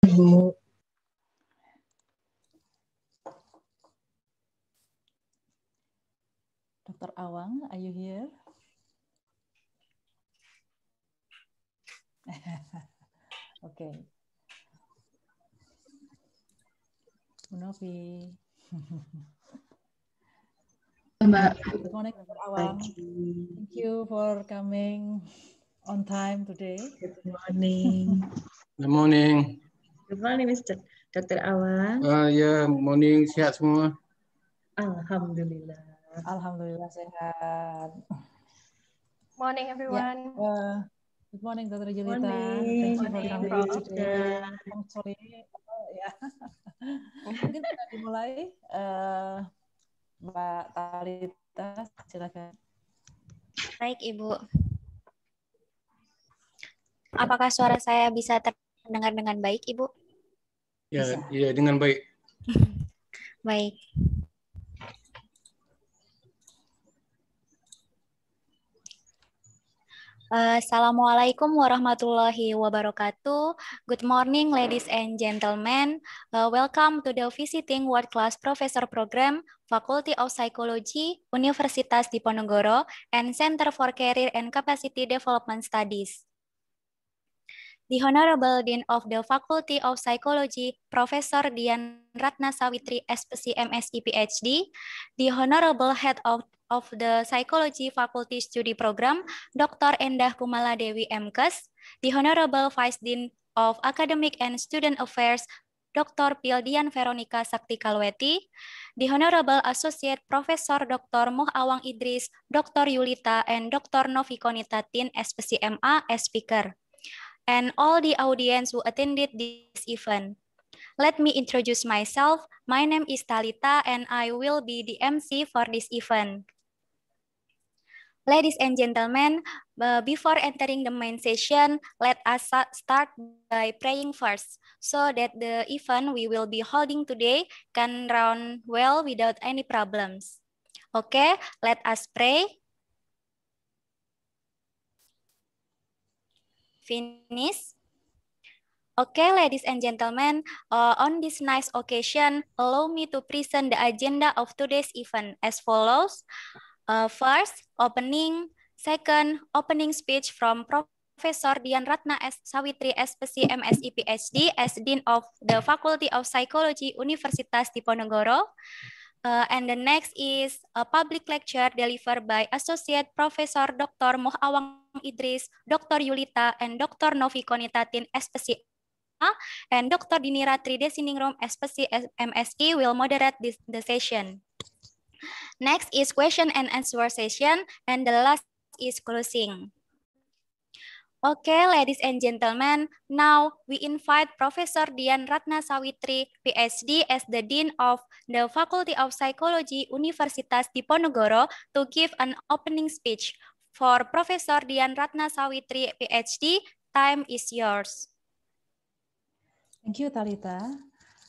Bu. Dr. Awang, are you here? okay. Bu Mbak. Good morning, Dr. Awang. Thank you for coming on time today. Good morning. Good morning. Good morning, Mr. Dr. Awang. Uh, ah, ya, yeah, morning. Sehat semua? Alhamdulillah. Alhamdulillah sehat. Morning, everyone. Yeah. Ya, uh, good morning, Dr. Julita. Morning. Thank morning, for coming sorry. Oh, ya. Mungkin kita dimulai. Uh, Mbak Talita, silakan. Baik, Ibu. Apakah suara saya bisa terdengar dengan baik, Ibu? Ya, ya dengan baik. baik. Eh, Assalamualaikum warahmatullahi wabarakatuh. Good morning, ladies and gentlemen. Eh, welcome to the Visiting World Class Professor Program, Faculty of Psychology, Universitas Diponegoro, and Center for Career and Capacity Development Studies the Honorable Dean of the Faculty of Psychology, Professor Dian Ratna Sawitri, SPC MSc e PhD, the Honorable Head of of the Psychology Faculty Study Program, Dr. Endah Kumala Dewi MKes, the Honorable Vice Dean of Academic and Student Affairs, Dr. Pildian Veronica Sakti Kalweti, the Honorable Associate Professor Dr. Muh Awang Idris, Dr. Yulita, and Dr. Novi Konitatin, SPCMA, as speaker and all the audience who attended this event. Let me introduce myself. My name is Talita and I will be the MC for this event. Ladies and gentlemen, uh, before entering the main session, let us start by praying first, so that the event we will be holding today can run well without any problems. Okay, let us pray. finish? Okay, ladies and gentlemen, uh, on this nice occasion, allow me to present the agenda of today's event as follows. Uh, first, opening. Second, opening speech from Prof. Professor Dian Ratna S. Sawitri, SPC MSI PhD, as Dean of the Faculty of Psychology, Universitas Diponegoro. Uh, and the next is a public lecture delivered by Associate Professor Dr. Mohawang Idris, Dr. Yulita, and Dr. Novi Konitatin, SPC and Dr. Dinira Tridesiningrum, SPC MSE, will moderate this, the session. Next is question and answer session, and the last is closing. Okay, ladies and gentlemen, now we invite Professor Dian Ratna Sawitri, PhD, as the Dean of the Faculty of Psychology, Universitas Diponegoro, to give an opening speech. For Professor Dian Ratna Sawitri, PhD, time is yours. Thank you, Talita.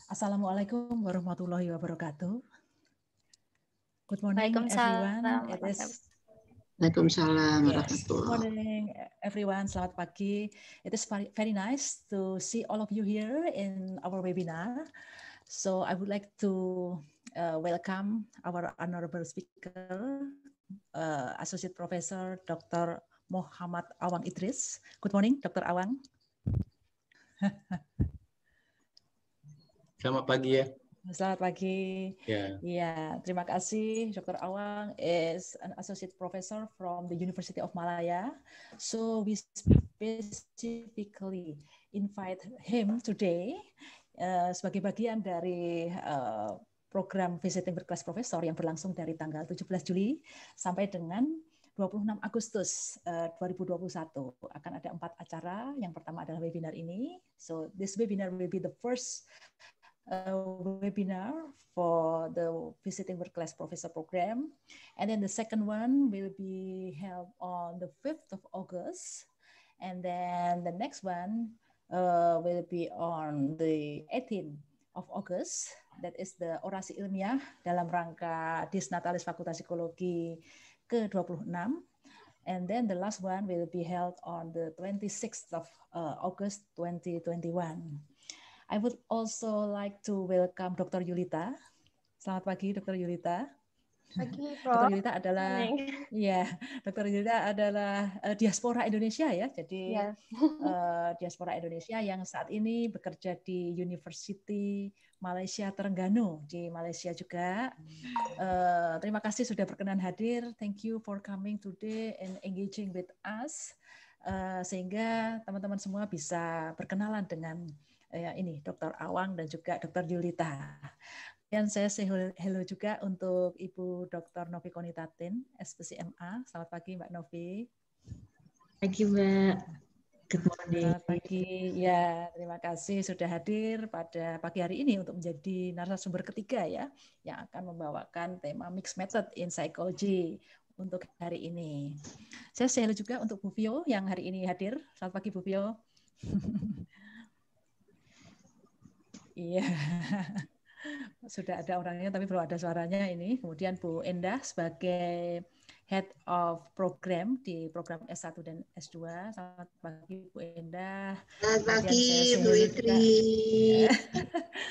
Assalamualaikum warahmatullahi wabarakatuh. Good morning, everyone. It is Waalaikumsalam warahmatullahi Good morning, everyone. Selamat pagi. It is very nice to see all of you here in our webinar. So I would like to uh, welcome our honorable speaker, uh, Associate Professor Dr. Muhammad Awang Idris. Good morning, Dr. Awang. Selamat pagi ya. Selamat pagi. Ya, yeah. yeah. terima kasih Dr. Awang is an associate professor from the University of Malaya. So we specifically invite him today uh, sebagai bagian dari uh, program visiting berkelas profesor yang berlangsung dari tanggal 17 Juli sampai dengan 26 Agustus eh, uh, 2021 akan ada empat acara. Yang pertama adalah webinar ini. So this webinar will be the first webinar for the visiting world class professor program. And then the second one will be held on the 5th of August. And then the next one uh, will be on the 18th of August. That is the orasi ilmiah dalam rangka Disnatalis Fakultas Psikologi ke-26. And then the last one will be held on the 26th of uh, August 2021. I would also like to welcome Dr. Yulita. Selamat pagi, Dr. Yulita. Pagi, Prof. Dr. Yulita adalah ya, Dr. Yulita adalah uh, diaspora Indonesia ya. Jadi yes. Iya. uh, eh, diaspora Indonesia yang saat ini bekerja di University Malaysia Terengganu di Malaysia juga. Uh, terima kasih sudah berkenan hadir. Thank you for coming today and engaging with us. Uh, sehingga teman-teman semua bisa berkenalan dengan ya ini Dokter Awang dan juga Dokter Yulita. Dan saya say hello juga untuk Ibu Dokter Novi Konitatin, SPCMA. Selamat pagi Mbak Novi. Pagi Mbak. Selamat pagi. Ya, terima kasih sudah hadir pada pagi hari ini untuk menjadi narasumber ketiga ya, yang akan membawakan tema mixed method in psychology untuk hari ini. Saya hello juga untuk Bu Vio yang hari ini hadir. Selamat pagi Bu Vio. Iya. Sudah ada orangnya tapi belum ada suaranya ini. Kemudian Bu Endah sebagai Head of Program di program S1 dan S2. Selamat pagi Bu Endah. Selamat pagi Bu Itri. Iya.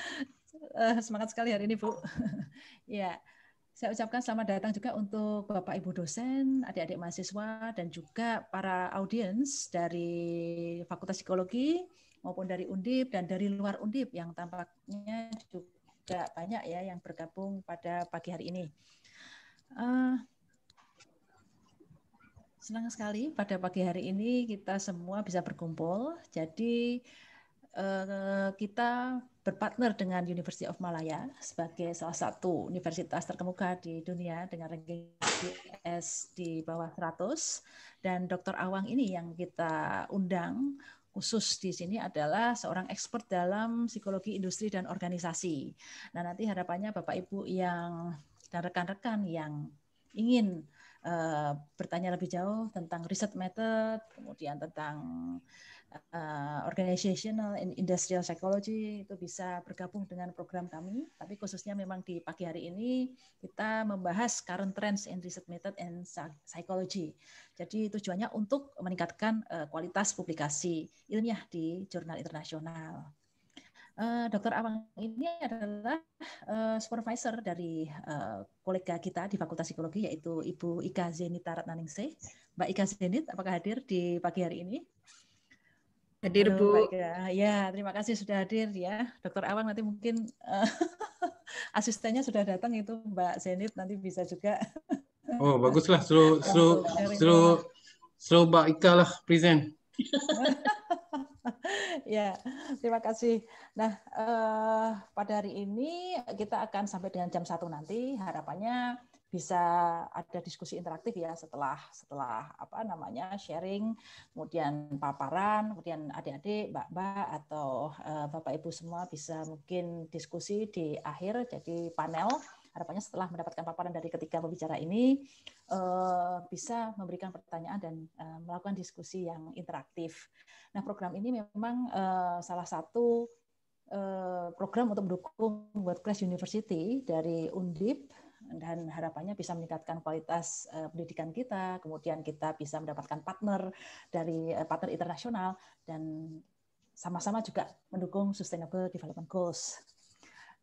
Eh, semangat sekali hari ini Bu. ya. Saya ucapkan selamat datang juga untuk Bapak Ibu dosen, adik-adik mahasiswa, dan juga para audiens dari Fakultas Psikologi, maupun dari Undip dan dari luar Undip yang tampaknya juga banyak ya yang bergabung pada pagi hari ini. Uh, senang sekali pada pagi hari ini kita semua bisa berkumpul. Jadi uh, kita berpartner dengan University of Malaya sebagai salah satu universitas terkemuka di dunia dengan ranking S di bawah 100 dan Dr. Awang ini yang kita undang khusus di sini adalah seorang expert dalam psikologi industri dan organisasi. Nah, nanti harapannya Bapak Ibu yang dan rekan-rekan yang ingin uh, bertanya lebih jauh tentang riset method, kemudian tentang uh, organizational and industrial psychology itu bisa bergabung dengan program kami. Tapi khususnya memang di pagi hari ini kita membahas current trends in research method and psychology. Jadi tujuannya untuk meningkatkan uh, kualitas publikasi ilmiah di jurnal internasional. Uh, eh, Dr. Awang ini adalah uh, supervisor dari uh, kolega kita di Fakultas Psikologi yaitu Ibu Ika Zenita Ratnaningse. Mbak Ika Zenit, apakah hadir di pagi hari ini? Hadir Bu. ya. terima kasih sudah hadir ya. Dokter Awang nanti mungkin uh, asistennya sudah datang itu Mbak Zenit nanti bisa juga. Oh, baguslah suruh suruh suruh suruh Mbak Ika lah present. ya, terima kasih. Nah, eh, pada hari ini kita akan sampai dengan jam satu nanti. Harapannya bisa ada diskusi interaktif ya setelah setelah apa namanya sharing, kemudian paparan, kemudian adik-adik, mbak-mbak atau uh, bapak ibu semua bisa mungkin diskusi di akhir jadi panel. Harapannya setelah mendapatkan paparan dari ketiga pembicara ini uh, bisa memberikan pertanyaan dan uh, melakukan diskusi yang interaktif. Nah program ini memang uh, salah satu program untuk mendukung World Class University dari Undip dan harapannya bisa meningkatkan kualitas eh, pendidikan kita, kemudian kita bisa mendapatkan partner dari eh, partner internasional dan sama-sama juga mendukung sustainable development goals.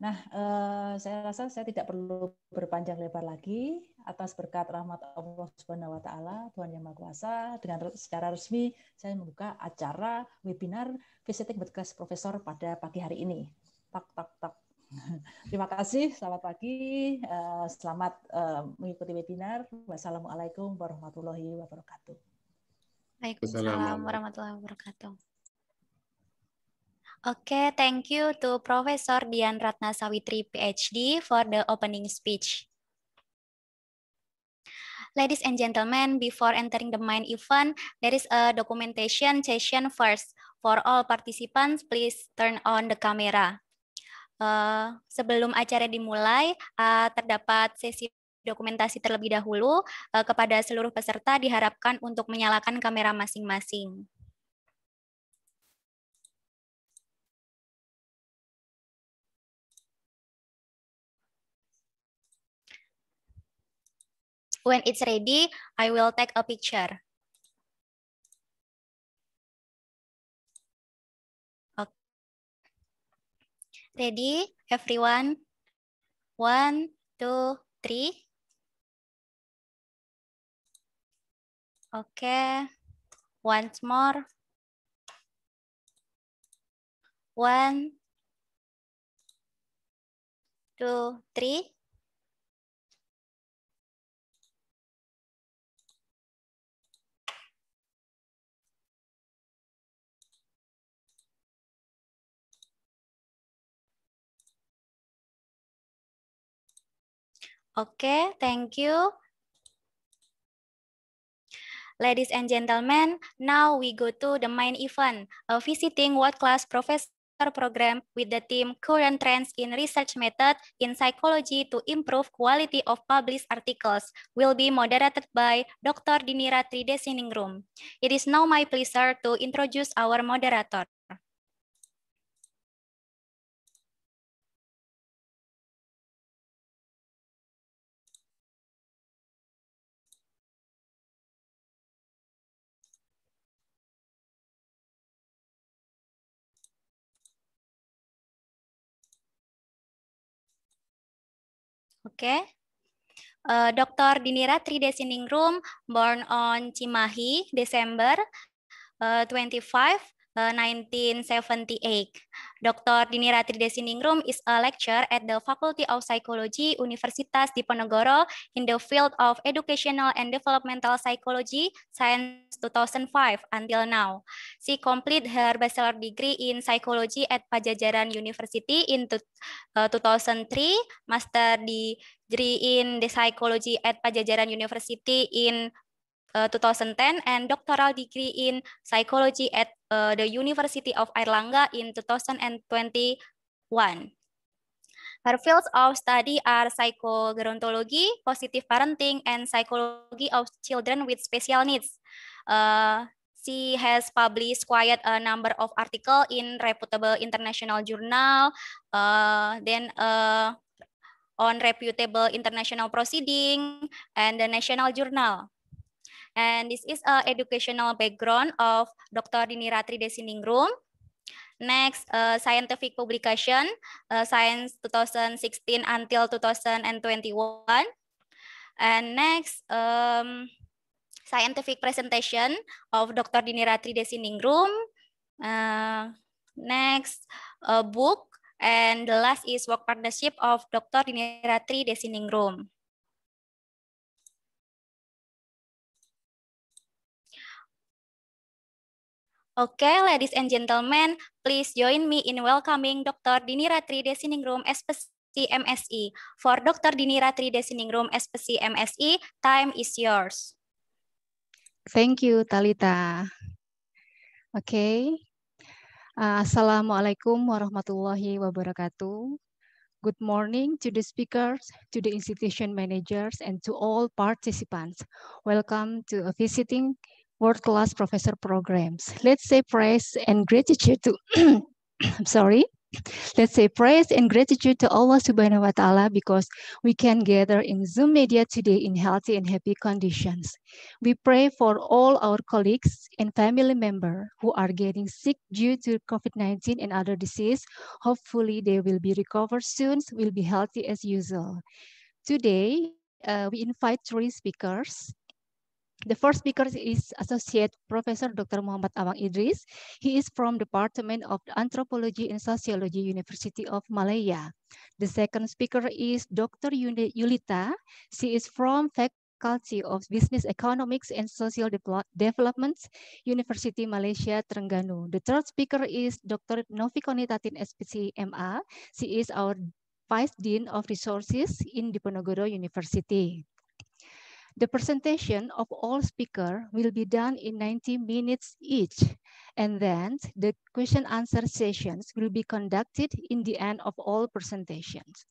Nah, eh, saya rasa saya tidak perlu berpanjang lebar lagi atas berkat rahmat Allah Subhanahu wa taala, Tuhan Yang Maha Kuasa, dengan secara resmi saya membuka acara webinar Visiting with Class Professor pada pagi hari ini. Tak tak tak Terima kasih, selamat pagi, eh, selamat eh, mengikuti webinar. Wassalamualaikum warahmatullahi wabarakatuh. Waalaikumsalam warahmatullahi wabarakatuh. Okay, thank you to Profesor Dian Ratna Sawitri, PhD, for the opening speech. Ladies and gentlemen, before entering the main event, there is a documentation session first. For all participants, please turn on the camera. Eh, sebelum acara dimulai uh, terdapat sesi dokumentasi terlebih dahulu uh, kepada seluruh peserta diharapkan untuk menyalakan kamera masing-masing. When it's ready, I will take a picture. Ready, everyone? One, two, three. Okay. Once more. One, two, three. Oke, okay, thank you. Ladies and gentlemen, now we go to the main event, a visiting world-class professor program with the team Current Trends in Research Method in Psychology to Improve Quality of Published Articles will be moderated by Dr. Dinira Tridesiningrum. It is now my pleasure to introduce our moderator. Oke. Okay. Uh, Dr. Dinira Tridesiningrum born on Cimahi, Desember uh, eh, 25, 1978. Eh, Dr. Dini Ratri Desiningrum is a lecturer at the Faculty of Psychology, Universitas Diponegoro in the field of educational and developmental psychology since 2005 until now. She completed her bachelor degree in psychology at Pajajaran University in 2003, eh, master degree in the psychology at Pajajaran University in uh, 2010 and doctoral degree in psychology at uh, the University of Erlangga in 2021. Her fields of study are psychogerontology, positive parenting, and psychology of children with special needs. Uh, she has published quite a number of articles in reputable international journal, uh, then uh, on reputable international proceeding, and the national journal. And this is a educational background of Dr. Diniratri Desiningrum. Next, uh, scientific publication, uh, Science 2016 until 2021. And next, um, scientific presentation of Dr. Diniratri Desiningrum. Uh, next, a book. And the last is work partnership of Dr. Diniratri Ratri Desiningrum. Oke, okay, ladies and gentlemen, please join me in welcoming Dr. Dini Ratri Desiningrum, SPC MSI. For Dr. Dini Ratri Desiningrum, SPC MSI, time is yours. Thank you, Talita. Oke, okay. uh, Assalamualaikum warahmatullahi wabarakatuh. Good morning to the speakers, to the institution managers, and to all participants. Welcome to a visiting world-class professor programs. Let's say praise and gratitude to, I'm sorry, let's say praise and gratitude to Allah subhanahu wa ta'ala because we can gather in Zoom media today in healthy and happy conditions. We pray for all our colleagues and family members who are getting sick due to COVID-19 and other disease. Hopefully they will be recovered soon, will be healthy as usual. Today, uh, we invite three speakers the first speaker is Associate Professor Dr. Muhammad Awang Idris. He is from Department of Anthropology and Sociology, University of Malaya. The second speaker is Dr. Yulita. She is from Faculty of Business Economics and Social Deplo Development, University Malaysia, Terengganu. The third speaker is Dr. Novikoni Tatin, SPC MA. She is our Vice Dean of Resources in Diponegoro University. The presentation of all speaker will be done in 90 minutes each, and then the question answer sessions will be conducted in the end of all presentations.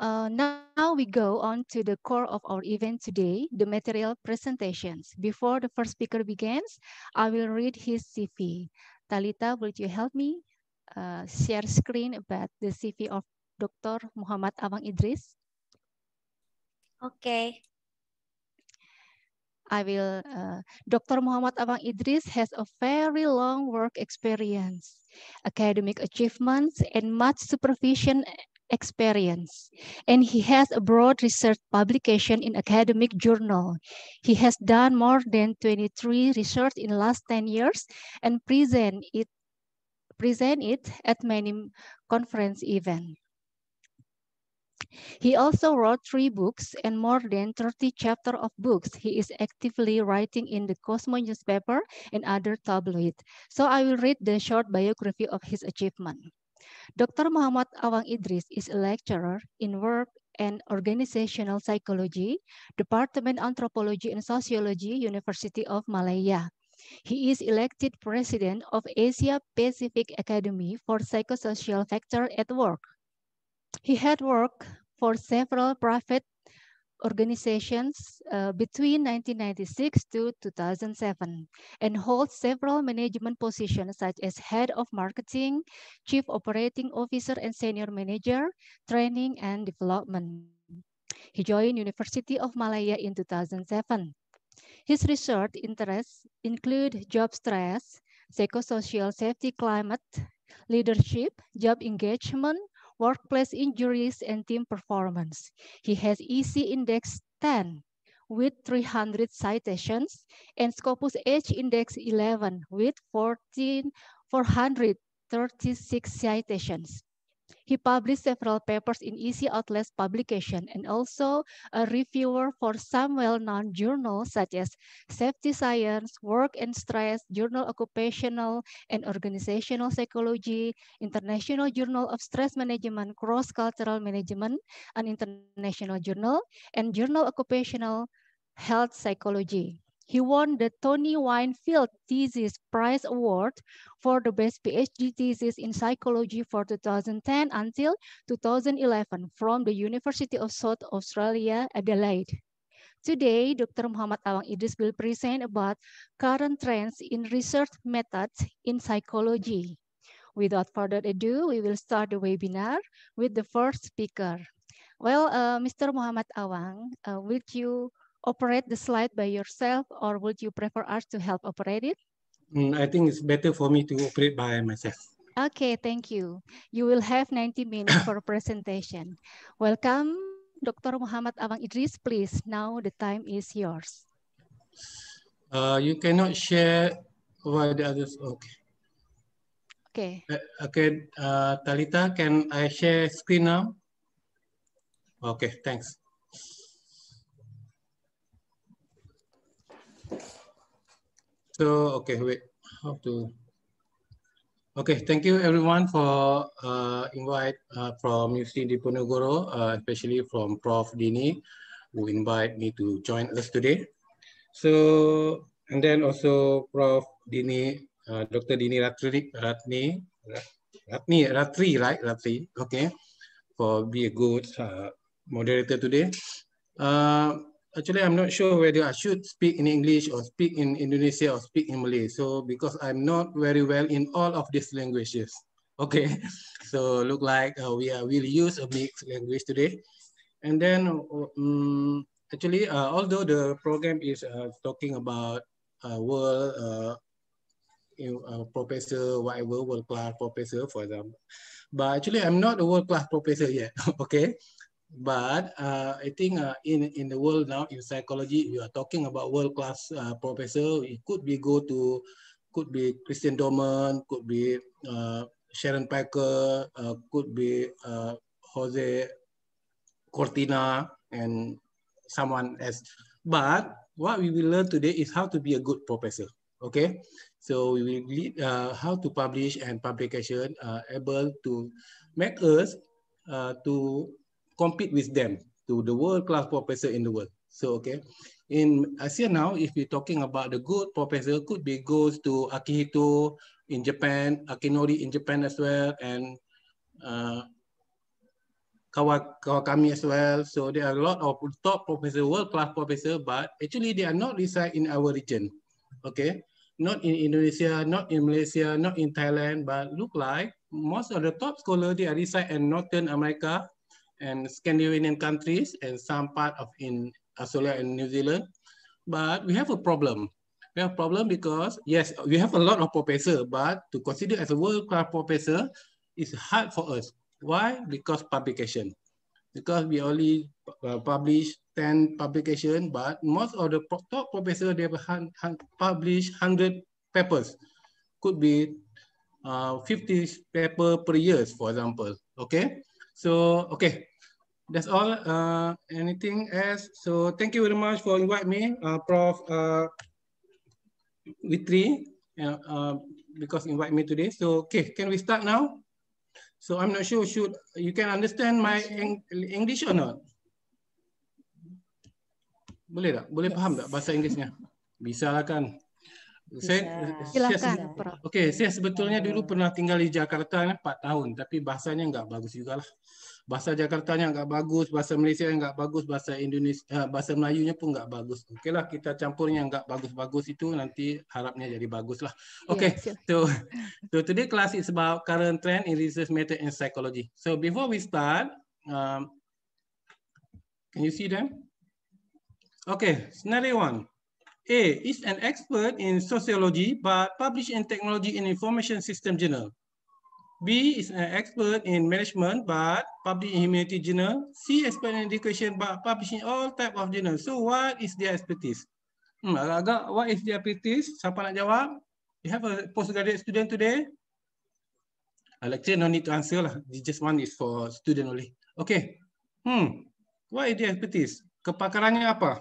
Uh, now we go on to the core of our event today, the material presentations. Before the first speaker begins, I will read his CV. Talita, would you help me uh, share screen about the CV of Dr. Muhammad Awang Idris? Okay. I will, uh, Dr. Muhammad Abang Idris has a very long work experience, academic achievements, and much supervision experience. And he has a broad research publication in academic journal. He has done more than 23 research in last 10 years and present it, present it at many conference events. He also wrote three books and more than 30 chapters of books. He is actively writing in the Cosmo newspaper and other tabloid. So I will read the short biography of his achievement. Dr. Muhammad Awang Idris is a lecturer in work and organizational psychology, Department Anthropology and Sociology, University of Malaya. He is elected president of Asia Pacific Academy for Psychosocial Factor at Work. He had worked for several private organizations uh, between 1996 to 2007 and holds several management positions such as head of marketing, chief operating officer and senior manager, training and development. He joined University of Malaya in 2007. His research interests include job stress, psychosocial safety climate, leadership, job engagement, workplace injuries, and team performance. He has EC index 10 with 300 citations and Scopus H index 11 with 14, 436 citations. He published several papers in easy outlets publication and also a reviewer for some well-known journals such as Safety Science, Work and Stress, Journal Occupational and Organizational Psychology, International Journal of Stress Management, Cross-Cultural Management, an international journal, and Journal Occupational Health Psychology. He won the Tony Winefield Thesis Prize Award for the best PhD thesis in psychology for 2010 until 2011 from the University of South Australia, Adelaide. Today, Dr. Muhammad Awang Idris will present about current trends in research methods in psychology. Without further ado, we will start the webinar with the first speaker. Well, uh, Mr. Muhammad Awang, uh, will you operate the slide by yourself or would you prefer us to help operate it? Mm, I think it's better for me to operate by myself. Okay, thank you. You will have 90 minutes for presentation. Welcome, Dr. Muhammad Awang Idris. Please, now the time is yours. Uh, you cannot share with the others, okay. Okay. Uh, okay, uh, Talita, can I share screen now? Okay, thanks. So, okay, wait, how to, okay, thank you everyone for uh, invite uh, from UC Diponegoro, uh, especially from Prof. Dini, who invite me to join us today. So, and then also Prof. Dini, uh, Dr. Dini Ratri, Ratni, Ratni, Ratri, right? Ratri, okay, for be a good uh, moderator today. Uh, actually, I'm not sure whether I should speak in English or speak in Indonesia or speak in Malay. So because I'm not very well in all of these languages. Okay, so look like uh, we are, will use a mixed language today. And then um, actually, uh, although the program is uh, talking about uh, world you uh, know, uh, professor, whatever world-class professor, for example, but actually I'm not a world-class professor yet, okay? but uh, I think uh, in in the world now in psychology, we are talking about world class uh, professor. It could be go to, could be Christian Dorman, could be uh, Sharon Packer, uh, could be uh, Jose Cortina, and someone else. But what we will learn today is how to be a good professor. Okay, so we will lead how to publish and publication able to make us to compete with them to the world-class professor in the world. So, okay. In Asia now, if we're talking about the good professor, could be goes to Akihito in Japan, Akinori in Japan as well, and uh, Kawakami as well. So there are a lot of top professor, world-class professor, but actually they are not reside in our region. Okay, not in Indonesia, not in Malaysia, not in Thailand, but look like most of the top scholar they are reside in Northern America, and Scandinavian countries and some part of in uh, Australia and New Zealand. But we have a problem. We have a problem because, yes, we have a lot of professors, but to consider as a world-class professor is hard for us. Why? Because publication. Because we only uh, publish 10 publications, but most of the top professors, they have published 100 papers. Could be uh, 50 paper per year, for example. Okay, so okay, that's all. Uh, anything else? So thank you very much for invite me, uh, Prof. Uh, Witri, uh, uh, because invite me today. So okay, can we start now? So I'm not sure should you can understand my English or not? Boleh tak? Boleh yes. faham tak bahasa Inggerisnya? Bisa lah kan? Saya, ya. saya Okey, saya sebetulnya dulu pernah tinggal di Jakarta 4 tahun tapi bahasanya enggak bagus juga lah. Bahasa Jakartanya enggak bagus, bahasa Malaysia enggak bagus, bahasa Indonesia eh, bahasa Melayunya pun enggak bagus. lah, kita campurnya enggak bagus-bagus itu nanti harapnya jadi baguslah. Okey. So, so today class is about current trend in research method and psychology. So before we start, um, can you see them? Okay, scenario one. A is an expert in sociology but published in Technology and Information System Journal. B is an expert in management but published in Humanity Journal. C expert in education but published in all type of journal. So what is their expertise? Hmm, agak-agak what is their expertise? Siapa nak jawab? You have a postgraduate student today? A lecture no need to answer lah. This just one is for student only. Okay. Hmm. What is their expertise? Kepakarannya apa?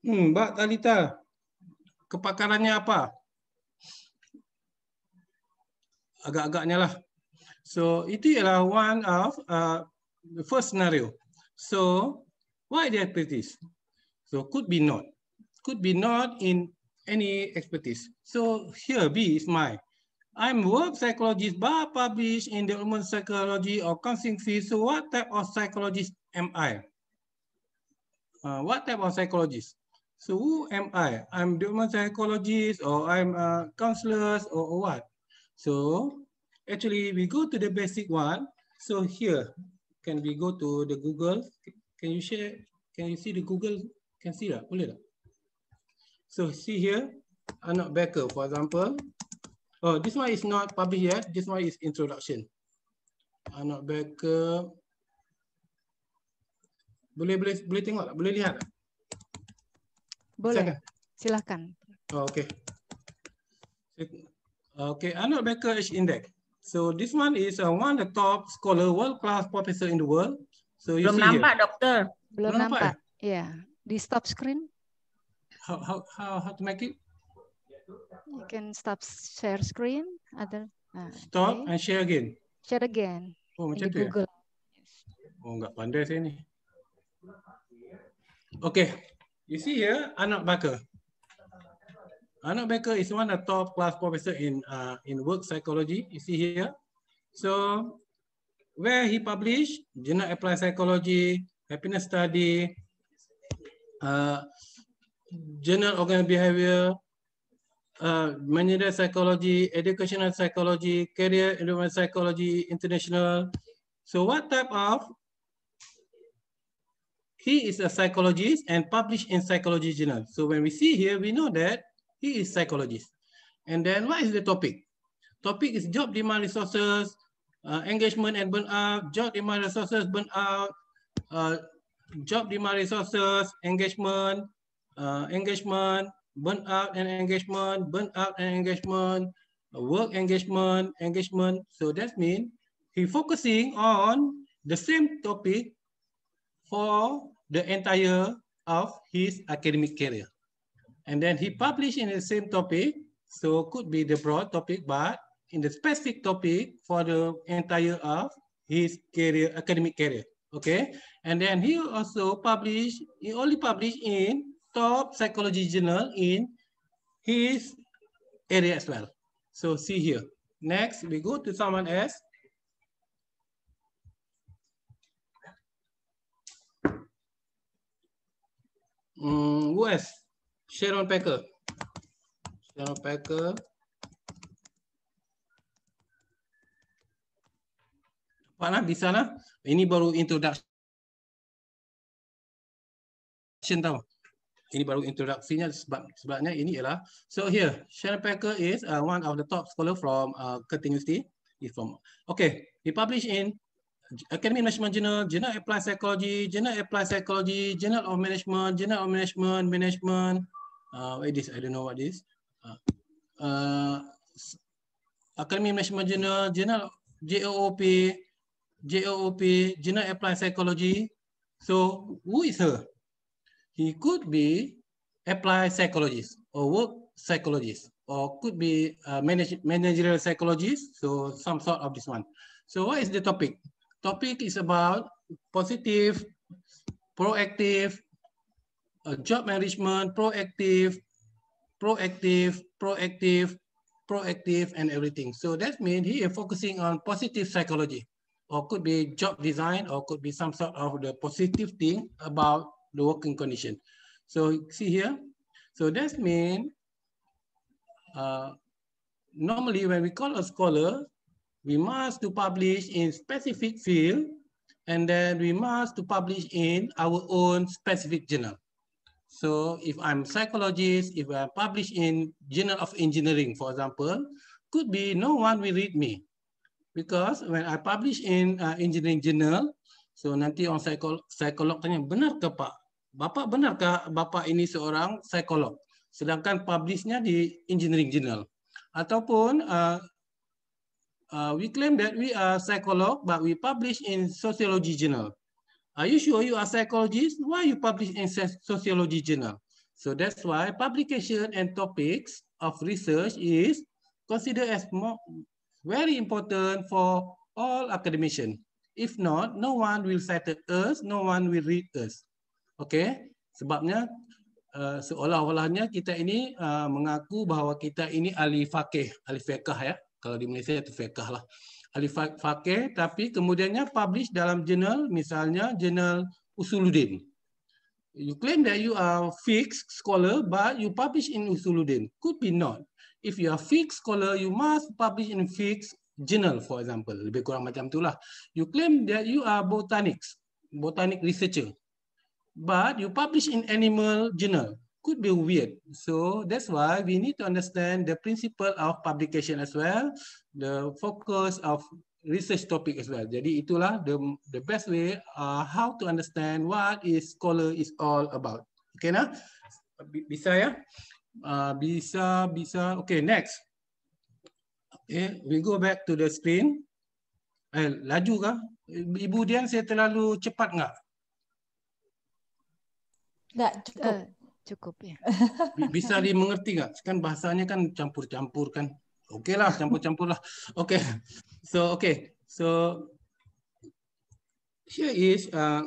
Hmm, Mbak Talita, kepakarannya apa? Agak-agaknya lah. So, itu ialah one of uh, the first scenario. So, why the expertise? So, could be not. Could be not in any expertise. So, here B is my. I'm work psychologist, but published in the human psychology or counseling field. So, what type of psychologist am I? Uh, what type of psychologist? So who am I? I'm a psychologist or I'm a counselor or, what? So actually we go to the basic one. So here, can we go to the Google? Can you share? Can you see the Google? Can see that? Boleh tak? So see here, Arnold Becker for example. Oh, this one is not published yet. This one is introduction. Arnold Becker. Boleh, boleh, boleh tengok tak? Boleh lihat tak? Boleh, silakan. Oh, okay. Okay, Arnold Becker H index. So this one is uh, one of the top scholar, world-class professor in the world. So you Belum see nampak, here. dokter. Belum, Belum nampak. Ya, yeah. di stop screen. How, how, how, how to make it? You can stop share screen. Other. Ah, stop okay. and share again. Share again. Oh, macam di tu ya? Google. Ya? Oh, nggak pandai saya ini. Oke, okay. You see here, Anak Becker. Anak Becker is one of the top class professor in, uh, in work psychology. You see here. So where he published general applied psychology, happiness study, uh, general organ behavior, uh, managerial psychology, educational psychology, career environment psychology, international. So what type of he is a psychologist and published in psychology journal. So when we see here, we know that he is psychologist. And then what is the topic? Topic is job demand resources, uh, engagement and burnout, job demand resources, burnout, uh, job demand resources, engagement, uh, engagement, burnout and engagement, burnout and engagement, work engagement, engagement. So that means he focusing on the same topic for the entire of his academic career. And then he published in the same topic, so could be the broad topic, but in the specific topic for the entire of his career, academic career, okay? And then he also published, he only published in top psychology journal in his area as well. So see here. Next, we go to someone else. Hmm, who Sharon Packer. Sharon Packer. Mana di sana? Ini baru introduction tau. Ini baru introduksinya sebab sebabnya ini ialah so here Sharon Packer is uh, one of the top scholar from uh, Curtin University. Is from okay. He published in academic management general general applied psychology, general applied psychology, general of management, general of management, management. Uh, what is this? I don't know what this. Uh, uh, academic management general General JOOP, JOOP, general applied psychology. So who is her? He could be applied psychologist or work psychologist or could be manage, managerial psychologist. So some sort of this one. So what is the topic? topic is about positive, proactive, uh, job management, proactive, proactive, proactive, proactive, and everything. So that means he is focusing on positive psychology, or could be job design, or could be some sort of the positive thing about the working condition. So see here, so that means uh, normally when we call a scholar, we must to publish in specific field and then we must to publish in our own specific journal. So if I'm psychologist, if I publish in Journal of Engineering, for example, could be no one will read me. Because when I publish in uh, engineering journal, so nanti orang psikolog, psikolog tanya, benar ke pak? bapa benar ke bapak ini seorang psikolog? Sedangkan publishnya di engineering journal. Ataupun uh, Uh, we claim that we are psychologists, but we publish in sociology journal. Are you sure you are psychologist? Why you publish in sociology journal? So that's why publication and topics of research is considered as more, very important for all academicians. If not, no one will cite us, no one will read us. Okay, sebabnya uh, seolah-olahnya kita ini uh, mengaku bahwa kita ini ahli fakih, ahli ya. kalau di Malaysia itu fiqah lah. Alif Fakih, tapi kemudiannya publish dalam jurnal, misalnya jurnal Usuluddin. You claim that you are fixed scholar, but you publish in Usuluddin. Could be not. If you are fixed scholar, you must publish in fixed journal, for example. Lebih kurang macam itulah. You claim that you are botanics, botanic researcher, but you publish in animal journal. could be weird. So that's why we need to understand the principle of publication as well, the focus of research topic as well. Jadi itulah the, the best way uh, how to understand what is scholar is all about. Okay nah? Bisa ya? Uh, bisa, bisa. Okay, next. Okay, we go back to the screen. Eh, laju kah? Ibu Dian saya terlalu cepat nggak? Nggak, cukup. Uh cukup ya. Bisa dimengerti nggak? Kan bahasanya kan campur-campur kan. Oke okay lah, campur-campur lah. Oke, okay. so oke, okay. so here is uh,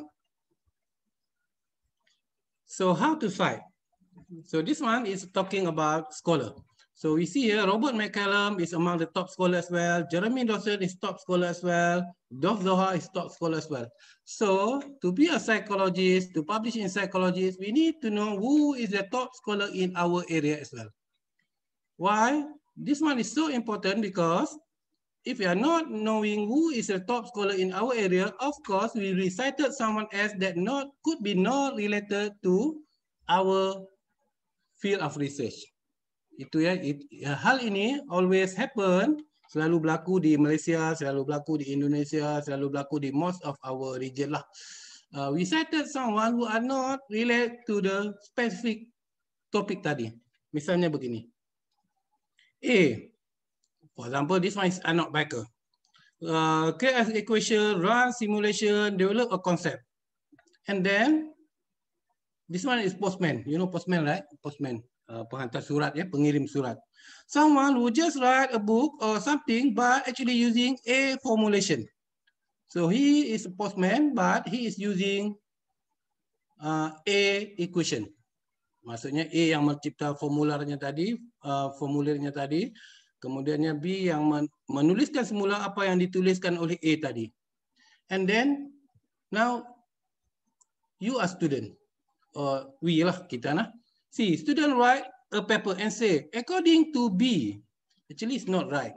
so how to fight. So this one is talking about scholar. So we see here, Robert McCallum is among the top scholar as well. Jeremy Dawson is top scholar as well. Dov Zohar is top scholar as well. So to be a psychologist, to publish in psychology, we need to know who is the top scholar in our area as well. Why? This one is so important because if we are not knowing who is the top scholar in our area, of course, we recited someone else that not could be not related to our field of research. itu ya it, ya, hal ini always happen selalu berlaku di Malaysia selalu berlaku di Indonesia selalu berlaku di most of our region lah uh, we cited someone who are not related to the specific topic tadi misalnya begini A for example this one is not Baker uh, create an equation run simulation develop a concept and then this one is postman you know postman right postman Ah, penghantar surat ya pengirim surat someone who just write a book or something but actually using a formulation so he is a postman but he is using uh, a equation maksudnya a yang mencipta formularnya tadi uh, formulirnya tadi kemudiannya b yang menuliskan semula apa yang dituliskan oleh a tadi and then now you are student uh, we lah kita nah C, student write a paper and say, according to B, actually it's not right.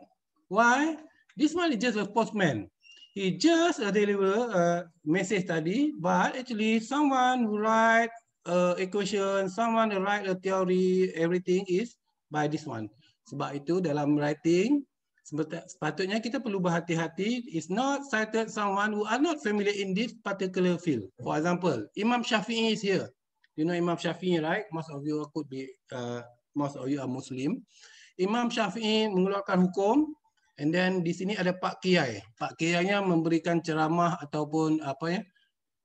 Why? This one is just a postman. He just uh, deliver a message study, but actually someone who write a equation, someone who write a theory, everything is by this one. Sebab itu dalam writing, sepatutnya kita perlu berhati-hati, it's not cited someone who are not familiar in this particular field. For example, Imam Syafi'i is here. You know Imam Syafi'i, right? Most of you could be, uh, most of you are Muslim. Imam Syafi'i mengeluarkan hukum, and then di sini ada Pak Kiai. Pak Kiai-nya memberikan ceramah ataupun apa ya,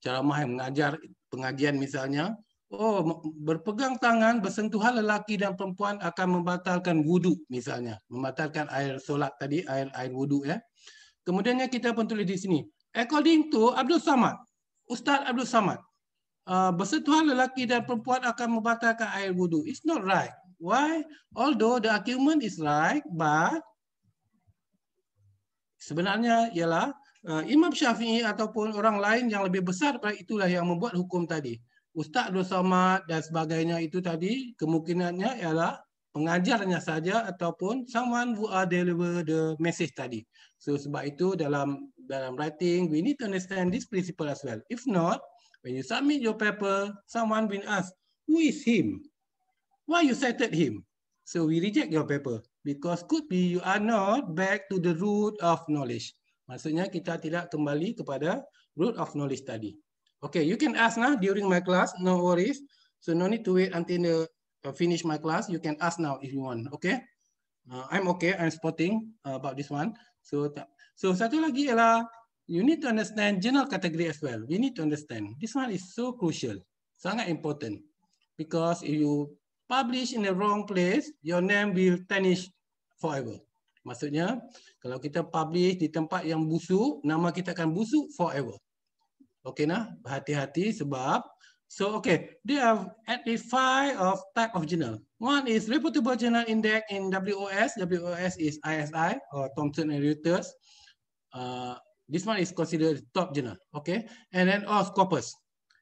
ceramah yang mengajar pengajian misalnya. Oh, berpegang tangan, bersentuhan lelaki dan perempuan akan membatalkan wudhu misalnya. Membatalkan air solat tadi, air air wudhu ya. Kemudiannya kita pun tulis di sini. According to Abdul Samad, Ustaz Abdul Samad, Uh, bersentuhan lelaki dan perempuan akan membatalkan air wudhu. It's not right. Why? Although the argument is right, but sebenarnya ialah uh, Imam Syafi'i ataupun orang lain yang lebih besar daripada itulah yang membuat hukum tadi. Ustaz Abdul Samad dan sebagainya itu tadi kemungkinannya ialah pengajarnya saja ataupun someone who are deliver the message tadi. So sebab itu dalam dalam writing we need to understand this principle as well. If not, When you submit your paper, someone will ask, who is him? Why you cited him? So we reject your paper because could be you are not back to the root of knowledge. Maksudnya kita tidak kembali kepada root of knowledge tadi. Okay, you can ask now lah during my class, no worries. So no need to wait until the uh, finish my class. You can ask now if you want, okay? Uh, I'm okay, I'm spotting uh, about this one. So so satu lagi ialah you need to understand general category as well. We need to understand. This one is so crucial, sangat important. Because if you publish in the wrong place, your name will tarnish forever. Maksudnya, kalau kita publish di tempat yang busuk, nama kita akan busuk forever. Okay nah, hati-hati sebab. So okay, they have at least five of type of journal. One is reputable journal index in WOS. WOS is ISI or Thomson and Reuters. Uh, This one is considered top journal, okay? And then, all oh, Scopus.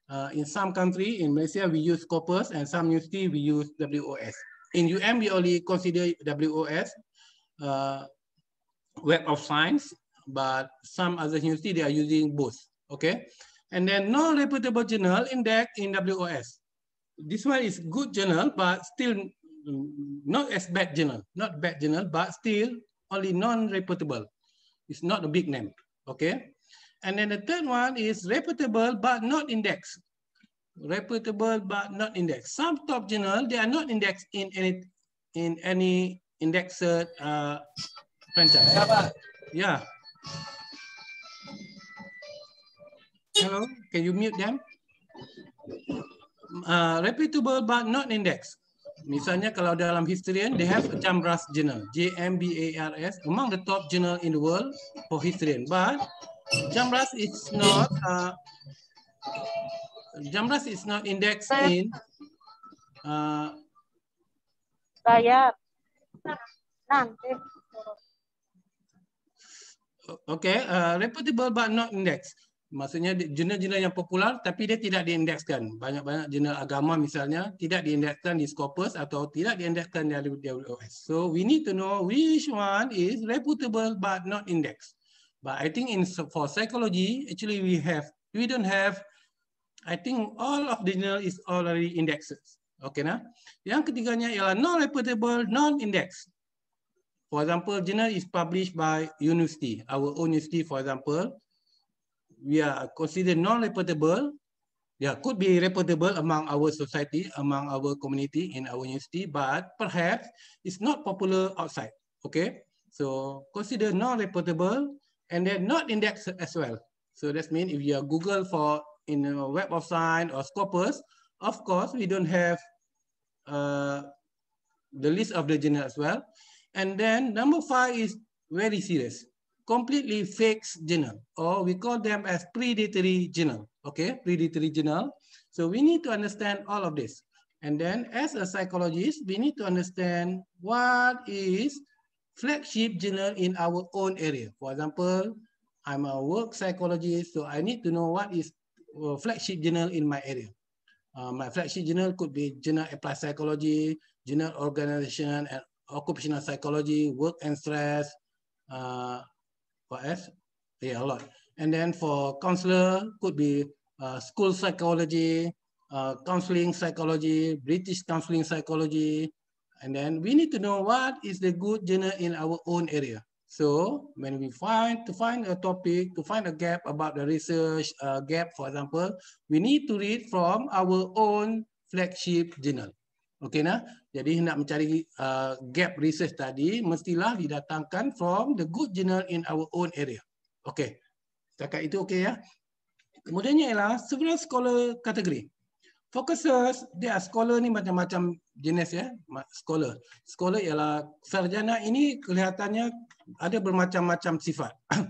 Uh, in some country, in Malaysia, we use Scopus and some university, we use WOS. In UM, we only consider WOS, uh, Web of Science, but some other university, they are using both, okay? And then no reputable journal index in WOS. This one is good journal, but still mm, not as bad journal, not bad journal, but still only non-reputable. It's not a big name, Okay. And then the third one is reputable but not indexed. Reputable but not indexed. Some top journal, they are not indexed in any in any indexed uh, franchise. Yeah. Hello, can you mute them? Uh, reputable but not indexed. misalnya kalau dalam historian they have a Chambers journal JMBARS among the top journal in the world for historian but Chambers is not uh Chambers is not indexed in uh saya nanti Okay, uh, reputable but not indexed maksudnya jurnal-jurnal yang popular tapi dia tidak diindekskan. Banyak-banyak jurnal agama misalnya tidak diindekskan di Scopus atau tidak diindekskan di AWS. So we need to know which one is reputable but not indexed. But I think in for psychology actually we have we don't have I think all of the journal is already indexed. Okay nah. Yang ketiganya ialah non reputable non indexed. For example, journal is published by university, our own university for example, we are considered non-reputable, yeah, could be reputable among our society, among our community, in our university, but perhaps it's not popular outside. Okay, so consider non-reputable and then not indexed as well. So that means if you are Google for in a Web of Science or Scopus, of course we don't have uh, the list of the journal as well. And then number five is very serious completely fixed genome, or we call them as predatory genome, okay, predatory genome. So we need to understand all of this. And then as a psychologist, we need to understand what is flagship journal in our own area. For example, I'm a work psychologist, so I need to know what is uh, flagship journal in my area. Uh, my flagship journal could be Journal Applied Psychology, Journal Organization and Occupational Psychology, Work and Stress, uh, for us. yeah, a lot. And then for counselor, could be uh, school psychology, uh, counseling psychology, British counseling psychology. And then we need to know what is the good journal in our own area. So when we find, to find a topic, to find a gap about the research uh, gap, for example, we need to read from our own flagship journal. Okay, now? Jadi hendak mencari uh, gap research tadi mestilah didatangkan from the good journal in our own area. Okey. Setakat itu okey ya. Kemudiannya ialah several scholar category. Focuses, dia scholar ni macam-macam jenis ya, scholar. Scholar ialah sarjana ini kelihatannya ada bermacam-macam sifat.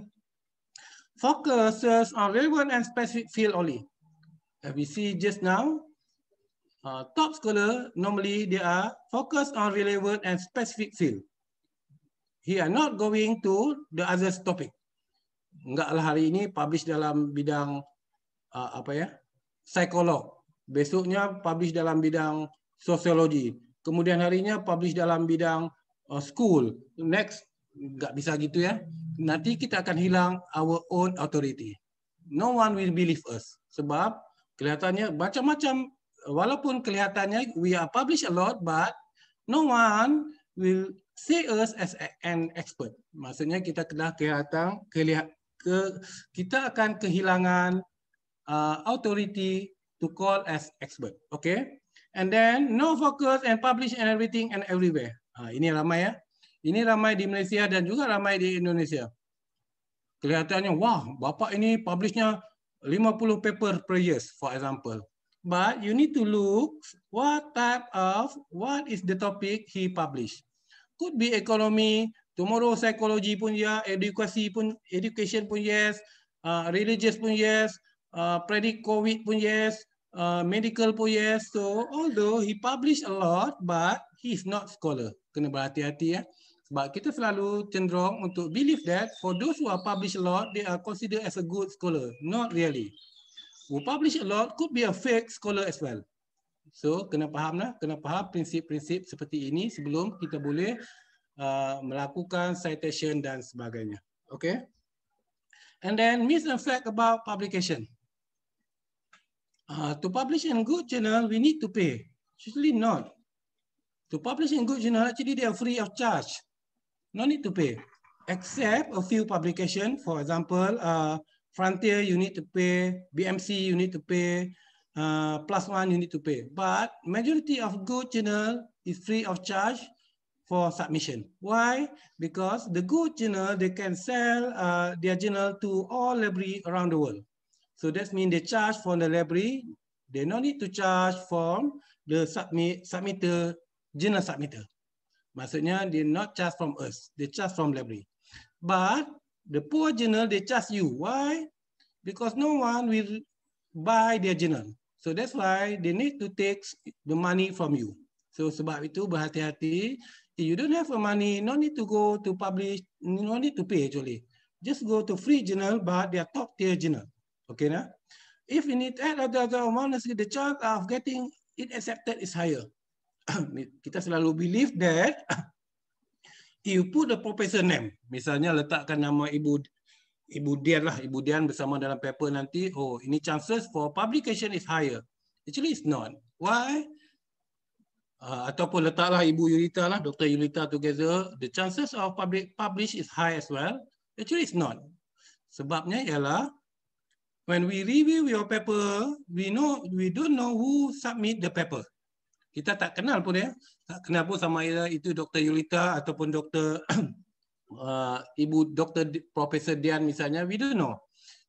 Focuses on relevant and specific field only. As we see just now, uh, top scholar normally they are focused on relevant and specific field. He are not going to the other topic. Enggaklah hari ini publish dalam bidang uh, apa ya? Psikolog. Besoknya publish dalam bidang sosiologi. Kemudian harinya publish dalam bidang uh, school. Next enggak bisa gitu ya. Nanti kita akan hilang our own authority. No one will believe us. Sebab kelihatannya macam-macam walaupun kelihatannya we are publish a lot but no one will see us as an expert maksudnya kita telah kelihatan kelihat ke kita akan kehilangan uh, authority to call as expert okay and then no focus and publish and everything and everywhere ha, ini ramai ya ini ramai di Malaysia dan juga ramai di Indonesia kelihatannya wah bapak ini publishnya 50 paper per year for example but you need to look what type of what is the topic he publish. Could be economy, tomorrow psychology pun ya, education pun education pun yes, uh, religious pun yes, uh, predict COVID pun yes, uh, medical pun yes. So although he publish a lot, but he is not scholar. Kena berhati-hati ya. Sebab kita selalu cenderung untuk believe that for those who are published a lot, they are considered as a good scholar. Not really who publish a lot could be a fake scholar as well. So kena faham lah, kena faham prinsip-prinsip seperti ini sebelum kita boleh uh, melakukan citation dan sebagainya. Okay. And then miss and fact about publication. Uh, to publish in good journal, we need to pay. Usually not. To publish in good journal, actually they are free of charge. No need to pay. Except a few publication, for example, uh, Frontier, you need to pay. BMC, you need to pay. Uh, plus one, you need to pay. But majority of good journal is free of charge for submission. Why? Because the good journal, they can sell uh, their journal to all library around the world. So that means they charge for the library. They no need to charge from the submit, submitter, journal submitter. Maksudnya, they not charge from us. They charge from library. But the poor journal, they charge you. Why? Because no one will buy their journal. So that's why they need to take the money from you. So sebab itu berhati-hati. If you don't have the money, no need to go to publish, no need to pay actually. Just go to free journal, but they are top tier journal. Okay, nah? If you need add other amount, the chance of getting it accepted is higher. Kita selalu believe that you put the professor name. Misalnya letakkan nama Ibu Ibu Dian lah, Ibu Dian bersama dalam paper nanti. Oh, ini chances for publication is higher. Actually, it's not. Why? Uh, ataupun letaklah Ibu Yulita lah, Dr. Yulita together. The chances of public publish is high as well. Actually, it's not. Sebabnya ialah, when we review your paper, we know we don't know who submit the paper kita tak kenal pun ya. Tak kenal pun sama ada itu Dr. Yulita ataupun Dr. uh, Ibu Dr. Profesor Dian misalnya, we don't know.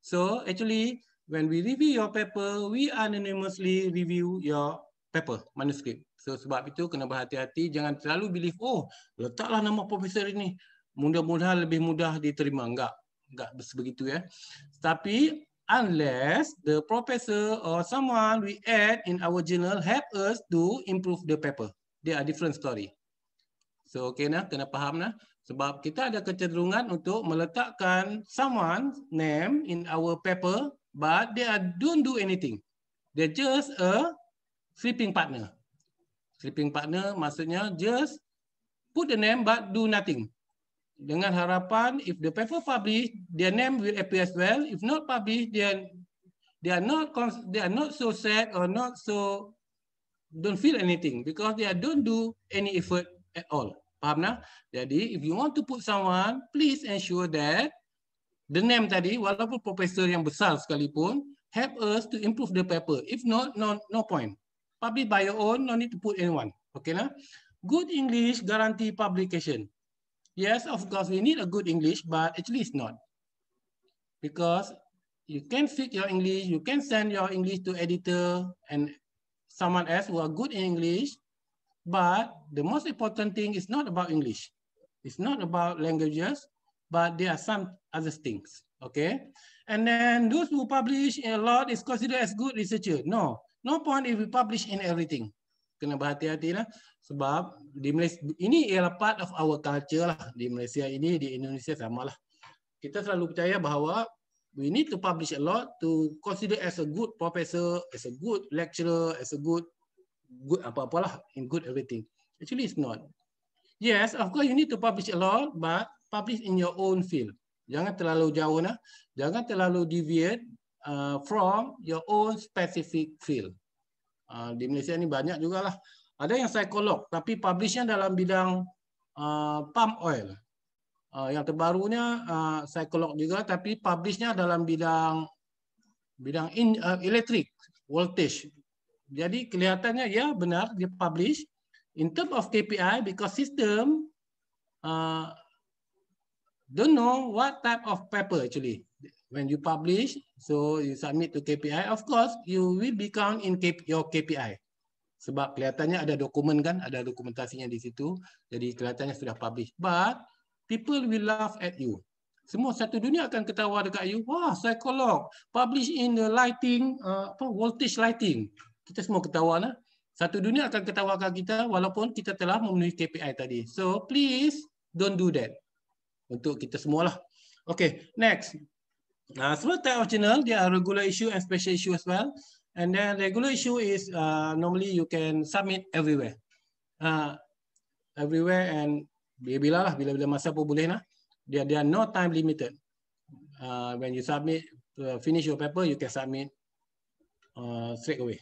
So actually, when we review your paper, we anonymously review your paper, manuscript. So sebab itu kena berhati-hati, jangan terlalu believe, oh letaklah nama profesor ini. Mudah-mudahan lebih mudah diterima. Enggak, enggak sebegitu ya. Tapi unless the professor or someone we add in our journal help us to improve the paper. there are different story. So okay nah, kena faham nah. Sebab kita ada kecenderungan untuk meletakkan someone name in our paper, but they are don't do anything. They just a sleeping partner. Sleeping partner maksudnya just put the name but do nothing dengan harapan if the paper publish their name will appear as well if not publish they are they are not they are not so sad or not so don't feel anything because they are don't do any effort at all faham nah jadi if you want to put someone please ensure that the name tadi walaupun profesor yang besar sekalipun help us to improve the paper if not no no point publish by your own no need to put anyone okay nah good english guarantee publication Yes, of course, we need a good English, but actually it's not. Because you can fix your English, you can send your English to editor and someone else who are good in English, but the most important thing is not about English. It's not about languages, but there are some other things, okay? And then those who publish a lot is considered as good researcher. No, no point if we publish in everything. kena berhati-hati lah sebab di Malaysia ini ialah part of our culture lah di Malaysia ini di Indonesia sama lah kita selalu percaya bahawa we need to publish a lot to consider as a good professor as a good lecturer as a good good apa-apalah in good everything actually it's not yes of course you need to publish a lot but publish in your own field jangan terlalu jauh nah jangan terlalu deviate uh, from your own specific field Ah, di Malaysia ini banyak juga lah. Ada yang psikolog, tapi publishnya dalam bidang uh, ah, palm oil. Uh, yang terbarunya uh, psikolog juga, tapi publishnya dalam bidang bidang in, uh, elektrik, voltage. Jadi kelihatannya ya benar dia publish. In term of KPI, because system uh, don't know what type of paper actually. when you publish, so you submit to KPI, of course, you will be count in K your KPI. Sebab kelihatannya ada dokumen kan, ada dokumentasinya di situ. Jadi kelihatannya sudah publish. But people will laugh at you. Semua satu dunia akan ketawa dekat you. Wah, psikolog. Publish in the lighting, uh, apa, voltage lighting. Kita semua ketawa. lah. Satu dunia akan ketawa ketawakan kita walaupun kita telah memenuhi KPI tadi. So please don't do that. Untuk kita semualah. Okay, next. Uh, ah, several type of channel. There are regular issue and special issue as well. And then regular issue is uh, normally you can submit everywhere. Uh, everywhere and bila-bila lah, bila-bila masa pun boleh lah. There, there are no time limited. Uh, when you submit, uh, finish your paper, you can submit uh, straight away.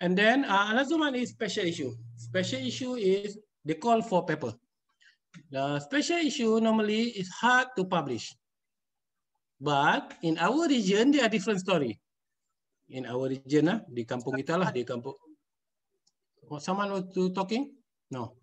And then uh, another one is special issue. Special issue is the call for paper. The special issue normally is hard to publish. But in our region, there are different story. In our region, lah, di kampung kita lah, di kampung. Oh, someone want to talking? No.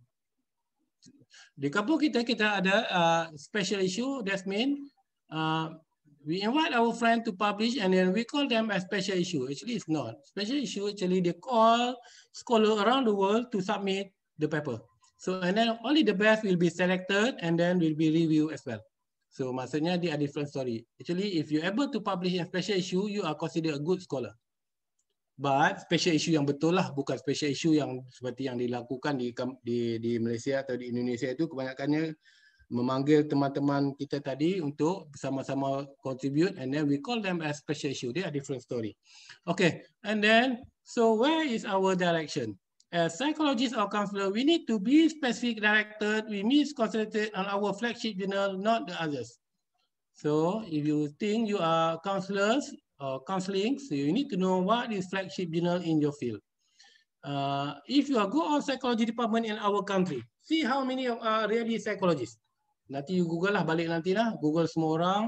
Di kampung kita, kita ada uh, special issue. That mean uh, we invite our friend to publish and then we call them a special issue. Actually, it's not. Special issue, actually, they call scholar around the world to submit the paper. So, and then only the best will be selected and then will be reviewed as well. So maksudnya dia a different story. Actually, if you able to publish a special issue, you are considered a good scholar. But special issue yang betul lah, bukan special issue yang seperti yang dilakukan di di, di Malaysia atau di Indonesia itu kebanyakannya memanggil teman-teman kita tadi untuk bersama-sama contribute and then we call them as special issue. They are different story. Okay, and then so where is our direction? As psychologists or counselor, we need to be specific directed. We need to concentrate on our flagship journal, not the others. So if you think you are counselors or counseling, so you need to know what is flagship journal in your field. Uh, if you are go on psychology department in our country, see how many of are really psychologists. Nanti you Google lah, balik nanti lah. Google semua orang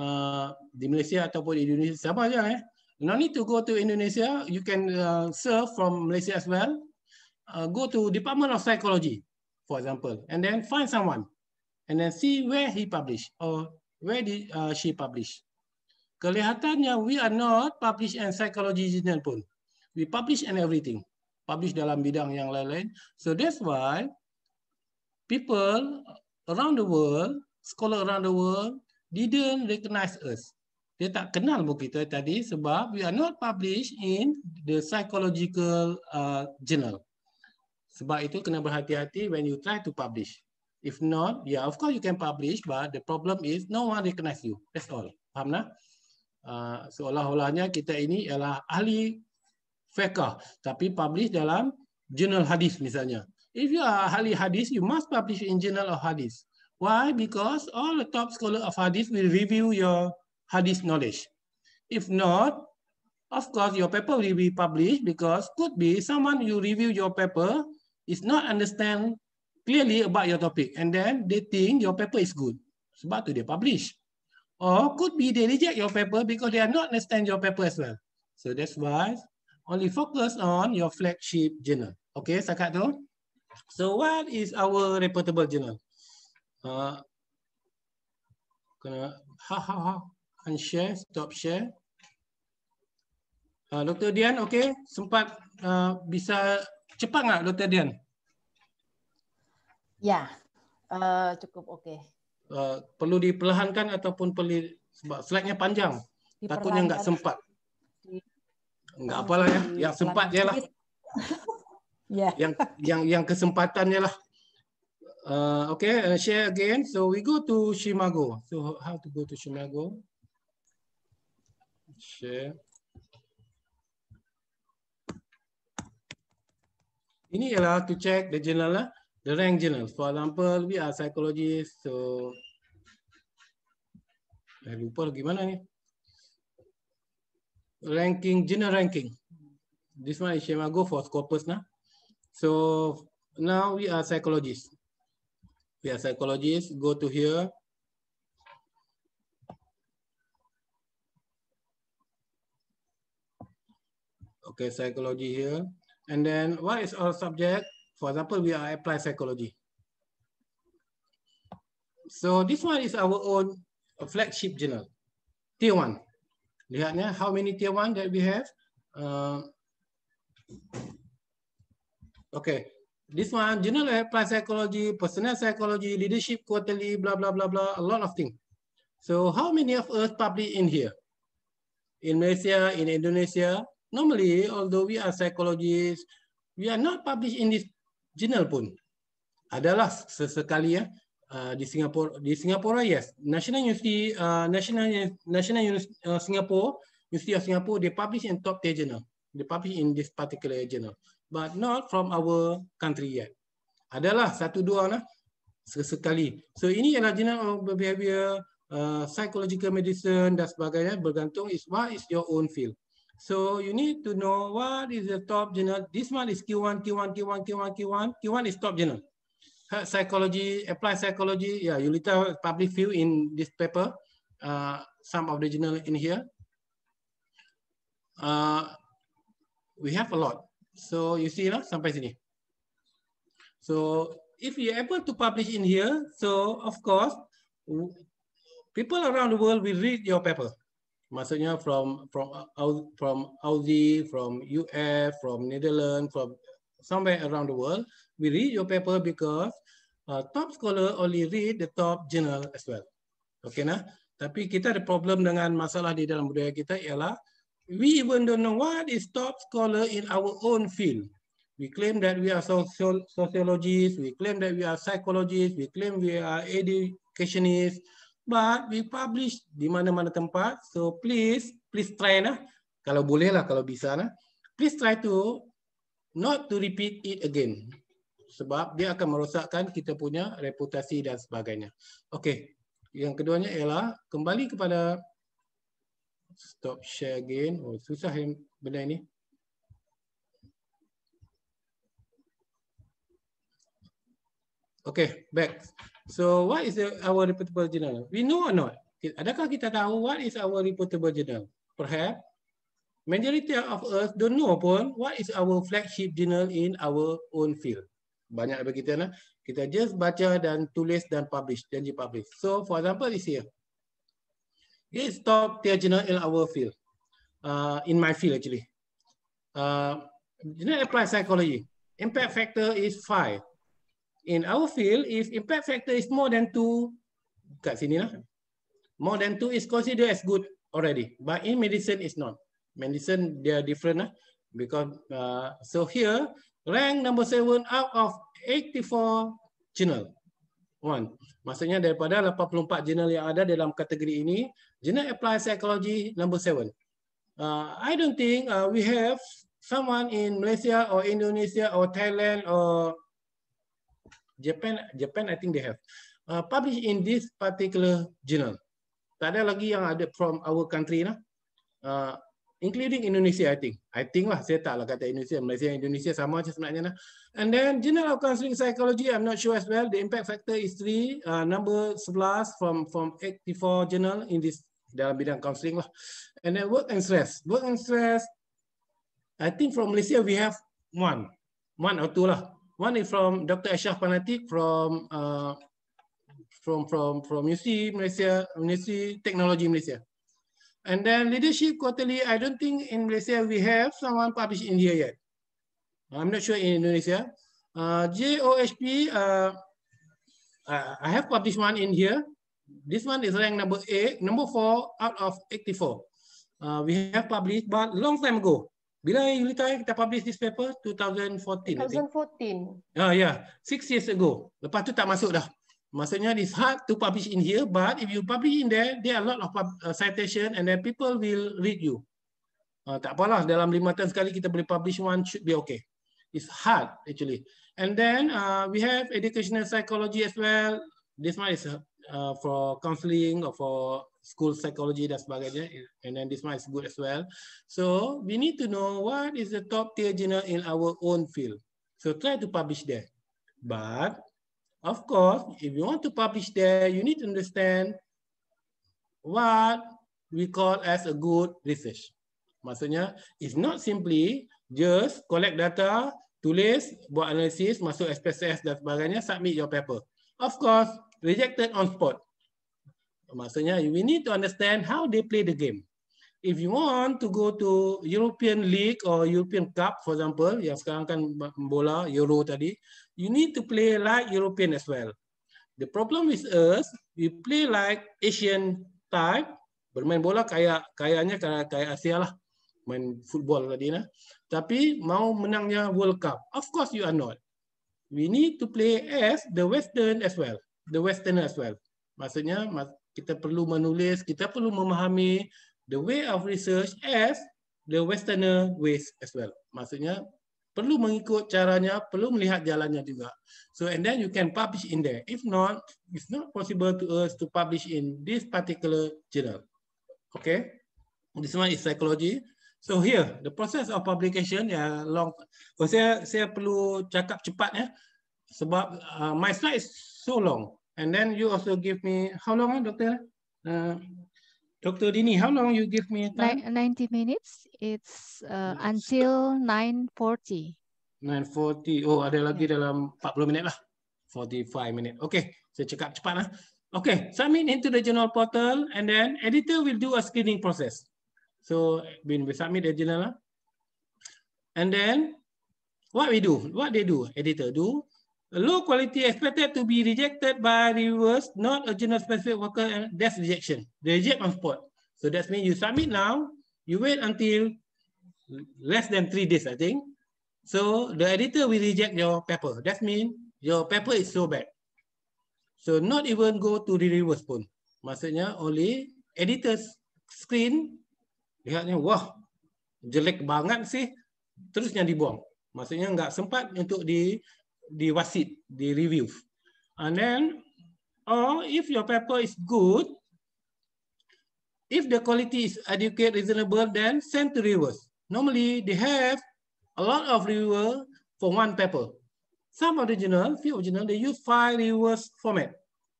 uh, di Malaysia ataupun di Indonesia. Siapa aja. Lah, eh? No need to go to Indonesia. You can uh, serve from Malaysia as well. Uh, go to Department of Psychology, for example, and then find someone, and then see where he published or where did uh, she publish. Kelihatannya we are not published in psychology journal pun. We publish in everything. Publish dalam bidang yang lain-lain. So that's why people around the world, scholar around the world, didn't recognize us. dia tak kenal buku kita tadi sebab we are not published in the psychological uh, journal. Sebab itu kena berhati-hati when you try to publish. If not, yeah, of course you can publish, but the problem is no one recognize you. That's all. Faham tak? Uh, Seolah-olahnya kita ini ialah ahli fiqah, tapi publish dalam journal hadis misalnya. If you are ahli hadis, you must publish in journal of hadis. Why? Because all the top scholar of hadis will review your hadith knowledge. If not, of course, your paper will be published because could be someone you review your paper is not understand clearly about your topic and then they think your paper is good. Sebab tu dia publish. Or could be they reject your paper because they are not understand your paper as well. So that's why only focus on your flagship journal. Okay, sakat tu. So what is our reputable journal? Uh, kena, ha ha ha. unshare, stop share. Uh, ah, Dr. Dian, okey, sempat uh, bisa cepat nggak Dr. Dian? Ya, uh, cukup oke. Uh, perlu diperlahankan ataupun perlu sebab slide-nya panjang. Takutnya nggak sempat. Enggak nggak apalah ya, yang sempat ya lah. yeah. Yang yang yang kesempatannya lah. Uh, okay, uh, share again. So we go to Shimago. So how to go to Shimago? share. Ini ialah to check the journal lah, the rank journal. For example, we are psychologists, so I lupa gimana ni. Ranking journal ranking. This one is Shema Go for Scopus na. So now we are psychologists. We are psychologists. Go to here. okay, psychology here. And then what is our subject? For example, we are applied psychology. So this one is our own flagship journal, tier one. Lihatnya how many tier one that we have. Uh, okay, this one, general applied psychology, personal psychology, leadership quarterly, blah, blah, blah, blah, a lot of things. So how many of us publish in here? In Malaysia, in Indonesia, normally, although we are psychologists, we are not published in this journal pun. Adalah sesekali ya uh, di Singapore di Singapore yes National University uh, National National University uh, Singapore University of Singapore they publish in top tier journal they publish in this particular journal but not from our country yet adalah satu dua lah sesekali so ini adalah journal of behavior uh, psychological medicine dan sebagainya bergantung is what is your own field So you need to know what is the top journal. This one is Q1, Q1, Q1, Q1, Q1. Q1 is top journal. Psychology, applied psychology. Yeah, you little publish few in this paper. Uh, some of the journal in here. Uh, we have a lot. So you see, you sampai sini. So if you're able to publish in here, so of course, people around the world will read your paper. maksudnya from from from Audi, from UF, from Netherlands, from somewhere around the world. We read your paper because uh, top scholar only read the top journal as well. Okay nah. Tapi kita ada problem dengan masalah di dalam budaya kita ialah we even don't know what is top scholar in our own field. We claim that we are social sociologists, we claim that we are psychologists, we claim we are educationists but we publish di mana-mana tempat. So please, please try nah. Kalau boleh lah, kalau bisa nah. Please try to not to repeat it again. Sebab dia akan merosakkan kita punya reputasi dan sebagainya. Okay. Yang keduanya ialah kembali kepada stop share again. Oh, susah yang benda ini. Okay, back. So what is our reputable journal? We know or not? Adakah kita tahu what is our reputable journal? Perhaps majority of us don't know pun what is our flagship journal in our own field. Banyak apa kita nak? Kita just baca dan tulis dan publish. Janji publish. So for example this year. It's top tier journal in our field. Uh, in my field actually. Uh, journal applied psychology. Impact factor is five in our field, if impact factor is more than two, kat sini lah, more than two is considered as good already. But in medicine, it's not. Medicine, they are different lah. Because, uh, so here, rank number seven out of 84 journal. One. Maksudnya daripada 84 journal yang ada dalam kategori ini, journal applied psychology number seven. Uh, I don't think uh, we have someone in Malaysia or Indonesia or Thailand or Japan, Japan I think they have. Uh, published in this particular journal. Tak ada lagi yang ada from our country lah. Uh, including Indonesia, I think. I think lah, saya tak lah kata Indonesia. Malaysia Indonesia sama macam sebenarnya lah. And then, Journal of Counseling Psychology, I'm not sure as well. The impact factor is three uh, number 11 from from 84 journal in this dalam bidang counseling lah. And then, work and stress. Work and stress, I think from Malaysia, we have one. One or two lah. One is from Dr. Ashraf Panatik from uh, from from from UC Malaysia, UC Technology Malaysia. And then Leadership Quarterly, I don't think in Malaysia we have someone published in here yet. I'm not sure in Indonesia. Uh, JOHP, uh, uh, I have published one in here. This one is ranked number eight, number four out of 84. Uh, we have published, but long time ago. Bila you retire, kita publish this paper 2014. 2014. Ah yeah, six years ago. Lepas tu tak masuk dah. Maksudnya it's hard to publish in here, but if you publish in there, there are a lot of uh, citation and then people will read you. Uh, tak apalah, dalam lima tahun sekali kita boleh publish one should be okay. It's hard actually. And then uh, we have educational psychology as well. This one is uh, for counseling or for school psychology dan sebagainya. And then this one is good as well. So we need to know what is the top tier journal in our own field. So try to publish there. But of course, if you want to publish there, you need to understand what we call as a good research. Maksudnya, it's not simply just collect data, tulis, buat analisis, masuk SPSS dan sebagainya, submit your paper. Of course, rejected on spot. Maksudnya, we need to understand how they play the game. If you want to go to European League or European Cup, for example, yang sekarang kan bola Euro tadi, you need to play like European as well. The problem with us, we play like Asian type, bermain bola kayak kayaknya kayak kayak Asia lah, main football tadi lah. Tapi mau menangnya World Cup, of course you are not. We need to play as the Western as well, the Western as well. Maksudnya kita perlu menulis, kita perlu memahami the way of research as the westerner ways as well. Maksudnya, perlu mengikut caranya, perlu melihat jalannya juga. So, and then you can publish in there. If not, it's not possible to us to publish in this particular journal. Okay? This one is psychology. So, here, the process of publication, yeah, long. Oh saya, saya perlu cakap cepat, ya. Yeah? Sebab, uh, my slide is so long. And then you also give me how long, eh, Doctor? Uh, Doctor Dini, how long you give me time? Ninety minutes. It's uh, yes. until nine forty. Nine forty. Oh, ada lagi yeah. dalam empat puluh minit lah. Forty five minutes. Okay, saya cakap cepat lah. Okay, submit into the journal portal, and then editor will do a screening process. So when we submit the journal, lah. and then what we do? What they do? Editor do low quality expected to be rejected by reverse, not a general specific worker and that's rejection. reject on spot. So that means you submit now, you wait until less than three days, I think. So the editor will reject your paper. That means your paper is so bad. So not even go to the reverse pun. Maksudnya only editor's screen, lihatnya, wah, jelek banget sih. Terusnya dibuang. Maksudnya nggak sempat untuk di diwasit, di review. And then, or if your paper is good, if the quality is adequate, reasonable, then send to reviewers. Normally, they have a lot of reviewers for one paper. Some original, few original, they use five reviewers format.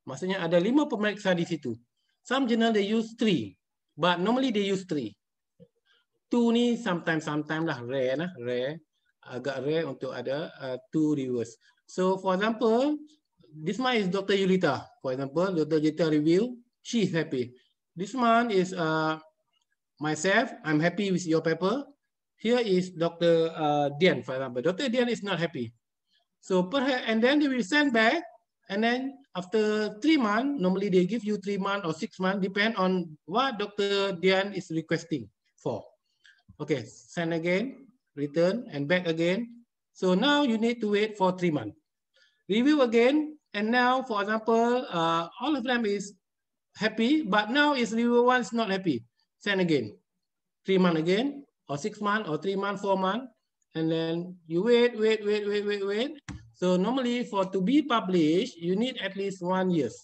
Maksudnya ada lima pemeriksa di situ. Some journal they use three, but normally they use three. Two ni sometimes sometimes lah rare lah rare. agak rare untuk ada uh, two reviewers. So for example, this one is Dr. Yulita. For example, Dr. Yulita review, she is happy. This one is uh, myself, I'm happy with your paper. Here is Dr. Uh, Dian, for example. Dr. Dian is not happy. So perhaps, and then they will send back, and then after three months, normally they give you three months or six months, depend on what Dr. Dian is requesting for. Okay, send again return and back again. So now you need to wait for three months. Review again, and now, for example, uh, all of them is happy, but now is review is not happy. Send again, three months again, or six months, or three months, four months, and then you wait, wait, wait, wait, wait, wait. So normally for to be published, you need at least one years.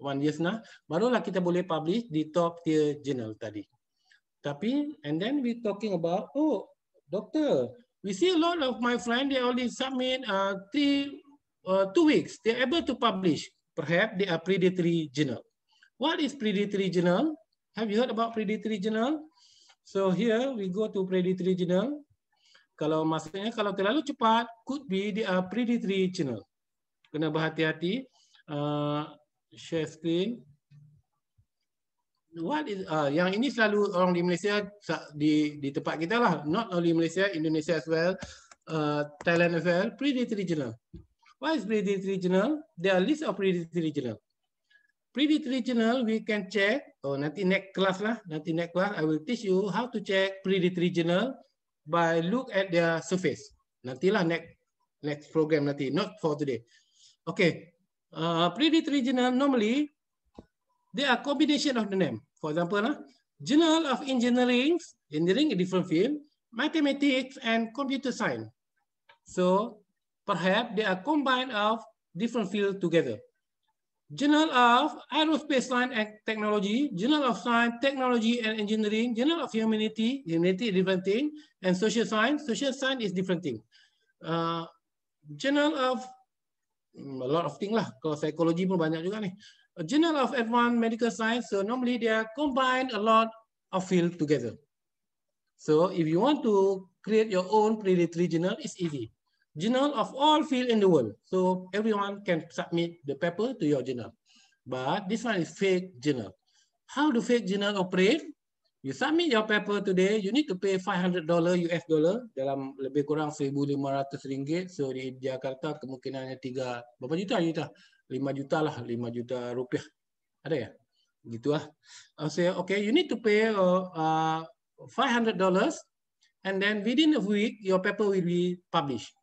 One years nah, barulah kita boleh publish di top tier journal tadi. Tapi, and then we talking about, oh, doctor, we see a lot of my friend, they only submit uh, three, uh, two weeks. They're able to publish. Perhaps they are predatory journal. What is predatory journal? Have you heard about predatory journal? So here we go to predatory journal. Kalau maksudnya kalau terlalu cepat, could be they are predatory journal. Kena berhati-hati. Uh, share screen what is uh, yang ini selalu orang di Malaysia di di tempat kita lah not only Malaysia Indonesia as well uh, Thailand as well predatory regional why is predatory regional there are list of predatory regional predatory regional we can check oh nanti next class lah nanti next class I will teach you how to check predatory regional by look at their surface Nanti lah next next program nanti not for today okay uh, predatory regional normally They are combination of the name. For example, uh, Journal of Engineering, engineering a different field, mathematics and computer science. So perhaps they are combined of different fields together. Journal of Aerospace Science and Technology, Journal of Science, Technology and Engineering, Journal of Humanity, Humanity is different thing, and Social Science, Social Science is different thing. Uh, Journal of, mm, a lot of thing lah, kalau psychology pun banyak juga nih. a journal of advanced medical science, so normally they are combined a lot of field together. So if you want to create your own predatory journal, it's easy. Journal of all field in the world. So everyone can submit the paper to your journal. But this one is fake journal. How do fake journal operate? You submit your paper today, you need to pay $500 US dollar dalam lebih kurang rm ringgit. So di Jakarta kemungkinannya tiga, berapa juta, juta? 5 juta lah, 5 juta rupiah. Ada ya? Gitu lah. saya say, okay, you need to pay uh, $500 uh, and then within a week, your paper will be published.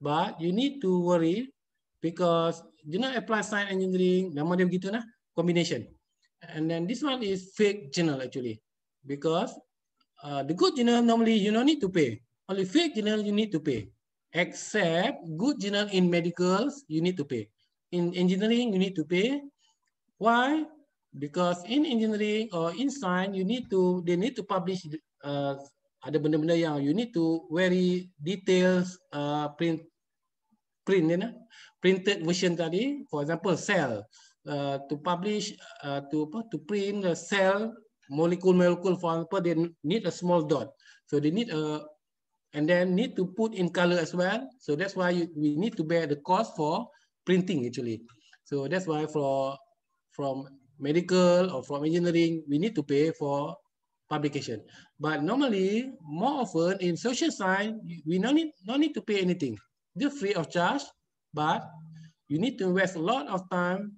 But you need to worry because you know applied science engineering, nama dia begitu nah, combination. And then this one is fake journal actually. Because uh, the good journal normally you don't need to pay. Only fake journal you need to pay. Except good journal in medicals, you need to pay. in engineering, you need to pay. Why? Because in engineering or in science, you need to, they need to publish uh, ada benda-benda yang you need to very details uh, print print you know? printed version tadi for example cell uh, to publish uh, to apa to print the cell molecule molecule for example they need a small dot so they need a and then need to put in color as well so that's why you, we need to bear the cost for printing actually. So that's why for from medical or from engineering, we need to pay for publication. But normally, more often in social science, we no need, no need to pay anything. They're free of charge, but you need to invest a lot of time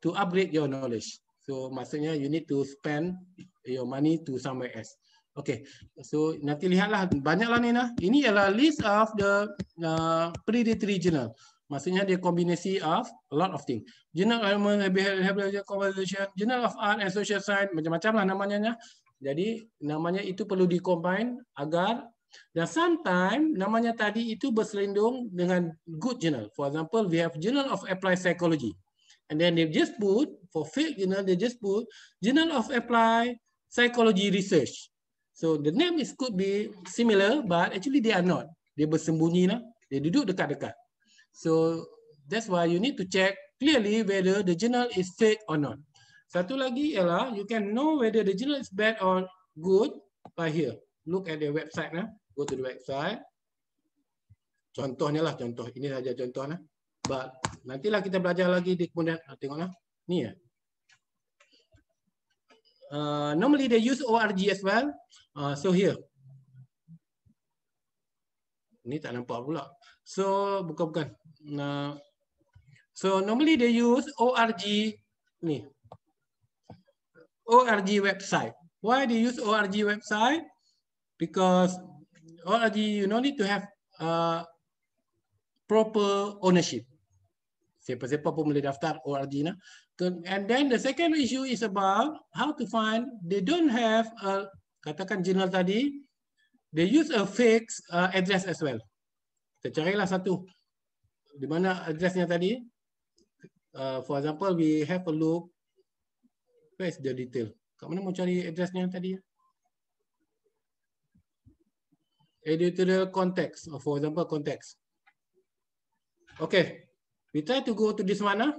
to upgrade your knowledge. So maksudnya you need to spend your money to somewhere else. Okay, so nanti lihatlah banyaklah ni lah. Ini adalah list of the uh, predatory journal. Maksudnya dia kombinasi of a lot of things. Journal of Rehabilitation Conversation, Journal of Art and Social Science, macam-macam lah namanya. Jadi namanya itu perlu dikombin agar dan sometimes namanya tadi itu berselindung dengan good journal. For example, we have Journal of Applied Psychology. And then they just put, for fake journal, they just put Journal of Applied Psychology Research. So the name is could be similar, but actually they are not. Dia bersembunyi lah. Dia duduk dekat-dekat. So that's why you need to check clearly whether the journal is fake or not. Satu lagi ialah you can know whether the journal is bad or good by here. Look at their website nah. Go to the website. Contohnya lah contoh. Ini saja contoh nah. But nantilah kita belajar lagi di kemudian. Tengoklah. Ni ya. Uh, normally they use ORG as well. Uh, so here. Ini tak nampak pula. So bukan-bukan. Nah, so normally they use ORG ni, ORG website. Why they use ORG website? Because ORG you no need to have uh, proper ownership. Siapa-siapa pun boleh daftar ORG na. And then the second issue is about how to find they don't have a katakan general tadi they use a fake uh, address as well. Kita carilah satu di mana addressnya tadi? Uh, for example, we have a look. Where is the detail? Kat mana mau cari addressnya tadi? Editorial context. Oh, for example, context. Okay. We try to go to this mana.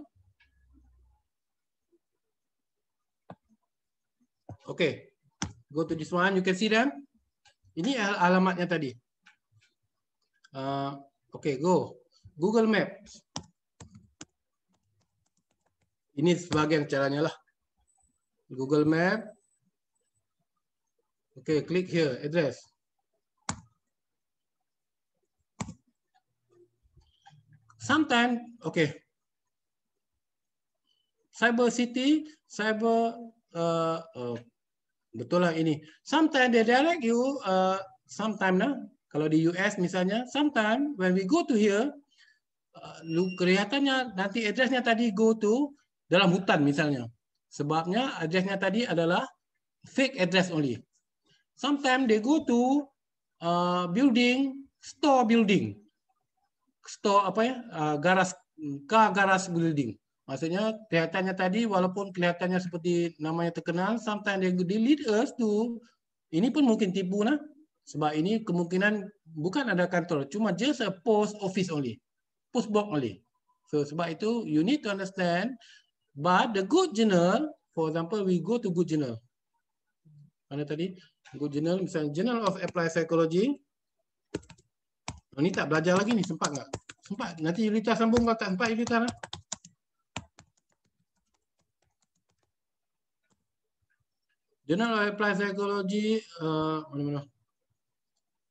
Ah. Okay. Go to this one. You can see them. Ini alamatnya tadi. Uh, okay, Go. Google Maps. Ini sebagian caranya lah. Google Map. Oke, okay, klik here, address. Sometimes, okay. Cyber City, cyber uh, uh, betul lah ini. Sometimes they direct you, uh, sometimes nah, kalau di US misalnya, sometimes when we go to here, uh, kelihatannya nanti addressnya tadi go to dalam hutan misalnya. Sebabnya addressnya tadi adalah fake address only. Sometimes they go to uh, building, store building. Store apa ya? Uh, garas, car garas building. Maksudnya kelihatannya tadi walaupun kelihatannya seperti namanya terkenal, sometimes they, they lead us to, ini pun mungkin tipu nah. Sebab ini kemungkinan bukan ada kantor, cuma just a post office only pushback only. So sebab itu you need to understand but the good journal for example we go to good journal. Mana tadi? Good journal misalnya Journal of Applied Psychology. Ini oh, tak belajar lagi ni sempat enggak? Sempat. Nanti Yulita sambung kalau tak sempat Yulita lah. Journal of Applied Psychology mana-mana. Uh,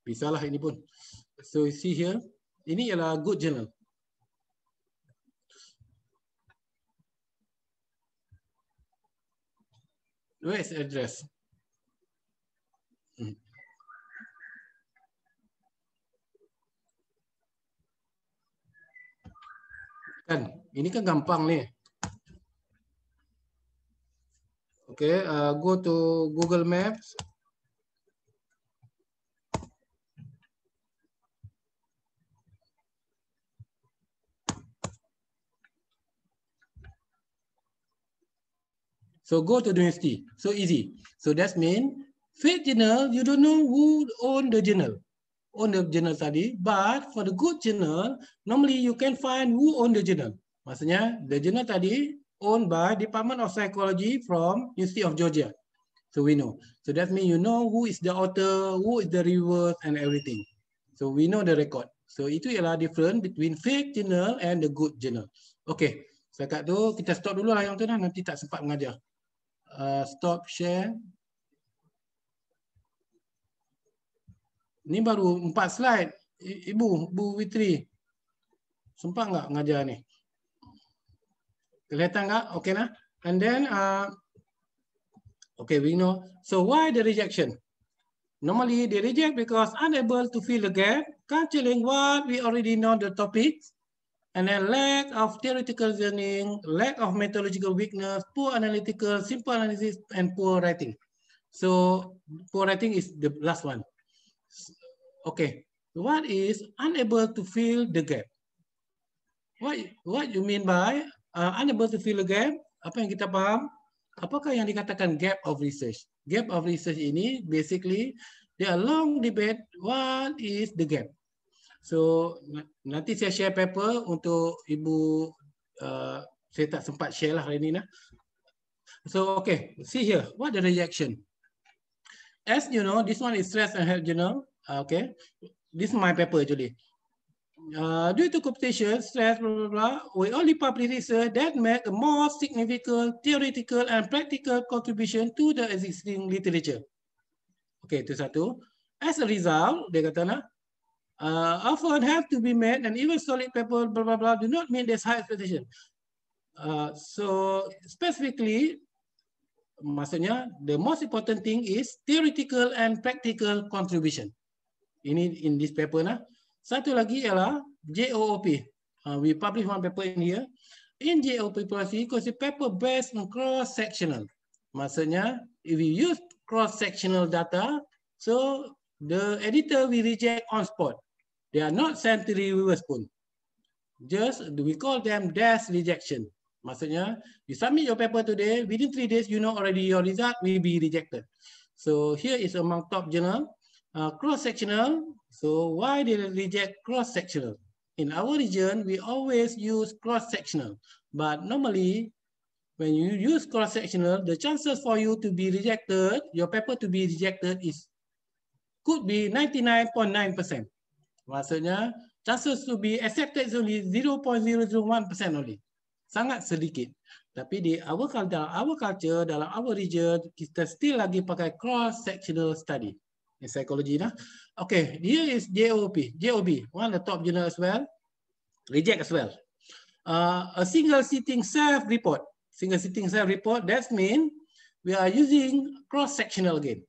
Bisa lah ini pun. So you see here. Ini ialah good journal. Where's address. Hmm. Kan, ini kan gampang nih. Oke, okay, uh, go to Google Maps. So go to the university. So easy. So that's mean fake journal, you don't know who own the journal, own the journal study. But for the good journal, normally you can find who own the journal. Maksudnya, the journal tadi owned by Department of Psychology from University of Georgia. So we know. So that means you know who is the author, who is the reviewer and everything. So we know the record. So itu ialah different between fake journal and the good journal. Okay. Sekat tu kita stop dulu lah yang tu dah. Nanti tak sempat mengajar uh, stop share. Ini baru empat slide. Ibu, Bu Witri. Sumpah enggak mengajar ni? Kelihatan enggak? Okay lah. And then, uh, okay, we know. So, why the rejection? Normally, they reject because unable to fill the gap, canceling what we already know the topics, and then lack of theoretical learning, lack of methodological weakness, poor analytical, simple analysis, and poor writing. So poor writing is the last one. Okay, what is unable to fill the gap? What, what you mean by uh, unable to fill the gap? Apa yang kita paham? Apakah yang dikatakan gap of research? Gap of research ini basically there are long debate what is the gap. So nanti saya share paper untuk ibu uh, saya tak sempat share lah hari ni lah. So okay, see here, what the reaction? As you know, this one is stress and health journal. Uh, okay, this is my paper actually. Uh, due to computation, stress, blah, blah, blah, we only publish research that make a more significant theoretical and practical contribution to the existing literature. Okay, itu satu. As a result, dia kata, nah, uh, often have to be met, and even solid paper, blah, blah, blah, do not mean this high expectation. Uh, so specifically, maksudnya the most important thing is theoretical and practical contribution. Ini in this paper nah. Satu lagi ialah JOOP. Uh, we publish one paper in here. In JOOP policy, because paper based on cross-sectional. Maksudnya, if we use cross-sectional data, so the editor will reject on spot. They are not sensory reverse pun. Just we call them death rejection. Maksudnya, you submit your paper today, within three days, you know already your result will be rejected. So here is among top journal, uh, cross-sectional. So why they reject cross-sectional? In our region, we always use cross-sectional, but normally when you use cross-sectional, the chances for you to be rejected, your paper to be rejected is could be 99.9%. Maksudnya, chances to be accepted is only 0.001% only. Sangat sedikit. Tapi di our culture, dalam our culture, dalam our region, kita still lagi pakai cross-sectional study. In psikologi dah. Okay, here is JOP. JOB, one of the top journal as well. Reject as well. Uh, a single sitting self-report. Single sitting self-report, that's mean we are using cross-sectional again.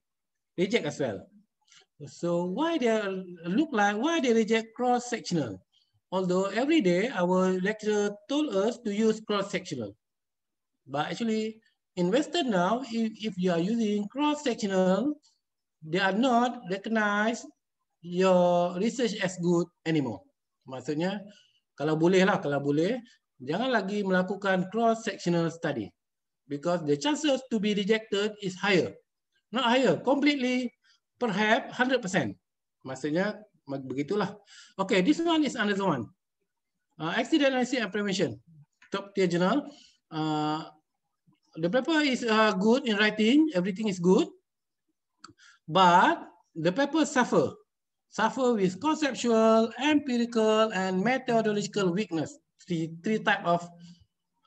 Reject as well. So why they look like, why they reject cross-sectional? Although every day our lecturer told us to use cross-sectional. But actually in Western now, if, if you are using cross-sectional, they are not recognized your research as good anymore. Maksudnya, kalau boleh lah, kalau boleh, jangan lagi melakukan cross-sectional study. Because the chances to be rejected is higher. Not higher, completely perhaps 100%. Maksudnya begitulah. Okay, this one is another one. Uh, accident analysis and prevention. Top tier journal. Uh, the paper is uh, good in writing. Everything is good. But the paper suffer. Suffer with conceptual, empirical, and methodological weakness. Three, three type of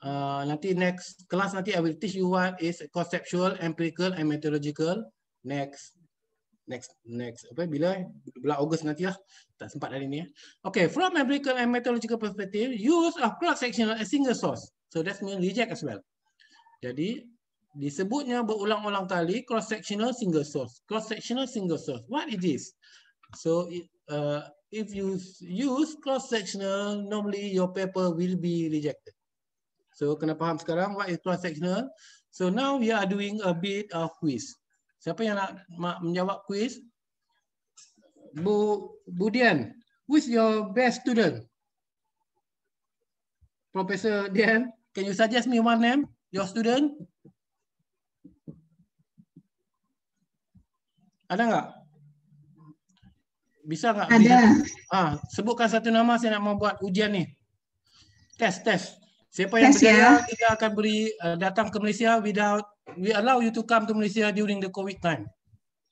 uh, nanti next kelas nanti I will teach you what is conceptual, empirical, and methodological next next next apa bila bulan Ogos nanti lah tak sempat hari ni ya. Okay, from empirical and methodological perspective, use of cross sectional as single source. So that's mean reject as well. Jadi disebutnya berulang-ulang kali cross sectional single source. Cross sectional single source. What it is? So uh, if you use cross sectional, normally your paper will be rejected. So kena faham sekarang what is cross sectional. So now we are doing a bit of quiz. Siapa yang nak menjawab kuis? Bu Budian, who is your best student? Professor Dian, can you suggest me one name, your student? Ada enggak? Bisa enggak? Ada. Ah, ha, sebutkan satu nama saya nak mau buat ujian ni. Test, test. Siapa yang berjaya, kita ya. akan beri uh, datang ke Malaysia without we allow you to come to Malaysia during the COVID time.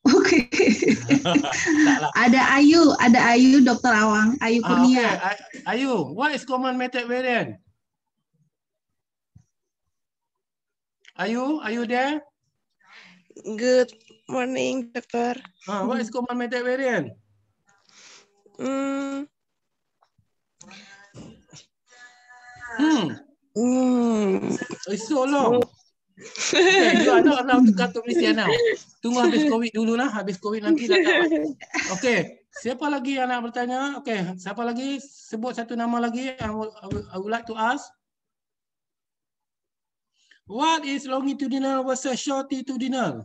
Oke. Okay. ada Ayu, ada Ayu Dokter Awang, Ayu ah, Kurnia. Ah, okay. Ayu, what is common method variant? Ayu, are you there? Good morning, Doctor. Ah, what is common method variant? Hmm. Hmm. Hmm. It's so long. So Okay, Ana tukar tu Malaysia Ana. Tunggu habis COVID dulu lah. Habis COVID nanti dah Okay. Siapa lagi yang nak bertanya? Okay. Siapa lagi? Sebut satu nama lagi. I would like to ask. What is longitudinal versus shortitudinal?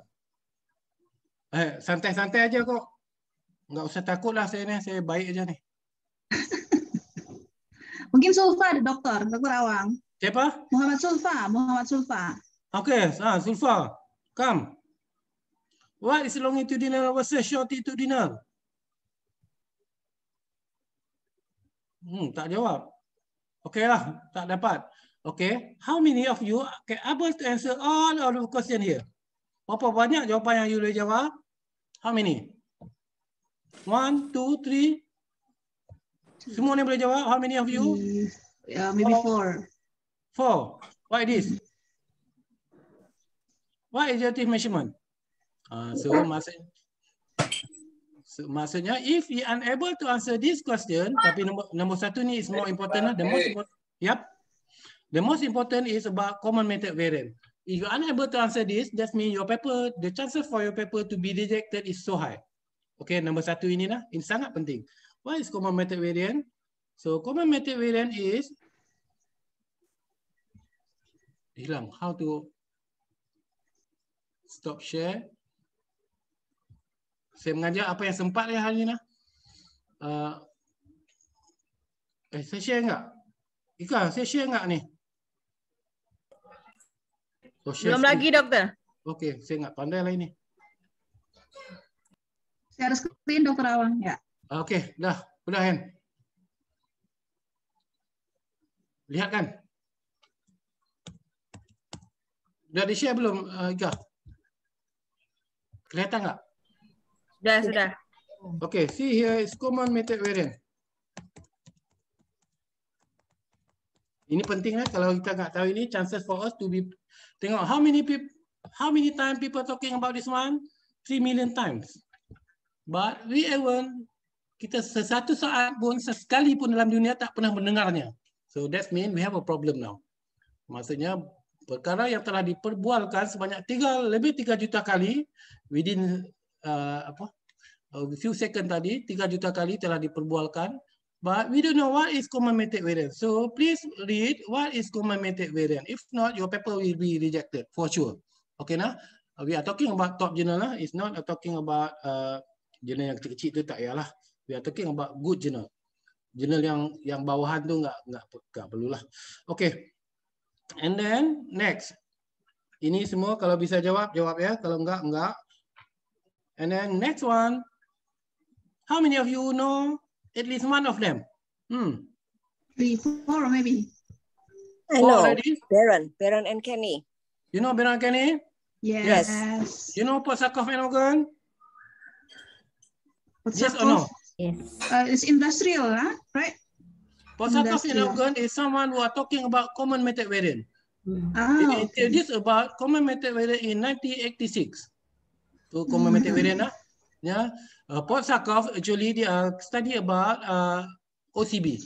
Eh, santai-santai aja kok. Enggak usah takut lah saya ni. Saya baik aja ni. Mungkin Sulfa ada doktor, doktor Awang. Siapa? Muhammad Sulfa, Muhammad Sulfa. Okay, ah, Zulfa, come. What is longitudinal versus shortitudinal? Hmm, tak jawab. Okay lah, tak dapat. Okay, how many of you can able to answer all of the question here? Berapa banyak jawapan yang you boleh jawab? How many? One, two, three. Semua ni boleh jawab. How many of you? Hmm, yeah, maybe four. Four. Why this? what is additive measurement uh, ah, so maksudnya so, maksudnya if you unable to answer this question tapi nombor nombor satu ni is more important lah. the most important, yep the most important is about common method variant if you unable to answer this that mean your paper the chances for your paper to be rejected is so high okay nombor satu ini lah ini sangat penting what is common method variant so common method variant is hilang how to stop share. Saya mengajar apa yang sempat ya hari ini lah. Uh, eh, eh, saya share enggak? Ika, saya share enggak ni? Oh, Belum screen. lagi, doktor. Okey, saya enggak pandai lah ini. Share screen, doktor Awang. Ya. Okey, dah. Sudah, Hen. Lihat kan? Dah di-share belum, eh, Ika? Kelihatan tak? Dah, sudah. Okay, see here is common method variant. Ini penting lah kalau kita tak tahu ini chances for us to be tengok how many people how many time people talking about this one three million times. But we even kita sesatu saat pun sesekali pun dalam dunia tak pernah mendengarnya. So that's mean we have a problem now. Maksudnya perkara yang telah diperbualkan sebanyak tiga lebih tiga juta kali within uh, apa a few second tadi tiga juta kali telah diperbualkan but we don't know what is common metric variant so please read what is common metric variant if not your paper will be rejected for sure okay nah we are talking about top journal lah it's not talking about uh, journal yang kecil-kecil tu tak yalah we are talking about good journal journal yang yang bawahan tu enggak enggak enggak perlulah okay And then next. Ini semua kalau bisa jawab, jawab ya. Kalau enggak, enggak. And then next one. How many of you know at least one of them? Hmm. Three, four maybe. I four know. Baron, Baron and Kenny. You know Baron and Kenny? Yes. yes. You know Posakov and Ogun? Yes or no? Yes. Uh, it's industrial, huh? right? But is someone who are talking about common method variant. Hmm. Ah, it introduced okay. about common method variant in 1986. So common -hmm. method variant lah. Yeah. Uh, Paul Sakov actually they uh, study about uh, OCB.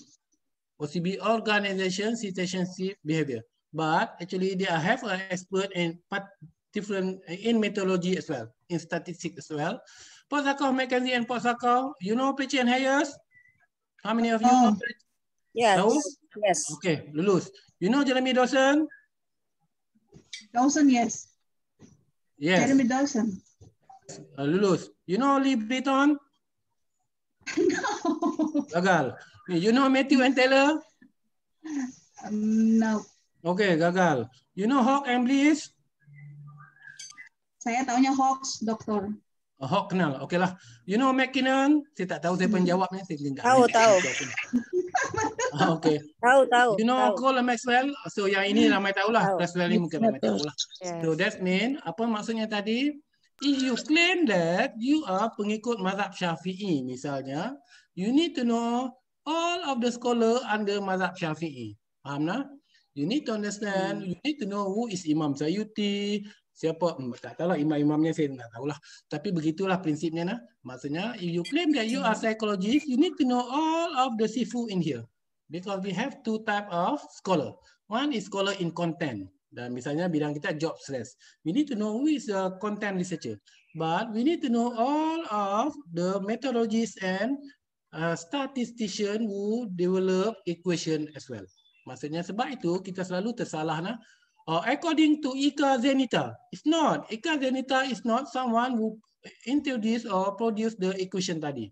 OCB organization citizenship behavior. But actually they have an expert in part different in methodology as well, in statistics as well. Paul Sakov, McKenzie and Paul you know Pitch and Hayes? How many of you oh. know Yes. Tahu? Yes. Okay, lulus. You know Jeremy Dawson? Dawson, yes. Yes. Jeremy Dawson. Uh, lulus. You know Lee Britton? no. Gagal. You know Matthew and Taylor? Um, no. Okay, gagal. You know Hawk and Bliss? Saya taunya Hawks, doktor. Oh, kenal. Okey lah. You know McKinnon? Saya tak tahu saya yang jawabnya. Saya tinggal. Tahu, tahu. Ah, okey. Tahu, tahu. You know Cole Maxwell? So yang ini hmm. ramai tahulah. Tahu. Maxwell ni mungkin ramai tahulah. Yes. So that mean, apa maksudnya tadi? If you claim that you are pengikut mazhab syafi'i misalnya, you need to know all of the scholar under mazhab syafi'i. Faham tak? You need to understand, hmm. you need to know who is Imam Zayuti, siapa hmm, tak tahu lah imam-imamnya saya tak tahu lah tapi begitulah prinsipnya nah maksudnya if you claim that you are psychologist you need to know all of the sifu in here because we have two type of scholar one is scholar in content dan misalnya bidang kita job stress we need to know who is the content researcher but we need to know all of the methodologies and uh, statistician who develop equation as well maksudnya sebab itu kita selalu tersalah nah Uh, according to Ika Zenita, it's not. Ika Zenita is not someone who introduced or produced the equation tadi.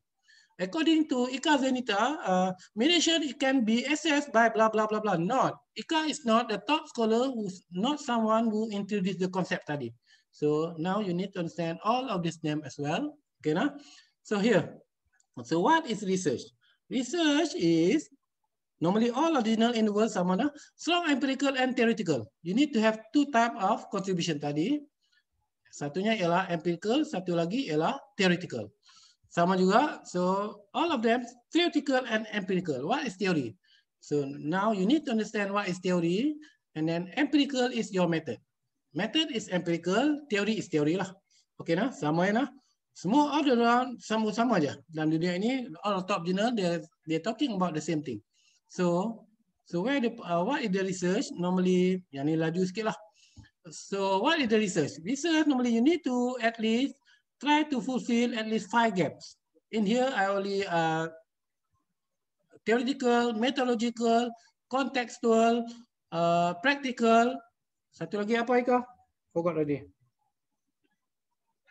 According to Ika Zenita, uh, mediation can be assessed by blah, blah, blah, blah. Not. Ika is not the top scholar, who's not someone who introduced the concept tadi. So now you need to understand all of this name as well. Okay, nah? So here, so what is research? Research is Normally, all ordinal in the world sama lah. Strong empirical and theoretical. You need to have two type of contribution tadi. Satunya ialah empirical, satu lagi ialah theoretical. Sama juga. So, all of them, theoretical and empirical. What is theory? So, now you need to understand what is theory. And then empirical is your method. Method is empirical, theory is theory lah. Okay lah, sama ya lah. Semua all the sama-sama aja. Dalam dunia ini, all top journal, they're, they're talking about the same thing. So so where the uh, what is the research normally yang ni laju sikit lah. So what is the research? Research normally you need to at least try to fulfill at least five gaps. In here I only uh, theoretical, methodological, contextual, uh, practical. Satu lagi apa Ika? Forgot already.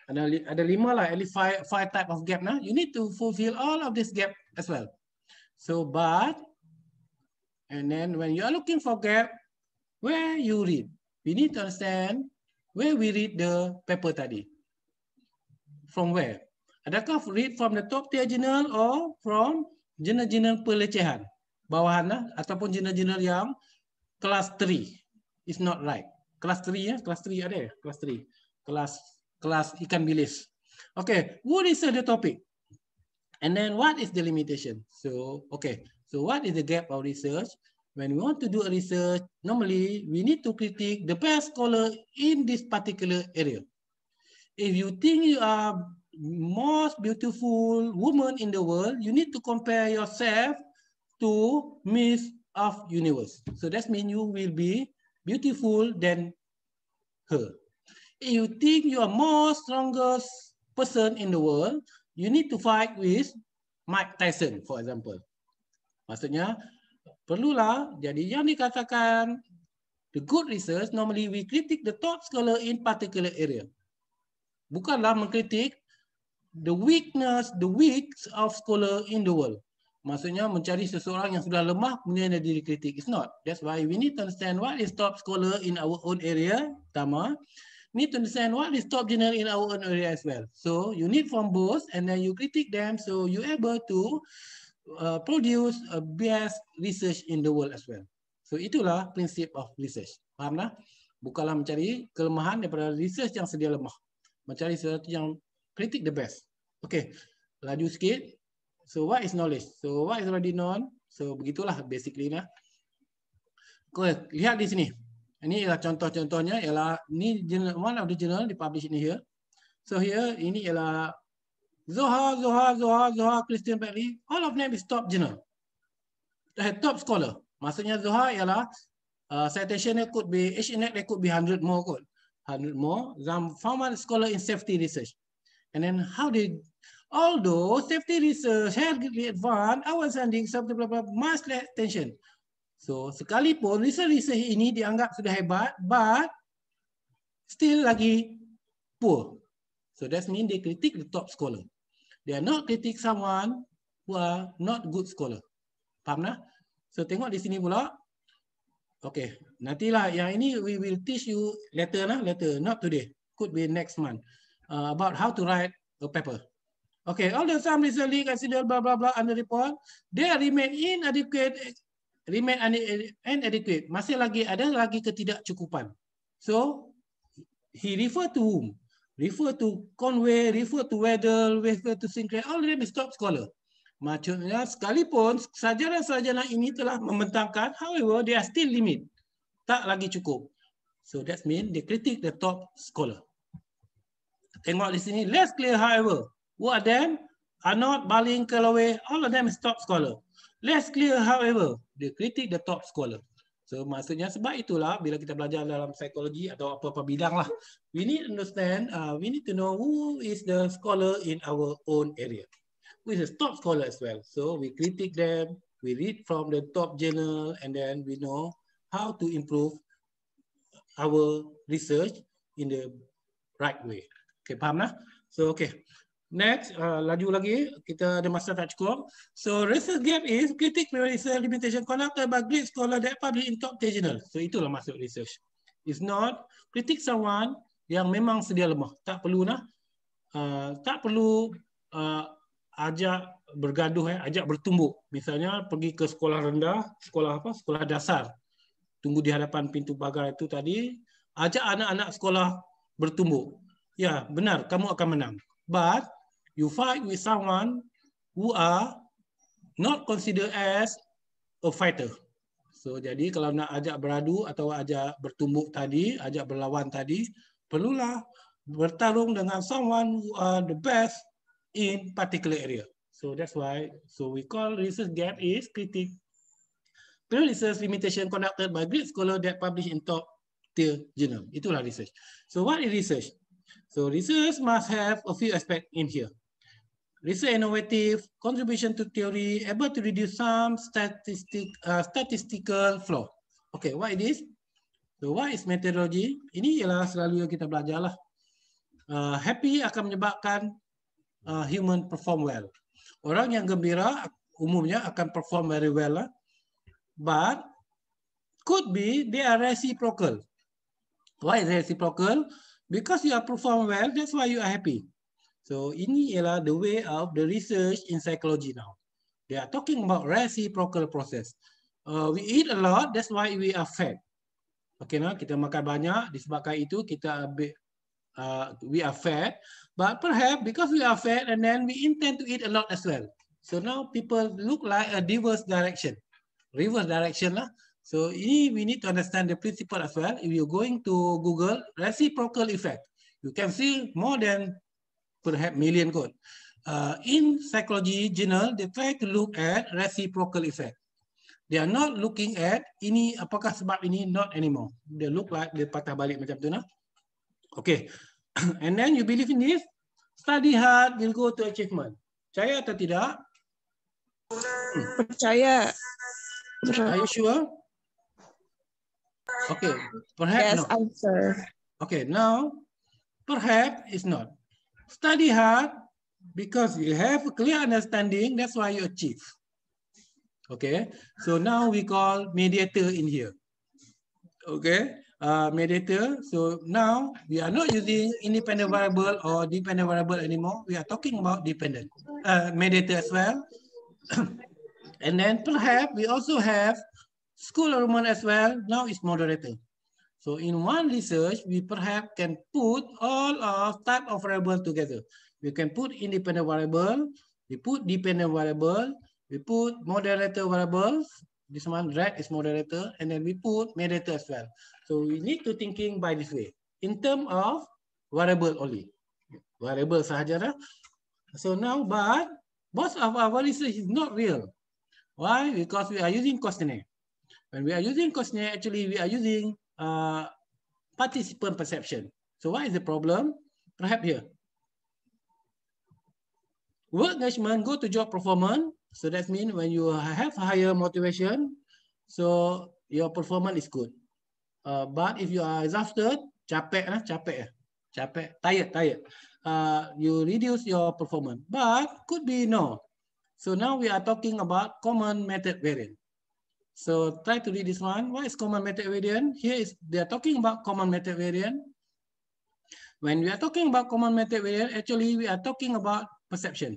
Ada ada lima lah, at least five five type of gap nah. You need to fulfill all of this gap as well. So but And then when you are looking for gap, where you read? We need to understand where we read the paper tadi. From where? Adakah read from the top tier journal or from jurnal-jurnal pelecehan? Bawahan lah, ataupun jurnal-jurnal yang kelas 3. It's not right. Kelas 3 ya, kelas 3 ada ya, kelas 3. Kelas kelas ikan bilis. Okay, what is the topic? And then what is the limitation? So, okay. So what is the gap of research? When we want to do a research, normally we need to critique the best scholar in this particular area. If you think you are most beautiful woman in the world, you need to compare yourself to Miss of Universe. So that means you will be beautiful than her. If you think you are most strongest person in the world, you need to fight with Mike Tyson, for example. Maksudnya, perlulah jadi yang dikatakan the good research, normally we critic the top scholar in particular area. Bukanlah mengkritik the weakness, the weak of scholar in the world. Maksudnya mencari seseorang yang sudah lemah kemudian dia dikritik. It's not. That's why we need to understand what is top scholar in our own area. Pertama, need to understand what is top general in our own area as well. So you need from both and then you critic them so you able to Uh, produce a best research in the world as well. So itulah prinsip of research. Faham tak? Bukalah mencari kelemahan daripada research yang sedia lemah. Mencari sesuatu yang kritik the best. Okay, laju sikit. So what is knowledge? So what is already known? So begitulah basically lah. Okay, lihat di sini. Ini ialah contoh-contohnya ialah ni journal, one of the journal dipublish ini here. So here ini ialah Zoha, Zoha, Zoha, Zoha, Christian Berry, all of them is top journal. The top scholar. Maksudnya Zoha ialah uh, citation dia could be, each index dia could be 100 more kot. 100 more. Zam former scholar in safety research. And then how did, although safety research had greatly advanced, our sending some blah, blah, blah, much less attention. So sekalipun research-research ini dianggap sudah hebat, but still lagi poor. So that's mean they critique the top scholar. They are not critique someone who are not good scholar. Faham tak? So tengok di sini pula. Okay. Nantilah yang ini we will teach you later lah. Later. Not today. Could be next month. Uh, about how to write a paper. Okay. All the sum recently considered blah blah blah under report. They remain inadequate. Remain inadequate. Masih lagi ada lagi ketidakcukupan. So he refer to whom? refer to Conway, refer to Weddell, refer to Sinclair, all of them is top scholar. Macamnya sekalipun sajalah sajalah ini telah membentangkan, however, they are still limit. Tak lagi cukup. So that's mean they critic the top scholar. Tengok di sini, less clear however, who are them? Arnold, Baling, Callaway, all of them is top scholar. Less clear however, they critic the top scholar. So maksudnya sebab itulah bila kita belajar dalam psikologi atau apa-apa bidang lah, we need to understand, uh, we need to know who is the scholar in our own area, who is the top scholar as well. So we critic them, we read from the top journal, and then we know how to improve our research in the right way. Okay, faham lah? So okay, Next, uh, laju lagi. Kita ada masa tak cukup. So, research gap is critic research limitation conducted by great scholar that published in top regional. So, itulah maksud research. It's not critic someone yang memang sedia lemah. Tak perlu lah. Uh, tak perlu uh, ajak bergaduh, eh, ajak bertumbuk. Misalnya, pergi ke sekolah rendah, sekolah apa? Sekolah dasar. Tunggu di hadapan pintu pagar itu tadi. Ajak anak-anak sekolah bertumbuk. Ya, benar. Kamu akan menang. But, you fight with someone who are not considered as a fighter. So jadi kalau nak ajak beradu atau ajak bertumbuk tadi, ajak berlawan tadi, perlulah bertarung dengan someone who are the best in particular area. So that's why so we call research gap is critic. Peer research limitation conducted by great scholar that published in top tier journal. Itulah research. So what is research? So research must have a few aspects in here research innovative, contribution to theory, able to reduce some statistic, uh, statistical flaw. Okay, what it is? So, what is methodology? Ini ialah selalu yang kita belajar lah. Uh, happy akan menyebabkan uh, human perform well. Orang yang gembira umumnya akan perform very well lah. But, could be they are reciprocal. Why is reciprocal? Because you are perform well, that's why you are happy. So ini ialah the way of the research in psychology now. They are talking about reciprocal process. Uh, we eat a lot, that's why we are fat. Okay, nah, kita makan banyak, disebabkan itu kita ambil, uh, we are fat. But perhaps because we are fat and then we intend to eat a lot as well. So now people look like a diverse direction. Reverse direction lah. So ini we need to understand the principle as well. If you're going to Google reciprocal effect, you can see more than perhaps million kot. Uh, in psychology general they try to look at reciprocal effect. They are not looking at ini apakah sebab ini not anymore. They look like they patah balik macam tu nah. Okay. And then you believe in this, study hard will go to achievement. Percaya atau tidak? Percaya. Are you sure? Okay, perhaps yes, not. answer. Okay, now perhaps it's not. Study hard because you have a clear understanding, that's why you achieve. Okay, so now we call mediator in here. Okay, uh, mediator. So now we are not using independent variable or dependent variable anymore. We are talking about dependent uh, mediator as well. and then perhaps we also have school element as well. Now it's moderator. So in one research, we perhaps can put all of type of variable together. We can put independent variable, we put dependent variable, we put moderator variables. This one red is moderator, and then we put mediator as well. So we need to thinking by this way in term of variable only, variable sahaja. Lah. So now, but most of our research is not real. Why? Because we are using questionnaire. When we are using questionnaire, actually we are using uh, participant perception. So what is the problem? Perhaps here. Work engagement, go to job performance. So that means when you have higher motivation, so your performance is good. Uh, but if you are exhausted, capek nah capek capek, tired, tired. Uh, you reduce your performance. But could be no. So now we are talking about common method variant. So try to read this one. What is common method variant? Here is they are talking about common method variant. When we are talking about common method variant, actually we are talking about perception.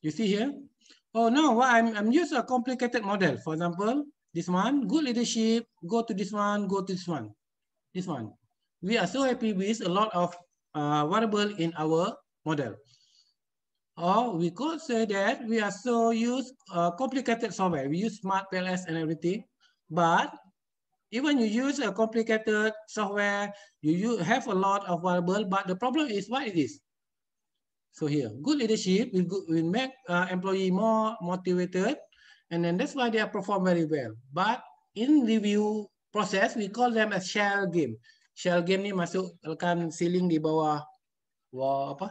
You see here? Oh no, well, I'm, I'm using a complicated model. For example, this one, good leadership, go to this one, go to this one, this one. We are so happy with a lot of uh, variable in our model. Or we could say that we are so use uh, complicated software. We use smart PLS and everything. But even you use a complicated software, you, have a lot of variable, but the problem is what it is. So here, good leadership will, make uh, employee more motivated. And then that's why they perform very well. But in review process, we call them as shell game. Shell game ni akan ceiling di bawah, wah apa,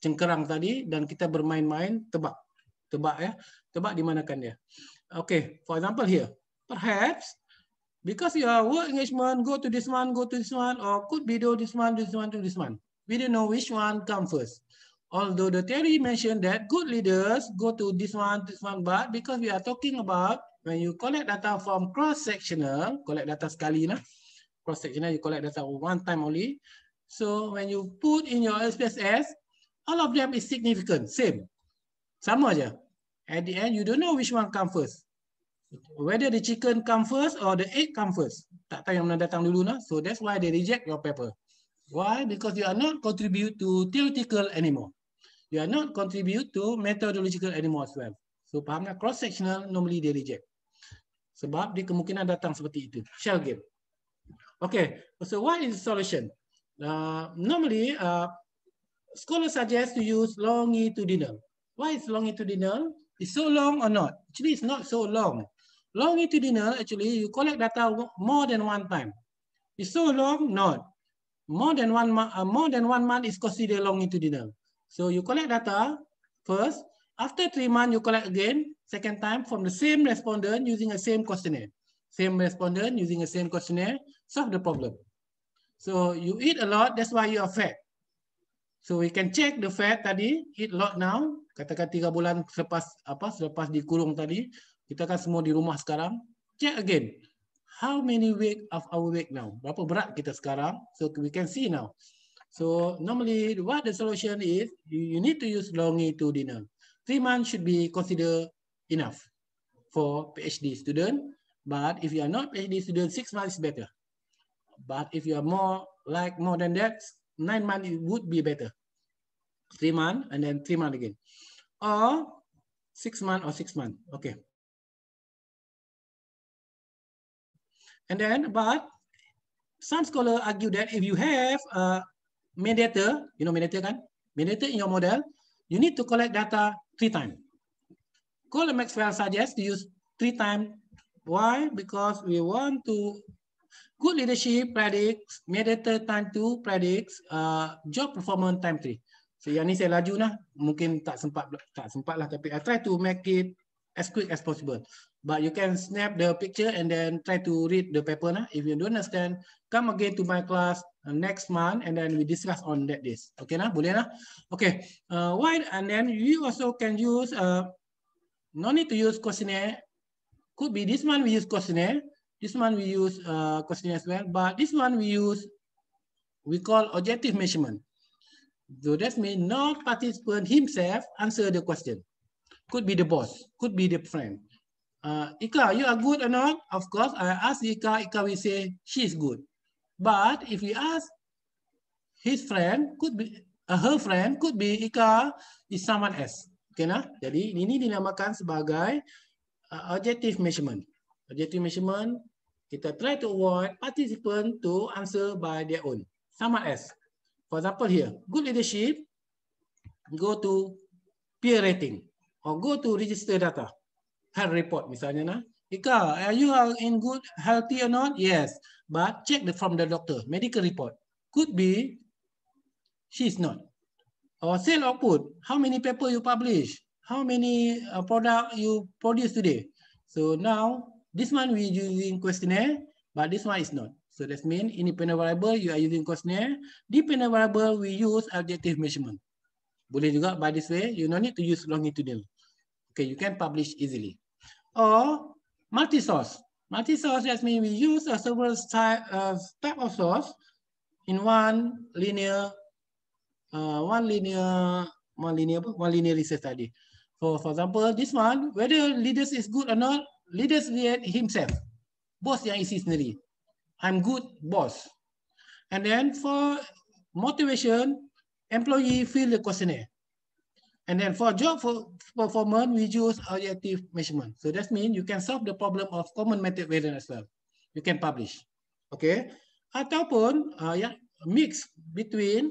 cengkerang tadi dan kita bermain-main tebak. Tebak ya. Tebak di manakan dia. Okay, for example here. Perhaps because your work engagement go to this one, go to this one or could be do this one, this one, to this one. We don't know which one come first. Although the theory mentioned that good leaders go to this one, this one, but because we are talking about when you collect data from cross-sectional, collect data sekali lah, cross-sectional you collect data one time only. So when you put in your SPSS, all of them is significant same sama aja at the end you don't know which one come first whether the chicken come first or the egg come first tak tahu yang mana datang dulu nah so that's why they reject your paper why because you are not contribute to theoretical anymore you are not contribute to methodological anymore as well so faham pahamlah cross sectional normally they reject sebab dia kemungkinan datang seperti itu shell game okay so what is solution uh, normally uh, scholars suggest to use longitudinal. Why is longitudinal? It's so long or not? Actually, it's not so long. Longitudinal, actually, you collect data more than one time. It's so long? Not. More than one month, uh, more than one month is considered longitudinal. So you collect data first. After three months, you collect again, second time from the same respondent using the same questionnaire. Same respondent using the same questionnaire, solve the problem. So you eat a lot, that's why you are fat. So we can check the Fed tadi hit lot now. Katakan tiga bulan selepas apa selepas dikurung tadi, kita kan semua di rumah sekarang. Check again. How many week of our week now? Berapa berat kita sekarang? So we can see now. So normally what the solution is, you, need to use longi to dinner Three months should be consider enough for PhD student. But if you are not PhD student, six months is better. But if you are more like more than that, nine months would be better. Three months and then three months again. Or six months or six months. Okay. And then, but some scholar argue that if you have a mediator, you know mediator kan? Mediator in your model, you need to collect data three times. Cole Maxwell suggests to use three times. Why? Because we want to good leadership predicts mediator time to predicts uh, job performance time tree. So yang ni saya laju lah. Mungkin tak sempat tak sempat lah tapi I try to make it as quick as possible. But you can snap the picture and then try to read the paper lah. If you don't understand, come again to my class uh, next month and then we discuss on that this. Okay lah, boleh lah. Okay, uh, why and then you also can use, uh, no need to use questionnaire. Could be this month we use questionnaire. This one we use uh, question as well, but this one we use, we call objective measurement. So that means no participant himself answer the question. Could be the boss, could be the friend. Uh, Ika, you are good or not? Of course, I ask Ika, Ika will say she is good. But if we ask his friend, could be uh, her friend, could be Ika is someone else. Okay, nah? Jadi ini dinamakan sebagai uh, objective measurement. Objective measurement Kita try to avoid participant to answer by their own. Sama as. For example here, good leadership, go to peer rating or go to register data. Health report misalnya nah. Ika, are you in good, healthy or not? Yes. But check the, from the doctor. Medical report. Could be she's not. Or sale output. How many paper you publish? How many uh, product you produce today? So now This one we using questionnaire, but this one is not. So that means independent variable, you are using questionnaire. Dependent variable, we use objective measurement. Boleh juga by this way, you no need to use longitudinal. Okay, you can publish easily. Or multi-source. Multi-source, that means we use a several type, uh, type of source in one linear, uh, one linear, one linear, one linear research study. So for example, this one, whether leaders is good or not, leaders himself, boss yang isi sendiri. I'm good boss. And then for motivation, employee fill the questionnaire. And then for job for performance, we use objective measurement. So that means you can solve the problem of common method variance as well. You can publish. Okay. Ataupun uh, yeah, mix between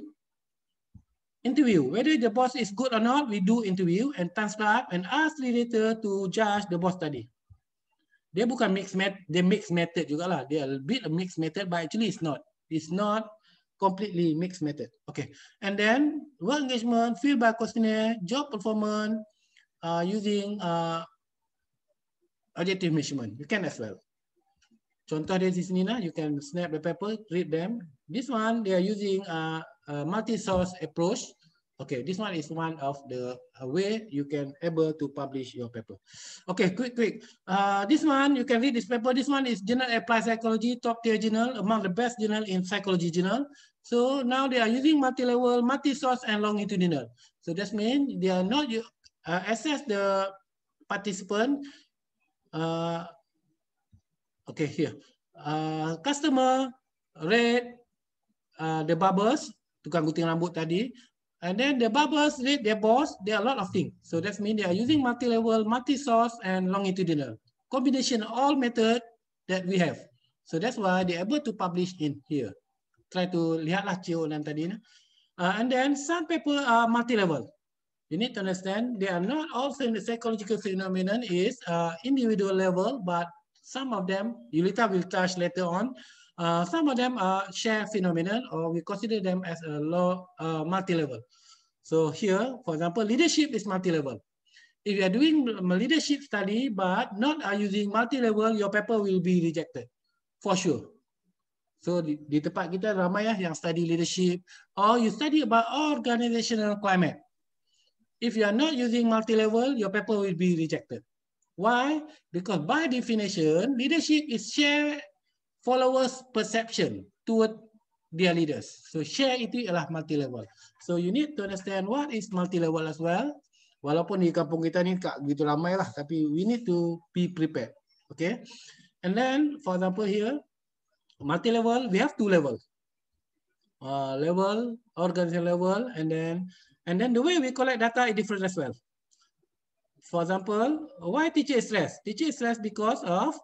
interview. Whether the boss is good or not, we do interview and transcribe and ask the leader to judge the boss study. dia bukan mixed method, dia mixed method juga lah. Dia a bit a mixed method but actually it's not. It's not completely mixed method. Okay. And then work engagement, feedback questionnaire, job performance uh, using uh, adjective measurement. You can as well. Contoh dia di sini lah. You can snap the paper, read them. This one, they are using uh, a multi-source approach. Okay, this one is one of the way you can able to publish your paper. Okay, quick, quick. Uh, this one, you can read this paper. This one is Journal Applied Psychology, top tier journal, among the best journal in psychology journal. So now they are using multi-level, multi-source and longitudinal. So that means they are not uh, assess the participant. Uh, okay, here. Uh, customer, read uh, the bubbles. tukang guting rambut tadi, and then the bubbles, their they balls, there are a lot of things. So that means they are using multi-level, multi-source, and longitudinal. Combination all method that we have. So that's why they're able to publish in here. Try to lihatlah CO yang tadi. Uh, and then some paper are multi-level. You need to understand they are not also in the psychological phenomenon is uh, individual level, but some of them, Yulita will touch later on, uh, some of them are share phenomenon or we consider them as a low uh, multi-level. So here, for example, leadership is multi-level. If you are doing a leadership study but not are using multi-level, your paper will be rejected for sure. So di, di tempat kita ramai yang study leadership or you study about organizational climate. If you are not using multi-level, your paper will be rejected. Why? Because by definition, leadership is share followers perception toward their leaders. So share itu ialah multi-level. So you need to understand what is multi-level as well. Walaupun di kampung kita ni tak begitu ramai lah. Tapi we need to be prepared. Okay. And then for example here, multi-level, we have two levels. Uh, level, organization level, and then and then the way we collect data is different as well. For example, why teacher is stressed? Teacher is stressed because of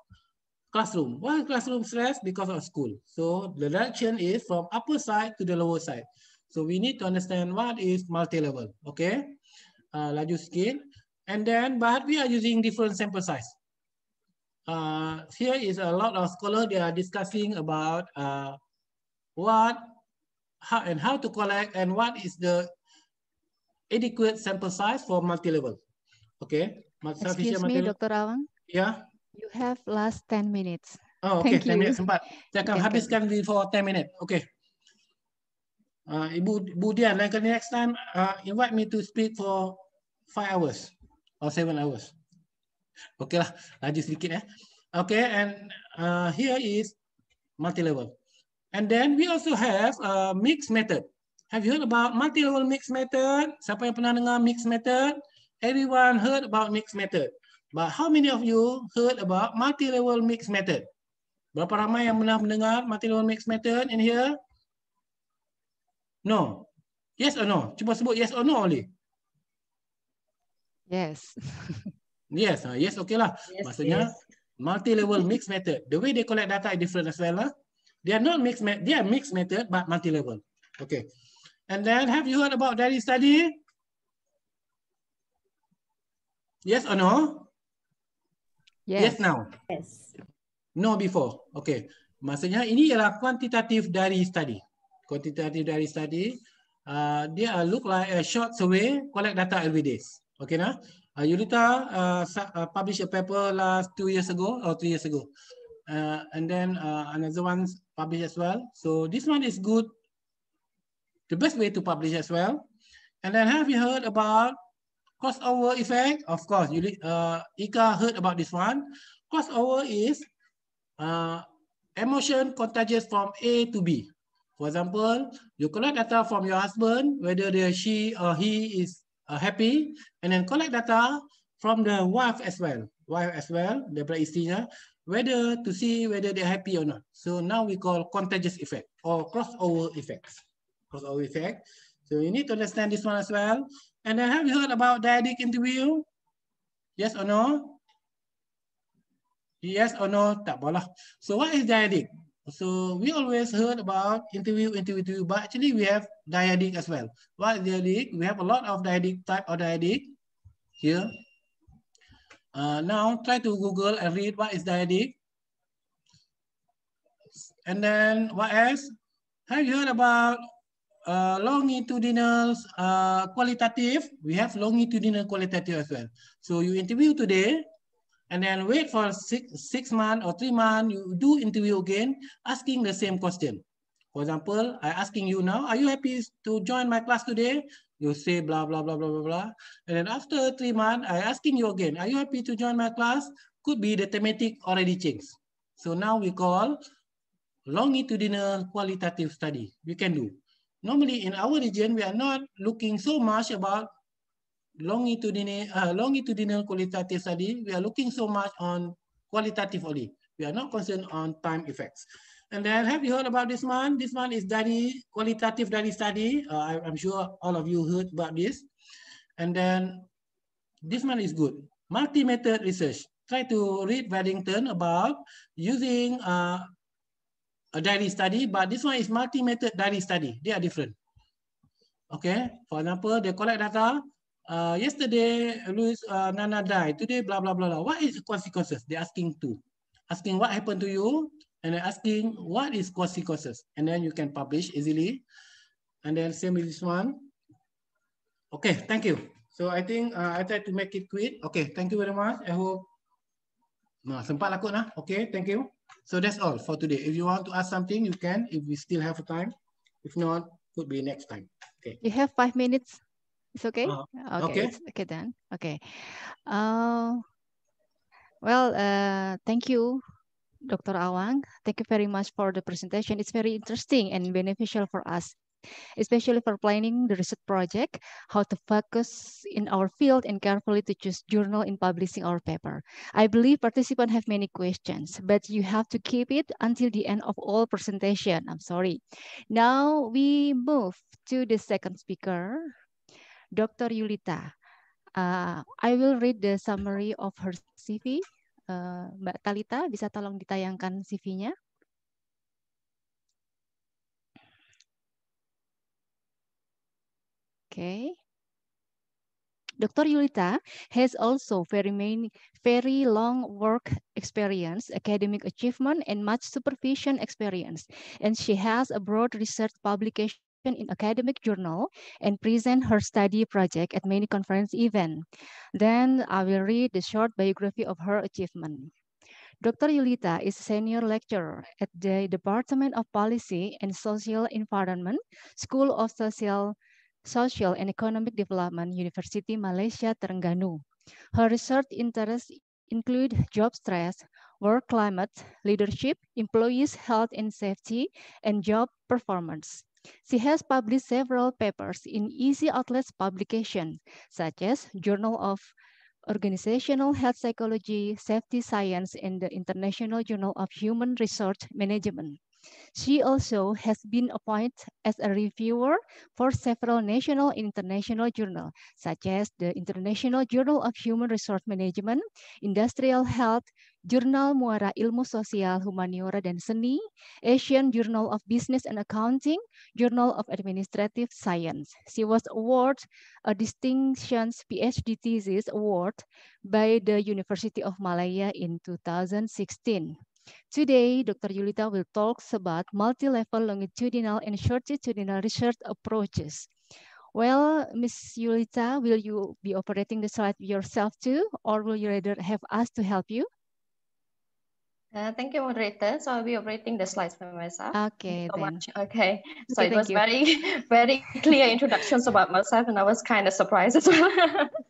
classroom. Why classroom stress? Because of school. So the direction is from upper side to the lower side. So we need to understand what is multi-level, okay? Uh, laju scale. And then, but we are using different sample size. Uh, here is a lot of scholar they are discussing about uh, what how, and how to collect and what is the adequate sample size for multi-level. Okay. Excuse me, Dr. Awang. Yeah. You have last 10 minutes. Oh, okay. Thank 10 you. minutes sempat. Saya akan yeah, habiskan okay. for 10 minutes. Okay. Uh, Ibu, Ibu Dian, like eh, next time, uh, invite me to speak for 5 hours or 7 hours. Okay lah, laju sedikit ya. Eh. Okay, and uh, here is multi-level. And then we also have a mixed method. Have you heard about multi-level mixed method? Siapa yang pernah dengar mixed method? Everyone heard about mixed method. But how many of you heard about multi-level mixed method? Berapa ramai yang pernah mendengar multi-level mixed method in here? No. Yes or no? Cuba sebut yes or no only. Yes. yes. Ah, yes, okay lah. Yes, Maksudnya, yes. multi-level mixed method. The way they collect data is different as well. Lah. They are not mixed method. They are mixed method, but multi-level. Okay. And then, have you heard about daddy study? Yes or no? Yes. yes now? Yes. No before. Okay. Maksudnya ini ialah kuantitatif dari study. Kuantitatif dari study. Uh, they uh, are look like a short survey, collect data every days. Okay nah? Uh, Yulita uh, uh, published a paper last two years ago or three years ago. Uh, and then uh, another one published as well. So this one is good. The best way to publish as well. And then have you heard about Crossover effect, of course, you, uh, Ika heard about this one. Crossover is uh, emotion contagious from A to B. For example, you collect data from your husband, whether they, she or he is uh, happy, and then collect data from the wife as well. Wife as well, daripada istrinya, whether to see whether they're happy or not. So now we call contagious effect or crossover effects. Crossover effect. So you need to understand this one as well. And then have you heard about dyadic interview? Yes or no? Yes or no? Tak boleh. So what is dyadic? So we always heard about interview, interview, interview, but actually we have dyadic as well. What is dyadic? We have a lot of dyadic type of dyadic here. Uh, now try to Google and read what is dyadic. And then what else? Have you heard about uh, longitudinal uh, qualitative, we have longitudinal qualitative as well. So you interview today, and then wait for six, six months or three months, you do interview again, asking the same question. For example, I asking you now, are you happy to join my class today? You say blah, blah, blah, blah, blah, blah. And then after three months, I asking you again, are you happy to join my class? Could be the thematic already changed. So now we call longitudinal qualitative study. We can do. Normally in our region, we are not looking so much about longitudinal, uh, longitudinal qualitative study. We are looking so much on qualitative only. We are not concerned on time effects. And then have you heard about this one? This one is qualitative daddy study. Uh, I, I'm sure all of you heard about this. And then this one is good. Multi-method research. Try to read Wellington about using uh, a diary study, but this one is multi-method diary study. They are different. Okay, for example, they collect data. Uh, yesterday, Louis uh, Nana died. Today, blah, blah, blah, blah. What is the consequences? They're asking two. Asking what happened to you, and then asking what is consequences. And then you can publish easily. And then same with this one. Okay, thank you. So I think uh, I try to make it quick. Okay, thank you very much. I hope. Nah, sempat lah kot lah. Okay, thank you. So that's all for today. If you want to ask something, you can, if we still have time. If not, could be next time. Okay. You have five minutes. It's okay? Uh, okay. Okay. okay then. Okay. Uh, well, uh, thank you, Dr. Awang. Thank you very much for the presentation. It's very interesting and beneficial for us especially for planning the research project, how to focus in our field and carefully to choose journal in publishing our paper. I believe participants have many questions, but you have to keep it until the end of all presentation. I'm sorry. Now we move to the second speaker, Dr. Yulita. Uh, I will read the summary of her CV. Uh, Mbak Talita, bisa tolong ditayangkan CV-nya? Okay. Dr. Yulita has also very many, very long work experience, academic achievement, and much supervision experience. And she has a broad research publication in academic journal and present her study project at many conference events. Then I will read the short biography of her achievement. Dr. Yulita is senior lecturer at the Department of Policy and Social Environment, School of Social Social and Economic Development University Malaysia Terengganu. Her research interests include job stress, work climate, leadership, employees' health and safety, and job performance. She has published several papers in Easy Outlets publications, such as Journal of Organizational Health Psychology, Safety Science, and the International Journal of Human Resource Management. She also has been appointed as a reviewer for several national and international journals, such as the International Journal of Human Resource Management, Industrial Health, Journal, Muara Ilmu Sosial, Humaniora dan Seni, Asian Journal of Business and Accounting, Journal of Administrative Science. She was awarded a Distinction PhD Thesis Award by the University of Malaya in 2016. Today, Dr. Yulita will talk about multi-level longitudinal and shortitudinal research approaches. Well, Ms. Yulita, will you be operating the slide yourself too, or will you rather have us to help you? Uh, thank you, moderator. So I'll be operating the slides by myself. Okay. So much. Okay. So okay, it was you. very, very clear introductions about myself, and I was kind of surprised as well.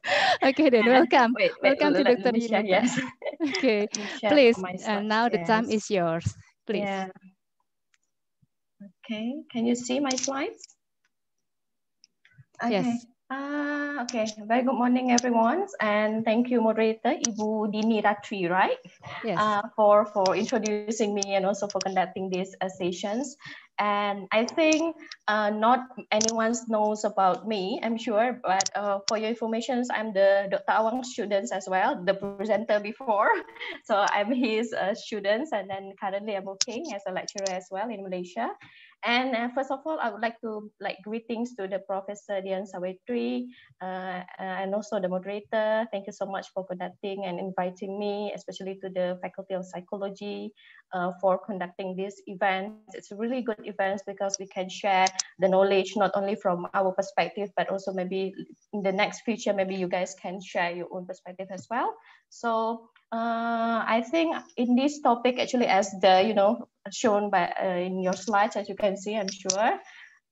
okay, then welcome. Wait, wait, welcome to Dr. Share, yes. okay. Please. And uh, now the time is yours. Please. Yeah. Okay. Can you see my slides? Okay. Yes. Ah, okay. Very good morning, everyone, and thank you, moderator Ibu Dini Ratri, right? Yes. Uh, for for introducing me and also for conducting these uh, sessions. And I think uh, not anyone knows about me, I'm sure, but uh, for your information, I'm the Dr. Awang students as well, the presenter before. So I'm his uh, students, and then currently I'm working as a lecturer as well in Malaysia. And uh, first of all, I would like to like greetings to the Professor Dian Sawitri uh, uh, and also the moderator. Thank you so much for conducting and inviting me, especially to the Faculty of Psychology uh, for conducting this event. It's a really good event because we can share the knowledge not only from our perspective, but also maybe in the next future, maybe you guys can share your own perspective as well. So uh, I think in this topic, actually, as the you know shown by uh, in your slides, as you can see, I'm sure,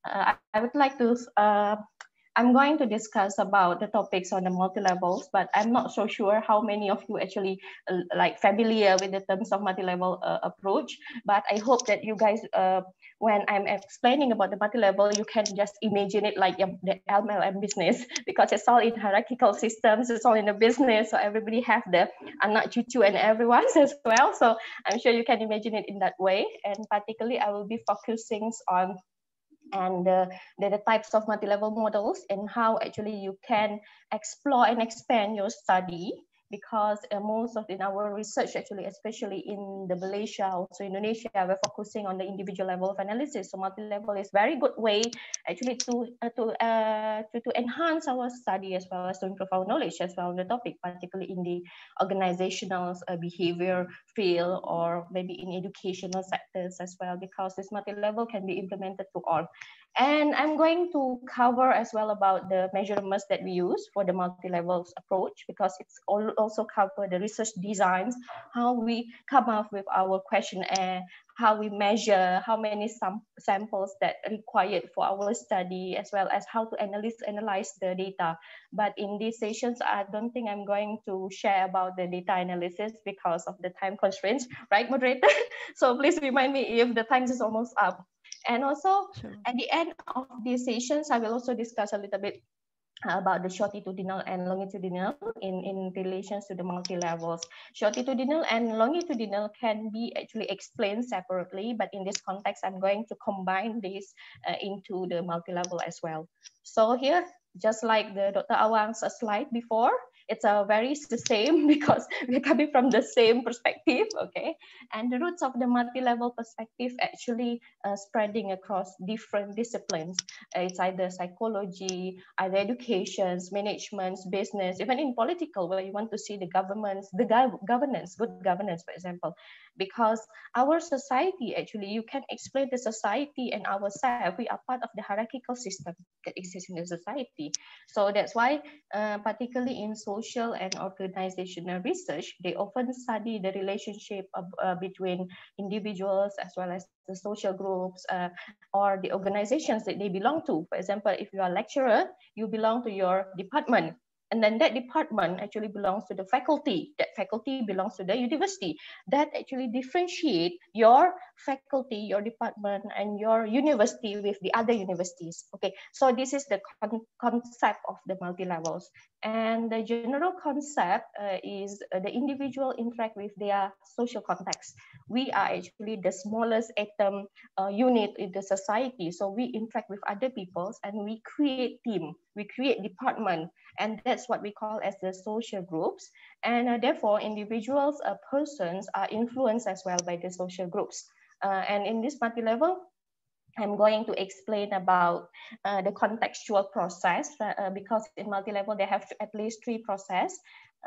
uh, I, I, would like to uh, I'm going to discuss about the topics on the multi-levels, but I'm not so sure how many of you actually uh, like familiar with the terms of multi-level uh, approach, but I hope that you guys, uh, when I'm explaining about the multi-level, you can just imagine it like um, the MLM business because it's all in hierarchical systems, it's all in the business, so everybody have the Anak Cucu and everyone as well. So I'm sure you can imagine it in that way. And particularly I will be focusing on and uh, the, the types of multi-level models and how actually you can explore and expand your study because uh, most of in our research actually, especially in the Malaysia, also Indonesia, we're focusing on the individual level of analysis. So multi-level is very good way actually to, uh, to, uh, to, to enhance our study as well as to improve our knowledge as well on the topic, particularly in the organizational uh, behavior field or maybe in educational sectors as well, because this multi-level can be implemented to all. And I'm going to cover as well about the measurements that we use for the multi-levels approach because it's all also cover the research designs, how we come up with our questionnaire, how we measure how many sam samples that required for our study as well as how to analyze analyze the data but in these sessions i don't think i'm going to share about the data analysis because of the time constraints right moderator so please remind me if the time is almost up and also sure. at the end of these sessions i will also discuss a little bit about the shortitudinal and longitudinal in, in relations to the multi-levels. Shortitudinal and longitudinal can be actually explained separately, but in this context, I'm going to combine this uh, into the multi-level as well. So here, just like the Dr. Awang's slide before, it's a very same because we're coming from the same perspective, okay? And the roots of the multi-level perspective actually uh, spreading across different disciplines. Uh, it's either psychology, either educations, management business, even in political, where you want to see the governments, the go governance, good governance, for example because our society actually you can explain the society and ourselves we are part of the hierarchical system that exists in the society so that's why uh, particularly in social and organizational research they often study the relationship of, uh, between individuals as well as the social groups uh, or the organizations that they belong to for example if you are a lecturer you belong to your department and then that department actually belongs to the faculty. That faculty belongs to the university. That actually differentiate your faculty, your department, and your university with the other universities. Okay, so this is the con concept of the multi-levels. And the general concept uh, is uh, the individual interact with their social context. We are actually the smallest atom uh, unit in the society. So we interact with other peoples and we create team, we create department, and that's what we call as the social groups. And uh, therefore, individuals, uh, persons are influenced as well by the social groups. Uh, and in this multi-level, I'm going to explain about uh, the contextual process uh, because in multi-level they have at least three process.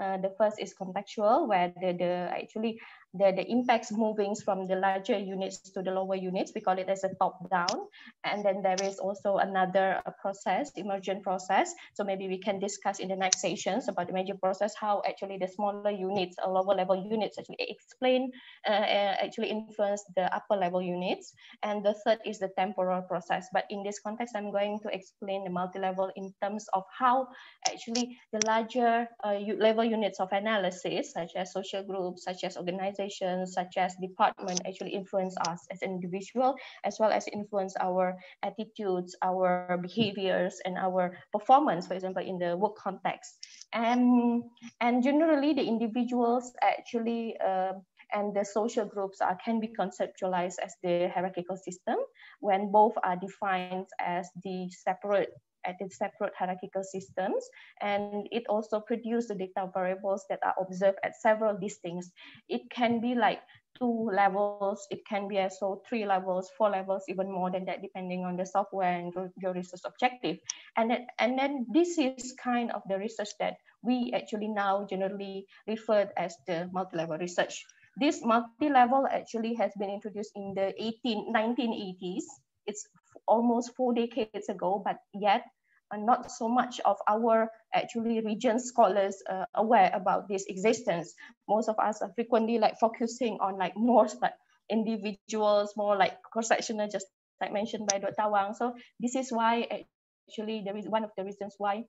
Uh, the first is contextual, where the, the actually the, the impacts moving from the larger units to the lower units. We call it as a top down. And then there is also another uh, process, emergent process. So maybe we can discuss in the next sessions about the major process, how actually the smaller units a uh, lower level units actually explain, uh, uh, actually influence the upper level units. And the third is the temporal process. But in this context, I'm going to explain the multi-level in terms of how actually the larger uh, level units of analysis, such as social groups, such as organizations, organizations such as department actually influence us as an individual, as well as influence our attitudes, our behaviors, and our performance, for example, in the work context. And, and generally, the individuals actually uh, and the social groups are, can be conceptualized as the hierarchical system when both are defined as the separate at its separate hierarchical systems. And it also produces the data variables that are observed at several distincts. It can be like two levels, it can be also three levels, four levels, even more than that, depending on the software and your research objective. And then, and then this is kind of the research that we actually now generally referred as the multi-level research. This multi-level actually has been introduced in the 18, 1980s. It's almost four decades ago, but yet and not so much of our actually region scholars uh, aware about this existence. Most of us are frequently like focusing on like more like individuals, more like cross-sectional, just like mentioned by Dr. Wang. So this is why actually there is one of the reasons why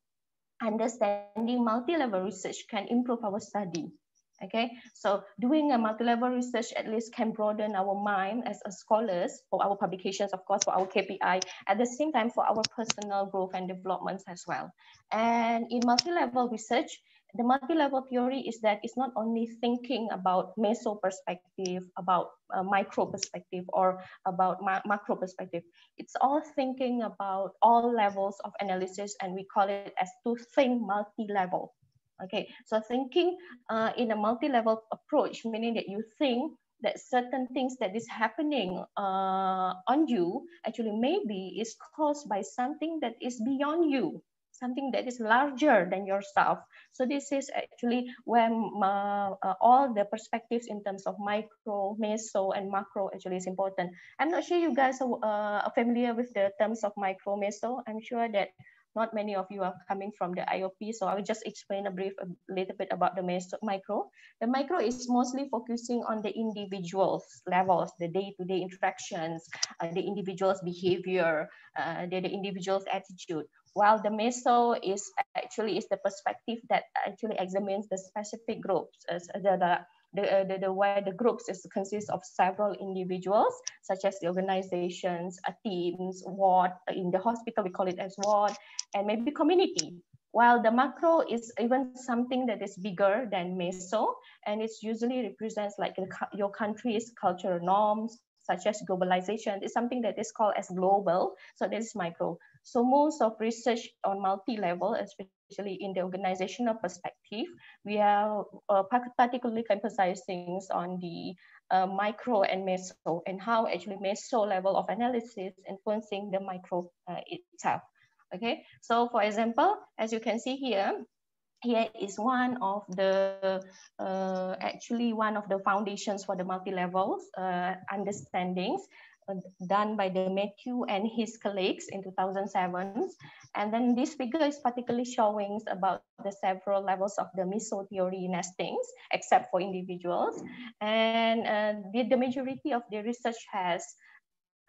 understanding multi-level research can improve our study. Okay, so doing a multi-level research at least can broaden our mind as a scholars for our publications, of course, for our KPI, at the same time for our personal growth and developments as well. And in multi-level research, the multi-level theory is that it's not only thinking about meso perspective, about uh, micro perspective, or about ma macro perspective. It's all thinking about all levels of analysis, and we call it as to think multi-level. Okay, so thinking uh, in a multi-level approach, meaning that you think that certain things that is happening uh, on you actually maybe is caused by something that is beyond you something that is larger than yourself so this is actually when uh, uh, all the perspectives in terms of micro meso and macro actually is important i'm not sure you guys are, uh, are familiar with the terms of micro meso i'm sure that not many of you are coming from the IOP, so I will just explain a brief a little bit about the micro. The micro is mostly focusing on the individuals levels, the day-to-day -day interactions, uh, the individual's behavior, uh, the, the individual's attitude. While the meso is actually is the perspective that actually examines the specific groups, as the, the the, uh, the, the where the groups is consists of several individuals, such as the organizations, uh, teams, ward, uh, in the hospital, we call it as ward, and maybe community. While the macro is even something that is bigger than meso, and it's usually represents like the, your country's cultural norms, such as globalization is something that is called as global. So this is micro. So most of research on multi-level, especially especially in the organizational perspective, we are uh, particularly emphasizing on the uh, micro and meso and how actually meso level of analysis influencing the micro uh, itself. Okay, so for example, as you can see here, here is one of the uh, actually one of the foundations for the multi-levels uh, understandings done by the Matthew and his colleagues in 2007. And then this figure is particularly showing about the several levels of the MISO theory nestings, except for individuals. And uh, the, the, majority of the research has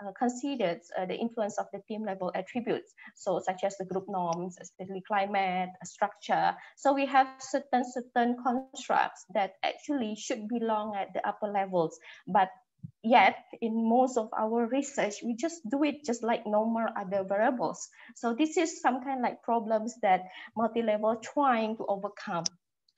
uh, considered uh, the influence of the team level attributes, so such as the group norms, especially climate, uh, structure. So we have certain certain constructs that actually should belong at the upper levels, but yet in most of our research, we just do it just like normal other variables. So this is some kind of like problems that multi-level trying to overcome.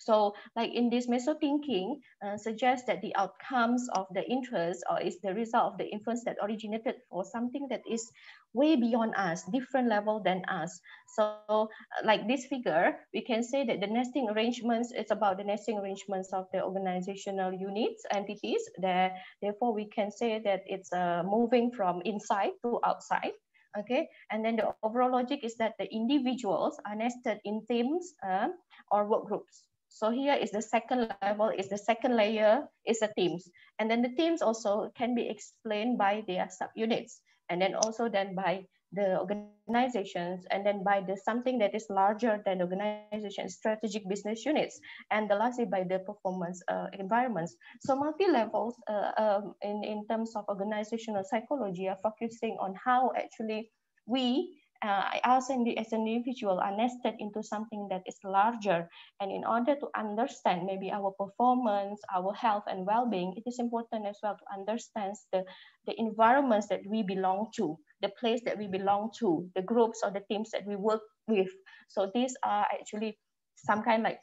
So like in this meso thinking uh, suggests that the outcomes of the interest or is the result of the influence that originated for something that is way beyond us, different level than us. So uh, like this figure, we can say that the nesting arrangements is about the nesting arrangements of the organizational units, entities. There, therefore, we can say that it's uh, moving from inside to outside okay and then the overall logic is that the individuals are nested in teams uh, or work groups so here is the second level, is the second layer, is the teams. And then the teams also can be explained by their subunits and then also then by the organizations and then by the something that is larger than organization strategic business units and the lastly by the performance uh, environments so multi-levels uh, um, in, in terms of organizational psychology are focusing on how actually we uh, as an individual are nested into something that is larger. And in order to understand maybe our performance, our health and well-being, it is important as well to understand the, the environments that we belong to, the place that we belong to, the groups or the teams that we work with. So these are actually some kind like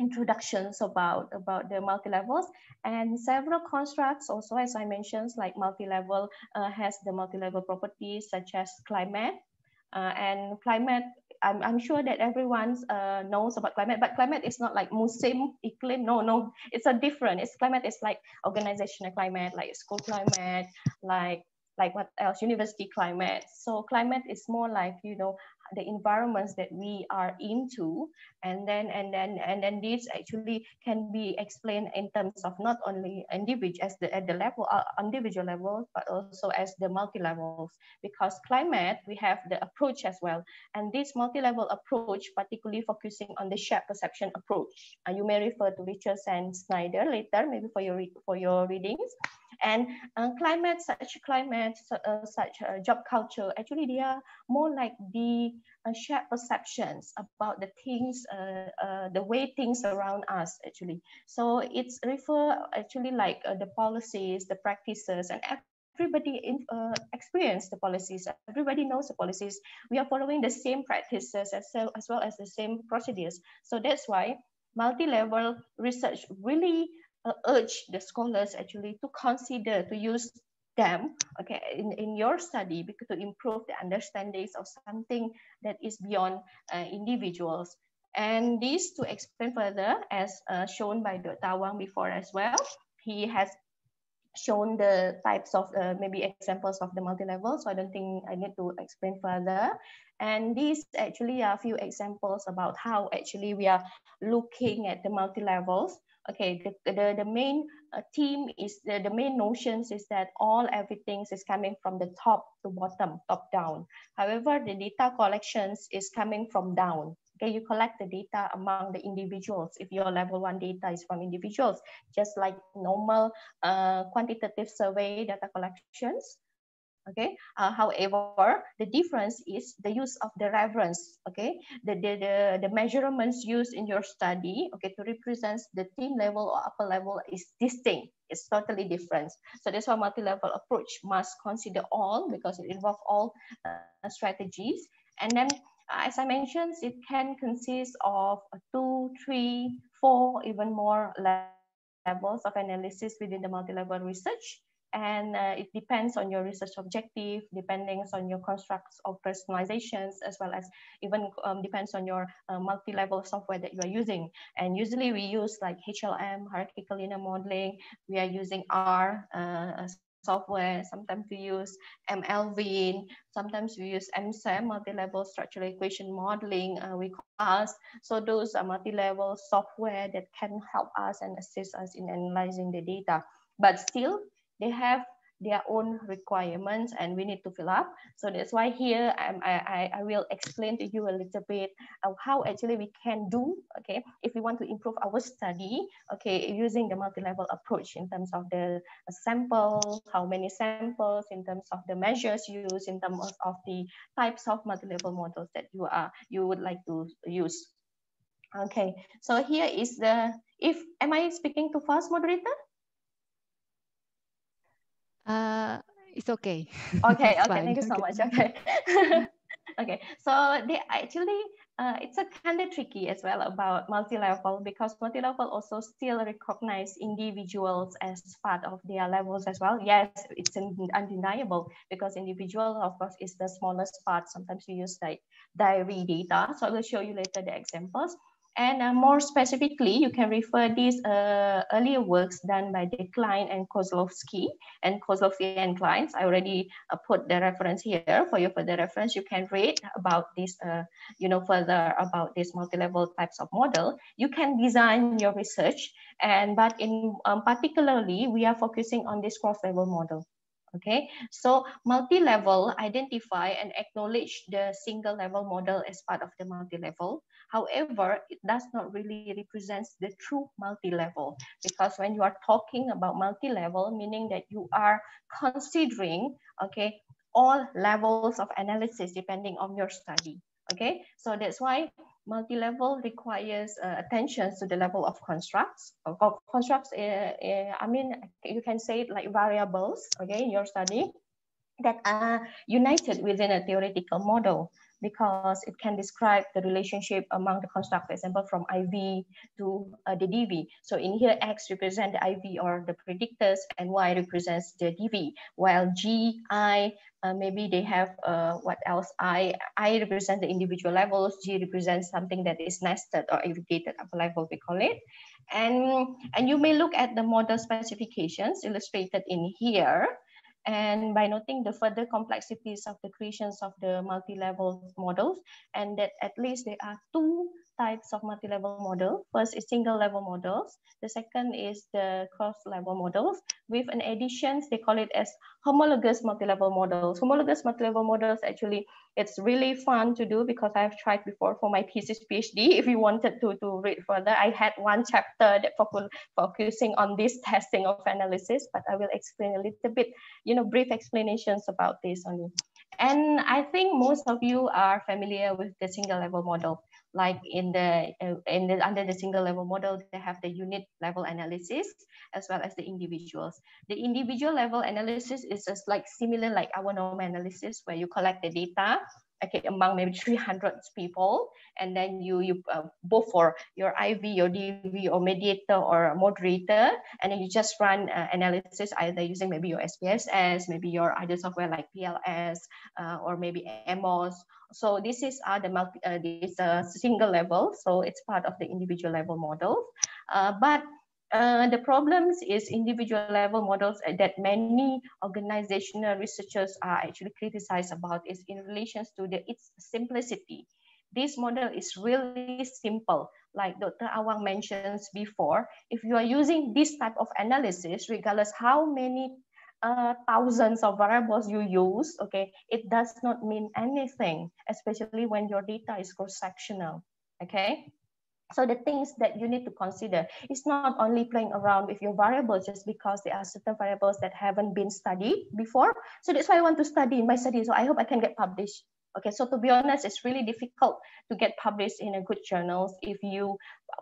introductions about about the multi-levels and several constructs also as i mentioned like multi-level uh, has the multi-level properties such as climate uh, and climate, I'm, I'm sure that everyone uh, knows about climate, but climate is not like musim iklim. No, no, it's a different. It's climate is like organizational climate, like school climate, like like what else university climate so climate is more like you know the environments that we are into and then and then and then this actually can be explained in terms of not only individual as the at the level uh, individual level but also as the multi levels because climate we have the approach as well and this multi level approach particularly focusing on the shared perception approach uh, you may refer to Richard and Snyder later maybe for your for your readings and uh, climate, such climate, uh, such uh, job culture, actually they are more like the uh, shared perceptions about the things, uh, uh, the way things around us actually. So it's refer actually like the policies, the practices and everybody in, uh, experience the policies. Everybody knows the policies. We are following the same practices as well, as well as the same procedures. So that's why multi-level research really uh, urge the scholars actually to consider to use them okay in, in your study because to improve the understandings of something that is beyond uh, individuals and this to explain further as uh, shown by Dr. Wang before as well he has shown the types of uh, maybe examples of the multi-level so I don't think I need to explain further and these actually are a few examples about how actually we are looking at the multi-levels okay, the, the, the main uh, theme is the, the main notions is that all everything is coming from the top to bottom, top down. However, the data collections is coming from down. Okay, you collect the data among the individuals. If your level one data is from individuals, just like normal uh, quantitative survey data collections, okay uh, however the difference is the use of the reference okay the, the the the measurements used in your study okay to represent the team level or upper level is distinct it's totally different so that's why multi-level approach must consider all because it involves all uh, strategies and then uh, as I mentioned, it can consist of two, three, four, even more levels of analysis within the multi-level research and uh, it depends on your research objective, depending on your constructs of personalizations, as well as even um, depends on your uh, multi-level software that you are using. And usually we use like HLM, hierarchical linear modeling. We are using R uh, software. Sometimes we use MLVin. Sometimes we use MSEM multi-level structural equation modeling. Uh, we us. So those are multi-level software that can help us and assist us in analyzing the data. But still, they have their own requirements and we need to fill up. So that's why here I'm, I, I will explain to you a little bit how actually we can do, okay, if we want to improve our study, okay, using the multi-level approach in terms of the sample, how many samples, in terms of the measures used, in terms of the types of multi-level models that you are, you would like to use. Okay, so here is the, if, am I speaking too fast, moderator? Uh, it's okay. Okay, it's okay. Fine. Thank you so okay. much. Okay. okay. So they actually, uh, it's a kind of tricky as well about multi-level because multi-level also still recognize individuals as part of their levels as well. Yes, it's undeniable because individual, of course, is the smallest part. Sometimes you use like diary data. So I will show you later the examples. And uh, more specifically, you can refer these uh, earlier works done by Decline Klein and Kozlovsky and Kozlovsky and Klein. I already uh, put the reference here for your further reference. You can read about this, uh, you know, further about these multi-level types of model. You can design your research, and but in um, particularly, we are focusing on this cross-level model. Okay, so multi-level identify and acknowledge the single level model as part of the multi-level. However, it does not really represent the true multi-level because when you are talking about multi-level, meaning that you are considering, okay, all levels of analysis depending on your study, okay? So that's why multi-level requires uh, attention to the level of constructs. Constructs, uh, uh, I mean, you can say it like variables, okay, in your study that are united within a theoretical model because it can describe the relationship among the construct, for example, from IV to uh, the DV. So in here, X represents the IV or the predictors and Y represents the DV, while G, I, uh, maybe they have uh, what else? I, I represent the individual levels, G represents something that is nested or aggregated the level, we call it. And, and you may look at the model specifications illustrated in here. And by noting the further complexities of the creations of the multi-level models, and that at least there are two types of multi-level model. First is single level models. The second is the cross-level models with an additions, they call it as homologous multi-level models. Homologous multi-level models, actually, it's really fun to do because I've tried before for my thesis PhD. If you wanted to, to read further, I had one chapter that focus, focusing on this testing of analysis, but I will explain a little bit, you know, brief explanations about this only. And I think most of you are familiar with the single level model like in the, uh, in the under the single level model, they have the unit level analysis as well as the individuals. The individual level analysis is just like similar like our normal analysis where you collect the data okay among maybe 300 people and then you you uh, both for your iv your dv or mediator or moderator and then you just run uh, analysis either using maybe your spss maybe your other software like pls uh, or maybe MOS. so this is uh, the multi, uh, this uh, single level so it's part of the individual level model uh, but uh, the problems is individual level models uh, that many organizational researchers are actually criticized about is in relation to the, its simplicity. This model is really simple. Like Dr. Awang mentions before, if you are using this type of analysis, regardless how many uh, thousands of variables you use, okay, it does not mean anything, especially when your data is cross-sectional, okay? So the things that you need to consider is not only playing around with your variables just because there are certain variables that haven't been studied before. So that's why I want to study in my study. So I hope I can get published. Okay, so to be honest, it's really difficult to get published in a good journals if you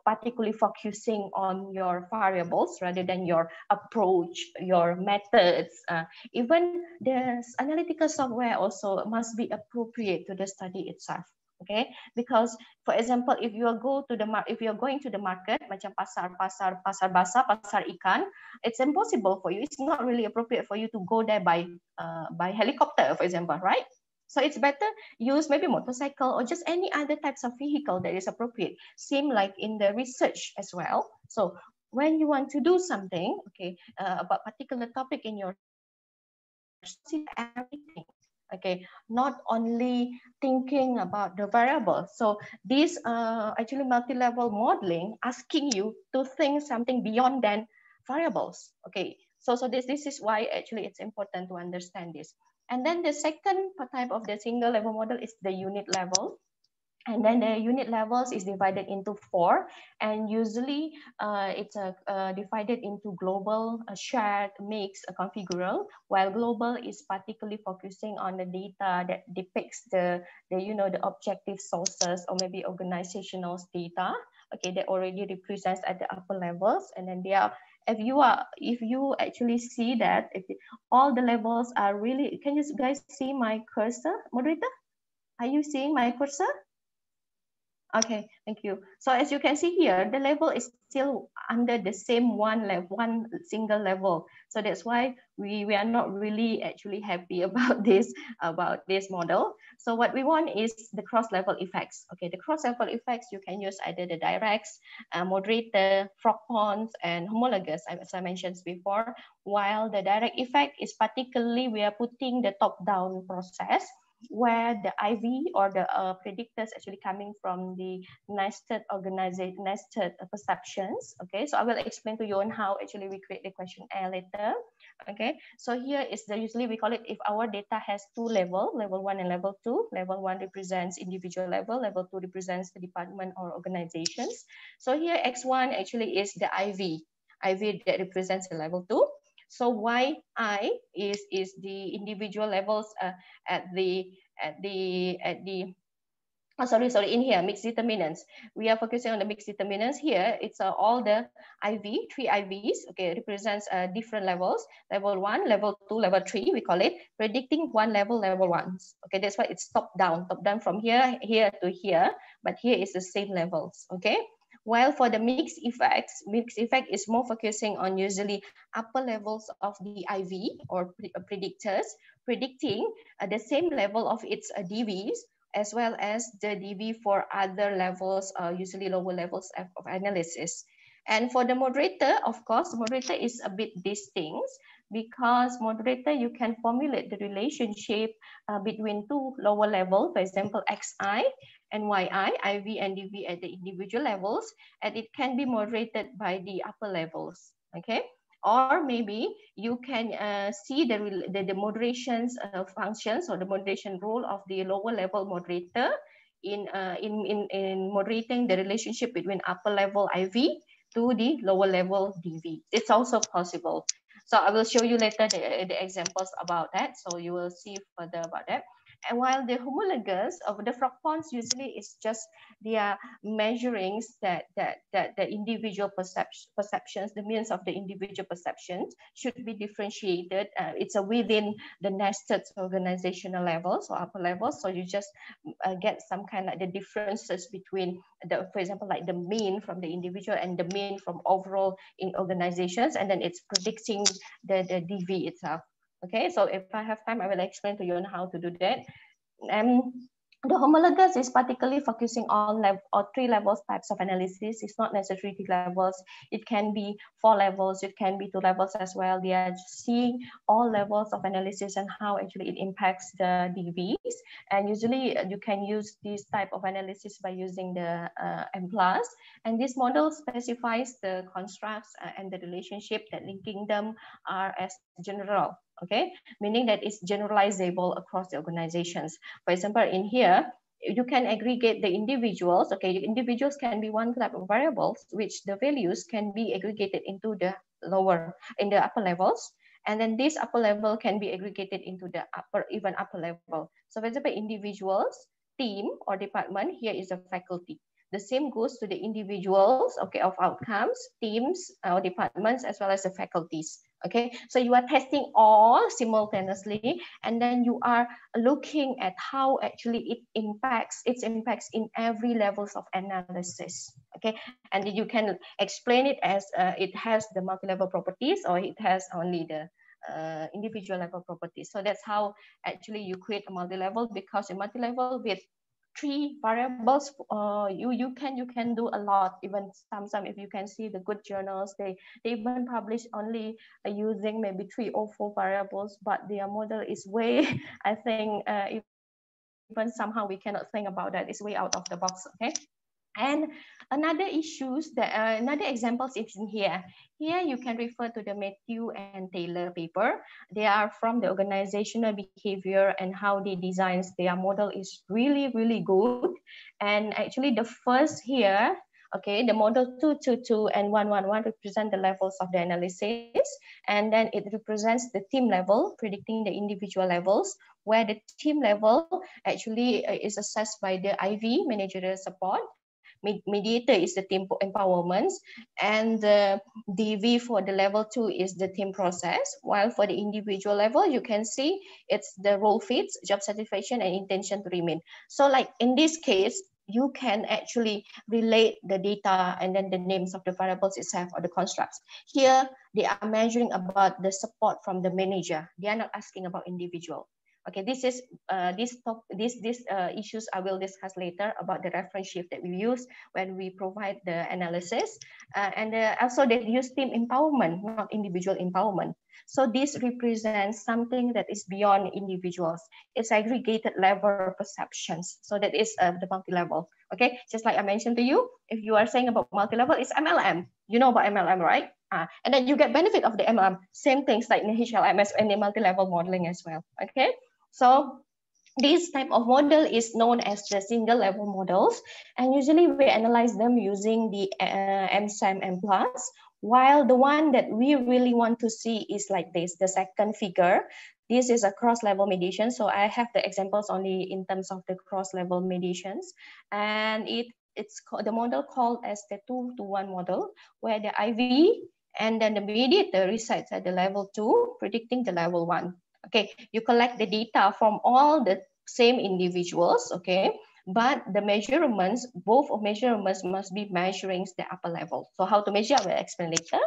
particularly focusing on your variables rather than your approach, your methods. Uh, even the analytical software also must be appropriate to the study itself okay because for example if you go to the if you're going to the market macam pasar pasar pasar basa, pasar ikan it's impossible for you it's not really appropriate for you to go there by uh, by helicopter for example right so it's better use maybe motorcycle or just any other types of vehicle that is appropriate same like in the research as well so when you want to do something okay uh, about particular topic in your everything okay not only thinking about the variable so this uh, actually multi-level modeling asking you to think something beyond than variables okay so so this this is why actually it's important to understand this and then the second type of the single level model is the unit level and then the unit levels is divided into four, and usually uh, it's uh, uh, divided into global, uh, shared, mixed, uh, configural, while global is particularly focusing on the data that depicts the, the, you know, the objective sources or maybe organizational data, okay, that already represents at the upper levels, and then they are if you are if you actually see that if all the levels are really can you guys see my cursor moderator are you seeing my cursor Okay, thank you. So as you can see here, the level is still under the same one level, one single level. So that's why we, we are not really actually happy about this, about this model. So what we want is the cross-level effects. Okay, the cross-level effects, you can use either the directs, uh, moderator, frog ponds, and homologous, as I mentioned before, while the direct effect is particularly we are putting the top-down process where the IV or the uh, predictors actually coming from the nested organization, nested perceptions. Okay, so I will explain to you on how actually we create the questionnaire later. Okay, so here is the usually we call it if our data has two level, level one and level two. Level one represents individual level, level two represents the department or organizations. So here X1 actually is the IV, IV that represents the level two so why I is, is the individual levels uh, at the, at the, at the, Oh, sorry, sorry, in here, mixed determinants. We are focusing on the mixed determinants here. It's uh, all the IV, three IVs, okay, represents uh, different levels, level one, level two, level three, we call it, predicting one level, level ones. Okay, that's why it's top down, top down from here, here to here, but here is the same levels, okay? While for the mixed effects, mixed effect is more focusing on usually upper levels of the IV or pre uh, predictors, predicting uh, the same level of its uh, DVs as well as the DV for other levels, uh, usually lower levels of, of analysis. And for the moderator, of course, moderator is a bit distinct because moderator, you can formulate the relationship uh, between two lower level, for example, XI NYI, IV, and DV at the individual levels, and it can be moderated by the upper levels, okay? Or maybe you can uh, see the, the, the moderations uh, functions or the moderation role of the lower level moderator in, uh, in, in, in moderating the relationship between upper level IV to the lower level DV. It's also possible. So I will show you later the, the examples about that. So you will see further about that while the homologous of uh, the frog ponds usually is just their measurings that that that the individual perceptions, the means of the individual perceptions should be differentiated. Uh, it's a within the nested organizational levels or upper levels. So you just uh, get some kind of the differences between the, for example, like the mean from the individual and the mean from overall in organizations, and then it's predicting the, the DV itself. Okay, so if I have time, I will explain to you on how to do that. Um, the homologous is particularly focusing on level or three levels types of analysis. It's not necessarily three levels. It can be four levels. It can be two levels as well. They are seeing all levels of analysis and how actually it impacts the DVs. And usually uh, you can use this type of analysis by using the uh, M+. And this model specifies the constructs uh, and the relationship that linking them are as general okay? Meaning that it's generalizable across the organizations. For example, in here, you can aggregate the individuals, okay? The individuals can be one type of variables, which the values can be aggregated into the lower, in the upper levels. And then this upper level can be aggregated into the upper, even upper level. So for example, individuals, team or department, here is a faculty. The same goes to the individuals, okay, of outcomes, teams, or uh, departments, as well as the faculties okay so you are testing all simultaneously and then you are looking at how actually it impacts its impacts in every levels of analysis okay and you can explain it as uh, it has the multi-level properties or it has only the uh, individual level properties so that's how actually you create a multi-level because a multi-level with three variables uh, you you can you can do a lot even sometimes if you can see the good journals they they even publish only uh, using maybe three or four variables but their model is way i think uh, even somehow we cannot think about that it's way out of the box okay and another issues that uh, another examples is in here. Here you can refer to the Matthew and Taylor paper. They are from the organizational behavior and how they design their model is really, really good. And actually the first here, okay, the model 222 and 111 represent the levels of the analysis. And then it represents the team level, predicting the individual levels, where the team level actually uh, is assessed by the IV managerial support mediator is the team empowerments, and the DV for the level two is the team process. While for the individual level, you can see it's the role fits, job satisfaction, and intention to remain. So like in this case, you can actually relate the data and then the names of the variables itself or the constructs. Here, they are measuring about the support from the manager. They are not asking about individual. Okay, this is uh, this talk, this these uh, issues I will discuss later about the reference shift that we use when we provide the analysis, uh, and uh, also they use team empowerment, not individual empowerment. So this represents something that is beyond individuals. It's aggregated level perceptions. So that is uh, the multi-level. Okay, just like I mentioned to you, if you are saying about multi-level, it's MLM. You know about MLM, right? Uh, and then you get benefit of the MLM. Same things like in HLMS and the multi-level modeling as well. Okay. So this type of model is known as the single level models. And usually we analyze them using the uh, MSAM and plus, while the one that we really want to see is like this, the second figure. This is a cross-level mediation. So I have the examples only in terms of the cross-level mediations. And it, it's the model called as the two to one model, where the IV and then the mediator resides at the level two, predicting the level one. Okay, you collect the data from all the same individuals, okay? But the measurements, both of measurements must be measuring the upper level. So how to measure, I will explain later.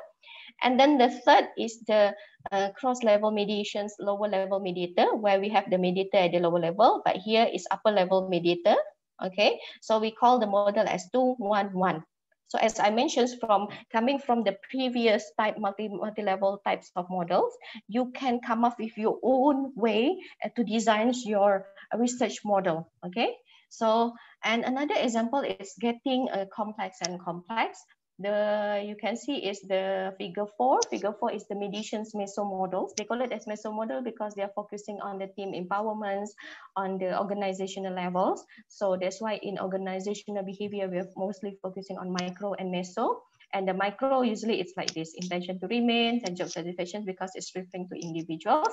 And then the third is the uh, cross-level mediations, lower level mediator, where we have the mediator at the lower level, but here is upper level mediator, okay? So we call the model as 2, 1, 1, so as I mentioned, from coming from the previous type multi multi-level types of models, you can come up with your own way uh, to design your research model. Okay. So, and another example is getting uh, complex and complex the you can see is the figure four. Figure four is the Medician's meso models. They call it as meso model because they are focusing on the team empowerments on the organizational levels. So that's why in organizational behavior, we're mostly focusing on micro and meso. And the micro usually it's like this intention to remain and job satisfaction because it's referring to individuals.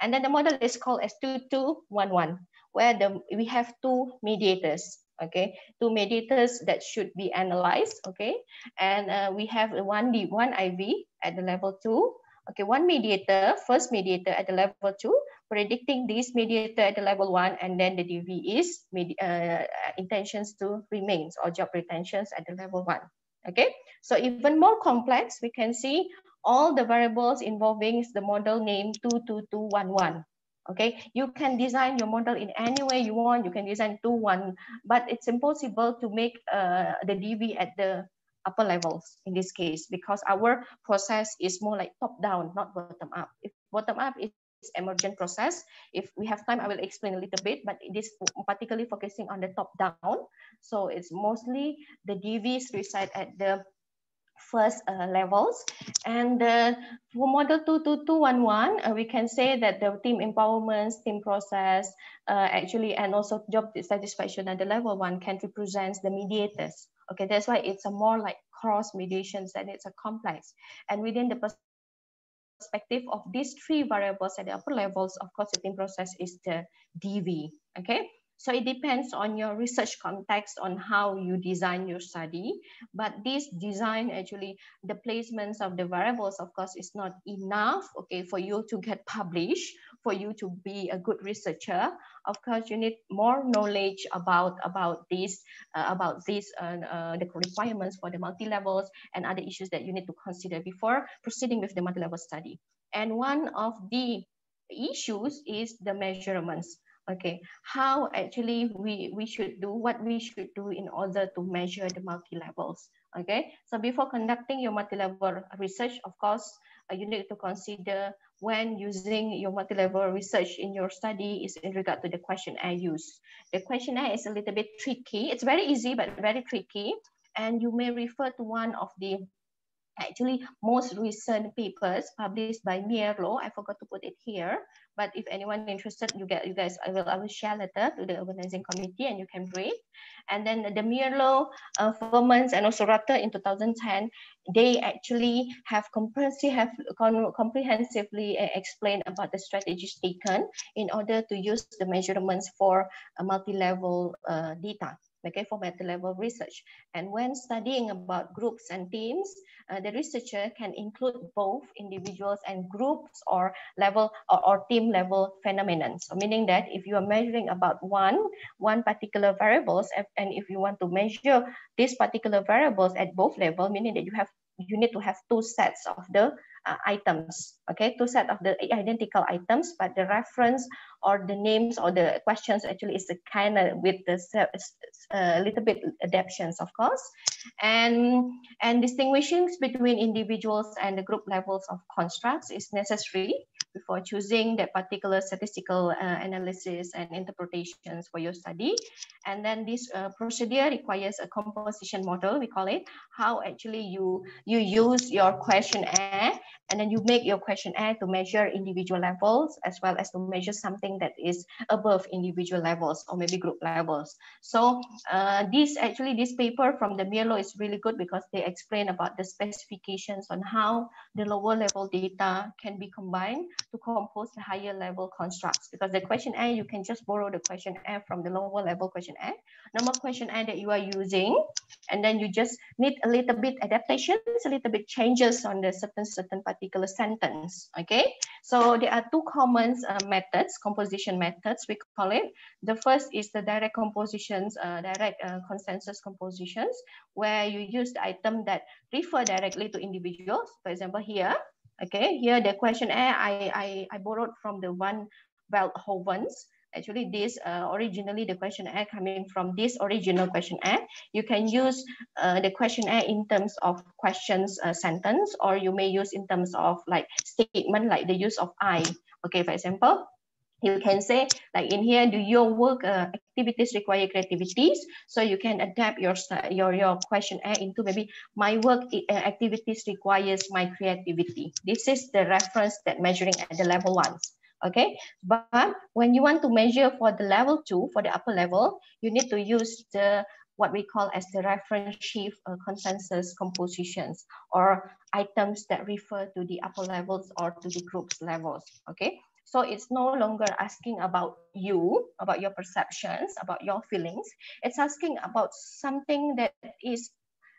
And then the model is called as 2211, where the, we have two mediators okay, two mediators that should be analyzed, okay? And uh, we have one, D, one IV at the level two, okay, one mediator, first mediator at the level two, predicting this mediator at the level one, and then the DV is uh, uh, intentions to remains or job retentions at the level one, okay? So even more complex, we can see all the variables involving the model name 22211, Okay, you can design your model in any way you want. You can design two one, but it's impossible to make uh, the DV at the upper levels in this case because our process is more like top down, not bottom up. If bottom up is emergent process. If we have time, I will explain a little bit, but it is particularly focusing on the top down. So it's mostly the DVs reside at the first uh, levels. And uh, for model 22211, uh, we can say that the team empowerment, team process, uh, actually, and also job satisfaction at the level one can represent the mediators. Okay, that's why it's a more like cross mediations and it's a complex. And within the perspective of these three variables at the upper levels, of course, the team process is the DV, okay? So it depends on your research context on how you design your study. But this design actually, the placements of the variables, of course, is not enough, okay, for you to get published, for you to be a good researcher. Of course, you need more knowledge about, about this, uh, about this, uh, uh, the requirements for the multi-levels and other issues that you need to consider before proceeding with the multi-level study. And one of the issues is the measurements. okay how actually we we should do what we should do in order to measure the multi levels okay so before conducting your multi level research of course uh, you need to consider when using your multi level research in your study is in regard to the questionnaire use the questionnaire is a little bit tricky it's very easy but very tricky and you may refer to one of the actually most recent papers published by Mierlo. I forgot to put it here, but if anyone interested, you get you guys. I will I will share later to the organizing committee, and you can read. And then the Mierlo, uh, Furmans, and also Rutter in 2010, they actually have comprehensive comprehensively uh, explained about the strategies taken in order to use the measurements for multi-level uh, data okay, for meta level research. And when studying about groups and teams, uh, the researcher can include both individuals and groups or level or, or team level phenomenon. So meaning that if you are measuring about one, one particular variables, and if you want to measure these particular variables at both level, meaning that you have you need to have two sets of the uh, items, okay, two set of the identical items, but the reference or the names or the questions actually is kind of with the a little bit adaptations, of course, and and distinguishing between individuals and the group levels of constructs is necessary before choosing that particular statistical uh, analysis and interpretations for your study. And then this uh, procedure requires a composition model, we call it, how actually you, you use your questionnaire and then you make your questionnaire to measure individual levels as well as to measure something something that is above individual levels or maybe group levels. So uh, this actually, this paper from the Mielo is really good because they explain about the specifications on how the lower level data can be combined to compose the higher level constructs. Because the questionnaire, you can just borrow the questionnaire from the lower level questionnaire, normal questionnaire that you are using, and then you just need a little bit adaptations, a little bit changes on the certain certain particular sentence. Okay, so there are two common uh, methods, composition methods, we call it. The first is the direct compositions, uh, direct uh, consensus compositions, where you use the item that refer directly to individuals. For example, here, okay, here the questionnaire eh, I, I, I borrowed from the one Veldhoven's. Actually, this uh, originally the questionnaire eh, coming from this original questionnaire. Eh, you can use uh, the questionnaire in terms of questions uh, sentence, or you may use in terms of like statement, like the use of I. Okay, for example, you can say like in here do your work uh, activities require creativities so you can adapt your your your questionnaire uh, into maybe my work uh, activities requires my creativity this is the reference that measuring at the level ones okay but when you want to measure for the level two for the upper level you need to use the what we call as the reference chief uh, consensus compositions or items that refer to the upper levels or to the groups levels okay so it's no longer asking about you, about your perceptions, about your feelings. It's asking about something that is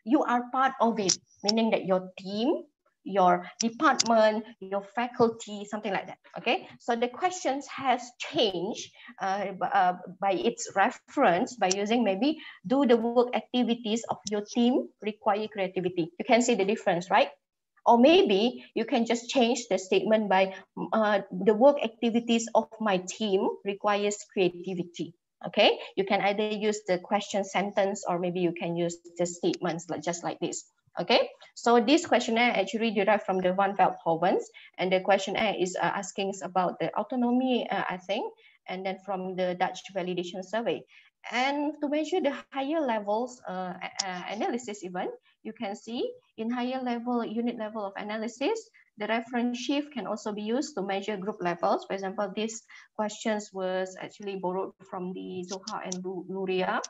you are part of it, meaning that your team, your department, your faculty, something like that. Okay, so the questions has changed uh, uh, by its reference by using maybe do the work activities of your team require creativity. You can see the difference, right? Or maybe you can just change the statement by uh, the work activities of my team requires creativity. Okay, you can either use the question sentence or maybe you can use the statements like, just like this. Okay, so this questionnaire actually derived from the Van Veldhoven's and the questionnaire is uh, asking about the autonomy, uh, I think, and then from the Dutch validation survey. And to measure the higher levels uh, analysis even, you can see in higher level, unit level of analysis, the reference shift can also be used to measure group levels. For example, these questions was actually borrowed from the Zohar and Luria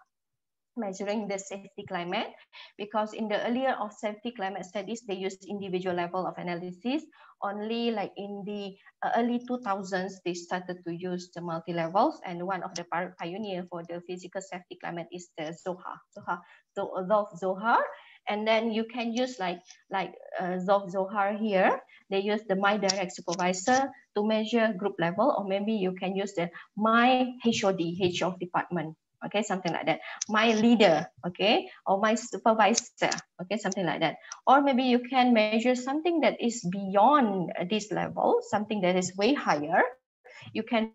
measuring the safety climate because in the earlier of safety climate studies they used individual level of analysis only like in the uh, early 2000s they started to use the multi levels and one of the pioneer for the physical safety climate is the zohar zohar the zohar and then you can use like, like uh, Zohar here, they use the My Direct Supervisor to measure group level, or maybe you can use the My HOD, Head Department, okay, something like that. My leader, okay, or my supervisor, okay, something like that. Or maybe you can measure something that is beyond this level, something that is way higher. You can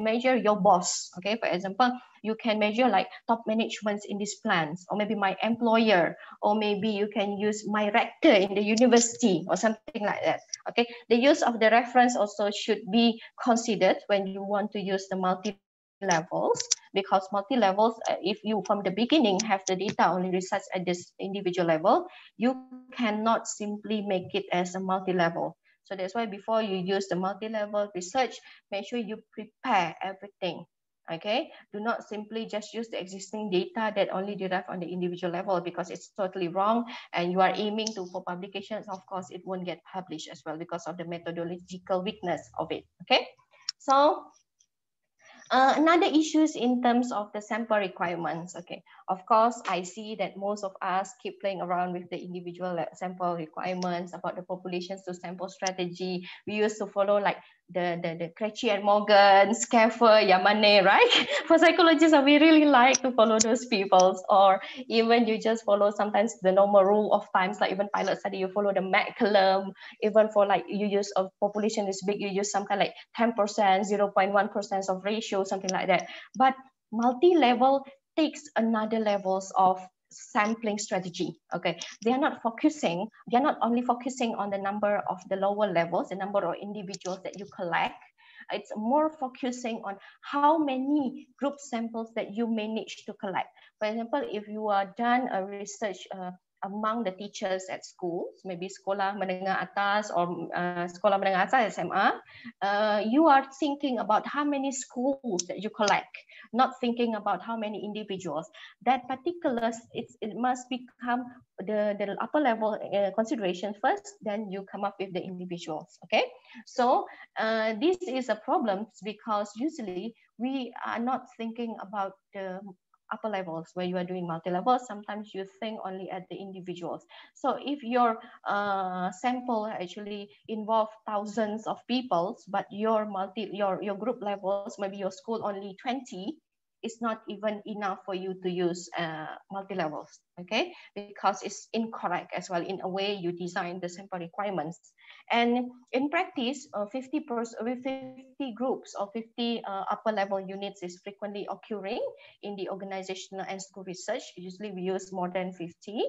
measure your boss. Okay, for example, you can measure like top managements in these plants, or maybe my employer, or maybe you can use my rector in the university or something like that. Okay, the use of the reference also should be considered when you want to use the multi levels because multi-levels, uh, if you from the beginning have the data only research at this individual level, you cannot simply make it as a multi-level. So that's why before you use the multi-level research, make sure you prepare everything. Okay, do not simply just use the existing data that only derive on the individual level because it's totally wrong and you are aiming to for publications. Of course, it won't get published as well because of the methodological weakness of it. Okay, so uh, another issues in terms of the sample requirements. Okay, of course, I see that most of us keep playing around with the individual sample requirements about the populations to sample strategy we used to follow like the, the, the Crechi and Morgan, Scaffer, Yamane, right? For psychologists, we really like to follow those people, or even you just follow sometimes the normal rule of times, like even pilot study, you follow the MAC even for like you use a population is big, you use some kind like 10%, 0.1% of ratio, something like that. But multi-level takes another levels of sampling strategy. Okay, they are not focusing, they are not only focusing on the number of the lower levels, the number of individuals that you collect, it's more focusing on how many group samples that you manage to collect. For example, if you are done a research uh, among the teachers at schools, maybe sekolah menengah atas or uh, sekolah menengah atas SMA, uh, you are thinking about how many schools that you collect, not thinking about how many individuals. That particular, it's, it must become the, the upper level uh, consideration first, then you come up with the individuals, okay? So uh, this is a problem because usually we are not thinking about the upper levels where you are doing multi-levels, sometimes you think only at the individuals. So if your uh, sample actually involve thousands of people, but your multi your your group levels, maybe your school only 20, it's not even enough for you to use uh, multi-levels, okay? Because it's incorrect as well in a way you design the sample requirements. And in practice, uh, 50, uh, 50 groups or 50 uh, upper level units is frequently occurring in the organizational and school research. Usually we use more than 50,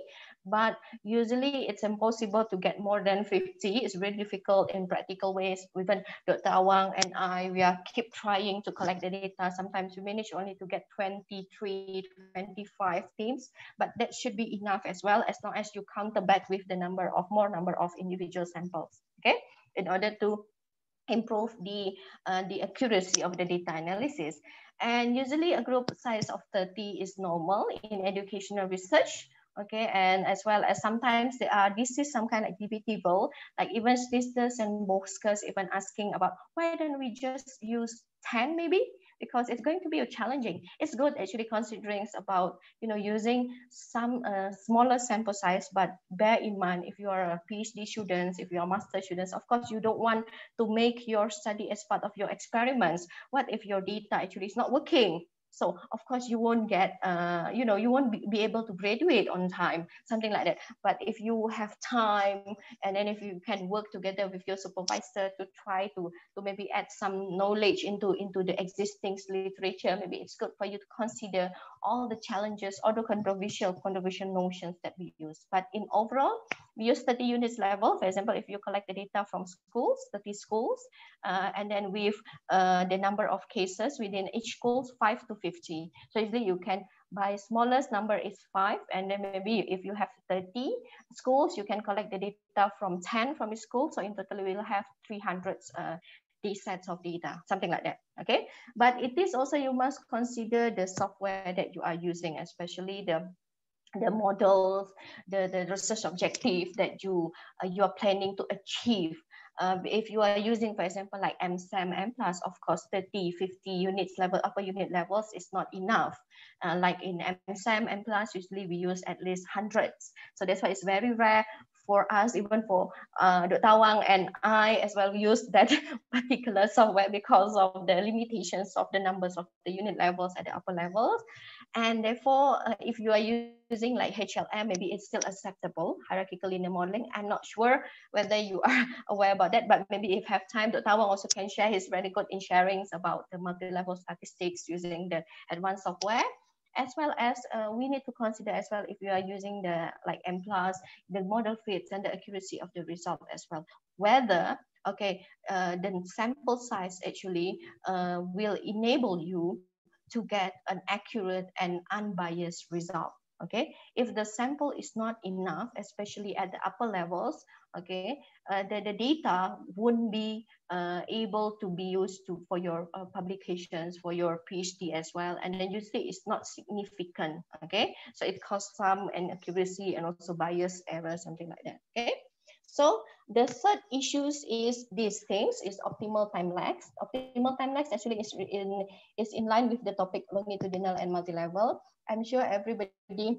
but usually it's impossible to get more than 50. It's really difficult in practical ways. Even Dr. Awang and I, we are keep trying to collect the data. Sometimes we manage only to get 23, 25 teams, but that should be enough as well as long as you counter back with the number of more number of individual samples, okay? In order to improve the, uh, the accuracy of the data analysis. And usually a group size of 30 is normal in educational research okay and as well as sometimes there are this is some kind of debatable like even sisters and Boskers even asking about why don't we just use 10 maybe because it's going to be challenging. It's good actually considering it's about you know using some uh, smaller sample size, but bear in mind if you are a PhD students, if you are master students, of course you don't want to make your study as part of your experiments. What if your data actually is not working? So of course you won't get, uh, you know, you won't be able to graduate on time, something like that. But if you have time, and then if you can work together with your supervisor to try to, to maybe add some knowledge into, into the existing literature, maybe it's good for you to consider all the challenges, all the controversial, controversial notions that we use. But in overall, use 30 units level, for example, if you collect the data from schools, 30 schools, uh, and then with uh, the number of cases within each school, 5 to 50. So usually you can by smallest number is five and then maybe if you have 30 schools you can collect the data from 10 from a school so in total we will have 300 uh, these sets of data something like that okay but it is also you must consider the software that you are using especially the the models, the, the research objective that you uh, you are planning to achieve. Uh, if you are using, for example, like MSAM, M plus, of course, 30, 50 units level, upper unit levels is not enough. Uh, like in MSAM, M plus, usually we use at least hundreds. So that's why it's very rare for us, even for uh, Dr. Wang and I as well use that particular software because of the limitations of the numbers of the unit levels at the upper levels. And therefore, uh, if you are using like HLM, maybe it's still acceptable, hierarchical linear modeling. I'm not sure whether you are aware about that, but maybe if have time, Dr. Wang also can share his very good in sharings about the multi-level statistics using the advanced software as well as uh, we need to consider as well if you are using the like M plus, the model fits and the accuracy of the result as well. Whether okay, uh, the sample size actually uh, will enable you to get an accurate and unbiased result okay if the sample is not enough especially at the upper levels okay uh, the, the data won't be uh, able to be used to for your uh, publications for your phd as well and then you see it's not significant okay so it causes some inaccuracy and also bias error something like that okay so the third issues is these things is optimal time lags. Optimal time lags actually is in is in line with the topic longitudinal and multi-level. I'm sure everybody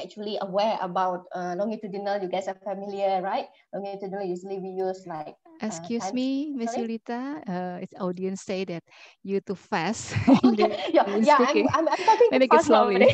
actually aware about uh, longitudinal. You guys are familiar, right? Longitudinal usually we use like. Uh, Excuse me, Miss Yulita. Uh, it's audience say that you too fast. okay. yeah, yeah I'm, I'm, I'm, talking fast slowly.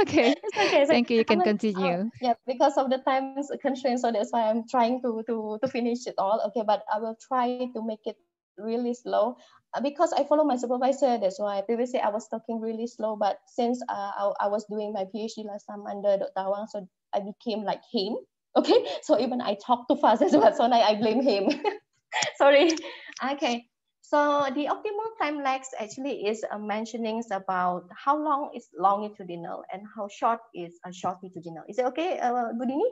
okay. okay. So Thank you. You can I'm, continue. Oh, yeah, because of the time constraint, so that's why I'm trying to to to finish it all. Okay, but I will try to make it really slow uh, because I follow my supervisor. That's why previously I was talking really slow, but since uh, I, I was doing my PhD last time under Dr. Wang, so I became like him. Okay, so even I talk too fast as well, so now I blame him. Sorry. Okay, so the optimal time lags actually is uh, mentioning about how long is longitudinal and how short is a shortitudinal. longitudinal. Is it okay, uh, Budini?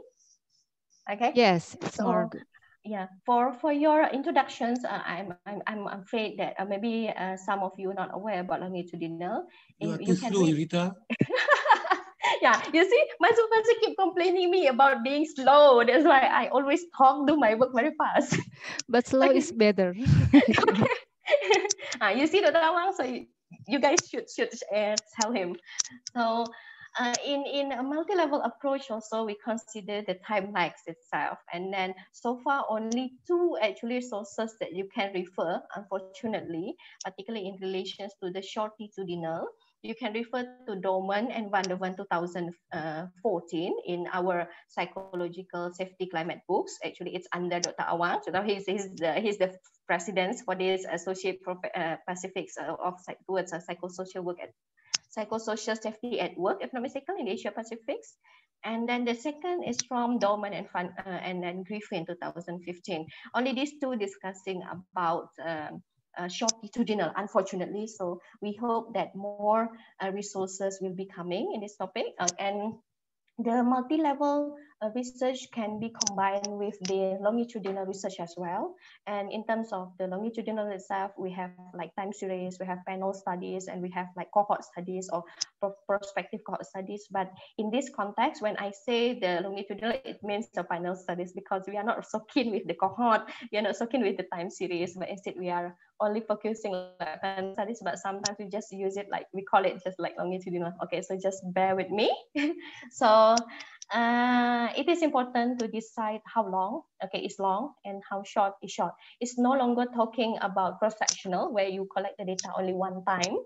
Okay. Yes, it's so, good yeah for for your introductions uh, I'm, I'm i'm afraid that uh, maybe uh, some of you not aware about language to dinner you, you slow, Rita. yeah you see my supervisor keep complaining me about being slow that's why i always talk do my work very fast but slow is better okay. Ah, you see the so you, you guys should should tell him so uh, in, in a multi-level approach also, we consider the time lags itself. And then so far only two actually sources that you can refer, unfortunately, particularly in relations to the shortitudinal. You can refer to Dorman and Van der Ven 2014 in our psychological safety climate books. Actually, it's under Dr. Awang. So now he's, he's, the, he's the president for this Associate uh, Pacifics uh, of, of towards psychosocial work at psychosocial safety at work, if not mistaken, in the Asia Pacific. And then the second is from Dorman and, Fun, uh, and, then Griffin 2015. Only these two discussing about um, uh, shortitudinal, unfortunately. So we hope that more uh, resources will be coming in this topic. Uh, and the multi-level uh, research can be combined with the longitudinal research as well. And in terms of the longitudinal itself, we have like time series, we have panel studies, and we have like cohort studies or prospective cohort studies. But in this context, when I say the longitudinal, it means the panel studies because we are not so keen with the cohort, we are not so keen with the time series, but instead we are only focusing on panel studies, but sometimes we just use it like, we call it just like longitudinal. Okay, so just bear with me. so uh, it is important to decide how long, okay, it's long and how short is short. It's no longer talking about cross-sectional where you collect the data only one time.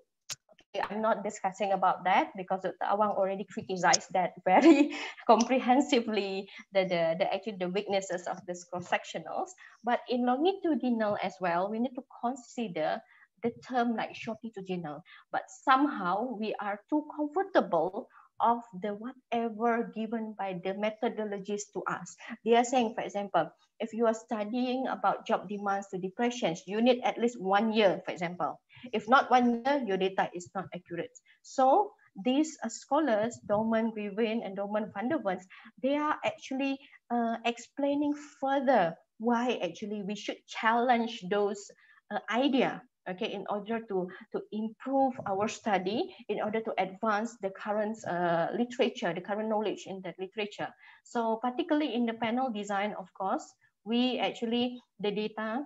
Okay, I'm not discussing about that because Awang already criticized that very comprehensively, the, the, the actually the weaknesses of this cross-sectionals. But in longitudinal as well, we need to consider the term like shortitudinal, but somehow we are too comfortable of the whatever given by the methodologies to us. They are saying, for example, if you are studying about job demands to depressions, you need at least one year, for example. If not one year, your data is not accurate. So these uh, scholars, Dorman Griven and Dorman van der Wens, they are actually uh, explaining further why actually we should challenge those uh, idea okay, in order to, to improve our study, in order to advance the current uh, literature, the current knowledge in the literature. So particularly in the panel design, of course, we actually, the data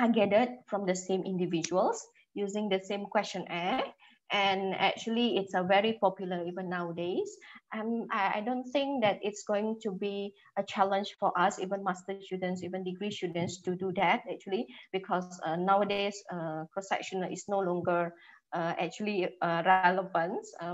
are gathered from the same individuals using the same questionnaire and actually it's a very popular even nowadays. Um, I, I don't think that it's going to be a challenge for us, even master students, even degree students to do that actually, because uh, nowadays uh, cross-sectional is no longer uh, actually uh, uh,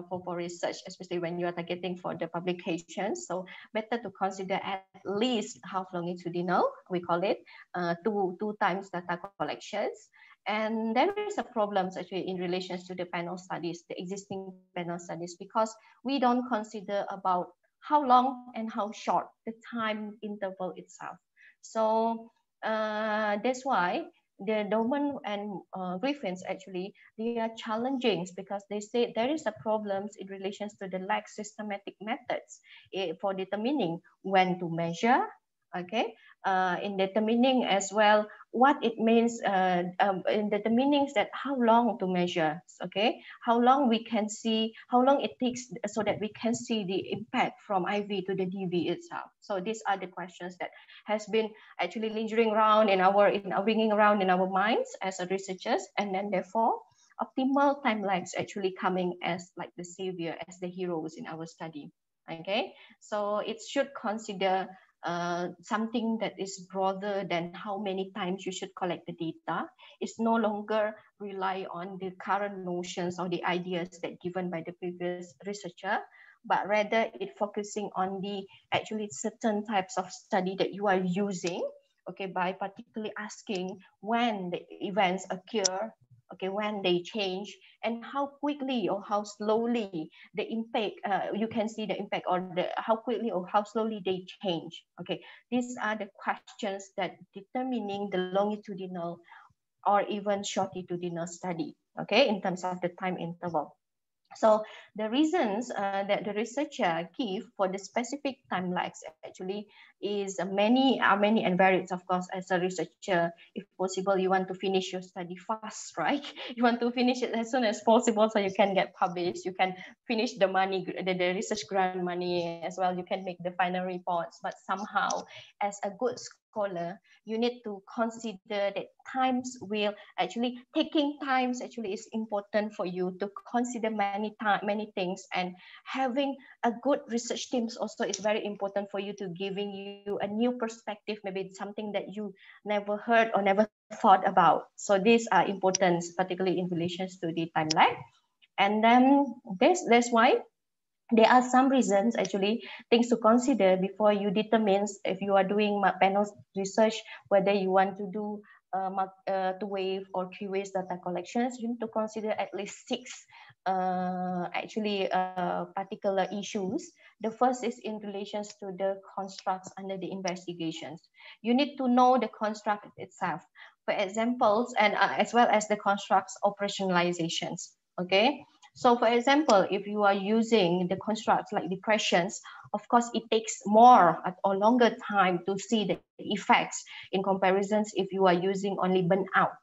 for, for research, especially when you are targeting for the publications. So better to consider at least half longitudinal, we call it, uh, two, two times data collections. And there is a problem actually in relation to the panel studies, the existing panel studies, because we don't consider about how long and how short the time interval itself. So uh, that's why the Doman and uh, Griffins actually, they are challenging because they say there is a problems in relation to the lack systematic methods eh, for determining when to measure, okay, uh, in determining as well what it means uh, um, in determining that how long to measure, okay? How long we can see, how long it takes so that we can see the impact from IV to the DV itself. So these are the questions that has been actually lingering around in our, in our uh, ringing around in our minds as researchers, and then therefore optimal time lags actually coming as like the savior, as the heroes in our study okay so it should consider uh, something that is broader than how many times you should collect the data. It's no longer rely on the current notions or the ideas that given by the previous researcher, but rather it focusing on the actually certain types of study that you are using okay, by particularly asking when the events occur okay, when they change and how quickly or how slowly the impact, uh, you can see the impact or the, how quickly or how slowly they change. Okay, these are the questions that determining the longitudinal or even shortitudinal study, okay, in terms of the time interval. So the reasons uh, that the researcher give for the specific time lags actually is many are many and varied. Of course, as a researcher, if possible, you want to finish your study fast, right? You want to finish it as soon as possible so you can get published. You can finish the money, the, the research grant money as well. You can make the final reports. But somehow, as a good scholar, you need to consider that times will actually taking times actually is important for you to consider many time many things and having a good research teams also is very important for you to giving you a new perspective, maybe it's something that you never heard or never thought about. So these are important, particularly in relations to the timeline. And then this that's why there are some reasons actually things to consider before you determine if you are doing panel research whether you want to do uh, uh, two wave or three ways data collections you need to consider at least six uh, actually uh, particular issues the first is in relations to the constructs under the investigations you need to know the construct itself for examples and uh, as well as the constructs operationalizations okay so for example, if you are using the constructs like depressions, of course, it takes more or longer time to see the effects in comparisons if you are using only burnout.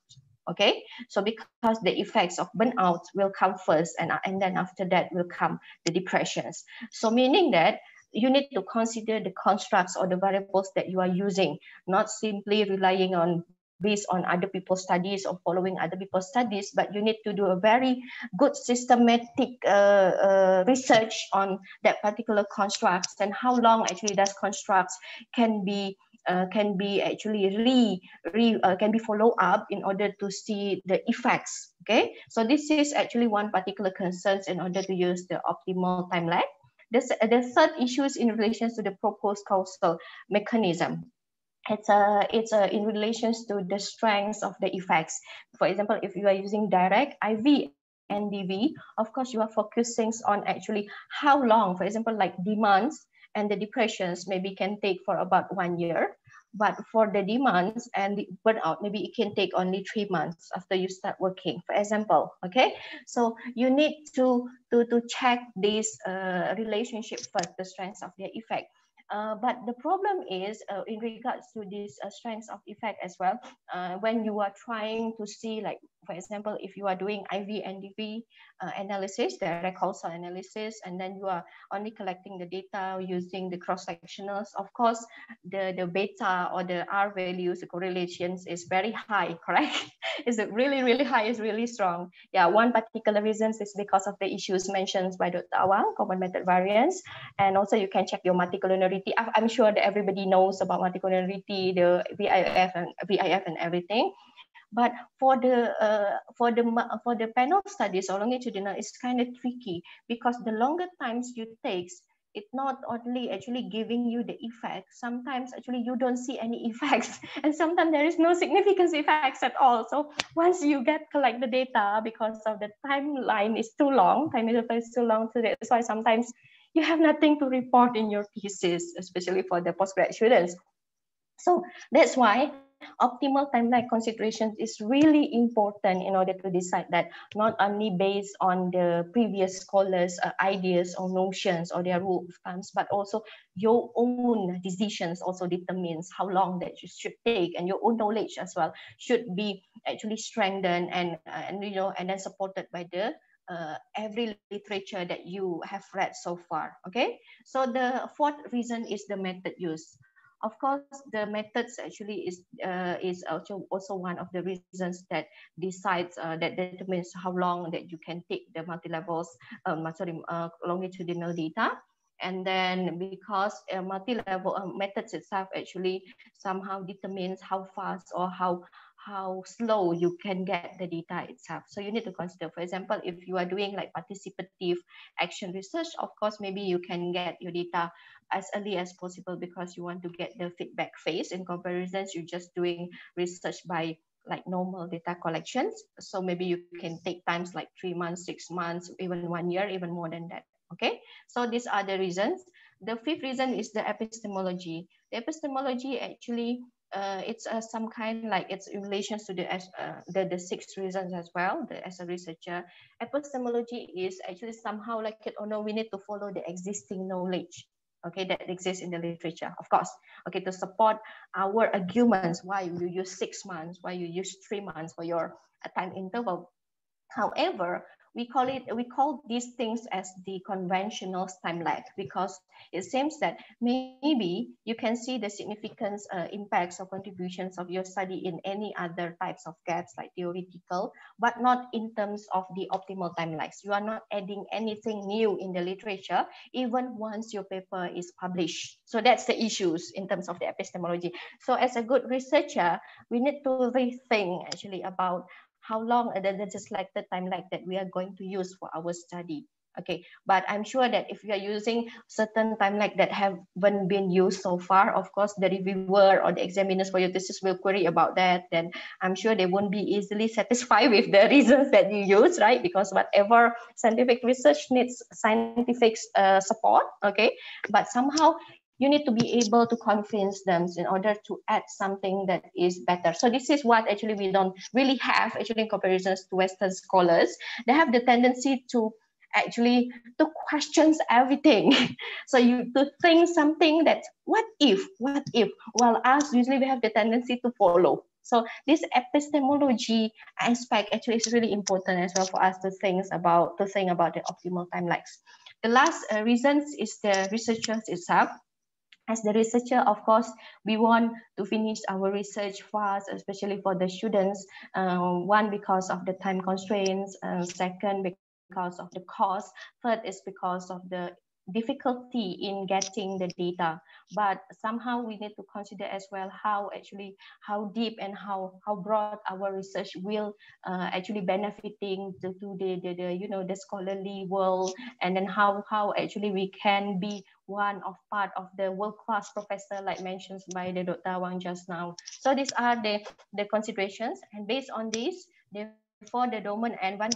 Okay, so because the effects of burnout will come first and, and then after that will come the depressions. So meaning that you need to consider the constructs or the variables that you are using, not simply relying on based on other people's studies or following other people's studies, but you need to do a very good systematic uh, uh, research on that particular constructs and how long actually that constructs can be uh, can be actually re, re uh, can be follow up in order to see the effects. Okay, so this is actually one particular concerns in order to use the optimal time lag. The, the third issues in relation to the proposed causal mechanism it's a it's a in relations to the strengths of the effects for example if you are using direct iv and DV, of course you are focusing on actually how long for example like demands and the depressions maybe can take for about one year but for the demands and the burnout maybe it can take only three months after you start working for example okay so you need to to to check this uh, relationship first the strengths of the effect uh, but the problem is uh, in regards to this uh, strengths of effect as well, when you are trying to see like for example, if you are doing IV and DV uh, analysis, direct causal analysis, and then you are only collecting the data using the cross-sectionals, of course, the, the beta or the R values, the correlations is very high, correct? it's really, really high, it's really strong. Yeah, one particular reason is because of the issues mentioned by Dr. Awang, common method variance. And also you can check your multicollinearity. I'm sure that everybody knows about multicollinearity, the VIF and, VIF and everything. But for the uh, for the for the panel studies or longitudinal, it's kind of tricky because the longer times you take, it not only actually giving you the effect. Sometimes actually you don't see any effects, and sometimes there is no significance effects at all. So once you get collect the data because of the timeline is too long, time is too long, so that's why sometimes you have nothing to report in your thesis, especially for the postgraduate students. So that's why optimal timeline considerations is really important in order to decide that not only based on the previous scholars' uh, ideas or notions or their rule of thumbs, but also your own decisions also determines how long that you should take and your own knowledge as well should be actually strengthened and, uh, and you know, and then supported by the uh, every literature that you have read so far, okay? So the fourth reason is the method used. Of course, the methods actually is uh, is also also one of the reasons that decides uh, that determines how long that you can take the multi-levels, um, sorry, uh, longitudinal data and then because uh, multi-level uh, methods itself actually somehow determines how fast or how how slow you can get the data itself. So you need to consider, for example, if you are doing like participative action research, of course, maybe you can get your data as early as possible because you want to get the feedback phase in comparisons, you're just doing research by like normal data collections. So maybe you can take times like three months, six months, even one year, even more than that. Okay, so these are the reasons. The fifth reason is the epistemology. The epistemology actually uh, it's uh, some kind like it's in relation to the, uh, the the six reasons as well. The, as a researcher, epistemology is actually somehow like it or no, we need to follow the existing knowledge, okay, that exists in the literature, of course, okay, to support our arguments why you use six months, why you use three months for your uh, time interval. However, we call it we call these things as the conventional time lag because it seems that maybe you can see the significance uh, impacts or contributions of your study in any other types of gaps like theoretical but not in terms of the optimal time lags you are not adding anything new in the literature even once your paper is published so that's the issues in terms of the epistemology so as a good researcher we need to rethink actually about how long, and then just like the timeline that we are going to use for our study. Okay, but I'm sure that if you are using certain timeline that haven't been used so far, of course, the reviewer or the examiners for your thesis will query about that. Then I'm sure they won't be easily satisfied with the reasons that you use, right? Because whatever scientific research needs scientific uh, support, okay? But somehow you need to be able to convince them in order to add something that is better. So this is what actually we don't really have actually in comparisons to Western scholars. They have the tendency to actually to questions everything. so you to think something that what if, what if? Well, us usually we have the tendency to follow. So this epistemology aspect actually is really important as well for us to think about to think about the optimal timelines. The last uh, reasons is the researchers itself as the researcher, of course, we want to finish our research fast, especially for the students. Uh, one, because of the time constraints. Uh, second, because of the cost. Third is because of the difficulty in getting the data. But somehow we need to consider as well how actually how deep and how how broad our research will uh, actually benefiting to, to the, the, the you know the scholarly world, and then how how actually we can be one of part of the world-class professor like mentioned by the Dr. Wang just now. So these are the, the considerations. And based on this, therefore the Doman and Van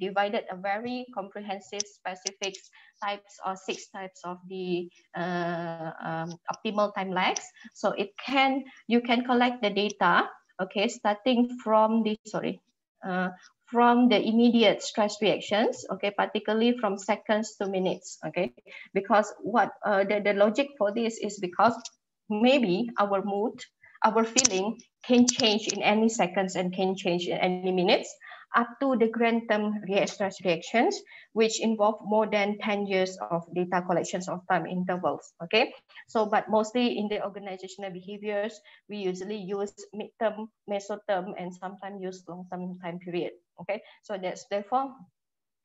divided a very comprehensive specific types or six types of the uh, um, optimal time lags. So it can, you can collect the data, okay, starting from the, sorry, uh, from the immediate stress reactions, okay, particularly from seconds to minutes, okay, because what uh, the, the logic for this is because maybe our mood, our feeling can change in any seconds and can change in any minutes up to the grand term stress reactions, which involve more than 10 years of data collections of time intervals, okay? So, but mostly in the organizational behaviors, we usually use midterm, mesoterm, and sometimes use long-term time period. Okay, so that's therefore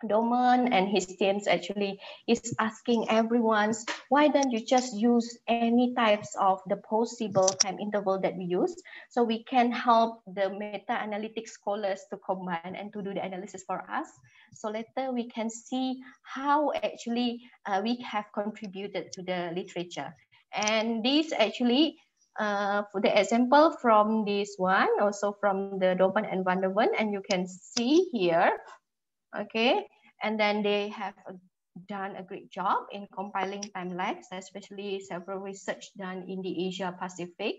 Doman and his teams actually is asking everyone, why don't you just use any types of the possible time interval that we use? So we can help the meta-analytic scholars to combine and to do the analysis for us. So later we can see how actually uh, we have contributed to the literature. And this actually uh, for the example from this one, also from the Doban and Van der Ven, and you can see here, okay? And then they have done a great job in compiling time lags, especially several research done in the Asia Pacific.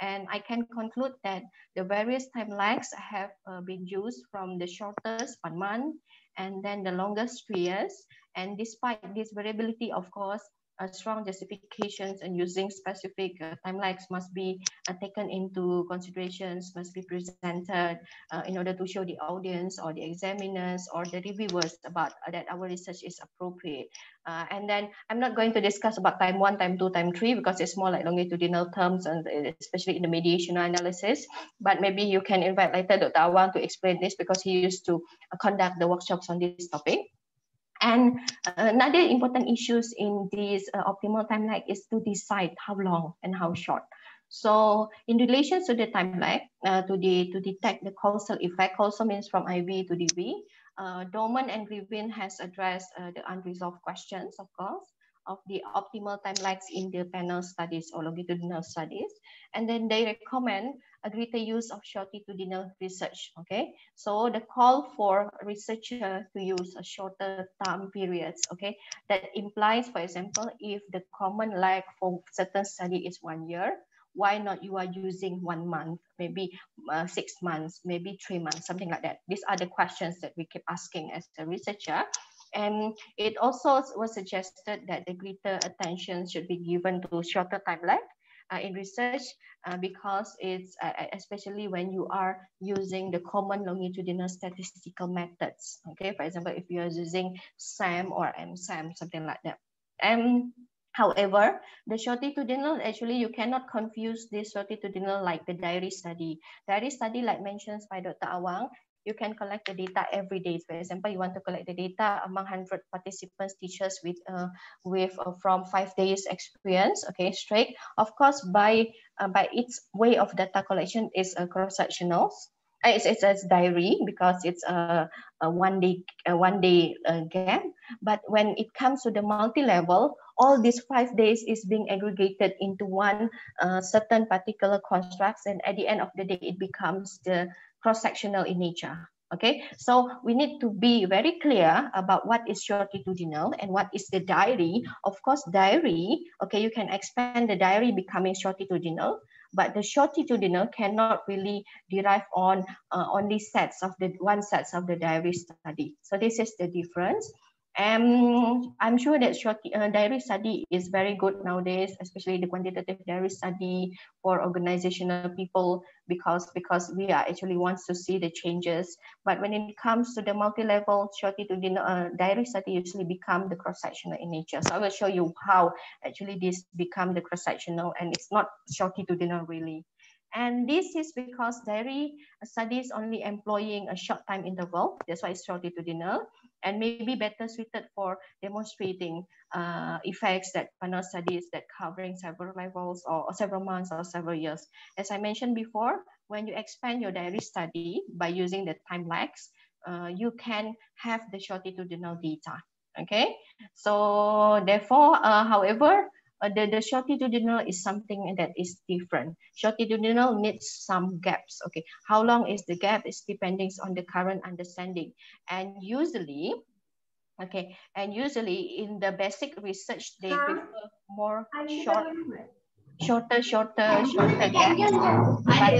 And I can conclude that the various time lags have uh, been used from the shortest one month and then the longest three years. And despite this variability, of course, a uh, strong justifications and using specific uh, timelines must be uh, taken into considerations, must be presented uh, in order to show the audience or the examiners or the reviewers about uh, that our research is appropriate. and then I'm not going to discuss about time one, time two, time three, because it's more like longitudinal terms and especially in the mediation analysis. But maybe you can invite later Dr. Awang to explain this because he used to conduct the workshops on this topic. And another important issues in this uh, optimal time lag is to decide how long and how short. So in relation to the time lag, uh, to, the, to detect the causal effect, causal means from IV to DV, uh, Dorman and Grivin has addressed uh, the unresolved questions, of course, of the optimal time lags in the panel studies or longitudinal studies. And then they recommend a greater use of shortitudinal research. Okay, so the call for researcher to use a shorter time periods. Okay, that implies, for example, if the common lag for certain study is one year, why not you are using one month, maybe uh, six months, maybe three months, something like that. These are the questions that we keep asking as a researcher. And it also was suggested that the greater attention should be given to shorter time lag uh, in research uh, because it's uh, uh, especially when you are using the common longitudinal statistical methods. Okay, for example, if you are using SAM or MSAM, something like that. And However, the shortitudinal, actually, you cannot confuse this shortitudinal like the diary study. Diary study, like mentioned by Dr. Awang, you can collect the data every day. For example, you want to collect the data among 100 participants, teachers with, uh, with uh, from five days experience, okay, straight. Of course, by, uh, by its way of data collection is cross-sectional, uh, it's, it's a diary because it's a, a one day a one day uh, gap but when it comes to the multi-level all these five days is being aggregated into one uh, certain particular constructs and at the end of the day it becomes the cross-sectional in nature. Okay, so we need to be very clear about what is shortitudinal and what is the diary. Of course, diary, okay, you can expand the diary becoming shortitudinal, but the shortitudinal cannot really derive on uh, only sets of the one sets of the diary study. So this is the difference. Um, I'm sure that short, uh, diary study is very good nowadays, especially the quantitative diary study for organizational people, because because we are actually wants to see the changes. But when it comes to the multi-level shortitudinal uh, diary study, usually become the cross-sectional in nature. So I will show you how actually this become the cross-sectional, and it's not shortitudinal really. And this is because dairy studies only employing a short time interval. That's why it's shortitudinal, and maybe better suited for demonstrating uh, effects that panel studies that covering several levels or, or several months or several years. As I mentioned before, when you expand your diary study by using the time lags, uh, you can have the shortitudinal data. Okay, so therefore, uh, however, uh, the, the shortitudinal is something that is different. Shortitudinal needs some gaps. Okay, how long is the gap is depending on the current understanding. And usually, okay, and usually in the basic research, they prefer more short, shorter, shorter, shorter gaps. But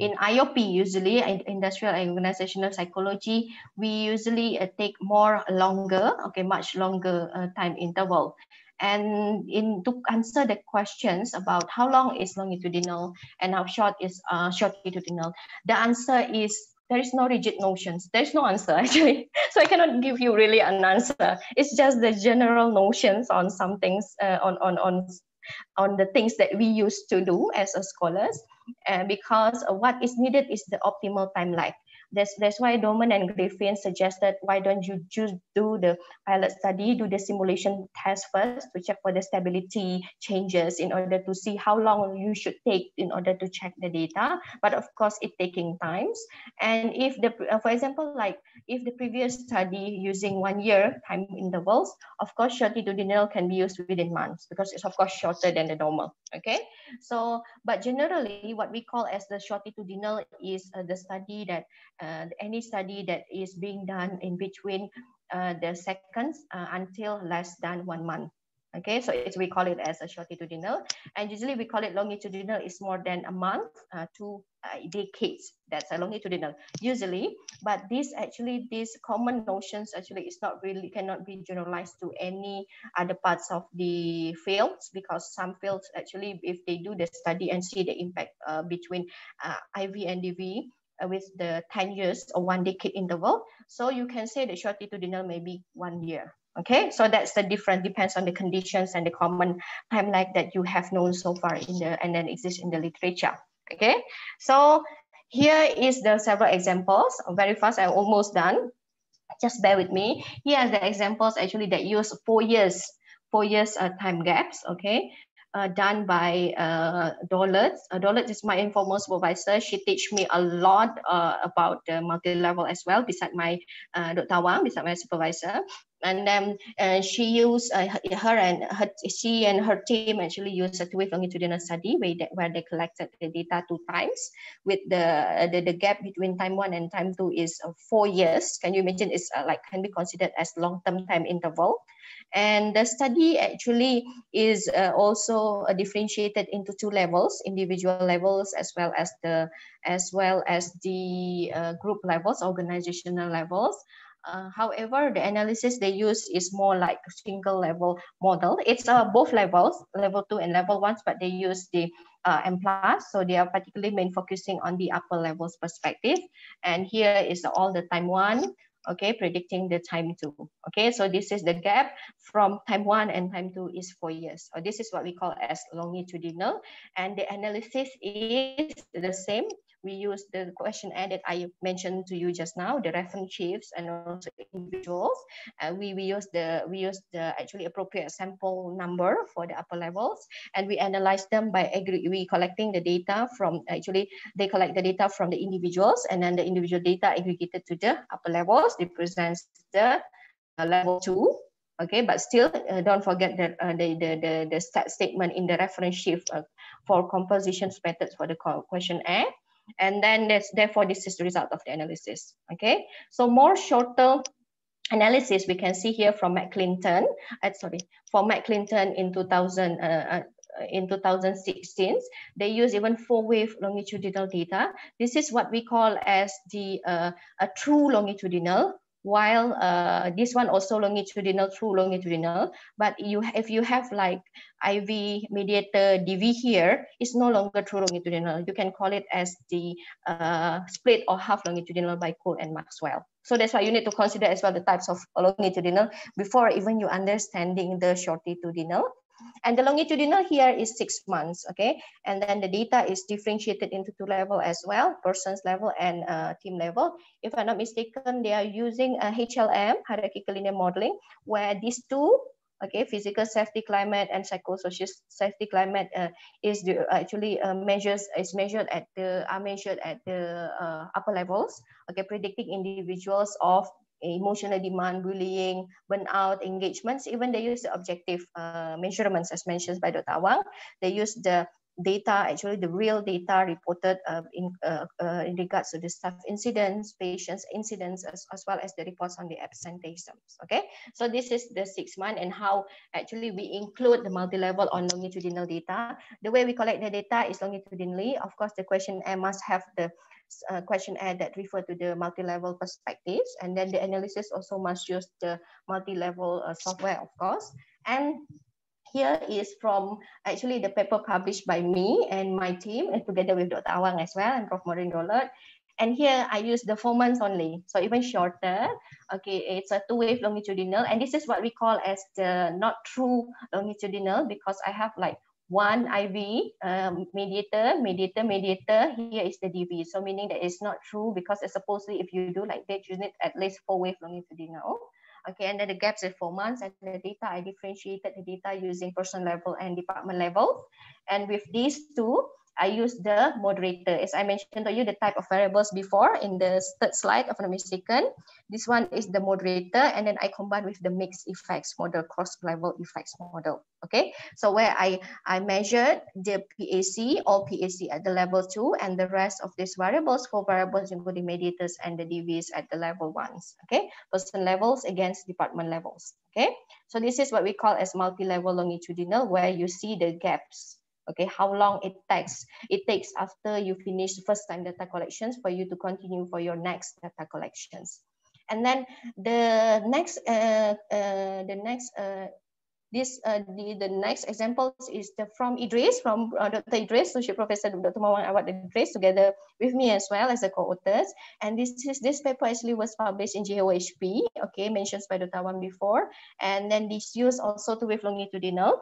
in IOP, usually in industrial and organizational psychology, we usually uh, take more longer, okay, much longer uh, time interval. And in to answer the questions about how long is longitudinal and how short is uh, shortitudinal, the answer is there is no rigid notions. There's no answer actually. So I cannot give you really an answer. It's just the general notions on some things uh, on, on, on, on the things that we used to do as a scholars uh, because what is needed is the optimal time life. That's, that's why Norman and Griffin suggested, why don't you just do the pilot study, do the simulation test first to check for the stability changes in order to see how long you should take in order to check the data. But of course, it taking times. And if the, uh, for example, like if the previous study using one year time intervals, of course, shortitudinal can be used within months because it's of course shorter than the normal, okay? So, but generally what we call as the shortitudinal is uh, the study that any study that is being done in between uh, the seconds uh, until less than one month. Okay, so it's we call it as a shortitudinal, and usually we call it longitudinal. It's more than a month uh, to uh, decades. That's a longitudinal usually, but this actually these common notions actually is not really cannot be generalized to any other parts of the fields because some fields actually if they do the study and see the impact uh, between uh, IV and DV, uh, with the 10 years or one decade interval. So you can say the shortitudinal maybe one year. Okay, so that's the different depends on the conditions and the common timeline that you have known so far in the and then exist in the literature. Okay, so here is the several examples. Very fast, I'm almost done. Just bear with me. Here are the examples actually that use four years, four years uh, time gaps. Okay, uh, done by uh, Dollard. Uh, is my informal supervisor. She teach me a lot uh, about the multi-level as well, beside my uh, Dr. Wang, beside my supervisor. And then uh, she used uh, her and her, she and her team actually used a two-way longitudinal study where they, where they collected the data two times with the, the, the gap between time one and time two is uh, four years. Can you imagine it's like can be considered as long-term time interval and the study actually is uh, also uh, differentiated into two levels, individual levels as well as the as well as the uh, group levels, organizational levels. Uh, however, the analysis they use is more like single level model. It's uh, both levels, level two and level one, but they use the uh, M plus. So they are particularly main focusing on the upper levels perspective. And here is all the time one, okay, predicting the time two. Okay, so this is the gap from time one and time two is four years. So this is what we call as longitudinal. And the analysis is the same we use the question edit I mentioned to you just now, the reference chiefs and also individuals. Uh, we, we use the we use the actually appropriate sample number for the upper levels, and we analyze them by agree we collecting the data from actually they collect the data from the individuals, and then the individual data aggregated to the upper levels represents the uh, level two okay but still uh, don't forget that uh, the, the the the stat statement in the reference shift uh, for compositions methods for the question a and then there's, therefore, this is the result of the analysis, okay? So more shorter analysis we can see here from McClinton, uh, sorry, for McClinton in 2000, uh, uh, in 2016, they use even four-wave longitudinal data. This is what we call as the uh, a true longitudinal while uh, this one also longitudinal through longitudinal. But you, if you have like IV mediator DV here, it's no longer true longitudinal. You can call it as the uh, split or half longitudinal by Cole and Maxwell. So that's why you need to consider as well the types of longitudinal before even you understanding the shortitudinal and the longitudinal here is six months, okay? And then the data is differentiated into two level as well, persons level and uh, team level. If I'm not mistaken, they are using a HLM, hierarchical linear modeling, where these two, okay, physical safety climate and psychosocial safety climate uh, is the, uh, actually uh, measures, is measured at the, are measured at the uh, upper levels, okay, predicting individuals of emotional demand, bullying, burnout, engagements. Even they use the objective uh, measurements as mentioned by Dr. Awang. They use the data, actually the real data reported uh, in, uh, uh, in regards to the staff incidents, patients incidents, as, as well as the reports on the absenteeism. Okay, so this is the six month and how actually we include the multi-level or longitudinal data. The way we collect the data is longitudinally. Of course, the question must have the uh, questionnaire that refer to the multi-level perspectives. And then the analysis also must use the multi-level uh, software, of course. And here is from actually the paper published by me and my team and together with Dr. Awang as well and Prof. Maureen Dollard. And here I use the four months only, so even shorter. Okay, it's a two-wave longitudinal, and this is what we call as the not true longitudinal because I have like one IV um, mediator, mediator, mediator. Here is the DV. So meaning that it's not true because supposedly if you do like that, you need at least four wavelengths to denote. Okay, and then the gaps are four months and the data, I differentiated the data using person level and department level. And with these two, I use the moderator. As I mentioned to you, the type of variables before in the third slide, of the am mistaken. This one is the moderator, and then I combine with the mixed effects model, cross-level effects model. Okay, so where I, I measured the PAC, all PAC at the level two, and the rest of these variables for variables including mediators and the DVs at the level ones. Okay, person levels against department levels. Okay, so this is what we call as multi-level longitudinal, where you see the gaps okay how long it takes it takes after you finish first time data collections for you to continue for your next data collections and then the next uh, uh, the next uh, this uh, the, the next examples is the, from Idris, from uh, Dr. Idris, Associate Professor Dr. Mawan Awad Idris, together with me as well as the co-authors. And this is this paper actually was published in GOHP, okay, mentioned by Dr. Wan before. And then this used also to with longitudinal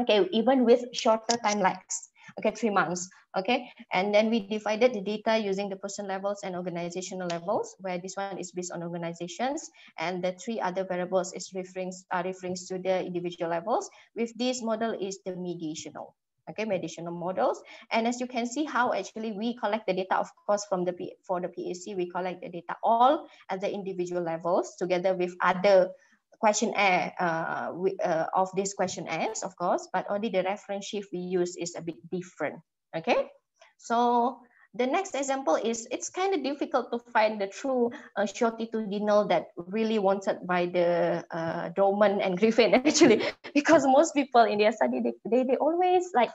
okay, even with shorter time lags, okay, three months, okay? And then we divided the data using the person levels and organizational levels, where this one is based on organizations, and the three other variables is referring, are referring to the individual levels. With this model is the mediational, okay, mediational models. And as you can see how actually we collect the data, of course, from the, for the PAC, we collect the data all at the individual levels together with other questionnaire uh, we, uh, of these questionnaires, of course, but only the reference shift we use is a bit different, okay? So the next example is it's kind of difficult to find the true uh, shortitudinal that really wanted by the uh, and Griffin actually, because most people in their study, they, they, they always like,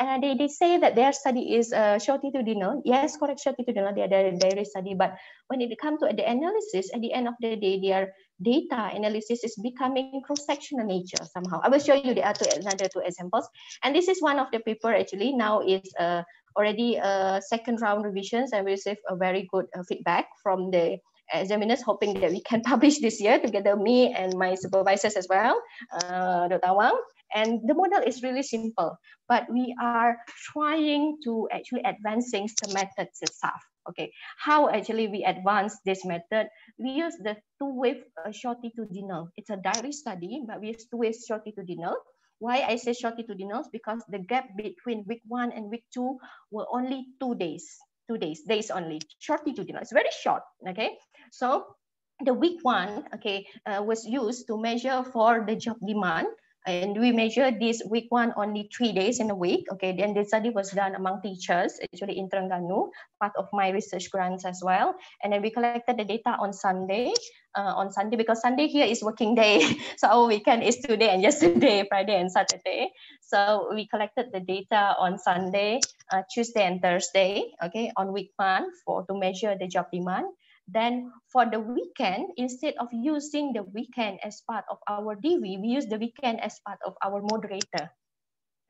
uh, they, they say that their study is uh, shortitudinal. Yes, correct, shortitudinal, they are their diary study. But when it comes to the analysis, at the end of the day, they are data analysis is becoming cross-sectional nature somehow. I will show you the other two, another two examples. And this is one of the paper actually now is uh, already a uh, second round revisions and we receive a very good uh, feedback from the examiners hoping that we can publish this year together me and my supervisors as well, uh, Dr. Wang. And the model is really simple, but we are trying to actually advancing the methods itself. Okay, how actually we advance this method? We use the two-wave uh, shortitudinal. It's a diary study, but we use two-wave shortitudinal. Why I say shortitudinal? Because the gap between week one and week two were only two days. Two days, days only. Shortitudinal. It's very short. Okay, so the week one okay uh, was used to measure for the job demand and we measured this week one only three days in a week. Okay, then the study was done among teachers, actually in Terengganu, part of my research grants as well. And then we collected the data on Sunday, uh, on Sunday, because Sunday here is working day. so our weekend is today and yesterday, Friday and Saturday. So we collected the data on Sunday, uh, Tuesday and Thursday, okay, on week one for to measure the job demand. Then for the weekend, instead of using the weekend as part of our DV, we use the weekend as part of our moderator.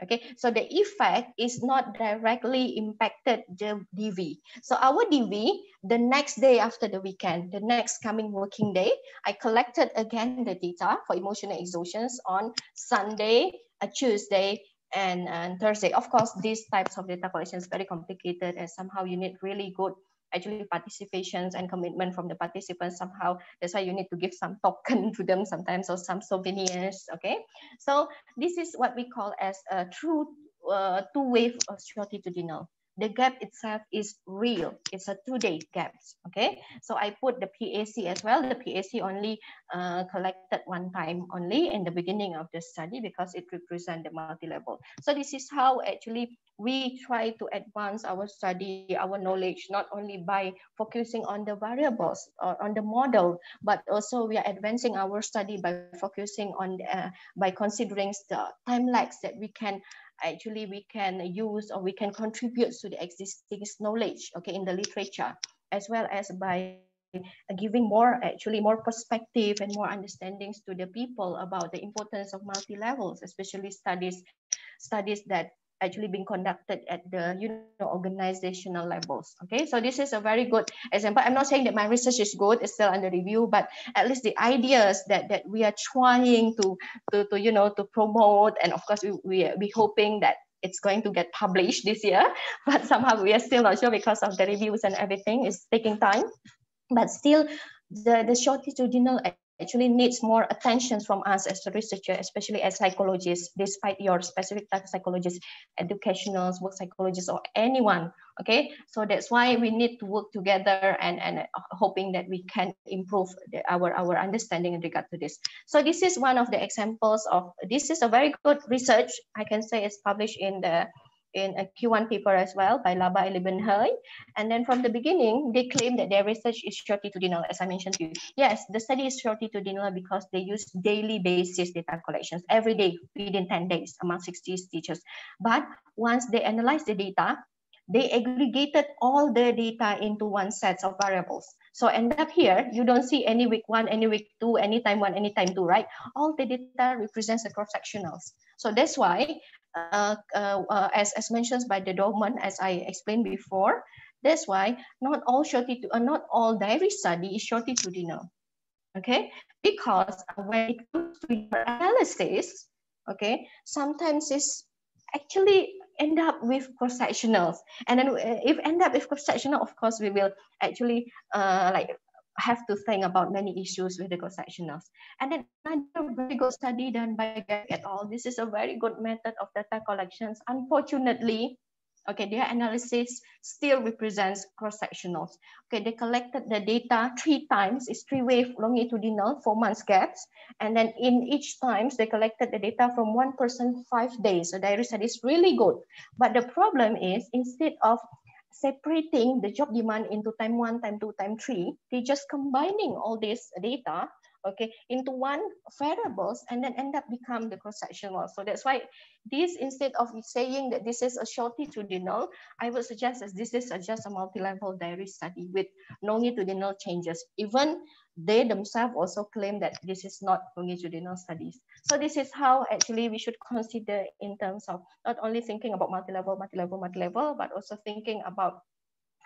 Okay, so the effect is not directly impacted the DV. So our DV, the next day after the weekend, the next coming working day, I collected again the data for emotional exhaustions on Sunday, a Tuesday, and, and Thursday. Of course, these types of data collection is very complicated and somehow you need really good actually participations and commitment from the participants somehow. That's why you need to give some token to them sometimes or some souvenirs, okay? So this is what we call as a true uh, two-way longitudinal uh, the gap itself is real. It's a two-day gap, okay? So I put the PAC as well. The PAC only uh, collected one time only in the beginning of the study because it represents the multi-level. So this is how actually we try to advance our study, our knowledge, not only by focusing on the variables or on the model, but also we are advancing our study by focusing on, uh, by considering the time lags that we can actually we can use or we can contribute to the existing knowledge, okay, in the literature, as well as by uh, giving more actually more perspective and more understandings to the people about the importance of multi-levels, especially studies studies that actually being conducted at the you know organizational levels okay so this is a very good example i'm not saying that my research is good it's still under review but at least the ideas that that we are trying to to, to you know to promote and of course we we we hoping that it's going to get published this year but somehow we are still not sure because of the reviews and everything is taking time but still the the shortitudinal actually needs more attention from us as a researcher, especially as psychologists, despite your specific type of psychologist, educationals, work psychologists, or anyone, okay? So that's why we need to work together and, and uh, hoping that we can improve the, our, our understanding in regard to this. So this is one of the examples of, this is a very good research, I can say it's published in the in a Q1 paper as well by Laba and And then from the beginning, they claim that their research is shortitudinal, as I mentioned to you. Yes, the study is shortitudinal because they use daily basis data collections every day within 10 days among 60 teachers. But once they analyze the data, they aggregated all the data into one set of variables. So end up here, you don't see any week one, any week two, any time one, any time two, right? All the data represents the cross-sectionals. So that's why, uh, uh, uh as, as mentioned by the Dorman, as I explained before, that's why not all shorty to, uh, not all diary study is shortitudinal, okay? Because when it comes to your analysis, okay, sometimes it's actually end up with cross-sectionals. And then uh, if end up with cross-sectional, of course, we will actually uh, like have to think about many issues with the cross-sectionals. And then another very good study done by Gary et al. This is a very good method of data collections. Unfortunately, Okay, their analysis still represents cross-sectionals. Okay, they collected the data three times, it's three-wave longitudinal, four months gaps. And then in each times, they collected the data from one person, five days. So they study is really good. But the problem is instead of separating the job demand into time one, time two, time three, they just combining all this data okay, into one variables and then end up become the cross-sectional. So that's why this, instead of saying that this is a shortitudinal, I would suggest that this is a just a multi-level diary study with longitudinal changes. Even they themselves also claim that this is not longitudinal studies. So this is how actually we should consider in terms of not only thinking about multi-level, multi-level, multi-level, but also thinking about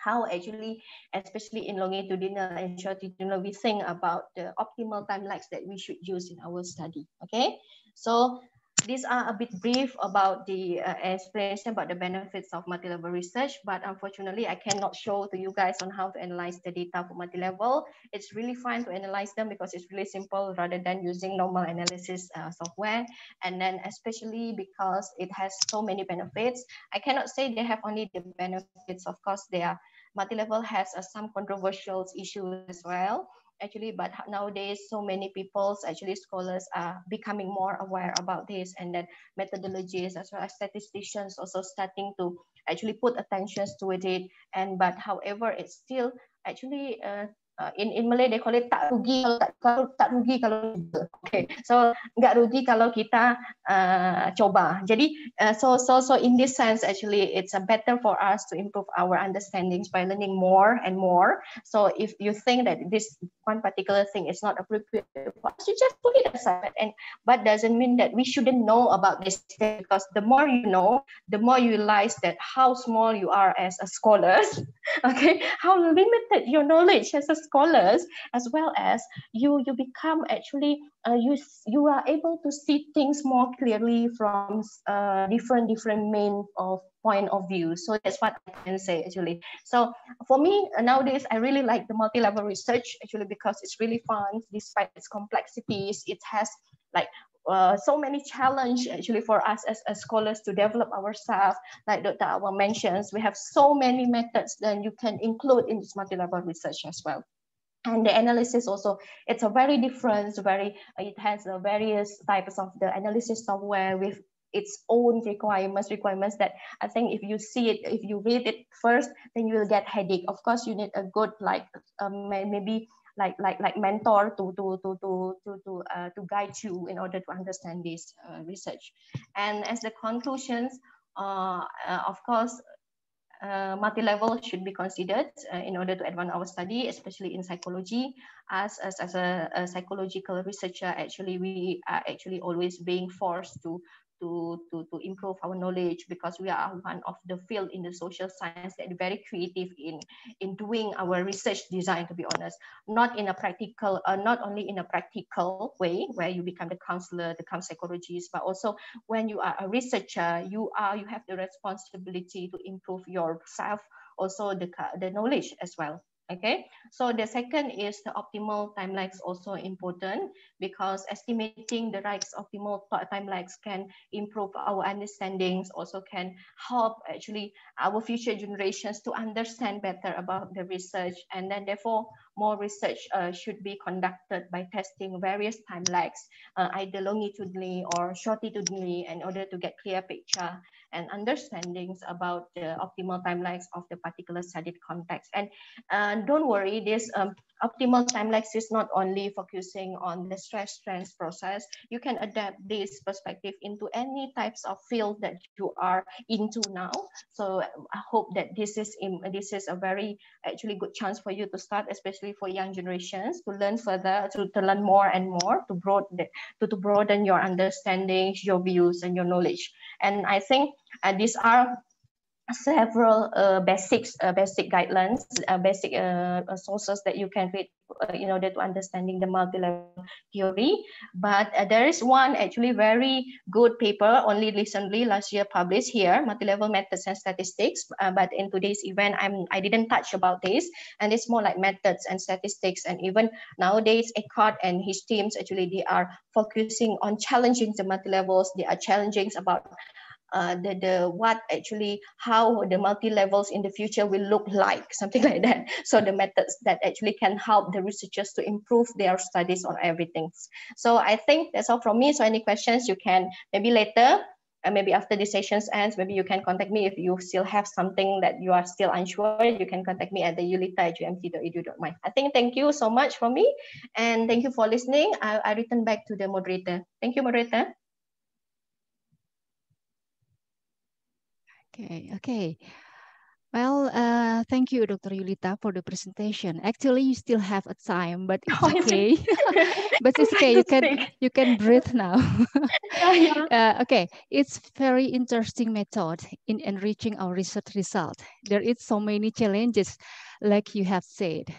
how actually, especially in longitudinal and shortitudinal, we think about the optimal time lags that we should use in our study, okay? So these are a bit brief about the uh, explanation about the benefits of multi-level research, but unfortunately, I cannot show to you guys on how to analyze the data for multi-level. It's really fun to analyze them because it's really simple rather than using normal analysis uh, software. And then especially because it has so many benefits, I cannot say they have only the benefits. Of course, they are multi-level has uh, some controversial issues as well actually but nowadays so many people's actually scholars are becoming more aware about this and then methodologies as well as statisticians also starting to actually put attentions to it and but however it's still actually uh, uh, in in Malay they call it tak rugi kalau tak kalau tak rugi kalau okay so nggak rugi kalau kita uh, coba jadi uh, so so so in this sense actually it's better for us to improve our understandings by learning more and more so if you think that this one particular thing is not appropriate for us you just put it aside and but doesn't mean that we shouldn't know about this because the more you know the more you realize that how small you are as a scholar okay how limited your knowledge as a scholars as well as you you become actually uh, you you are able to see things more clearly from uh, different different main of point of view. So that's what I can say actually. So for me uh, nowadays, I really like the multi-level research actually because it's really fun despite its complexities. It has like uh, so many challenge actually for us as, as scholars to develop ourselves. Like Dr. Awa mentions, we have so many methods that you can include in this multi-level research as well and the analysis also it's a very different very it has various types of the analysis software with its own requirements requirements that i think if you see it if you read it first then you will get headache of course you need a good like um, maybe like like like mentor to to to to to to, uh, to guide you in order to understand this uh, research and as the conclusions uh, uh of course uh, multi-level should be considered uh, in order to advance our study, especially in psychology. As, as, as a, a, psychological researcher, actually, we are actually always being forced to to, to, to improve our knowledge because we are one of the field in the social science that are very creative in, in doing our research design, to be honest, not in a practical, uh, not only in a practical way where you become the counselor, the camp psychologist, but also when you are a researcher, you are, you have the responsibility to improve yourself, also the, the knowledge as well. Okay, so the second is the optimal time lags also important because estimating the right optimal time lags can improve our understandings, also can help actually our future generations to understand better about the research and then therefore more research uh, should be conducted by testing various time lags, uh, either longitudinally or shortitudinally in order to get clear picture and understandings about the optimal timelines of the particular studied context. And uh, don't worry, this um, optimal timelapse is not only focusing on the stress trans process. You can adapt this perspective into any types of field that you are into now. So I hope that this is in, this is a very actually good chance for you to start, especially for young generations, to learn further, to, to learn more and more, to broaden to, to broaden your understanding, your views, and your knowledge. And I think uh, these are several uh, basics, uh, basic guidelines, uh, basic uh, uh, sources that you can read uh, in order to understanding the multi-level theory. But there is one actually very good paper only recently last year published here, multi-level methods and statistics. but in today's event, I'm I didn't touch about this, and it's more like methods and statistics. And even nowadays, Eckhart and his teams actually they are focusing on challenging the multi-levels. They are challenging about uh, the, the what actually how the multi-levels in the future will look like, something like that. So the methods that actually can help the researchers to improve their studies on everything. So I think that's all from me. So any questions you can maybe later and uh, maybe after the sessions ends, maybe you can contact me if you still have something that you are still unsure. You can contact me at the ulita.gmt.edu.my. I think thank you so much for me, and thank you for listening. I I return back to the moderator. Thank you, moderator. Okay, okay. Well, uh, thank you, Dr. Yulita, for the presentation. Actually, you still have a time, but oh, it's okay. but it's okay. You can you can breathe now. yeah, yeah. Uh, okay, it's very interesting method in enriching our research result. There is so many challenges, like you have said.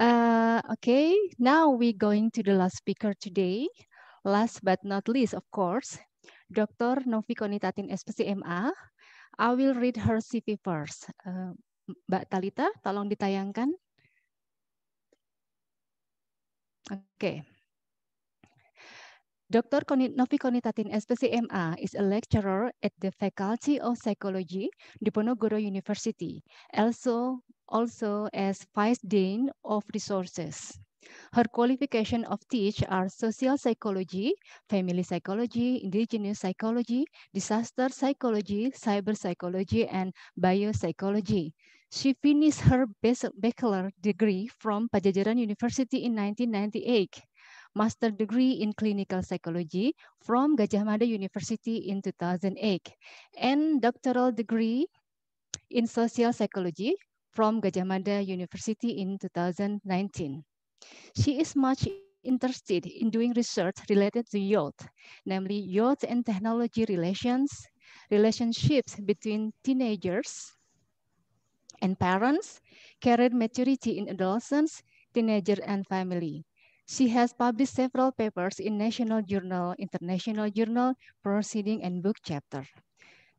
Uh, okay, now we're going to the last speaker today. Last but not least, of course, Dr. Novi Konitatin, SPCMA, I will read her CV first. Uh, Mbak Talita, tolong ditayangkan. Oke. Okay. Dr. Novi Konitatin, SPCMA, is a lecturer at the Faculty of Psychology, Diponegoro University, also, also as Vice Dean of Resources. Her qualifications of teach are social psychology, family psychology, indigenous psychology, disaster psychology, cyber psychology, and biopsychology. She finished her bachelor degree from Pajajaran University in 1998, master degree in clinical psychology from Gajah Mada University in 2008, and doctoral degree in social psychology from Gajah Mada University in 2019. She is much interested in doing research related to youth, namely youth and technology relations, relationships between teenagers and parents, career maturity in adolescence, teenager and family. She has published several papers in National Journal, International Journal, Proceeding, and Book Chapter.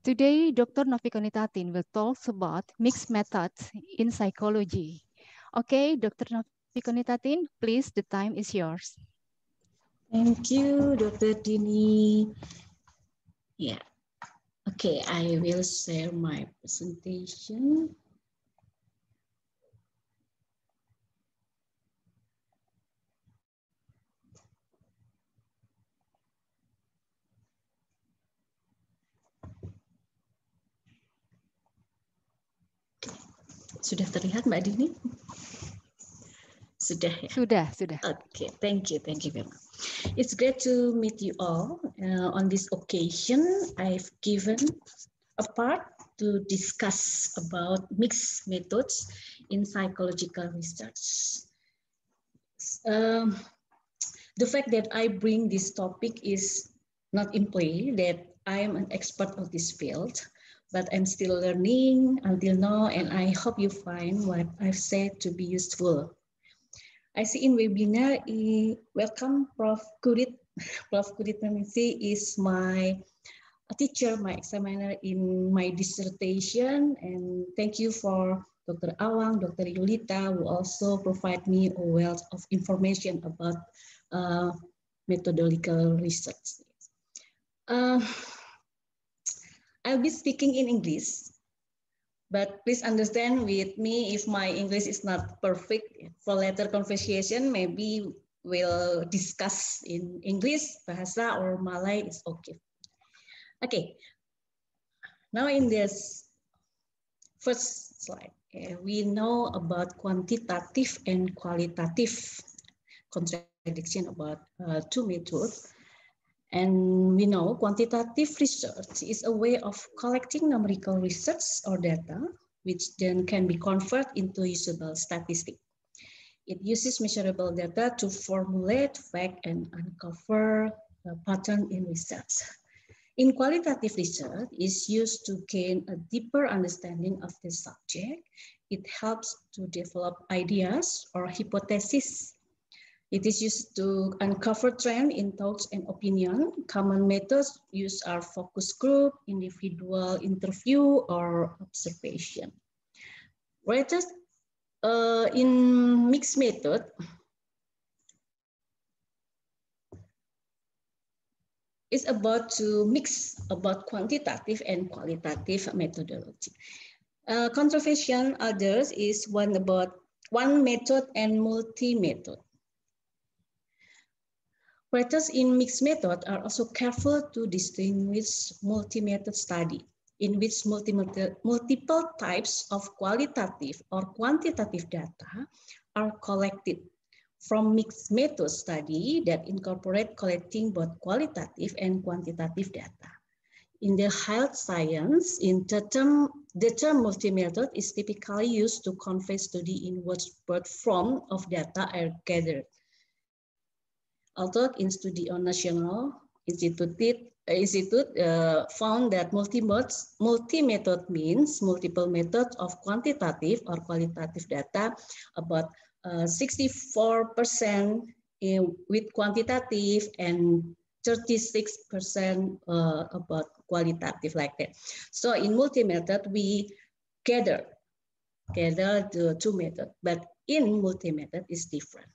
Today, Dr. Novikonitatin will talk about mixed methods in psychology. Okay, Dr. Pikonita Tin, please, the time is yours. Thank you, Dr. Dini. Yeah. Okay, I will share my presentation. Sudah terlihat Mbak Dini? Sudah ya? Sudah, sudah. Oke, okay, thank you, thank you very much. It's great to meet you all. Uh, on this occasion, I've given a part to discuss about mixed methods in psychological research. Um, the fact that I bring this topic is not imply that I am an expert of this field, but I'm still learning until now, and I hope you find what I've said to be useful. I see in webinar, welcome Prof. Kurit. Prof. Kurit Memisi is my teacher, my examiner in my dissertation. And thank you for Dr. Awang, Dr. Yulita, who also provide me a wealth of information about uh, methodological research. Uh, I'll be speaking in English, but please understand with me if my English is not perfect for later conversation, maybe we'll discuss in English, Bahasa, or Malay is okay. Okay, now in this first slide, eh, we know about quantitative and qualitative contradiction about uh, two methods. And we know quantitative research is a way of collecting numerical research or data, which then can be converted into usable statistics. It uses measurable data to formulate fact and uncover a pattern in research. In qualitative research, is used to gain a deeper understanding of the subject. It helps to develop ideas or hypotheses. It is used to uncover trend in thoughts and opinion. Common methods used are focus group, individual interview, or observation. Research uh, in mixed method, is about to mix about quantitative and qualitative methodology. Uh, others is one about one method and multi-method. Writers in mixed method are also careful to distinguish multi-method study in which multiple types of qualitative or quantitative data are collected from mixed method study that incorporate collecting both qualitative and quantitative data. In the health science, in the term, the term multi-method is typically used to convey study in which form of data are gathered. Although in study on national, instituted, institute uh, found that multi-modes, multi-method means multiple methods of quantitative or qualitative data about 64% uh, with quantitative and 36% uh, about qualitative like that. So in multi-method, we gather, gather the two methods, but in multi-method is different.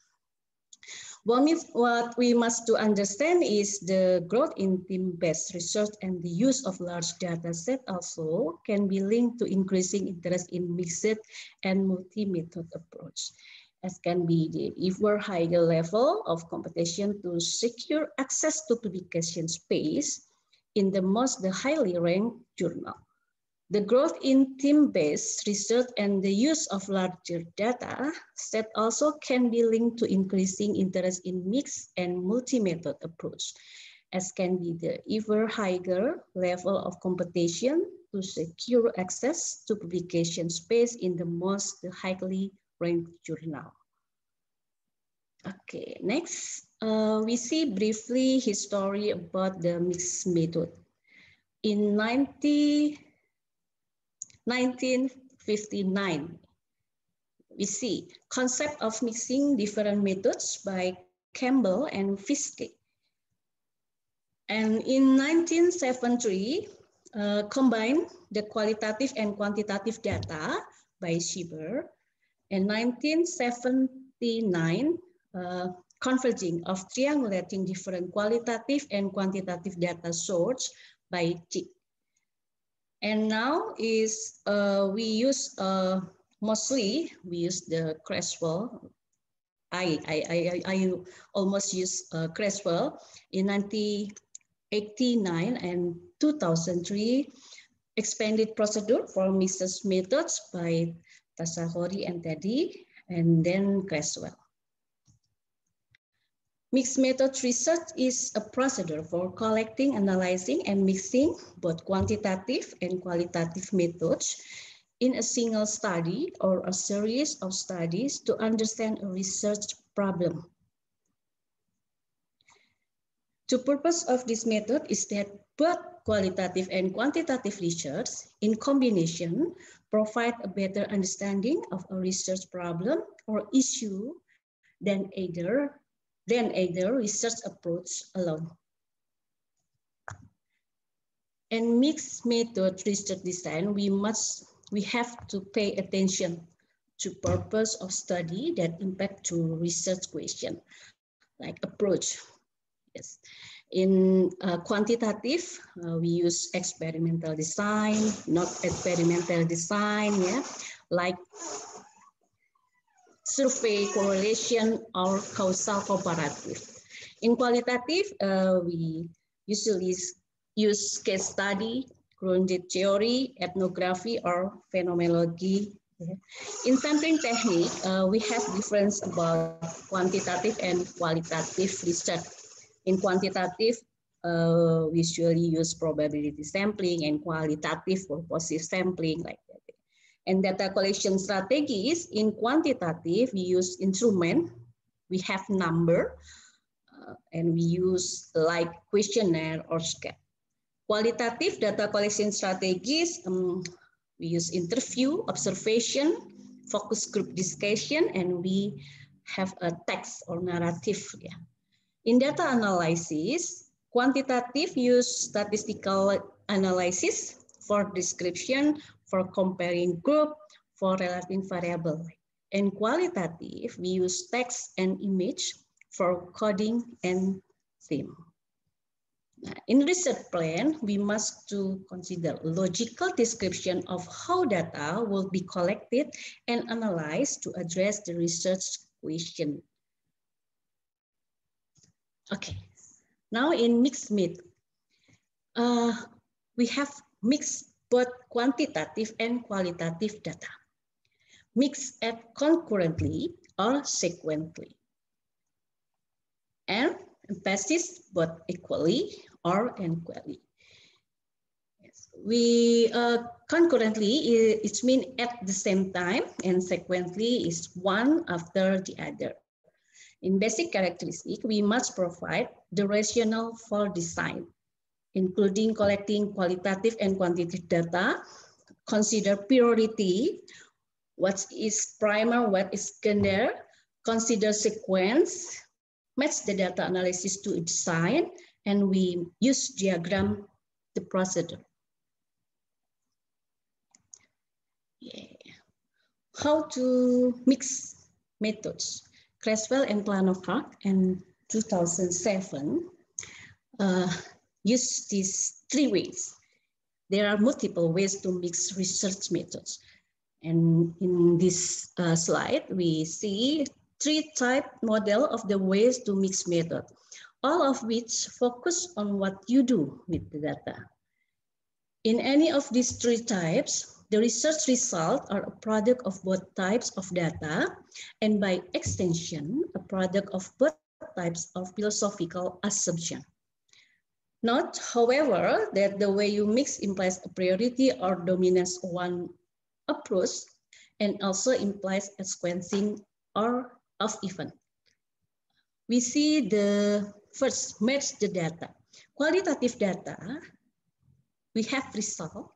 What, means, what we must to understand is the growth in team-based research and the use of large data set also can be linked to increasing interest in mixed and multi-method approach as can be the ever higher level of competition to secure access to publication space in the most the highly ranked journal. The growth in team-based research and the use of larger data set also can be linked to increasing interest in mixed and multi-method approach, as can be the ever higher level of competition to secure access to publication space in the most highly ranked journal. Okay, next, uh, we see briefly history about the mixed method. In 90, 1959. We see concept of mixing different methods by Campbell and Fiske. And in 1973, uh, combined the qualitative and quantitative data by Schieber. and 1979, uh, converging of triangulating different qualitative and quantitative data source by Chick. And now is uh, we use uh, mostly we use the Creswell. I I I I almost use uh, Creswell in 1989 and 2003 expanded procedure for Mrs. methods by Tasahori and Teddy and then Creswell. Mixed method research is a procedure for collecting, analyzing, and mixing both quantitative and qualitative methods in a single study or a series of studies to understand a research problem. The purpose of this method is that both qualitative and quantitative research in combination provide a better understanding of a research problem or issue than either than either research approach alone. And mixed method research design, we must, we have to pay attention to purpose of study that impact to research question, like approach. Yes. In uh, quantitative, uh, we use experimental design, not experimental design, yeah, like survey correlation or causal comparative. In qualitative, uh, we usually use case study, grounded theory, ethnography, or phenomenology. In sampling technique, uh, we have difference about quantitative and qualitative research. In quantitative, uh, we usually use probability sampling and qualitative purposive sampling like and data collection strategies in quantitative, we use instrument, we have number, uh, and we use like questionnaire or SCAP. Qualitative data collection strategies, um, we use interview, observation, focus group discussion, and we have a text or narrative. Yeah. In data analysis, quantitative use statistical analysis for description for comparing group, for relative variable. And qualitative, we use text and image for coding and theme. In research plan, we must to consider logical description of how data will be collected and analyzed to address the research question. Okay, now in mixed meat, uh, we have mixed both quantitative and qualitative data, mixed at concurrently or sequentially, and emphasis both equally or equally. Yes. We uh, concurrently, it, it means at the same time, and sequentially is one after the other. In basic characteristic, we must provide the rationale for design including collecting qualitative and quantitative data, consider priority, what is primer, what is secondary, consider sequence, match the data analysis to its sign, and we use diagram the procedure. Yeah. How to mix methods. Creswell and Klanovac in 2007 uh, use these three ways. There are multiple ways to mix research methods. And in this uh, slide, we see three type model of the ways to mix method, all of which focus on what you do with the data. In any of these three types, the research results are a product of both types of data and by extension, a product of both types of philosophical assumption. Note, however, that the way you mix implies a priority or dominance one approach and also implies a sequencing or of event. We see the first match the data. Qualitative data, we have result.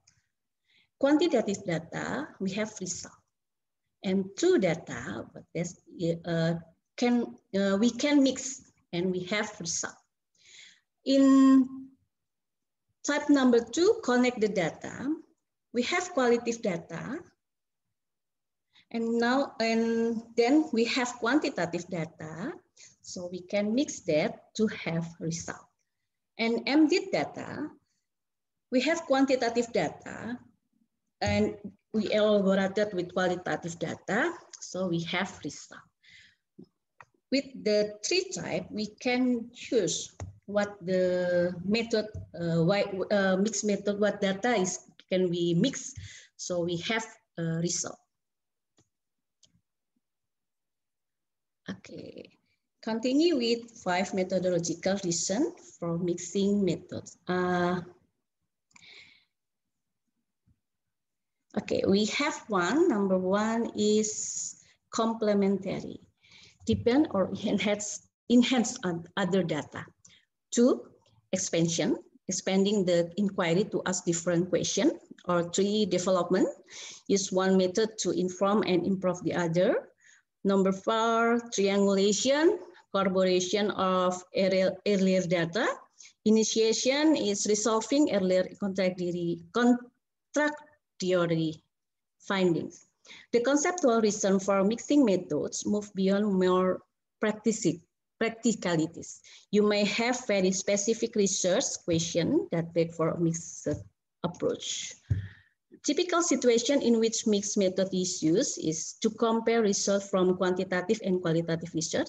Quantitative data, we have result. And two data, but uh, can, uh, we can mix and we have result. In type number two, connect the data. We have qualitative data. And now, and then we have quantitative data. So we can mix that to have result. And MDID data, we have quantitative data and we elaborated with qualitative data. So we have result. With the tree type, we can choose what the method, uh, why, uh, mixed method, what data is can we mix so we have a result. Okay, continue with five methodological reason for mixing methods. Uh, okay, we have one. Number one is complementary, depend or enhance, enhance on other data. Two, expansion, expanding the inquiry to ask different questions. Or three, development, use one method to inform and improve the other. Number four, triangulation, corroboration of earlier data. Initiation is resolving earlier contradictory, theory findings. The conceptual reason for mixing methods move beyond mere practices practicalities. You may have very specific research question that beg for a mixed approach. Typical situation in which mixed method is used is to compare results from quantitative and qualitative research,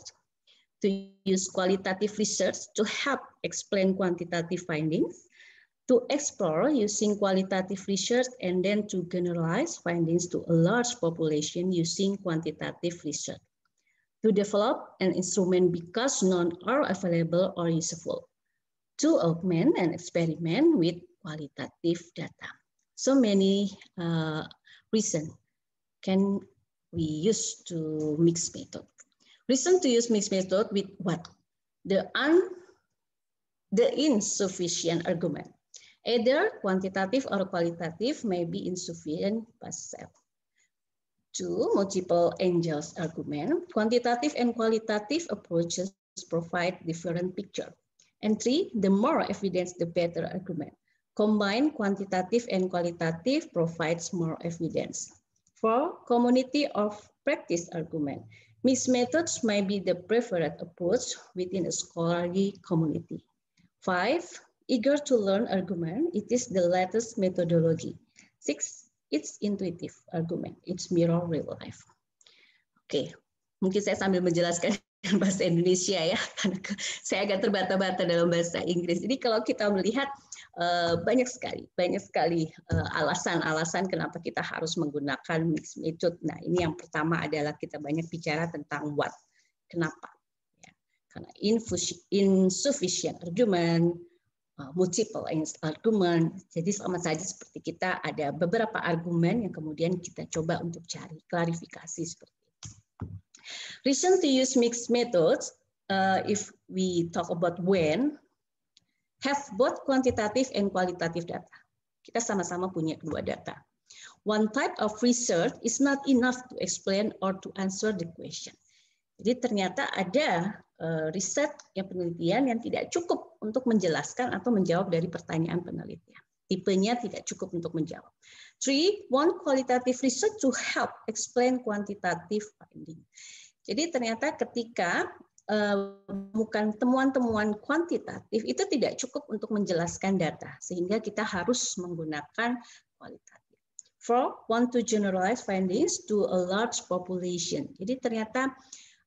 to use qualitative research to help explain quantitative findings, to explore using qualitative research and then to generalize findings to a large population using quantitative research to develop an instrument because none are available or useful, to augment and experiment with qualitative data. So many uh, reasons can we use to mix method. Reason to use mixed method with what? The, un, the insufficient argument. Either quantitative or qualitative may be insufficient by itself to multiple angels argument, quantitative and qualitative approaches provide different picture. And three, the more evidence, the better argument. Combined quantitative and qualitative provides more evidence. Four, community of practice argument. Mixed methods might be the preferred approach within a scholarly community. Five, eager to learn argument. It is the latest methodology. Six, It's intuitive argument. It's mirror real life. Oke, okay. mungkin saya sambil menjelaskan bahasa Indonesia ya, karena saya agak terbata-bata dalam bahasa Inggris. Jadi kalau kita melihat eh, banyak sekali, banyak sekali eh, alasan-alasan kenapa kita harus menggunakan mixed method. Nah, ini yang pertama adalah kita banyak bicara tentang what, kenapa. Ya. karena insufficient argument, Uh, multiple argument. Jadi sama saja seperti kita ada beberapa argumen yang kemudian kita coba untuk cari klarifikasi seperti itu. Reason to use mixed methods uh, if we talk about when have both quantitative and qualitative data. Kita sama-sama punya dua data. One type of research is not enough to explain or to answer the question. Jadi ternyata ada Eh, riset ya penelitian yang tidak cukup untuk menjelaskan atau menjawab dari pertanyaan penelitian. Tipenya tidak cukup untuk menjawab. Three, want qualitative research to help explain quantitative finding. Jadi ternyata ketika Uh, bukan temuan-temuan kuantitatif itu tidak cukup untuk menjelaskan data sehingga kita harus menggunakan kualitatif. four want to generalize findings to a large population. Jadi ternyata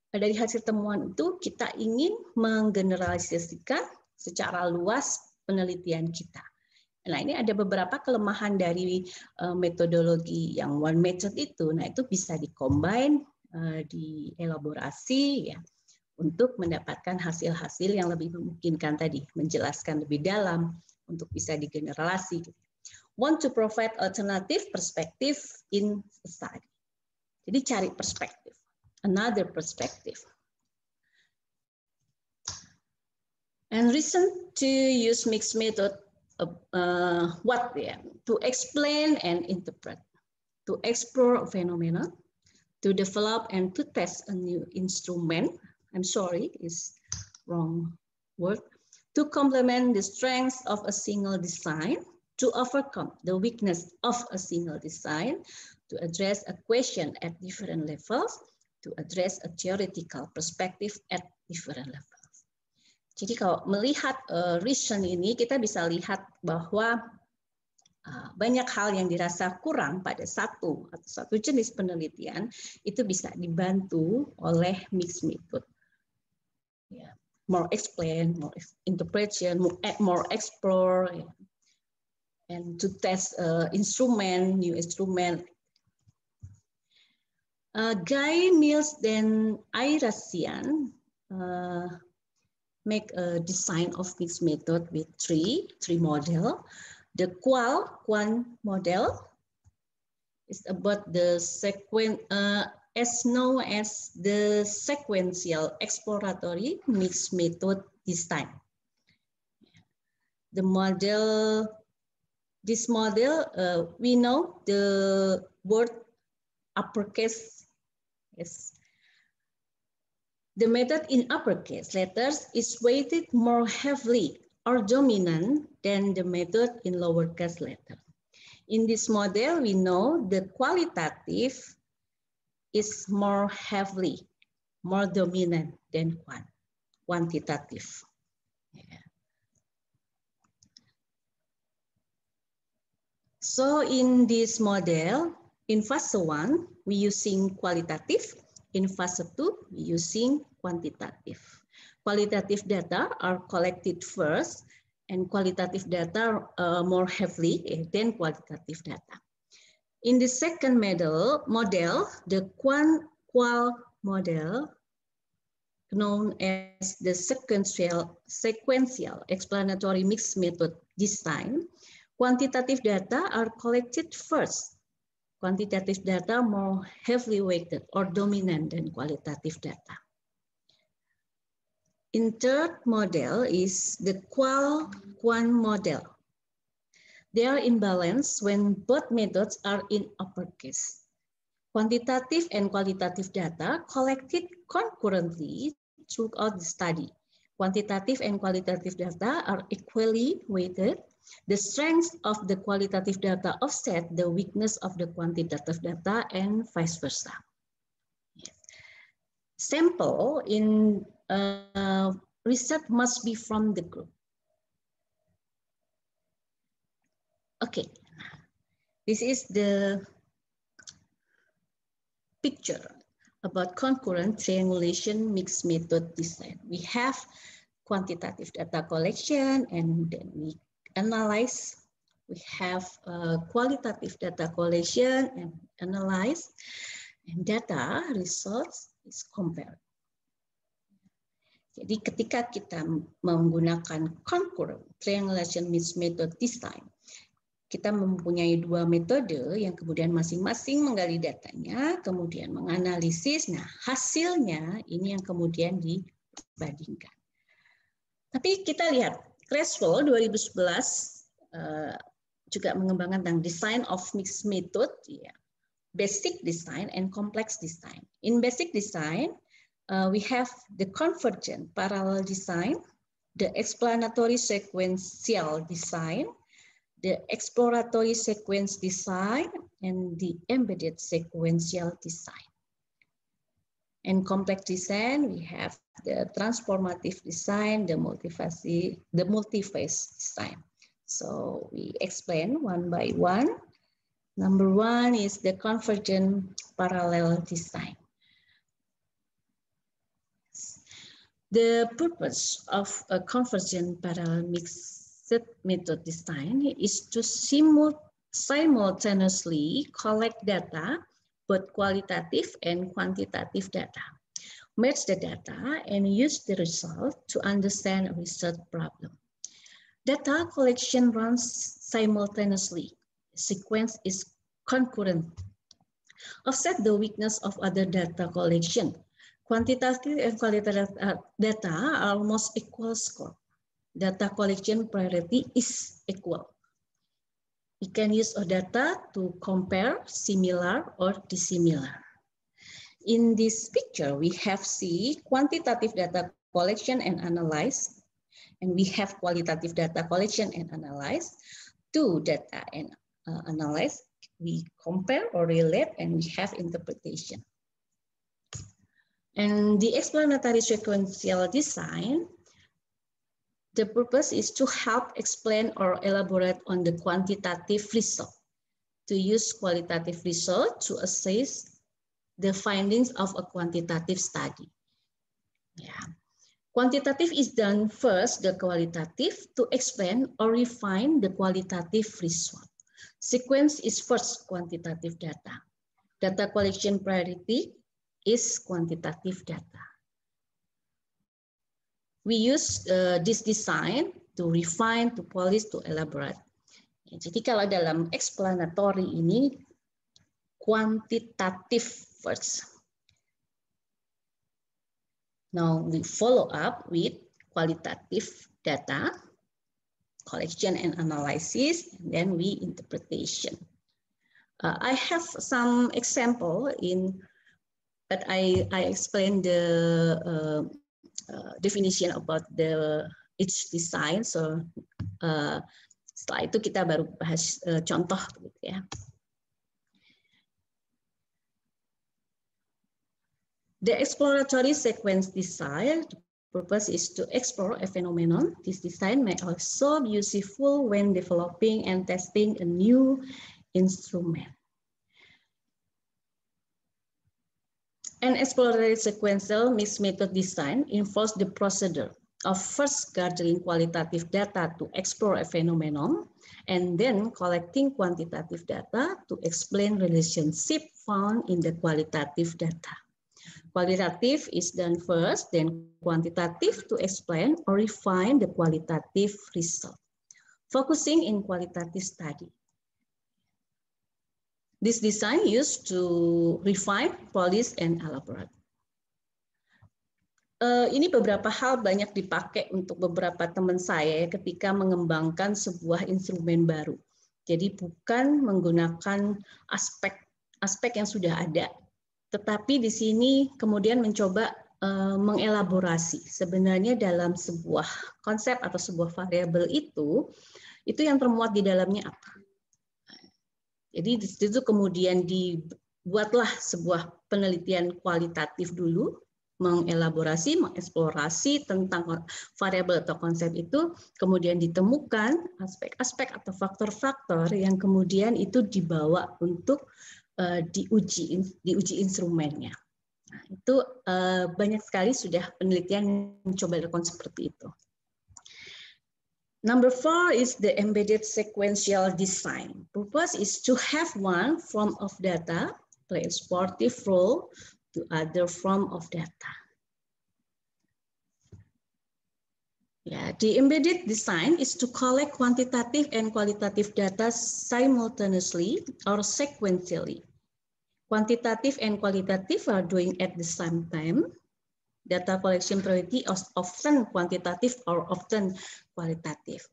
Nah, dari hasil temuan itu kita ingin menggeneralisasikan secara luas penelitian kita. Nah, ini ada beberapa kelemahan dari eh, metodologi yang one method itu. Nah, itu bisa dikombin, eh, dielaborasi ya untuk mendapatkan hasil-hasil yang lebih memungkinkan tadi, menjelaskan lebih dalam untuk bisa digenerasi. Want to provide alternative perspective in study. Jadi cari perspektif. another perspective. And reason to use mixed method uh, uh, what yeah, to explain and interpret, to explore a phenomena, to develop and to test a new instrument. I'm sorry, is wrong word. To complement the strengths of a single design, to overcome the weakness of a single design, to address a question at different levels, to address a theoretical perspective at different levels. Jadi kalau melihat uh, eh, region ini, kita bisa lihat bahwa eh, banyak hal yang dirasa kurang pada satu atau satu jenis penelitian itu bisa dibantu oleh mixed method. Yeah. More explain, more interpretation, more, eh, more explore, yeah. and to test uh, instrument, new instrument, Uh, Guy Mills then Irasian uh, make a design of mixed method with three, three model. The qual, one model is about the sequence, uh, as known as the sequential exploratory mixed method design. The model, this model, uh, we know the word uppercase Yes. The method in uppercase letters is weighted more heavily or dominant than the method in lowercase letter. In this model, we know the qualitative is more heavily, more dominant than quantitative. Yeah. So in this model, in phase 1, we're using qualitative. In phase 2, we using quantitative. Qualitative data are collected first, and qualitative data uh, more heavily eh, than quantitative data. In the second model, model the quant qual model known as the sequential, sequential explanatory mixed method design. quantitative data are collected first quantitative data more heavily weighted or dominant than qualitative data. In third model is the qual-quant model. They are in balance when both methods are in uppercase. Quantitative and qualitative data collected concurrently throughout the study. Quantitative and qualitative data are equally weighted the strength of the qualitative data offset the weakness of the quantitative data and vice versa. Sample in uh, research must be from the group. Okay, this is the picture about concurrent triangulation mixed method design. We have quantitative data collection and then we analyze. We have a uh, qualitative data collection and analyze, and data results is compared. Jadi ketika kita menggunakan concurrent triangulation mixed method this time, kita mempunyai dua metode yang kemudian masing-masing menggali datanya, kemudian menganalisis. Nah, hasilnya ini yang kemudian dibandingkan. Tapi kita lihat Creswell 2011 uh, juga mengembangkan tentang design of mixed method, ya. basic design and complex design. In basic design, uh, we have the convergent parallel design, the explanatory sequential design, the exploratory sequence design, and the embedded sequential design. And complex design, we have the transformative design, the multifaceted, the multi-phase design. So we explain one by one. Number one is the convergent parallel design. The purpose of a convergent parallel mixed method design is to simultaneously collect data both qualitative and quantitative data. Match the data and use the result to understand a research problem. Data collection runs simultaneously. Sequence is concurrent. Offset the weakness of other data collection. Quantitative and qualitative uh, data are almost equal score. Data collection priority is equal we can use our data to compare similar or dissimilar. In this picture, we have see quantitative data collection and analyze, and we have qualitative data collection and analyze. Two data and uh, analyze, we compare or relate, and we have interpretation. And the explanatory sequential design the purpose is to help explain or elaborate on the quantitative result, to use qualitative result to assess the findings of a quantitative study. Yeah. Quantitative is done first, the qualitative, to explain or refine the qualitative result. Sequence is first quantitative data. Data collection priority is quantitative data. We use uh, this design to refine, to polish, to elaborate. Jadi kalau dalam explanatory ini quantitative first. Now we follow up with qualitative data, collection and analysis, and then we interpretation. Uh, I have some example in, but I, I explained the uh, uh, definition about the each design. So uh, setelah itu kita baru bahas uh, contoh gitu ya. The exploratory sequence design the purpose is to explore a phenomenon. This design may also be useful when developing and testing a new instrument. An exploratory sequential mixed method design involves the procedure of first gathering qualitative data to explore a phenomenon and then collecting quantitative data to explain relationship found in the qualitative data. Qualitative is done first, then quantitative to explain or refine the qualitative result. Focusing in qualitative study, This design used to refine, polish, and elaborate. Uh, ini beberapa hal banyak dipakai untuk beberapa teman saya ketika mengembangkan sebuah instrumen baru. Jadi bukan menggunakan aspek aspek yang sudah ada, tetapi di sini kemudian mencoba uh, mengelaborasi. Sebenarnya dalam sebuah konsep atau sebuah variabel itu, itu yang termuat di dalamnya apa? Jadi di situ kemudian dibuatlah sebuah penelitian kualitatif dulu mengelaborasi, mengeksplorasi tentang variabel atau konsep itu, kemudian ditemukan aspek-aspek atau faktor-faktor yang kemudian itu dibawa untuk uh, diuji diuji instrumennya. Nah, itu uh, banyak sekali sudah penelitian mencoba dilakukan seperti itu. Number four is the embedded sequential design. Purpose is to have one form of data play a supportive role to other form of data. Yeah, the embedded design is to collect quantitative and qualitative data simultaneously or sequentially. Quantitative and qualitative are doing at the same time, data collection priority is often quantitative or often qualitative.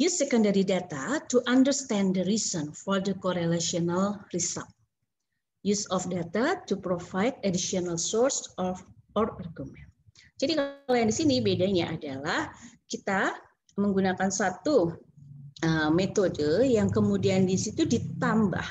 Use secondary data to understand the reason for the correlational result. Use of data to provide additional source of or argument. Jadi kalau yang di sini bedanya adalah kita menggunakan satu uh, metode yang kemudian di situ ditambah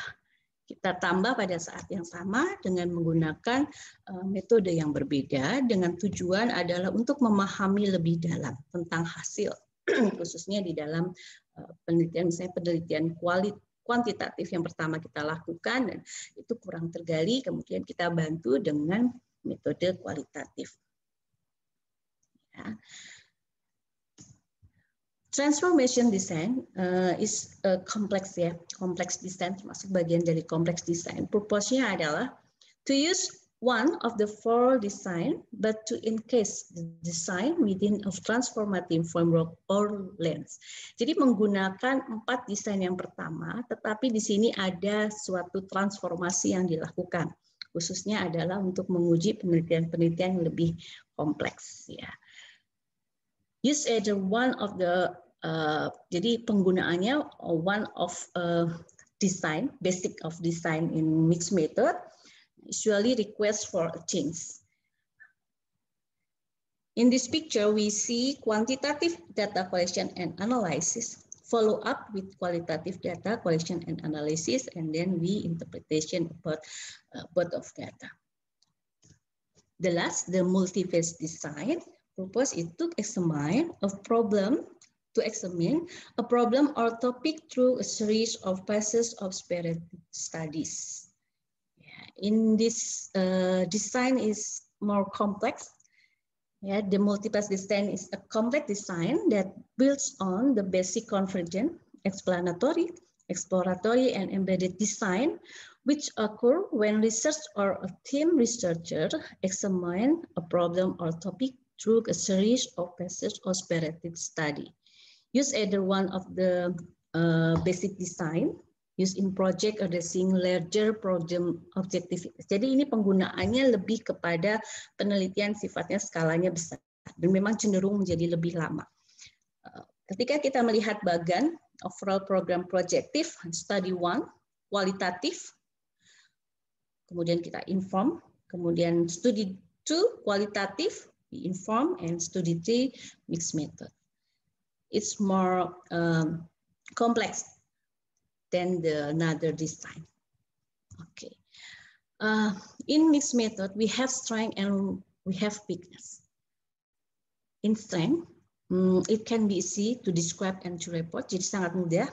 kita tambah pada saat yang sama dengan menggunakan eh, metode yang berbeda dengan tujuan adalah untuk memahami lebih dalam tentang hasil khususnya di dalam eh, penelitian misalnya penelitian kualit kuantitatif yang pertama kita lakukan dan itu kurang tergali kemudian kita bantu dengan metode kualitatif. Ya. Transformation design uh, is a complex ya, complex design termasuk bagian dari complex design. Purpose-nya adalah to use one of the four design, but to encase the design within a transformative framework or lens. Jadi menggunakan empat desain yang pertama, tetapi di sini ada suatu transformasi yang dilakukan. Khususnya adalah untuk menguji penelitian-penelitian yang lebih kompleks ya. Use either one of the Eh, jadi penggunaannya one of uh, design, basic of design in mixed method, usually request for a change. In this picture, we see quantitative data collection and analysis, follow up with qualitative data collection and analysis, and then we interpretation about uh, both of data. The last, the multi-phase design, purpose it took examine a problem to examine a problem or topic through a series of passes of spirit studies. Yeah. In this uh, design is more complex. Yeah, the multi-pass design is a complex design that builds on the basic convergent, explanatory, exploratory, and embedded design, which occur when research or a team researcher examine a problem or topic through a series of passes of spirited study. Use either one of the uh, basic design use in project addressing larger problem objective. Jadi ini penggunaannya lebih kepada penelitian sifatnya skalanya besar dan memang cenderung menjadi lebih lama. Uh, ketika kita melihat bagan overall program projektif study one kualitatif, kemudian kita inform, kemudian study two kualitatif, inform, and study three mixed method it's more um, complex than the another design. Okay. Uh, in mixed method, we have strength and we have weakness. In strength, um, it can be easy to describe and to report. Jadi sangat mudah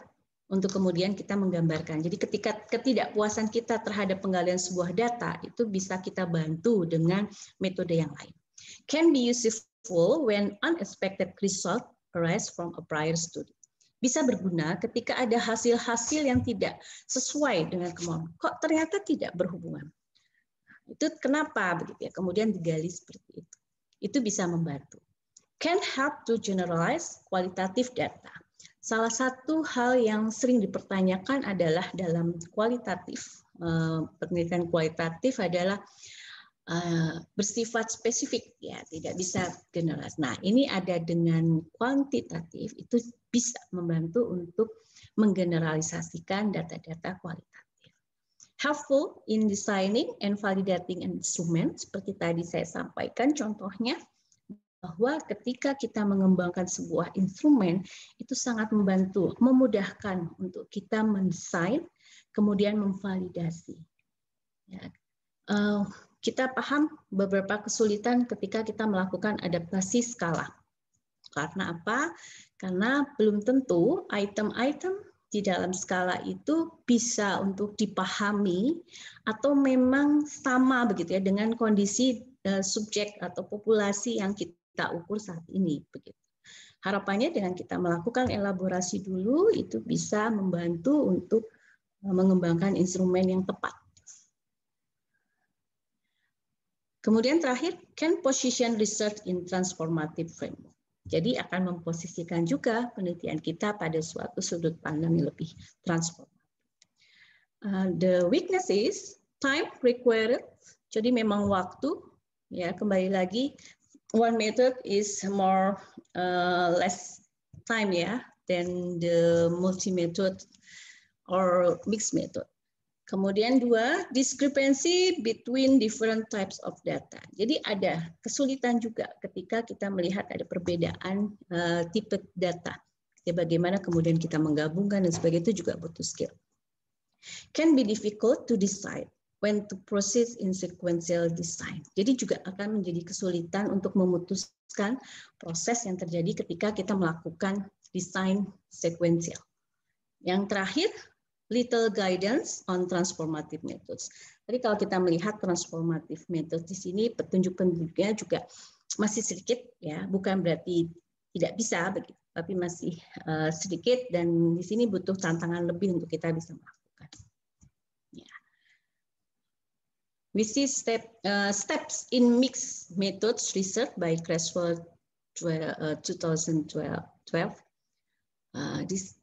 untuk kemudian kita menggambarkan. Jadi ketika ketidakpuasan kita terhadap penggalian sebuah data itu bisa kita bantu dengan metode yang lain. Can be useful when unexpected result arise from a prior study. Bisa berguna ketika ada hasil-hasil yang tidak sesuai dengan kemauan. Kok ternyata tidak berhubungan? Itu kenapa begitu ya? Kemudian digali seperti itu. Itu bisa membantu. Can help to generalize qualitative data. Salah satu hal yang sering dipertanyakan adalah dalam kualitatif eh, penelitian kualitatif adalah Eh, bersifat spesifik ya tidak bisa generalis. Nah ini ada dengan kuantitatif itu bisa membantu untuk menggeneralisasikan data-data kualitatif. Helpful in designing and validating instrument seperti tadi saya sampaikan contohnya bahwa ketika kita mengembangkan sebuah instrumen itu sangat membantu, memudahkan untuk kita mendesain, kemudian memvalidasi. Ya. Uh, kita paham beberapa kesulitan ketika kita melakukan adaptasi skala. Karena apa? Karena belum tentu item-item di dalam skala itu bisa untuk dipahami atau memang sama begitu ya dengan kondisi eh, subjek atau populasi yang kita ukur saat ini Harapannya dengan kita melakukan elaborasi dulu itu bisa membantu untuk eh, mengembangkan instrumen yang tepat Kemudian terakhir, can position research in transformative framework. Jadi akan memposisikan juga penelitian kita pada suatu sudut pandang yang lebih transformatif. Uh, the weakness is time required. Jadi memang waktu. Ya kembali lagi, one method is more uh, less time ya than the multi method or mixed method. Kemudian dua, discrepancy between different types of data. Jadi ada kesulitan juga ketika kita melihat ada perbedaan uh, tipe data. Ya, bagaimana kemudian kita menggabungkan dan sebagainya itu juga butuh skill. Can be difficult to decide when to proceed in sequential design. Jadi juga akan menjadi kesulitan untuk memutuskan proses yang terjadi ketika kita melakukan desain sequential. Yang terakhir, little guidance on transformative methods. Jadi kalau kita melihat transformative methods di sini petunjuk-petunjuknya juga masih sedikit ya, bukan berarti tidak bisa begitu, tapi masih eh, sedikit dan di sini butuh tantangan lebih untuk kita bisa melakukan. Ya. We see step, uh, steps in mixed methods research by Creswell 2012. Uh, this,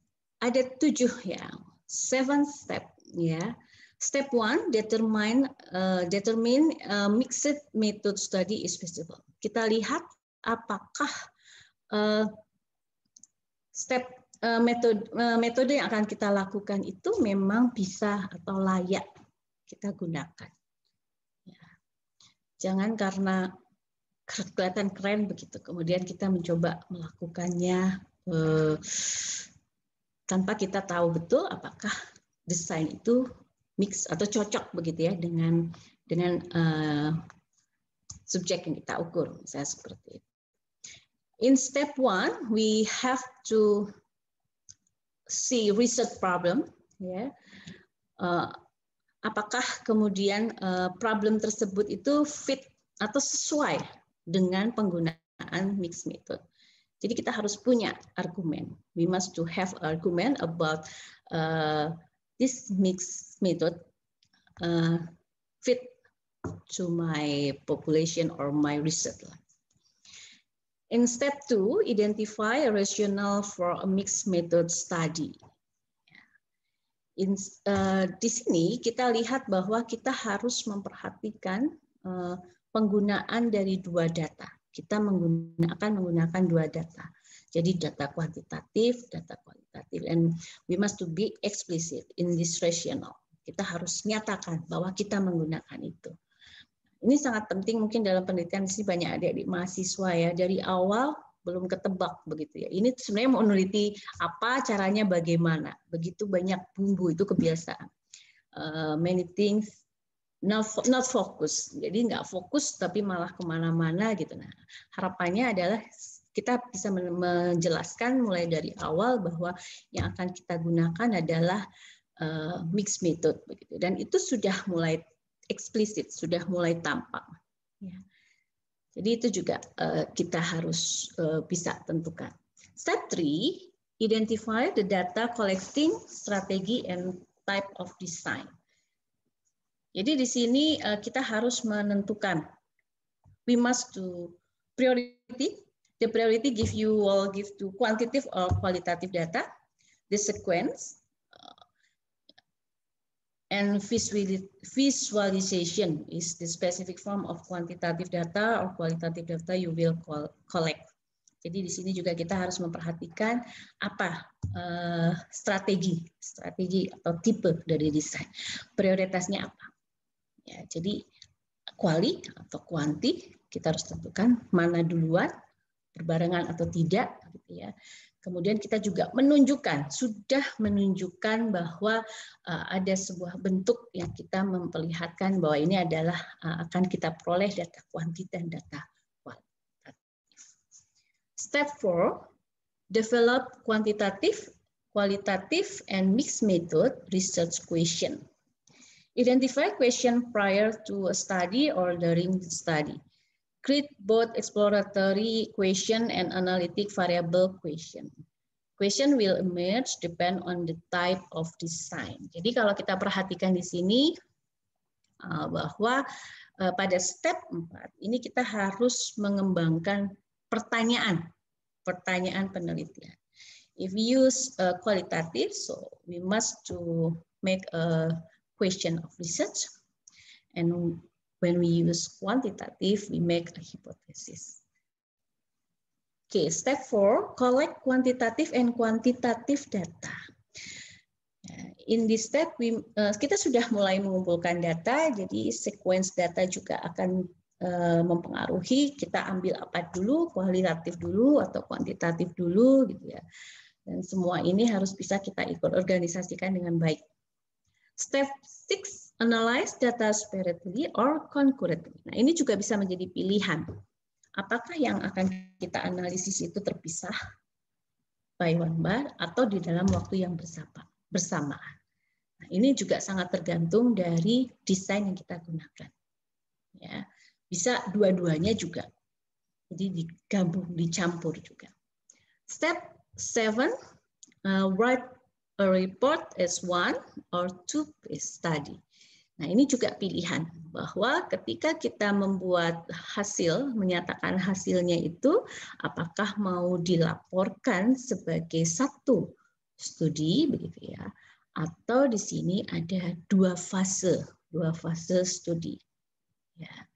ada tujuh ya seven step ya. Step one, determine uh, determine uh, mixed method study is feasible. Kita lihat apakah uh, step uh, metode uh, metode yang akan kita lakukan itu memang bisa atau layak kita gunakan. Ya. Jangan karena kelihatan keren begitu, kemudian kita mencoba melakukannya tanpa kita tahu betul apakah desain itu mix atau cocok begitu ya dengan dengan uh, subjek yang kita ukur saya seperti itu. In step one, we have to see research problem. Ya. Uh, apakah kemudian uh, problem tersebut itu fit atau sesuai dengan penggunaan mix method. Jadi kita harus punya argumen. We must to have argument about uh, this mixed method uh, fit to my population or my research. In step two, identify a rationale for a mixed method study. In, uh, di sini kita lihat bahwa kita harus memperhatikan uh, penggunaan dari dua data kita menggunakan menggunakan dua data. Jadi data kuantitatif, data kualitatif, and we must to be explicit in this rational. Kita harus nyatakan bahwa kita menggunakan itu. Ini sangat penting mungkin dalam penelitian sih banyak adik-adik mahasiswa ya dari awal belum ketebak begitu ya. Ini sebenarnya mau meneliti apa caranya bagaimana. Begitu banyak bumbu itu kebiasaan. Uh, many things not fokus jadi nggak fokus tapi malah kemana-mana gitu nah harapannya adalah kita bisa menjelaskan mulai dari awal bahwa yang akan kita gunakan adalah uh, eh, mixed method begitu dan itu sudah mulai eksplisit sudah mulai tampak ya. jadi itu juga uh, kita harus uh, bisa tentukan step three, identify the data collecting strategy and type of design jadi di sini eh, kita harus menentukan. We must do priority. The priority give you all give to quantitative or qualitative data, the sequence, eh, and visualization is the specific form of quantitative data or qualitative data you will collect. Jadi di sini juga kita harus memperhatikan apa uh, strategi, strategi atau tipe dari desain, prioritasnya apa. Ya, jadi kuali atau kuanti kita harus tentukan mana duluan berbarengan atau tidak gitu ya. Kemudian kita juga menunjukkan sudah menunjukkan bahwa eh, ada sebuah bentuk yang kita memperlihatkan bahwa ini adalah eh, akan kita peroleh data kuanti dan data kualitatif. Step 4, develop quantitative, qualitative, and mixed method research question. Identify question prior to a study or during the study. Create both exploratory question and analytic variable question. Question will emerge depend on the type of design. Jadi kalau kita perhatikan di sini uh, bahwa uh, pada step 4 ini kita harus mengembangkan pertanyaan, pertanyaan penelitian. If we use uh, qualitative, so we must to make a question of research. And when we use quantitative, we make a hypothesis. Okay, step four, collect quantitative and quantitative data. Uh, in this step, we, uh, kita sudah mulai mengumpulkan data, jadi sequence data juga akan uh, mempengaruhi kita ambil apa dulu, kualitatif dulu atau kuantitatif dulu, gitu ya. Dan semua ini harus bisa kita ikut organisasikan dengan baik. Step 6, analyze data separately or concurrently. Nah, ini juga bisa menjadi pilihan. Apakah yang akan kita analisis itu terpisah by one bar atau di dalam waktu yang bersama, bersamaan. Nah, ini juga sangat tergantung dari desain yang kita gunakan. Ya, bisa dua-duanya juga. Jadi digabung, dicampur juga. Step 7, uh, write a report as one or two study. Nah, ini juga pilihan bahwa ketika kita membuat hasil, menyatakan hasilnya itu apakah mau dilaporkan sebagai satu studi begitu ya atau di sini ada dua fase, dua fase studi. Ya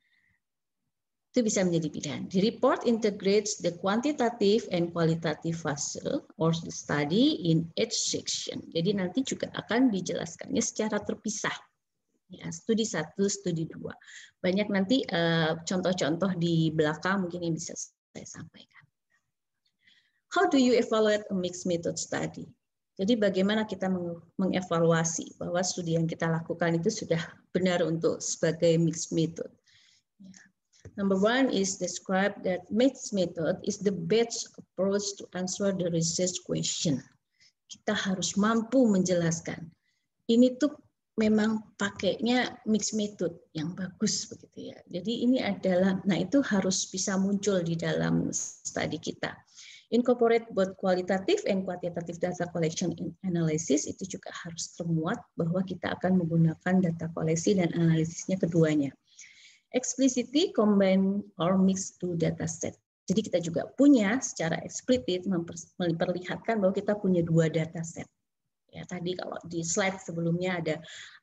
itu bisa menjadi pilihan. The report integrates the quantitative and qualitative phase or the study in each section. Jadi nanti juga akan dijelaskannya secara terpisah. Ya, studi satu, studi dua. Banyak nanti eh, contoh-contoh uh, di belakang mungkin yang bisa saya sampaikan. How do you evaluate a mixed method study? Jadi bagaimana kita mengevaluasi bahwa studi yang kita lakukan itu sudah benar untuk sebagai mixed method. Number one is describe that match method is the best approach to answer the research question. Kita harus mampu menjelaskan. Ini tuh memang pakainya mix method yang bagus begitu ya. Jadi ini adalah, nah itu harus bisa muncul di dalam studi kita. Incorporate both qualitative and quantitative data collection and analysis itu juga harus termuat bahwa kita akan menggunakan data koleksi dan analisisnya keduanya explicitly combine or mix two data set. Jadi kita juga punya secara eksplisit memperlihatkan bahwa kita punya dua data set. Ya, tadi kalau di slide sebelumnya ada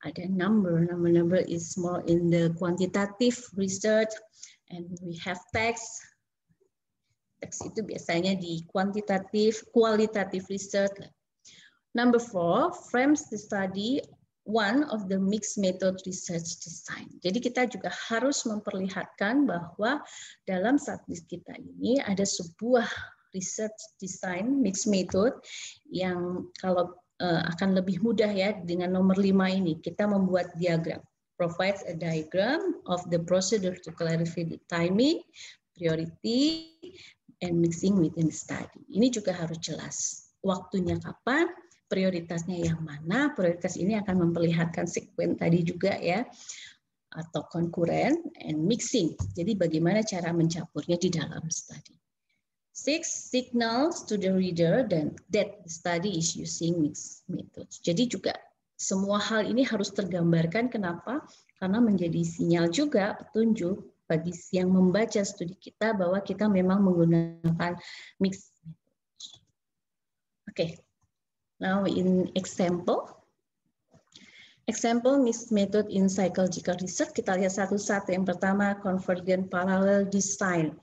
ada number, number number is more in the quantitative research and we have text. Text itu biasanya di quantitative, qualitative research. Number four, frames the study one of the mixed method research design. Jadi kita juga harus memperlihatkan bahwa dalam satgas kita ini ada sebuah research design mixed method yang kalau uh, akan lebih mudah ya dengan nomor lima ini kita membuat diagram. Provides a diagram of the procedure to clarify the timing, priority, and mixing within the study. Ini juga harus jelas. Waktunya kapan, prioritasnya yang mana, prioritas ini akan memperlihatkan sekuen tadi juga ya, atau konkuren and mixing. Jadi bagaimana cara mencampurnya di dalam study. Six signals to the reader dan that the study is using mixed methods. Jadi juga semua hal ini harus tergambarkan kenapa? Karena menjadi sinyal juga petunjuk bagi yang membaca studi kita bahwa kita memang menggunakan mixed methods. Oke, okay. Now in example, example mixed method in psychological research, kita lihat satu-satu. Yang pertama, convergent parallel design.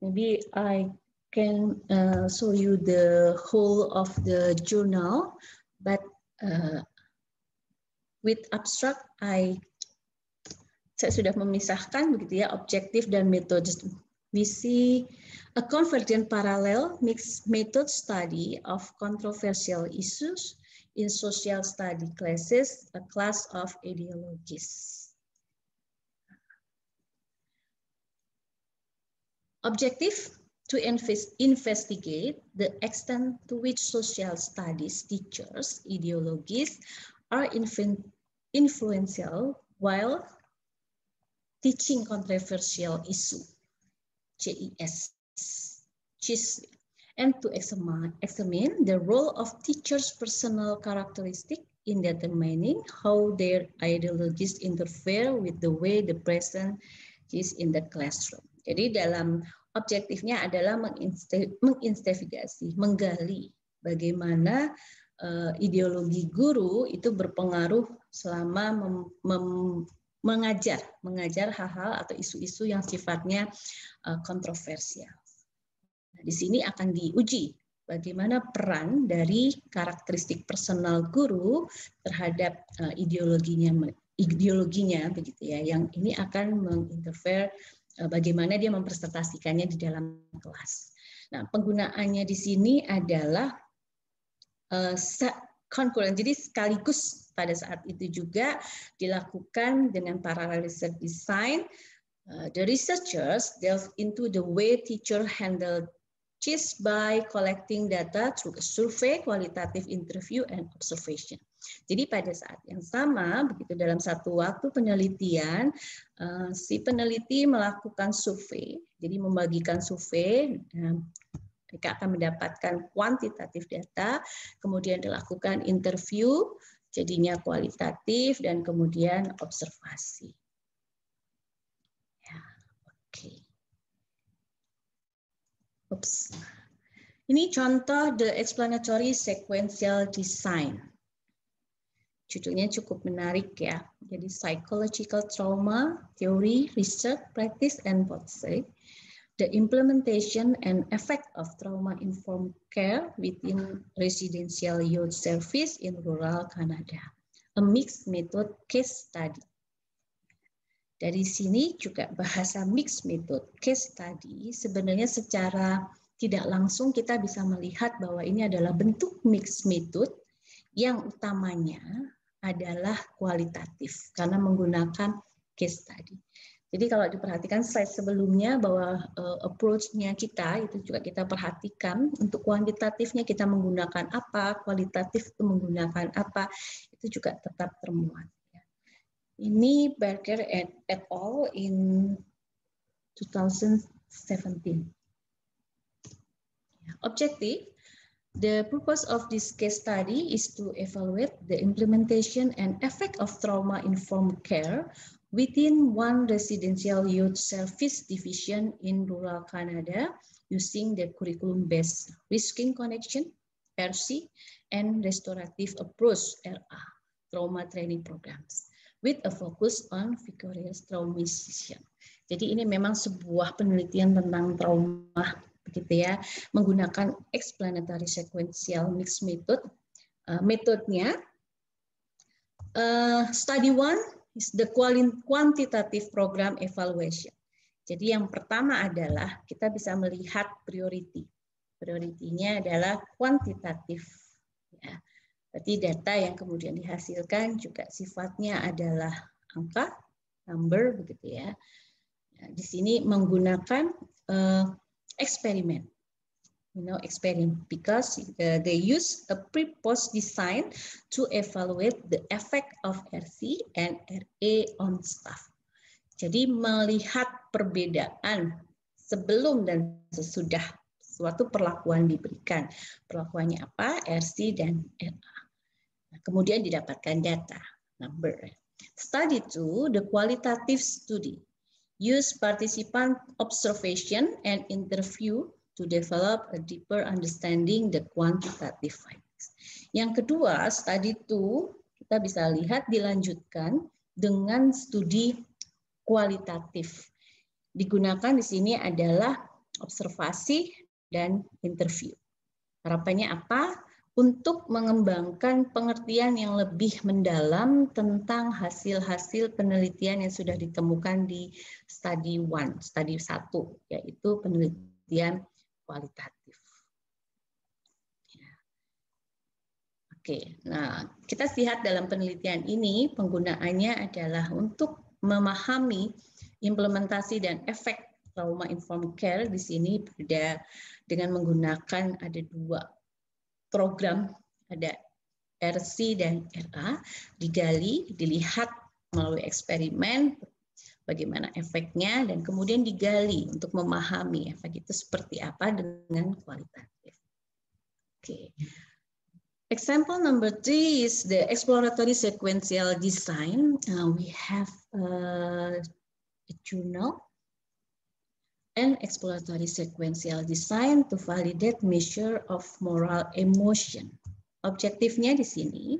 Maybe I can uh, show you the whole of the journal, but uh, with abstract, I saya sudah memisahkan begitu ya objektif dan metode we see a convergent parallel mixed method study of controversial issues in social study classes, a class of ideologies. Objective, to invest, investigate the extent to which social studies teachers' ideologies are influential while teaching controversial issues. CIS. E CIS. And to examine, the role of teachers' personal characteristic in determining how their ideologies interfere with the way the present is in the classroom. Jadi dalam objektifnya adalah menginvestigasi, menggali bagaimana eh, ideologi guru itu berpengaruh selama mem, mem, mengajar, mengajar hal-hal atau isu-isu yang sifatnya eh, kontroversial. Nah, di sini akan diuji bagaimana peran dari karakteristik personal guru terhadap eh, ideologinya ideologinya begitu ya yang ini akan menginterfer eh, bagaimana dia mempresentasikannya di dalam kelas. Nah, penggunaannya di sini adalah uh, concurrent. Jadi sekaligus pada saat itu juga dilakukan dengan parallel research design. Uh, the researchers delve into the way teacher handle just by collecting data through a survey, qualitative interview, and observation. Jadi pada saat yang sama, begitu dalam satu waktu penelitian, uh, si peneliti melakukan survei, jadi membagikan survei, uh, um, mereka akan mendapatkan kuantitatif data, kemudian dilakukan interview, jadinya kualitatif dan kemudian observasi. Ya, oke. Okay. Ups. Ini contoh the explanatory sequential design. Judulnya cukup menarik ya. Jadi psychological trauma, theory, research, practice, and policy the implementation and effect of trauma-informed care within residential youth service in rural Canada, a mixed method case study. Dari sini juga bahasa mixed method case study sebenarnya secara tidak langsung kita bisa melihat bahwa ini adalah bentuk mixed method yang utamanya adalah kualitatif karena menggunakan case study. Jadi kalau diperhatikan slide sebelumnya bahwa uh, approach-nya kita itu juga kita perhatikan untuk kuantitatifnya kita menggunakan apa, kualitatif itu menggunakan apa, itu juga tetap termuat. Ya. Ini Berger et, et al. in 2017. Ya, Objective The purpose of this case study is to evaluate the implementation and effect of trauma-informed care within one residential youth service division in rural Canada using the curriculum-based risking connection, RC, and restorative approach, RA, trauma training programs with a focus on vicarious traumatization. Jadi ini memang sebuah penelitian tentang trauma begitu ya, menggunakan explanatory sequential mixed method. Uh, metodenya uh, study one is the quantitative program evaluation. Jadi yang pertama adalah kita bisa melihat priority. Prioritinya adalah kuantitatif. Ya. Berarti data yang kemudian dihasilkan juga sifatnya adalah angka, number, begitu ya. Nah, di sini menggunakan eh, eksperimen you know, experiment because uh, they use a pre-post design to evaluate the effect of RC and RA on staff. Jadi melihat perbedaan sebelum dan sesudah suatu perlakuan diberikan. Perlakuannya apa? RC dan RA. Nah, kemudian didapatkan data, number. Study 2, the qualitative study. Use participant observation and interview to develop a deeper understanding the quantitative findings. Yang kedua, studi itu kita bisa lihat dilanjutkan dengan studi kualitatif. Digunakan di sini adalah observasi dan interview. Harapannya apa? Untuk mengembangkan pengertian yang lebih mendalam tentang hasil-hasil penelitian yang sudah ditemukan di study one, study satu, yaitu penelitian kualitatif. Ya. Oke, nah kita lihat dalam penelitian ini penggunaannya adalah untuk memahami implementasi dan efek trauma informed care di sini berbeda dengan menggunakan ada dua program ada RC dan RA digali dilihat melalui eksperimen bagaimana efeknya dan kemudian digali untuk memahami efek itu seperti apa dengan kualitatif. Oke. Okay. Example number three is the exploratory sequential design. Uh, we have uh, a journal and exploratory sequential design to validate measure of moral emotion. Objektifnya di sini,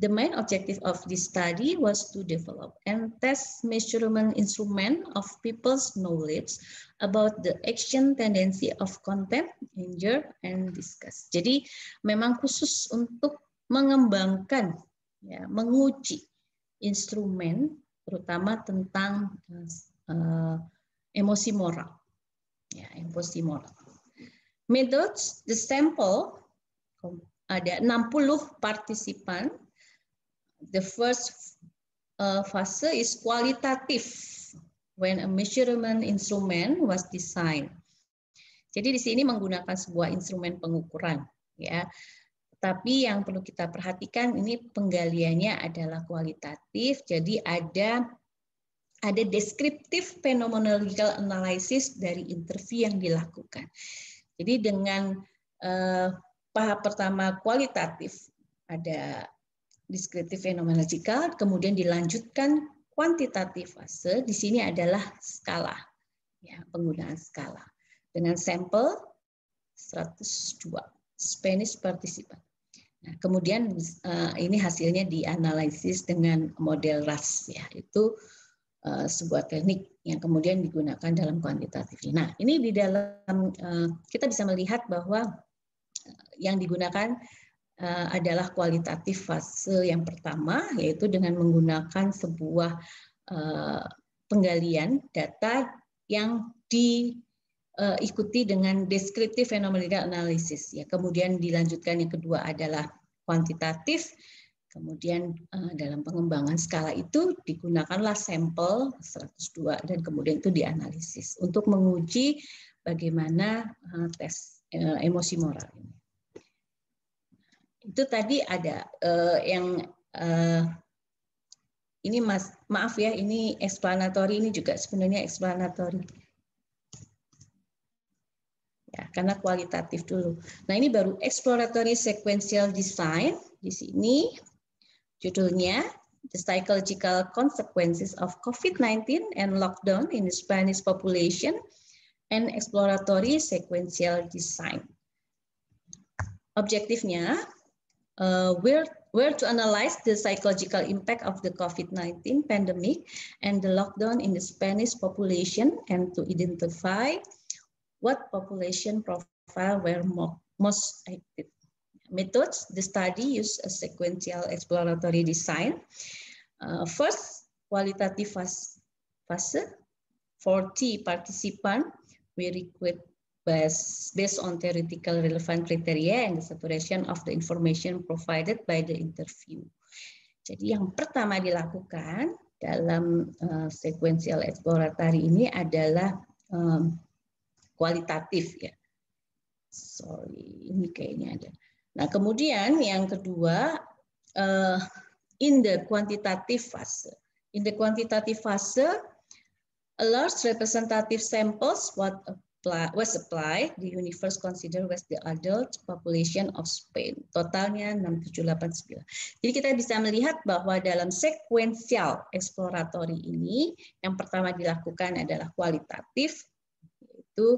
The main objective of this study was to develop and test measurement instrument of people's knowledge about the action tendency of content, injure, and discuss. Jadi memang khusus untuk mengembangkan, ya, menguji instrumen terutama tentang uh, emosi moral. Ya, emosi moral. Methods, the sample, ada 60 partisipan the first uh, fase is kualitatif when a measurement instrument was designed. Jadi di sini menggunakan sebuah instrumen pengukuran ya. Tapi yang perlu kita perhatikan ini penggaliannya adalah kualitatif. Jadi ada ada deskriptif phenomenological analysis dari interview yang dilakukan. Jadi dengan eh, uh, tahap pertama kualitatif ada deskriptif fenomenologikal kemudian dilanjutkan kuantitatif fase. Di sini adalah skala, ya, penggunaan skala. Dengan sampel 102 Spanish partisipan. Nah, kemudian eh, ini hasilnya dianalisis dengan model RAS ya. Itu eh, sebuah teknik yang kemudian digunakan dalam kuantitatif. Nah, ini di dalam eh, kita bisa melihat bahwa yang digunakan Eh, adalah kualitatif fase yang pertama, yaitu dengan menggunakan sebuah eh, penggalian data yang diikuti eh, dengan descriptive phenomenal analysis. Ya, kemudian dilanjutkan yang kedua adalah kuantitatif. Kemudian dalam pengembangan skala itu digunakanlah sampel 102 dan kemudian itu dianalisis untuk menguji bagaimana tes emosi moral ini itu tadi ada uh, yang uh, ini mas maaf ya ini explanatory ini juga sebenarnya explanatory ya karena kualitatif dulu nah ini baru exploratory sequential design di sini judulnya the psychological consequences of COVID-19 and lockdown in the Spanish population and exploratory sequential design objektifnya Uh, where, where to analyze the psychological impact of the COVID-19 pandemic and the lockdown in the Spanish population and to identify what population profile were most active. Methods, the study used a sequential exploratory design. Uh, first, qualitative phase, 40 participants we recruit based on theoretical relevant criteria and the saturation of the information provided by the interview. Jadi yang pertama dilakukan dalam uh, eh, sequential exploratory ini adalah um, kualitatif ya. Sorry, ini kayaknya ada. Nah kemudian yang kedua uh, in the quantitative fase. In the quantitative fase, a large representative samples what supply was supply the universe consider was the adult population of Spain. Totalnya 6789. Jadi kita bisa melihat bahwa dalam sequential exploratory ini, yang pertama dilakukan adalah kualitatif, yaitu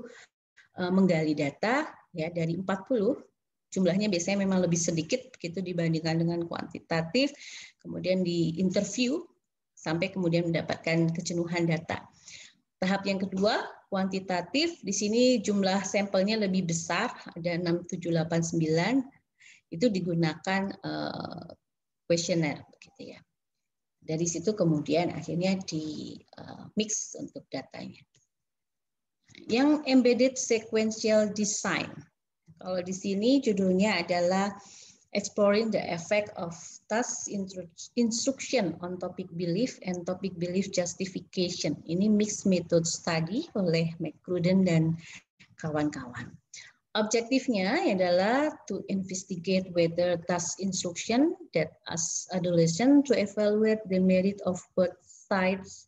eh, menggali data ya dari 40 jumlahnya biasanya memang lebih sedikit begitu dibandingkan dengan kuantitatif kemudian di interview sampai kemudian mendapatkan kejenuhan data tahap yang kedua kuantitatif di sini jumlah sampelnya lebih besar ada 6789 itu digunakan kuesioner eh, uh, gitu ya. Dari situ kemudian akhirnya di uh, mix untuk datanya. Yang embedded sequential design. Kalau di sini judulnya adalah exploring the effect of task instruction on topic belief and topic belief justification. Ini mixed method study oleh McCruden dan kawan-kawan. Objektifnya adalah to investigate whether task instruction that as adolescent to evaluate the merit of both sides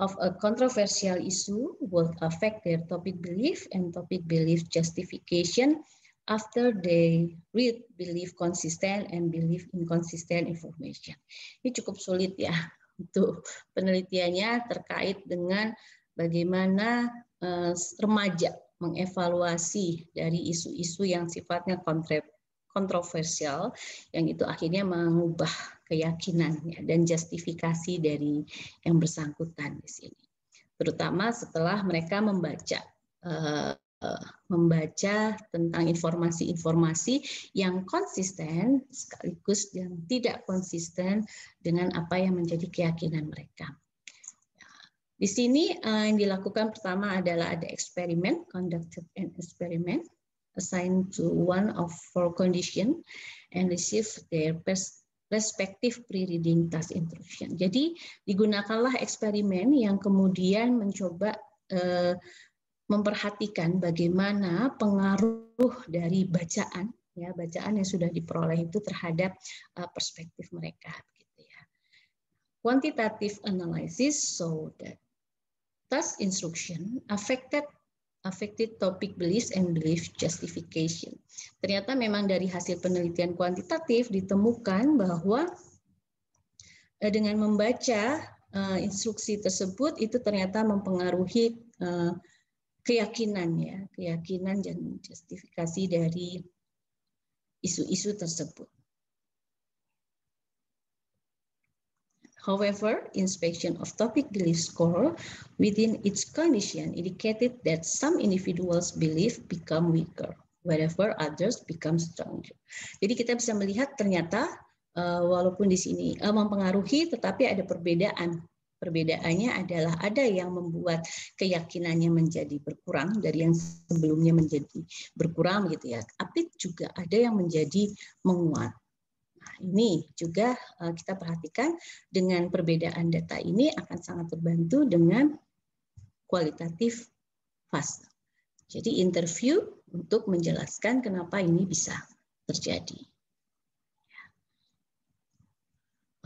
of a controversial issue will affect their topic belief and topic belief justification after they read believe consistent and believe inconsistent information. Ini cukup sulit ya untuk penelitiannya terkait dengan bagaimana uh, remaja mengevaluasi dari isu-isu yang sifatnya kontroversial yang itu akhirnya mengubah keyakinannya dan justifikasi dari yang bersangkutan di sini terutama setelah mereka membaca uh, Eh, membaca tentang informasi-informasi yang konsisten sekaligus yang tidak konsisten dengan apa yang menjadi keyakinan mereka. Di sini eh, yang dilakukan pertama adalah ada eksperimen, conducted an experiment assigned to one of four condition and receive their respective pre-reading task instruction. Jadi digunakanlah eksperimen yang kemudian mencoba eh, memperhatikan bagaimana pengaruh dari bacaan ya bacaan yang sudah diperoleh itu terhadap uh, perspektif mereka gitu ya. Quantitative analysis so that task instruction affected affected topic beliefs and belief justification. Ternyata memang dari hasil penelitian kuantitatif ditemukan bahwa eh, dengan membaca uh, instruksi tersebut itu ternyata mempengaruhi uh, keyakinan ya, keyakinan dan justifikasi dari isu-isu tersebut. However, inspection of topic belief score within its condition indicated that some individuals' belief become weaker, whatever others become stronger. Jadi kita bisa melihat ternyata eh, walaupun di sini eh, mempengaruhi, tetapi ada perbedaan Perbedaannya adalah ada yang membuat keyakinannya menjadi berkurang dari yang sebelumnya menjadi berkurang gitu ya. Tapi juga ada yang menjadi menguat. Nah, ini juga eh, kita perhatikan dengan perbedaan data ini akan sangat terbantu dengan kualitatif fase. Jadi interview untuk menjelaskan kenapa ini bisa terjadi. Ya.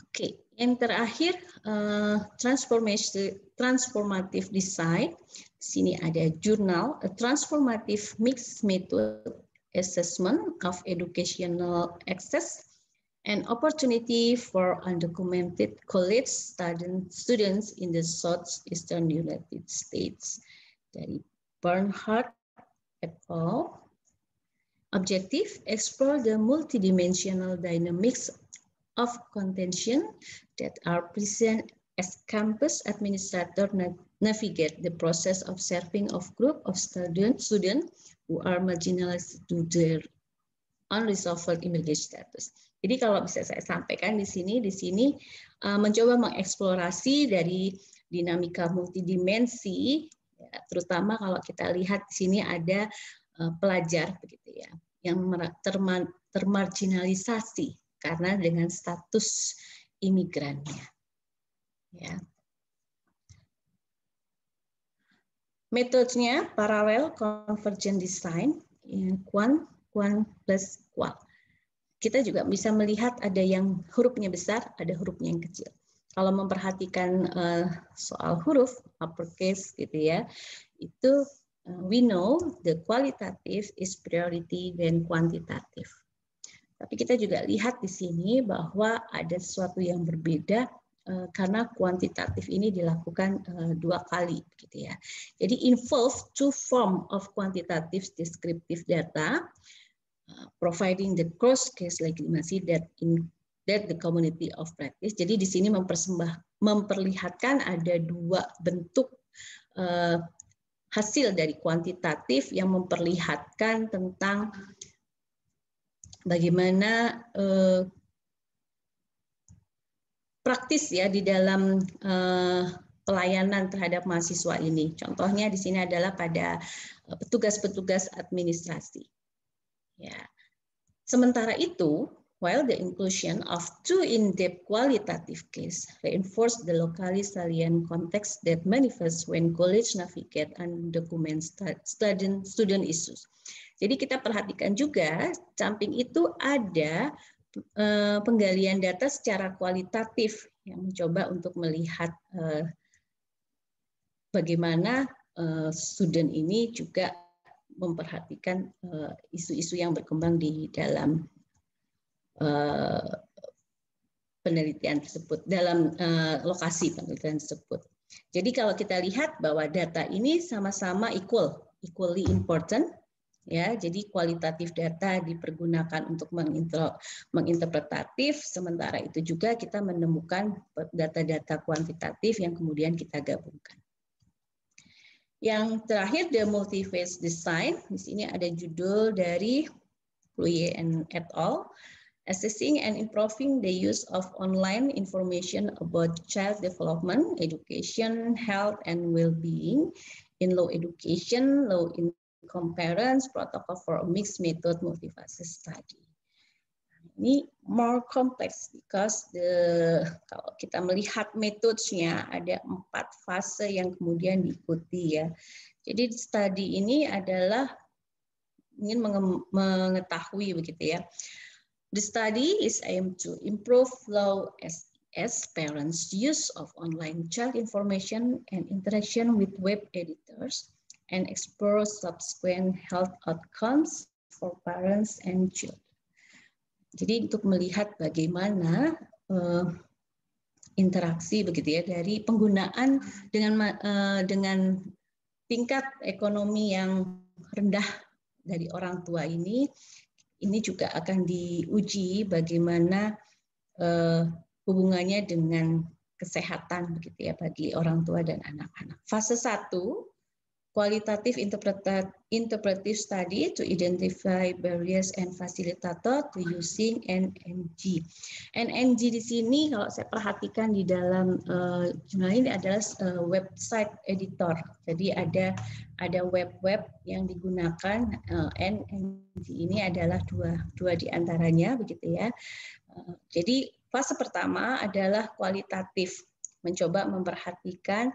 Oke, yang terakhir, eh, transformative design. di Sini ada jurnal, a transformative mixed method assessment of educational access and opportunity for undocumented college students in the southeastern United States. Dari Bernhard et al. Objective, explore the multidimensional dynamics of contention that are present as campus administrator navigate the process of serving of group of students student who are marginalized to their unresolved immigration status. Jadi kalau bisa saya sampaikan di sini, di sini uh, mencoba mengeksplorasi dari dinamika multidimensi, ya, terutama kalau kita lihat di sini ada uh, pelajar begitu ya, yang termar termarginalisasi karena dengan status imigrannya. Ya. Metodenya paralel convergent design yang kuan, kuant plus kual. Kita juga bisa melihat ada yang hurufnya besar, ada hurufnya yang kecil. Kalau memperhatikan eh, soal huruf uppercase gitu ya, itu eh, we know the qualitative is priority than quantitative. Tapi kita juga lihat di sini bahwa ada sesuatu yang berbeda eh, karena kuantitatif ini dilakukan eh, dua kali gitu ya. Jadi involve two form of quantitative descriptive data eh, providing the cross case legitimacy that in that the community of practice. Jadi di sini mempersembah memperlihatkan ada dua bentuk hasil dari kuantitatif yang memperlihatkan tentang bagaimana eh, praktis ya di dalam eh, pelayanan terhadap mahasiswa ini. Contohnya di sini adalah pada eh, petugas-petugas administrasi. Ya. Sementara itu, while the inclusion of two in-depth qualitative case reinforce the locally salient context that manifests when college navigate and document student, student issues. Jadi kita perhatikan juga samping itu ada eh, penggalian data secara kualitatif yang mencoba untuk melihat eh, bagaimana eh, student ini juga memperhatikan isu-isu yang berkembang di dalam penelitian tersebut dalam lokasi penelitian tersebut. Jadi kalau kita lihat bahwa data ini sama-sama equal, equally important, ya jadi kualitatif data dipergunakan untuk menginterpretatif sementara itu juga kita menemukan data-data kuantitatif yang kemudian kita gabungkan yang terakhir the multi-phase design di sini ada judul dari Pluye and et al assessing and improving the use of online information about child development, education, health, and well-being in low education, low in comparison protocol for a mixed method multifaceted study. Ini more complex because the kalau kita melihat metodenya ada empat fase yang kemudian diikuti ya. Jadi studi ini adalah ingin mengetahui begitu ya. The study is aim to improve low as as parents' use of online child information and interaction with web editors and explore subsequent health outcomes for parents and children. Jadi untuk melihat bagaimana uh, interaksi begitu ya dari penggunaan dengan uh, dengan tingkat ekonomi yang rendah dari orang tua ini ini juga akan diuji bagaimana uh, hubungannya dengan kesehatan begitu ya bagi orang tua dan anak-anak. Fase 1 qualitative interpretive study to identify barriers and facilitator to using NNG. NNG di sini kalau saya perhatikan di dalam uh, jurnal ini adalah uh, website editor. Jadi ada ada web-web yang digunakan uh, eh, NNG ini adalah dua dua di antaranya begitu ya. Uh, jadi fase pertama adalah kualitatif, mencoba memperhatikan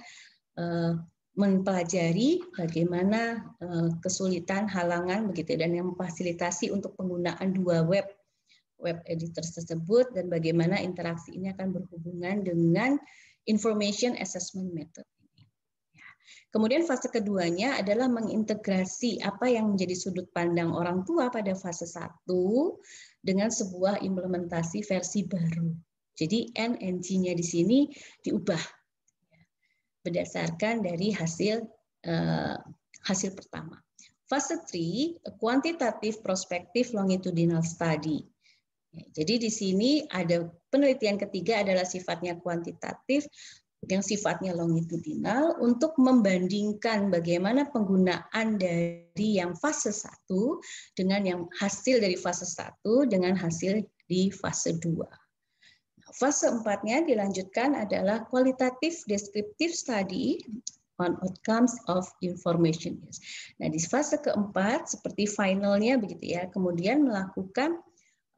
uh, mempelajari bagaimana eh, kesulitan, halangan begitu dan yang memfasilitasi untuk penggunaan dua web web editor tersebut dan bagaimana interaksi ini akan berhubungan dengan information assessment method. Ya. Kemudian fase keduanya adalah mengintegrasi apa yang menjadi sudut pandang orang tua pada fase satu dengan sebuah implementasi versi baru. Jadi NNG-nya di sini diubah berdasarkan dari hasil eh, hasil pertama. Fase 3, quantitative prospective longitudinal study. Ya, jadi di sini ada penelitian ketiga adalah sifatnya kuantitatif yang sifatnya longitudinal untuk membandingkan bagaimana penggunaan dari yang fase 1 dengan yang hasil dari fase 1 dengan hasil di fase 2. Fase empatnya dilanjutkan adalah kualitatif descriptive study on outcomes of information Nah, di fase keempat seperti finalnya begitu ya, kemudian melakukan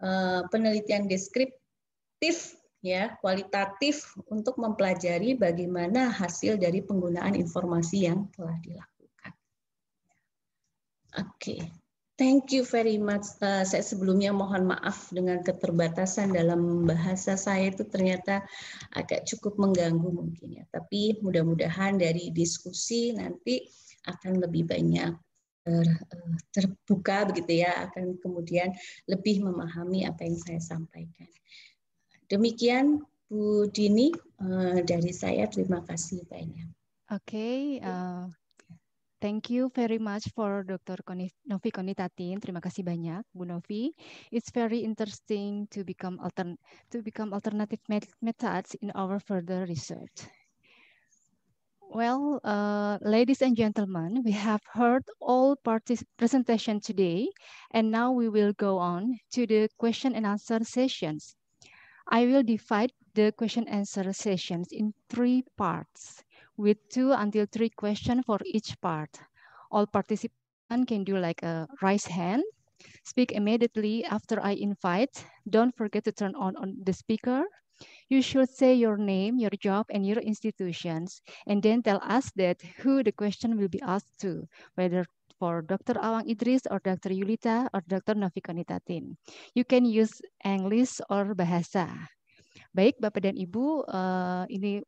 uh, penelitian deskriptif ya, kualitatif untuk mempelajari bagaimana hasil dari penggunaan informasi yang telah dilakukan. Oke. Thank you very much. Uh, saya sebelumnya mohon maaf dengan keterbatasan dalam bahasa saya itu ternyata agak cukup mengganggu mungkin ya. Tapi mudah-mudahan dari diskusi nanti akan lebih banyak ter, eh, terbuka begitu ya, akan kemudian lebih memahami apa yang saya sampaikan. Demikian Bu Dini uh, dari saya terima kasih banyak. Oke, okay, uh, Thank you very much for Dr. Novi Konitatin. Terima kasih banyak, Bu Novi. It's very interesting to become to become alternative met methods in our further research. Well, uh, ladies and gentlemen, we have heard all parties presentation today, and now we will go on to the question and answer sessions. I will divide the question and answer sessions in three parts with two until three questions for each part. All participants can do like a raise hand, speak immediately after I invite. Don't forget to turn on, on the speaker. You should say your name, your job, and your institutions, and then tell us that who the question will be asked to, whether for Dr. Awang Idris or Dr. Yulita or Dr. Novika Nitatin. You can use English or Bahasa. Baik Bapak dan Ibu, uh, ini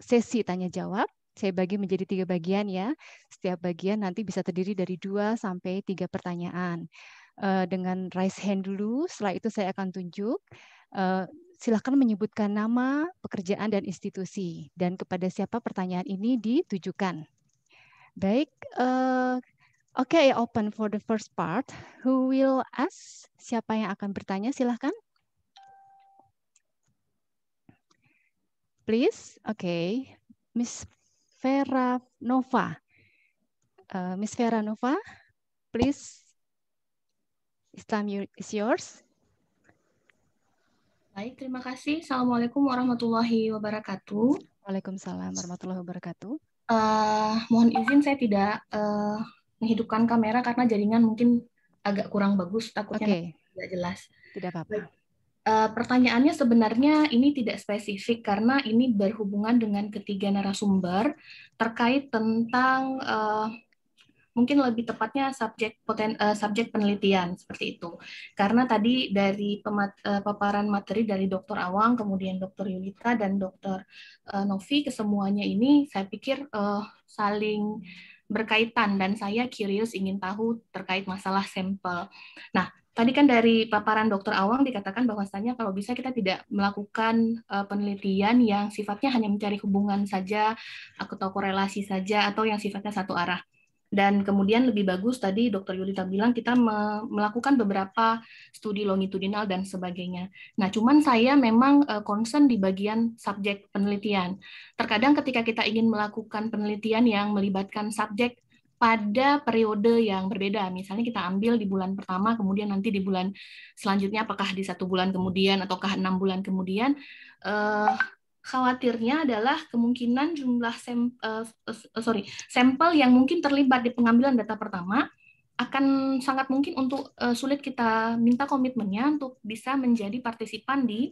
sesi tanya jawab. Saya bagi menjadi tiga bagian ya. Setiap bagian nanti bisa terdiri dari dua sampai tiga pertanyaan. Uh, dengan raise hand dulu, setelah itu saya akan tunjuk. Uh, silakan menyebutkan nama, pekerjaan, dan institusi. Dan kepada siapa pertanyaan ini ditujukan. Baik, uh, oke okay, open for the first part. Who will ask? Siapa yang akan bertanya? Silahkan. please. Oke, okay. Miss Vera Nova. Uh, Miss Vera Nova, please. It's time you, is yours. Baik, terima kasih. Assalamualaikum warahmatullahi wabarakatuh. Waalaikumsalam warahmatullahi wabarakatuh. Uh, mohon izin saya tidak uh, menghidupkan kamera karena jaringan mungkin agak kurang bagus, takutnya okay. tidak jelas. Tidak apa-apa. Uh, pertanyaannya sebenarnya ini tidak spesifik karena ini berhubungan dengan ketiga narasumber terkait tentang uh, mungkin lebih tepatnya subjek poten, uh, subjek penelitian seperti itu. Karena tadi dari pemat, uh, paparan materi dari Dr. Awang, kemudian Dr. Yulita dan Dr. Uh, Novi kesemuanya ini saya pikir uh, saling berkaitan dan saya curious ingin tahu terkait masalah sampel. Nah, Tadi kan dari paparan Dokter Awang dikatakan bahwasannya kalau bisa kita tidak melakukan uh, penelitian yang sifatnya hanya mencari hubungan saja atau korelasi saja atau yang sifatnya satu arah. Dan kemudian lebih bagus tadi Dokter Yudita bilang kita me melakukan beberapa studi longitudinal dan sebagainya. Nah, cuman saya memang uh, concern di bagian subjek penelitian. Terkadang ketika kita ingin melakukan penelitian yang melibatkan subjek pada periode yang berbeda. Misalnya kita ambil di bulan pertama, kemudian nanti di bulan selanjutnya, apakah di satu bulan kemudian ataukah enam bulan kemudian, eh, khawatirnya adalah kemungkinan jumlah sem, eh, eh sorry sampel yang mungkin terlibat di pengambilan data pertama akan sangat mungkin untuk eh, sulit kita minta komitmennya untuk bisa menjadi partisipan di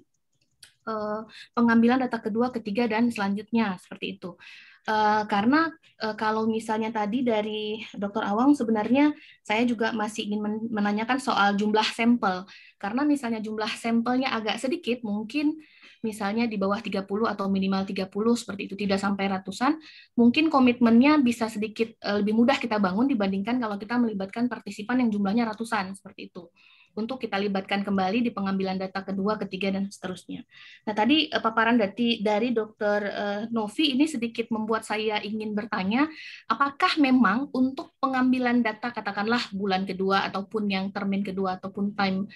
eh, pengambilan data kedua, ketiga, dan selanjutnya seperti itu. Eh, karena uh, kalau misalnya tadi dari Dokter Awang sebenarnya saya juga masih ingin menanyakan soal jumlah sampel karena misalnya jumlah sampelnya agak sedikit mungkin misalnya di bawah 30 atau minimal 30 seperti itu tidak sampai ratusan mungkin komitmennya bisa sedikit eh, lebih mudah kita bangun dibandingkan kalau kita melibatkan partisipan yang jumlahnya ratusan seperti itu untuk kita libatkan kembali di pengambilan data kedua, ketiga, dan seterusnya. Nah, tadi eh, paparan dari, dari Dr. Eh, Novi ini sedikit membuat saya ingin bertanya, apakah memang untuk pengambilan data katakanlah bulan kedua ataupun yang termin kedua ataupun time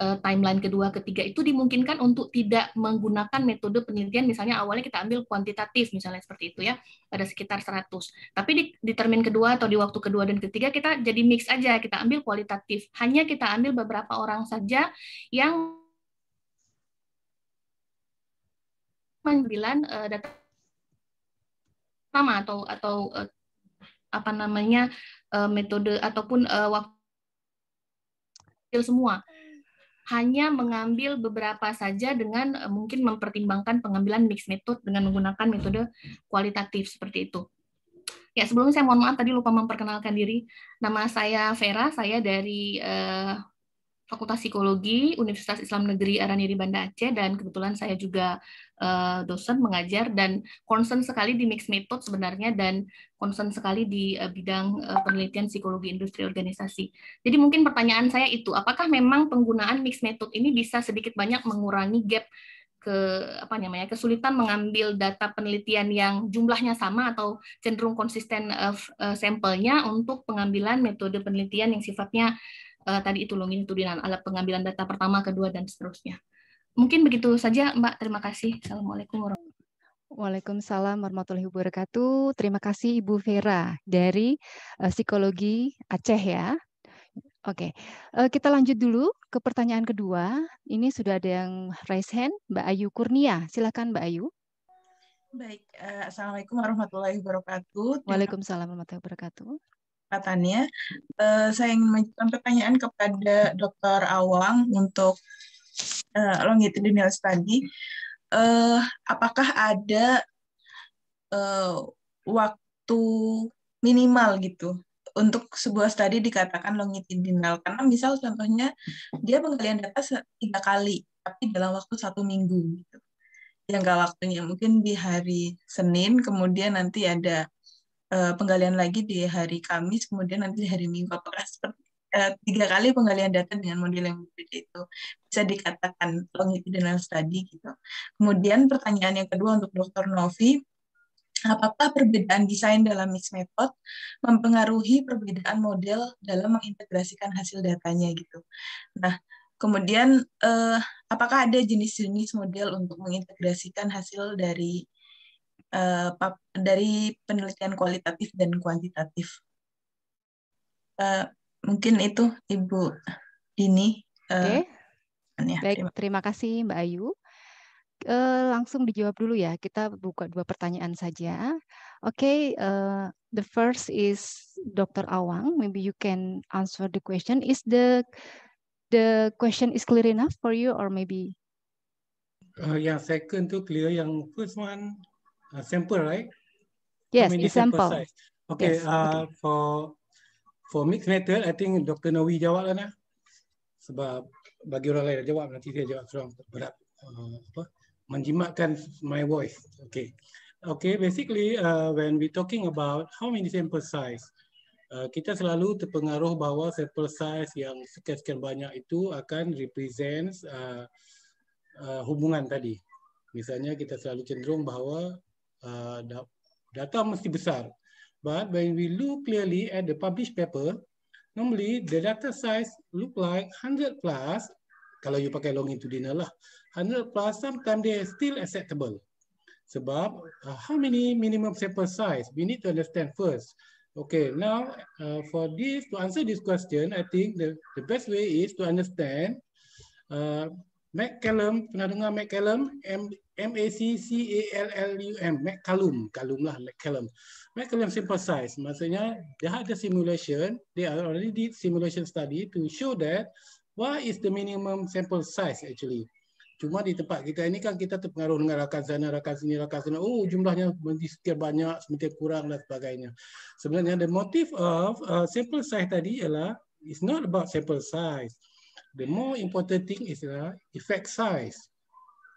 Eh, timeline kedua ketiga itu dimungkinkan untuk tidak menggunakan metode penelitian misalnya awalnya kita ambil kuantitatif misalnya seperti itu ya ada sekitar 100 tapi di, di termin kedua atau di waktu kedua dan ketiga kita jadi mix aja kita ambil kualitatif hanya kita ambil beberapa orang saja yang sembilan uh, eh, data sama atau atau uh, apa namanya uh, metode ataupun uh, waktu semua hanya mengambil beberapa saja dengan eh, mungkin mempertimbangkan pengambilan mixed method dengan menggunakan metode kualitatif seperti itu. Ya, sebelumnya saya mohon maaf tadi lupa memperkenalkan diri. Nama saya Vera, saya dari uh, Fakultas Psikologi Universitas Islam Negeri Araniri Banda Aceh dan kebetulan saya juga uh, dosen mengajar dan concern sekali di mixed method sebenarnya dan concern sekali di uh, bidang uh, penelitian psikologi industri organisasi. Jadi mungkin pertanyaan saya itu apakah memang penggunaan mixed method ini bisa sedikit banyak mengurangi gap ke apa namanya kesulitan mengambil data penelitian yang jumlahnya sama atau cenderung konsisten uh, sampelnya untuk pengambilan metode penelitian yang sifatnya uh, tadi itu longitudinal, alat pengambilan data pertama, kedua, dan seterusnya. Mungkin begitu saja, Mbak. Terima kasih. Assalamualaikum warahmatullahi wabarakatuh. Waalaikumsalam warahmatullahi wabarakatuh. Terima kasih Ibu Vera dari uh, Psikologi Aceh ya. Oke, okay. uh, eh, kita lanjut dulu ke pertanyaan kedua. Ini sudah ada yang raise hand, Mbak Ayu Kurnia. Silakan Mbak Ayu. Baik, uh, Assalamualaikum warahmatullahi wabarakatuh. Waalaikumsalam warahmatullahi wabarakatuh kesempatannya. Uh, eh, saya ingin mengajukan pertanyaan kepada Dr. Awang untuk uh, longitudinal study. Uh, apakah ada uh, waktu minimal gitu untuk sebuah studi dikatakan longitudinal karena misal contohnya dia penggalian data tiga kali tapi dalam waktu satu minggu gitu jangka waktunya mungkin di hari Senin kemudian nanti ada Eh, penggalian lagi di hari Kamis, kemudian nanti di hari Minggu. Apakah seperti uh, tiga kali penggalian data dengan model yang berbeda itu bisa dikatakan longitudinal study gitu. Kemudian pertanyaan yang kedua untuk Dr. Novi, apakah perbedaan desain dalam mix method mempengaruhi perbedaan model dalam mengintegrasikan hasil datanya gitu. Nah, kemudian eh, apakah ada jenis-jenis model untuk mengintegrasikan hasil dari Eh, dari penelitian kualitatif dan kuantitatif. Uh, mungkin itu Ibu Dini. Uh, Oke. Okay. Ya, Baik, terima. kasih Mbak Ayu. Uh, langsung dijawab dulu ya. Kita buka dua pertanyaan saja. Oke, okay, uh, the first is Dr. Awang. Maybe you can answer the question. Is the the question is clear enough for you or maybe? Uh, yang second itu clear. Yang first one uh, sample, right? Yes, in sample. Okay, yes. Uh, for for mixed metal, I think Dr. Nawi jawab lah nak. Sebab bagi orang lain jawab, nanti dia jawab seorang berat. Uh, Menjimatkan my voice. Okay. Okay, basically uh, when we talking about how many sample size, Uh, kita selalu terpengaruh bahawa sample size yang sekian-sekian banyak itu akan represent uh, uh, hubungan tadi. Misalnya kita selalu cenderung bahawa uh, data mesti besar. But when we look clearly at the published paper, normally the data size look like 100 plus, kalau you pakai longitudinal lah, 100 plus sometimes they still acceptable. Sebab uh, how many minimum sample size? We need to understand first. Okay, now uh, for this, to answer this question, I think the, the best way is to understand uh, McCallum, pernah dengar McCallum? M-A-C-C-A-L-L-U-M. m McCallum. Callum lah, McCallum. McCallum simple size. Maksudnya, they had the simulation. They already did simulation study to show that what is the minimum sample size actually. Cuma di tempat kita ini kan kita terpengaruh dengan rakan sana, rakan sini, rakan sana. Oh, jumlahnya sekian banyak, sementara kurang dan sebagainya. Sebenarnya, the motive of uh, sample size tadi ialah it's not about sample size the more important thing is the uh, effect size.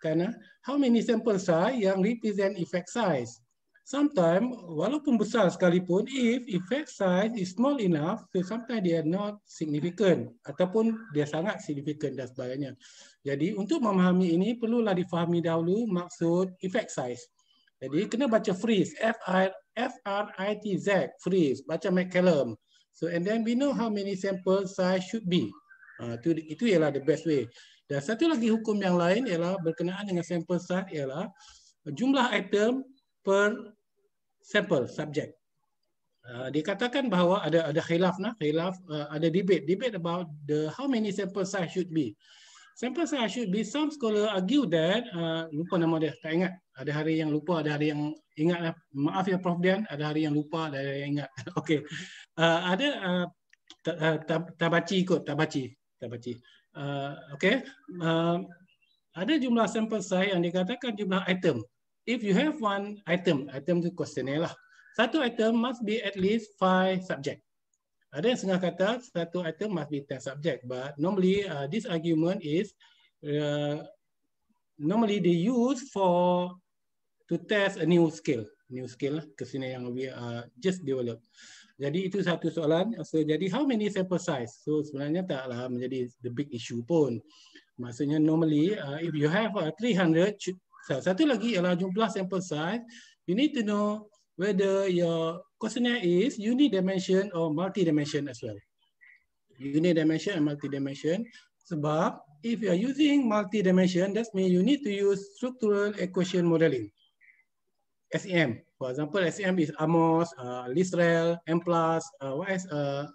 karena how many sample size yang represent effect size? Sometimes, walaupun besar sekalipun, if effect size is small enough, so sometimes they are not significant ataupun dia sangat significant dan sebagainya. Jadi untuk memahami ini, perlulah difahami dahulu maksud effect size. Jadi kena baca freeze, F-R-I-T-Z, freeze, baca McCallum. So and then we know how many sample size should be itu ah, itu ialah the best way. Dan satu lagi hukum yang lain ialah berkenaan dengan sampel size ialah jumlah item per sampel subjek. Uh, dikatakan bahawa ada ada khilaf nah khilaf uh, ada debate debate about the how many sample size should be. Sample size should be some scholar argue that uh, lupa nama dia tak ingat. Ada hari yang lupa, ada hari yang ingat. lah Maaf ya Prof Dian, ada hari yang lupa, ada hari yang ingat. Okey. Uh, ada uh, tabaci ta, ta, ta ikut tabaci dapati. Uh, okay. Uh, ada jumlah sampel saya yang dikatakan jumlah item. If you have one item, item tu itu questionnaire lah. Satu item must be at least five subject. Ada yang setengah kata satu item must be ten subject. But normally uh, this argument is uh, normally they use for to test a new skill. New skill lah kesini yang we uh, just develop. Jadi itu satu soalan. So, jadi how many sample size? So sebenarnya taklah menjadi the big issue pun. Maksudnya normally uh, if you have uh, 300, so, satu lagi ialah jumlah sample size. You need to know whether your questionnaire is unidimension or multidimension as well. Unidimension and multidimension. Sebab if you are using multidimension, that means you need to use structural equation modeling. SEM, For example, SEM is Amos, uh, Listrel, M+, uh, what is, uh,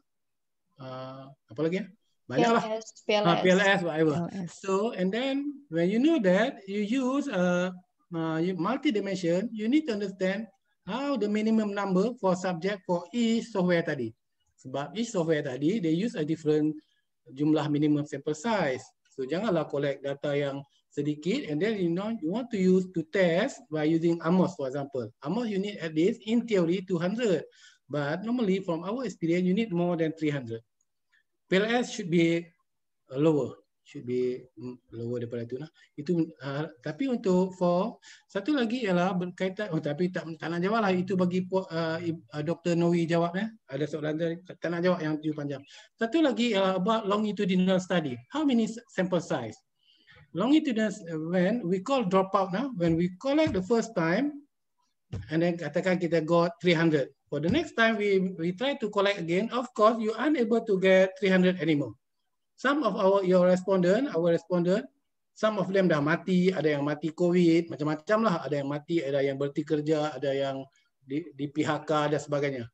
uh, apa lagi ya? Banyak lah. PLS, PLS. Uh, ah, PLS, whatever. PLS. So, and then when you know that, you use uh, uh, multi-dimension, you need to understand how the minimum number for subject for each software tadi. Sebab each software tadi, they use a different jumlah minimum sample size. So, janganlah collect data yang sedikit and then you know you want to use to test by using AMOS for example. AMOS you need at least in theory 200 but normally from our experience you need more than 300. PLS should be lower should be mm, lower daripada tu lah. Itu uh, tapi untuk for satu lagi ialah berkaitan oh tapi tak tak nak jawablah itu bagi uh, Dr. Nowi jawab Eh. Ada soalan dari tak nak jawab yang tu panjang. Satu lagi ialah about longitudinal study. How many sample size? longitudinal uh, when we call dropout now ah, when we collect the first time and then katakan kita got 300 for the next time we we try to collect again of course you unable to get 300 anymore some of our your respondent our respondent some of them dah mati ada yang mati covid macam-macam lah ada yang mati ada yang berhenti kerja ada yang di, di PHK dan sebagainya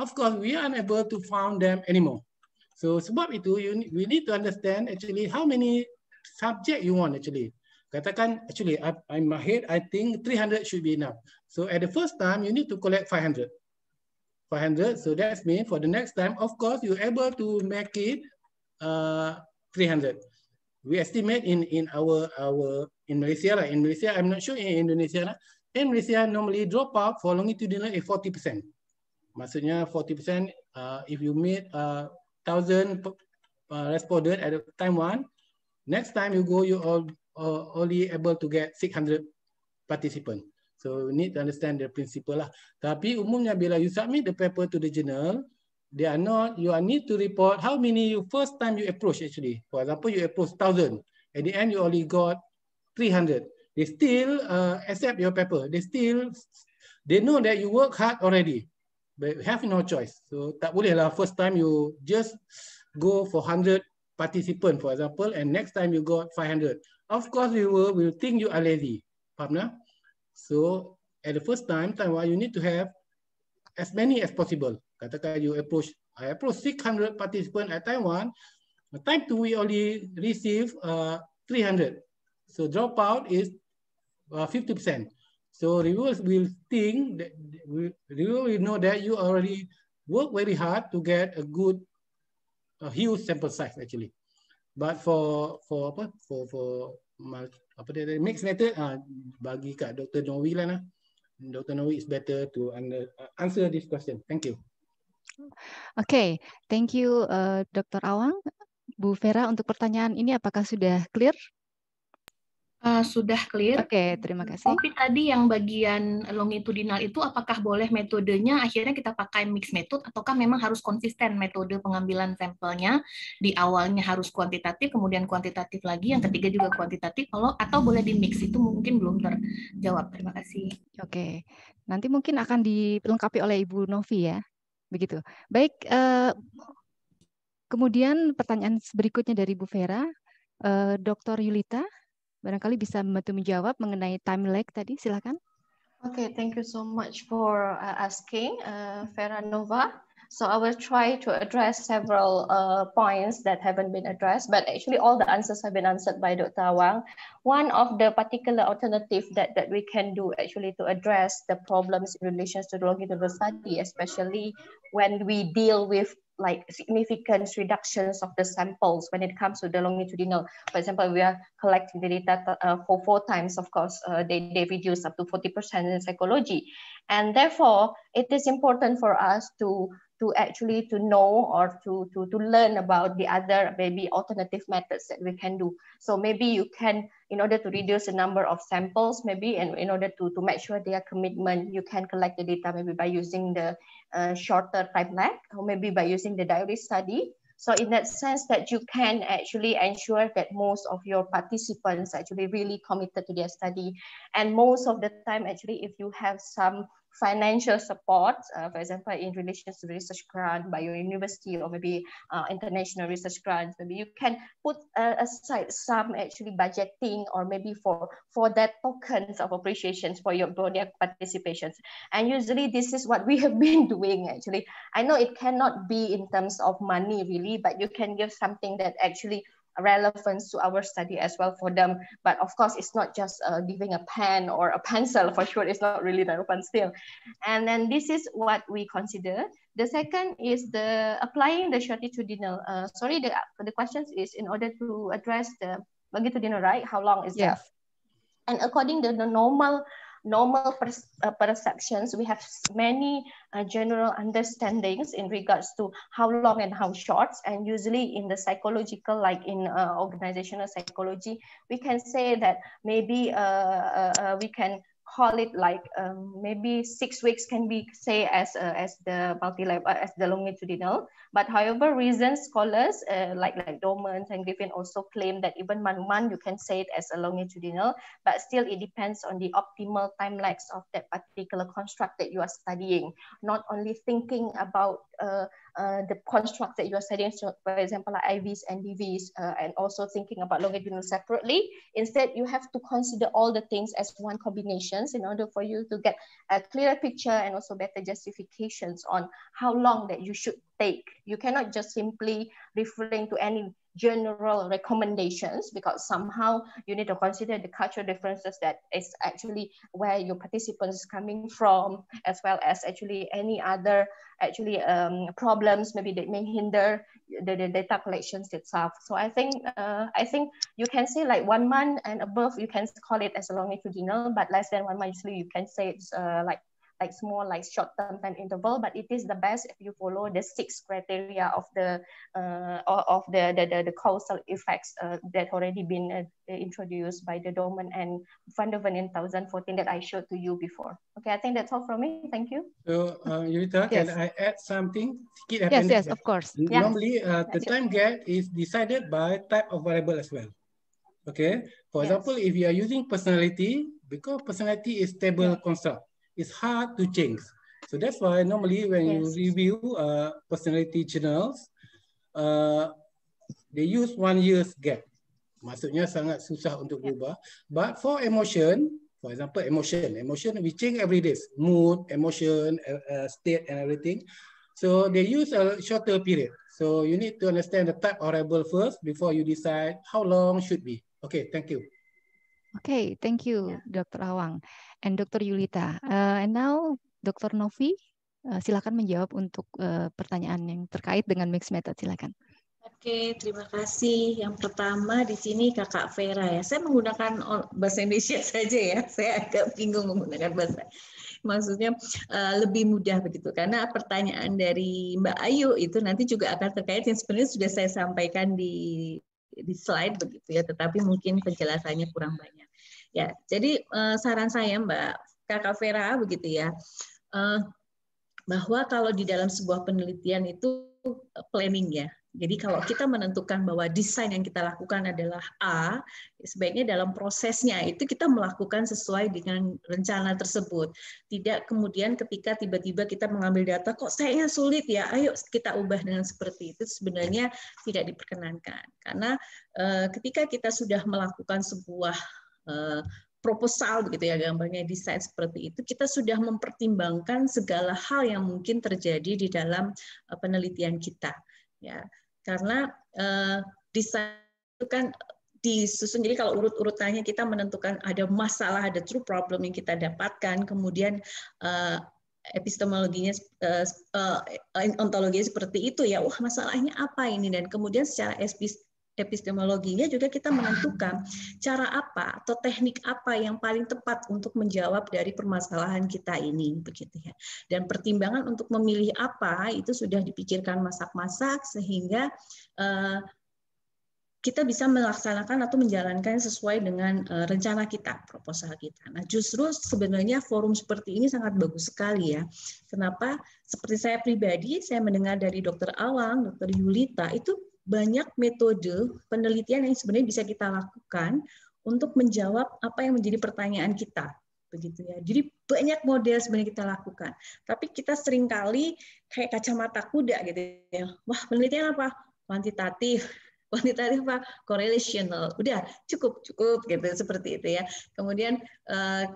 of course we are unable to found them anymore so sebab itu you we need to understand actually how many subject you want actually. Katakan actually I, in my I think 300 should be enough. So at the first time you need to collect 500. 500. So that's mean for the next time, of course, you're able to make it uh, 300. We estimate in in our our in Malaysia lah. In Malaysia, I'm not sure in Indonesia lah. In Malaysia, normally drop out for longitudinal is 40%. Maksudnya 40% uh, if you meet uh, thousand uh, respondent at time one, next time you go you all uh, only able to get 600 participant so you need to understand the principle lah tapi umumnya bila you submit the paper to the journal they are not you are need to report how many you first time you approach actually for example you approach 1000 at the end you only got 300 they still uh, accept your paper they still they know that you work hard already but have no choice so tak boleh lah first time you just go for participant, for example, and next time you got 500. Of course, we will, will think you are lazy, partner. So at the first time, Taiwan, you need to have as many as possible. Katakan you approach, I approach 600 participants at Taiwan. The time two, we only receive uh, 300. So dropout is uh, 50%. So reviewers will think, that, will, reviewer will know that you already work very hard to get a good a huge sample size actually. But for for apa for for apa dia mix method ah uh, bagi kat Dr. Nowi lah. Nah. Dr. Nowi is better to under, uh, answer this question. Thank you. Okay, thank you uh, Dr. Awang. Bu Vera untuk pertanyaan ini apakah sudah clear Uh, sudah clear. Oke, okay, terima kasih. Tapi tadi yang bagian longitudinal itu apakah boleh metodenya akhirnya kita pakai mix method ataukah memang harus konsisten metode pengambilan sampelnya di awalnya harus kuantitatif, kemudian kuantitatif lagi, yang ketiga juga kuantitatif kalau atau boleh di mix itu mungkin belum terjawab. Terima kasih. Oke. Okay. Nanti mungkin akan dilengkapi oleh Ibu Novi ya. Begitu. Baik, uh, kemudian pertanyaan berikutnya dari Bu Vera. Uh, eh, Dr. Yulita, barangkali bisa membantu menjawab mengenai time lag tadi. Silakan. Okay, thank you so much for uh, asking, uh, Vera Nova. So I will try to address several uh, points that haven't been addressed, but actually all the answers have been answered by Dr. Wang. One of the particular alternative that, that we can do actually to address the problems in relation to longitudinal study, especially when we deal with like significant reductions of the samples when it comes to the longitudinal. For example, we are collecting the data uh, for four times, of course, uh, they, they reduce up to 40% in psychology. And therefore, it is important for us to to actually to know or to, to, to learn about the other maybe alternative methods that we can do. So maybe you can in order to reduce the number of samples maybe and in order to, to make sure their commitment, you can collect the data maybe by using the uh, shorter time lag or maybe by using the diary study. So in that sense that you can actually ensure that most of your participants actually really committed to their study. And most of the time, actually, if you have some financial support, uh, for example, in relation to research grant by your university or maybe uh, international research grants, maybe you can put uh, aside some actually budgeting or maybe for, for that tokens of appreciations for your project participations. And usually this is what we have been doing actually. I know it cannot be in terms of money really, but you can give something that actually relevance to our study as well for them. But of course, it's not just uh, giving a pen or a pencil for sure. It's not really relevant still. And then this is what we consider. The second is the applying the shortitudinal. Uh, sorry, the the questions is in order to address the longitudinal, right? How long is yeah. that? And according to the normal normal per, uh, perceptions, we have many uh, general understandings in regards to how long and how short. And usually in the psychological, like in uh, organizational psychology, we can say that maybe uh, uh, we can call it like um, maybe six weeks can be say as uh, as the multi uh, as the longitudinal. But however, recent scholars uh, like like Dormant and Griffin also claim that even month month you can say it as a longitudinal, but still it depends on the optimal time lags of that particular construct that you are studying. Not only thinking about uh, uh, the constructs that you are studying, so for example, like IVs and DVs, uh, and also thinking about longitudinal separately. Instead, you have to consider all the things as one combinations in order for you to get a clearer picture and also better justifications on how long that you should take. You cannot just simply referring to any general recommendations because somehow you need to consider the cultural differences that is actually where your participants is coming from as well as actually any other actually um, problems maybe that may hinder the, the data collections itself so i think uh, i think you can say like one month and above you can call it as a longitudinal but less than one month usually you can say it's uh, like like small, like short term time interval, but it is the best if you follow the six criteria of the uh, of the, the, the, the causal effects uh, that already been uh, introduced by the Dorman and Van der Ven in 2014 that I showed to you before. Okay, I think that's all from me. Thank you. So, uh, Yurita, yes. can I add something? Yes, yes, of course. Normally, yes. Uh, the time gap is decided by type of variable as well. Okay, for yes. example, if you are using personality, because personality is stable yeah. construct, it's hard to change. So that's why normally when yes. you review uh, personality channels, uh, they use one year's gap. Maksudnya sangat susah untuk berubah. But for emotion, for example, emotion. Emotion, we change every day. Mood, emotion, uh, uh, state and everything. So they use a shorter period. So you need to understand the type of rebel first before you decide how long should be. Okay, thank you. Okay, thank you, yeah. Dr. Awang and Dr. Yulita. Uh, and now, Dr. Novi, uh, silakan menjawab untuk uh, pertanyaan yang terkait dengan mixed method. Silakan. Oke, terima kasih. Yang pertama di sini Kakak Vera ya. Saya menggunakan bahasa Indonesia saja ya. Saya agak bingung menggunakan bahasa. Maksudnya lebih mudah begitu. Karena pertanyaan dari Mbak Ayu itu nanti juga akan terkait yang sebenarnya sudah saya sampaikan di di slide begitu ya, tetapi mungkin penjelasannya kurang banyak. Ya, jadi eh, saran saya Mbak Kakak Vera begitu ya, eh, bahwa kalau di dalam sebuah penelitian itu eh, planning ya, jadi kalau kita menentukan bahwa desain yang kita lakukan adalah A, sebaiknya dalam prosesnya itu kita melakukan sesuai dengan rencana tersebut. Tidak kemudian ketika tiba-tiba kita mengambil data, kok sayangnya sulit ya, ayo kita ubah dengan seperti itu, sebenarnya tidak diperkenankan. Karena eh, ketika kita sudah melakukan sebuah eh, proposal begitu ya gambarnya desain seperti itu kita sudah mempertimbangkan segala hal yang mungkin terjadi di dalam eh, penelitian kita ya karena uh, desain itu kan disusun. Jadi kalau urut-urutannya kita menentukan ada masalah, ada true problem yang kita dapatkan, kemudian uh, epistemologinya uh, uh, ontologinya seperti itu ya. Wah, masalahnya apa ini dan kemudian secara epistemologinya juga kita menentukan cara apa atau teknik apa yang paling tepat untuk menjawab dari permasalahan kita ini begitu ya. Dan pertimbangan untuk memilih apa itu sudah dipikirkan masak-masak sehingga eh, kita bisa melaksanakan atau menjalankan sesuai dengan eh, rencana kita, proposal kita. Nah, justru sebenarnya forum seperti ini sangat bagus sekali ya. Kenapa? Seperti saya pribadi, saya mendengar dari Dokter Awang, Dokter Yulita itu banyak metode penelitian yang sebenarnya bisa kita lakukan untuk menjawab apa yang menjadi pertanyaan kita begitu ya. Jadi banyak model sebenarnya kita lakukan. Tapi kita seringkali kayak kacamata kuda gitu ya. Wah, penelitian apa? Kuantitatif. Kuantitatif apa? Correlational. Udah, cukup, cukup gitu seperti itu ya. Kemudian uh,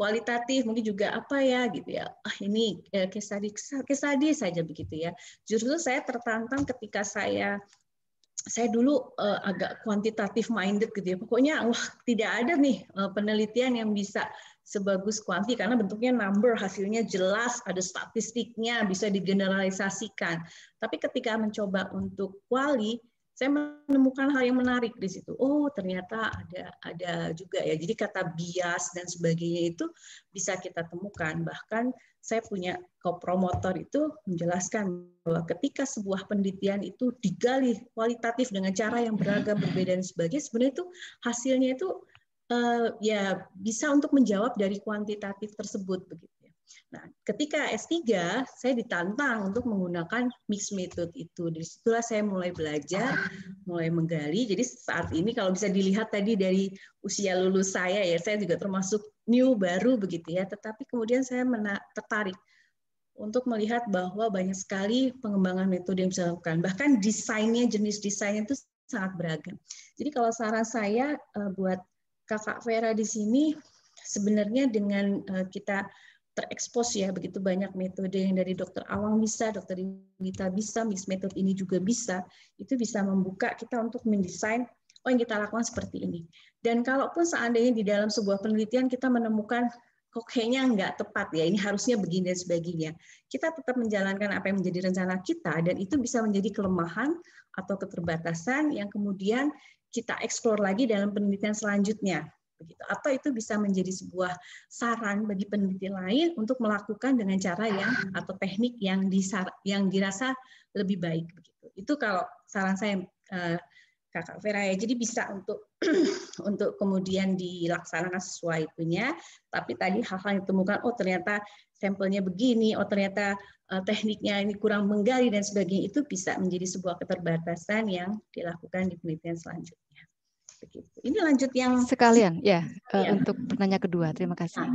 kualitatif mungkin juga apa ya gitu ya ah ini ya, case study case saja begitu ya justru saya tertantang ketika saya saya dulu uh, agak kuantitatif minded gitu ya pokoknya wah tidak ada nih uh, penelitian yang bisa sebagus kuanti karena bentuknya number hasilnya jelas ada statistiknya bisa digeneralisasikan tapi ketika mencoba untuk kuali saya menemukan hal yang menarik di situ. Oh, ternyata ada ada juga ya. Jadi kata bias dan sebagainya itu bisa kita temukan. Bahkan saya punya co-promotor itu menjelaskan bahwa ketika sebuah penelitian itu digali kualitatif dengan cara yang beragam, berbeda dan sebagainya, sebenarnya itu hasilnya itu uh, ya bisa untuk menjawab dari kuantitatif tersebut begitu. Nah, ketika S3 saya ditantang untuk menggunakan mix method itu. Dari situlah saya mulai belajar, mulai menggali. Jadi saat ini kalau bisa dilihat tadi dari usia lulus saya ya, saya juga termasuk new baru begitu ya. Tetapi kemudian saya tertarik untuk melihat bahwa banyak sekali pengembangan metode yang bisa dilakukan. Bahkan desainnya, jenis desainnya itu sangat beragam. Jadi kalau saran saya eh, buat Kakak Vera di sini, sebenarnya dengan eh, kita terekspos ya begitu banyak metode yang dari dokter Awang bisa, dokter Dita bisa, mix metode ini juga bisa, itu bisa membuka kita untuk mendesain oh yang kita lakukan seperti ini. Dan kalaupun seandainya di dalam sebuah penelitian kita menemukan kok kayaknya nggak tepat ya, ini harusnya begini dan sebagainya. Kita tetap menjalankan apa yang menjadi rencana kita dan itu bisa menjadi kelemahan atau keterbatasan yang kemudian kita eksplor lagi dalam penelitian selanjutnya begitu. Atau itu bisa menjadi sebuah saran bagi peneliti lain untuk melakukan dengan cara yang atau teknik yang disar, yang dirasa lebih baik begitu. Itu kalau saran saya eh, Kakak Vera ya. Jadi bisa untuk untuk kemudian dilaksanakan sesuai punya Tapi tadi hal-hal yang ditemukan, oh ternyata sampelnya begini, oh ternyata eh, tekniknya ini kurang menggali dan sebagainya itu bisa menjadi sebuah keterbatasan yang dilakukan di penelitian selanjutnya begitu. Ini lanjut yang sekalian ya, ya. untuk pertanyaan kedua. Terima kasih. Nah,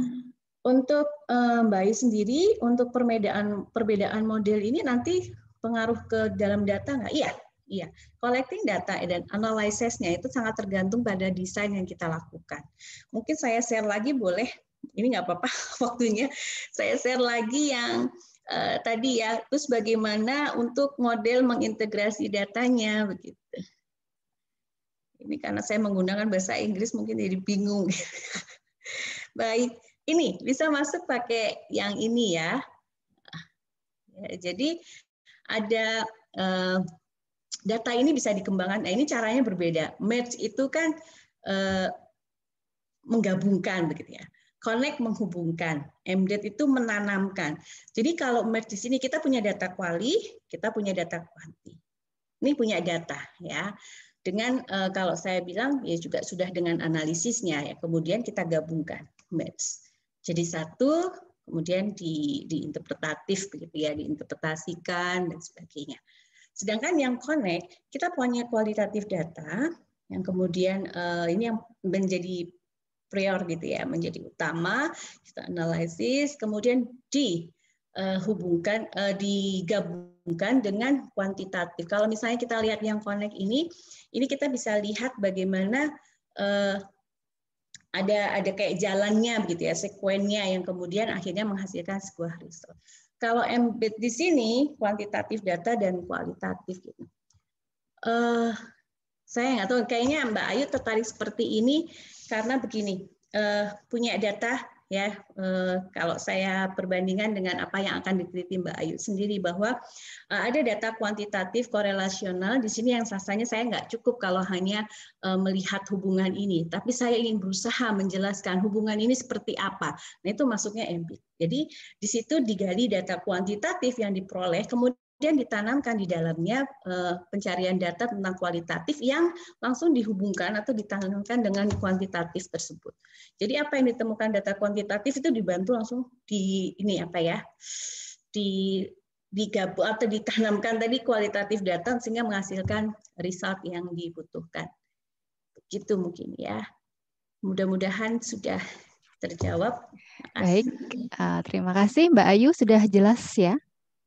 untuk eh, Mbak Ayu sendiri untuk perbedaan perbedaan model ini nanti pengaruh ke dalam data nggak? Iya, Iya, collecting data dan analisisnya itu sangat tergantung pada desain yang kita lakukan. Mungkin saya share lagi boleh, ini nggak apa-apa waktunya. Saya share lagi yang uh, tadi ya, terus bagaimana untuk model mengintegrasi datanya begitu. Ini karena saya menggunakan bahasa Inggris mungkin jadi bingung. Baik, ini bisa masuk pakai yang ini ya. ya jadi ada eh, data ini bisa dikembangkan. Nah, ini caranya berbeda. Merge itu kan eh, menggabungkan begitu ya. Connect menghubungkan, MDET itu menanamkan. Jadi kalau merge di sini kita punya data kuali, kita punya data kuanti. Ini punya data ya dengan eh, kalau saya bilang ya juga sudah dengan analisisnya ya kemudian kita gabungkan match jadi satu kemudian di diinterpretatif begitu ya diinterpretasikan dan sebagainya sedangkan yang connect kita punya kualitatif data yang kemudian eh, ini yang menjadi prior gitu ya menjadi utama kita analisis kemudian di Eh, hubungkan uh, digabungkan dengan kuantitatif. Kalau misalnya kita lihat yang connect ini, ini kita bisa lihat bagaimana uh, ada ada kayak jalannya begitu ya, sekuennya yang kemudian akhirnya menghasilkan sebuah result. Kalau embed di sini kuantitatif data dan kualitatif gitu. Uh, saya nggak tahu, kayaknya Mbak Ayu tertarik seperti ini karena begini, uh, punya data ya uh, kalau saya perbandingan dengan apa yang akan diteliti Mbak Ayu sendiri bahwa uh, ada data kuantitatif korelasional di sini yang sasanya saya nggak cukup kalau hanya uh, melihat hubungan ini, tapi saya ingin berusaha menjelaskan hubungan ini seperti apa. Nah itu masuknya MP Jadi di situ digali data kuantitatif yang diperoleh, kemudian kemudian ditanamkan di dalamnya eh, pencarian data tentang kualitatif yang langsung dihubungkan atau ditanamkan dengan kuantitatif tersebut. Jadi apa yang ditemukan data kuantitatif itu dibantu langsung di ini apa ya di digabung atau ditanamkan tadi kualitatif data sehingga menghasilkan result yang dibutuhkan. Begitu mungkin ya. Mudah-mudahan sudah terjawab. Baik, eh, terima kasih Mbak Ayu sudah jelas ya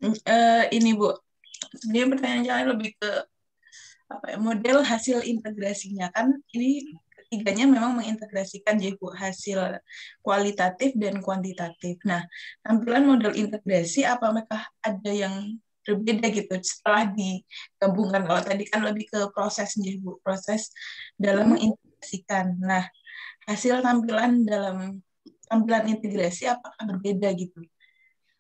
uh, ini Bu. Dia pertanyaan saya lebih ke apa ya, model hasil integrasinya kan ini ketiganya memang mengintegrasikan jadi Bu hasil kualitatif dan kuantitatif. Nah, tampilan model integrasi apakah ada yang berbeda gitu setelah digabungkan kalau tadi kan lebih ke proses jadi Bu, proses dalam hmm. mengintegrasikan. Nah, hasil tampilan dalam tampilan integrasi apakah berbeda gitu?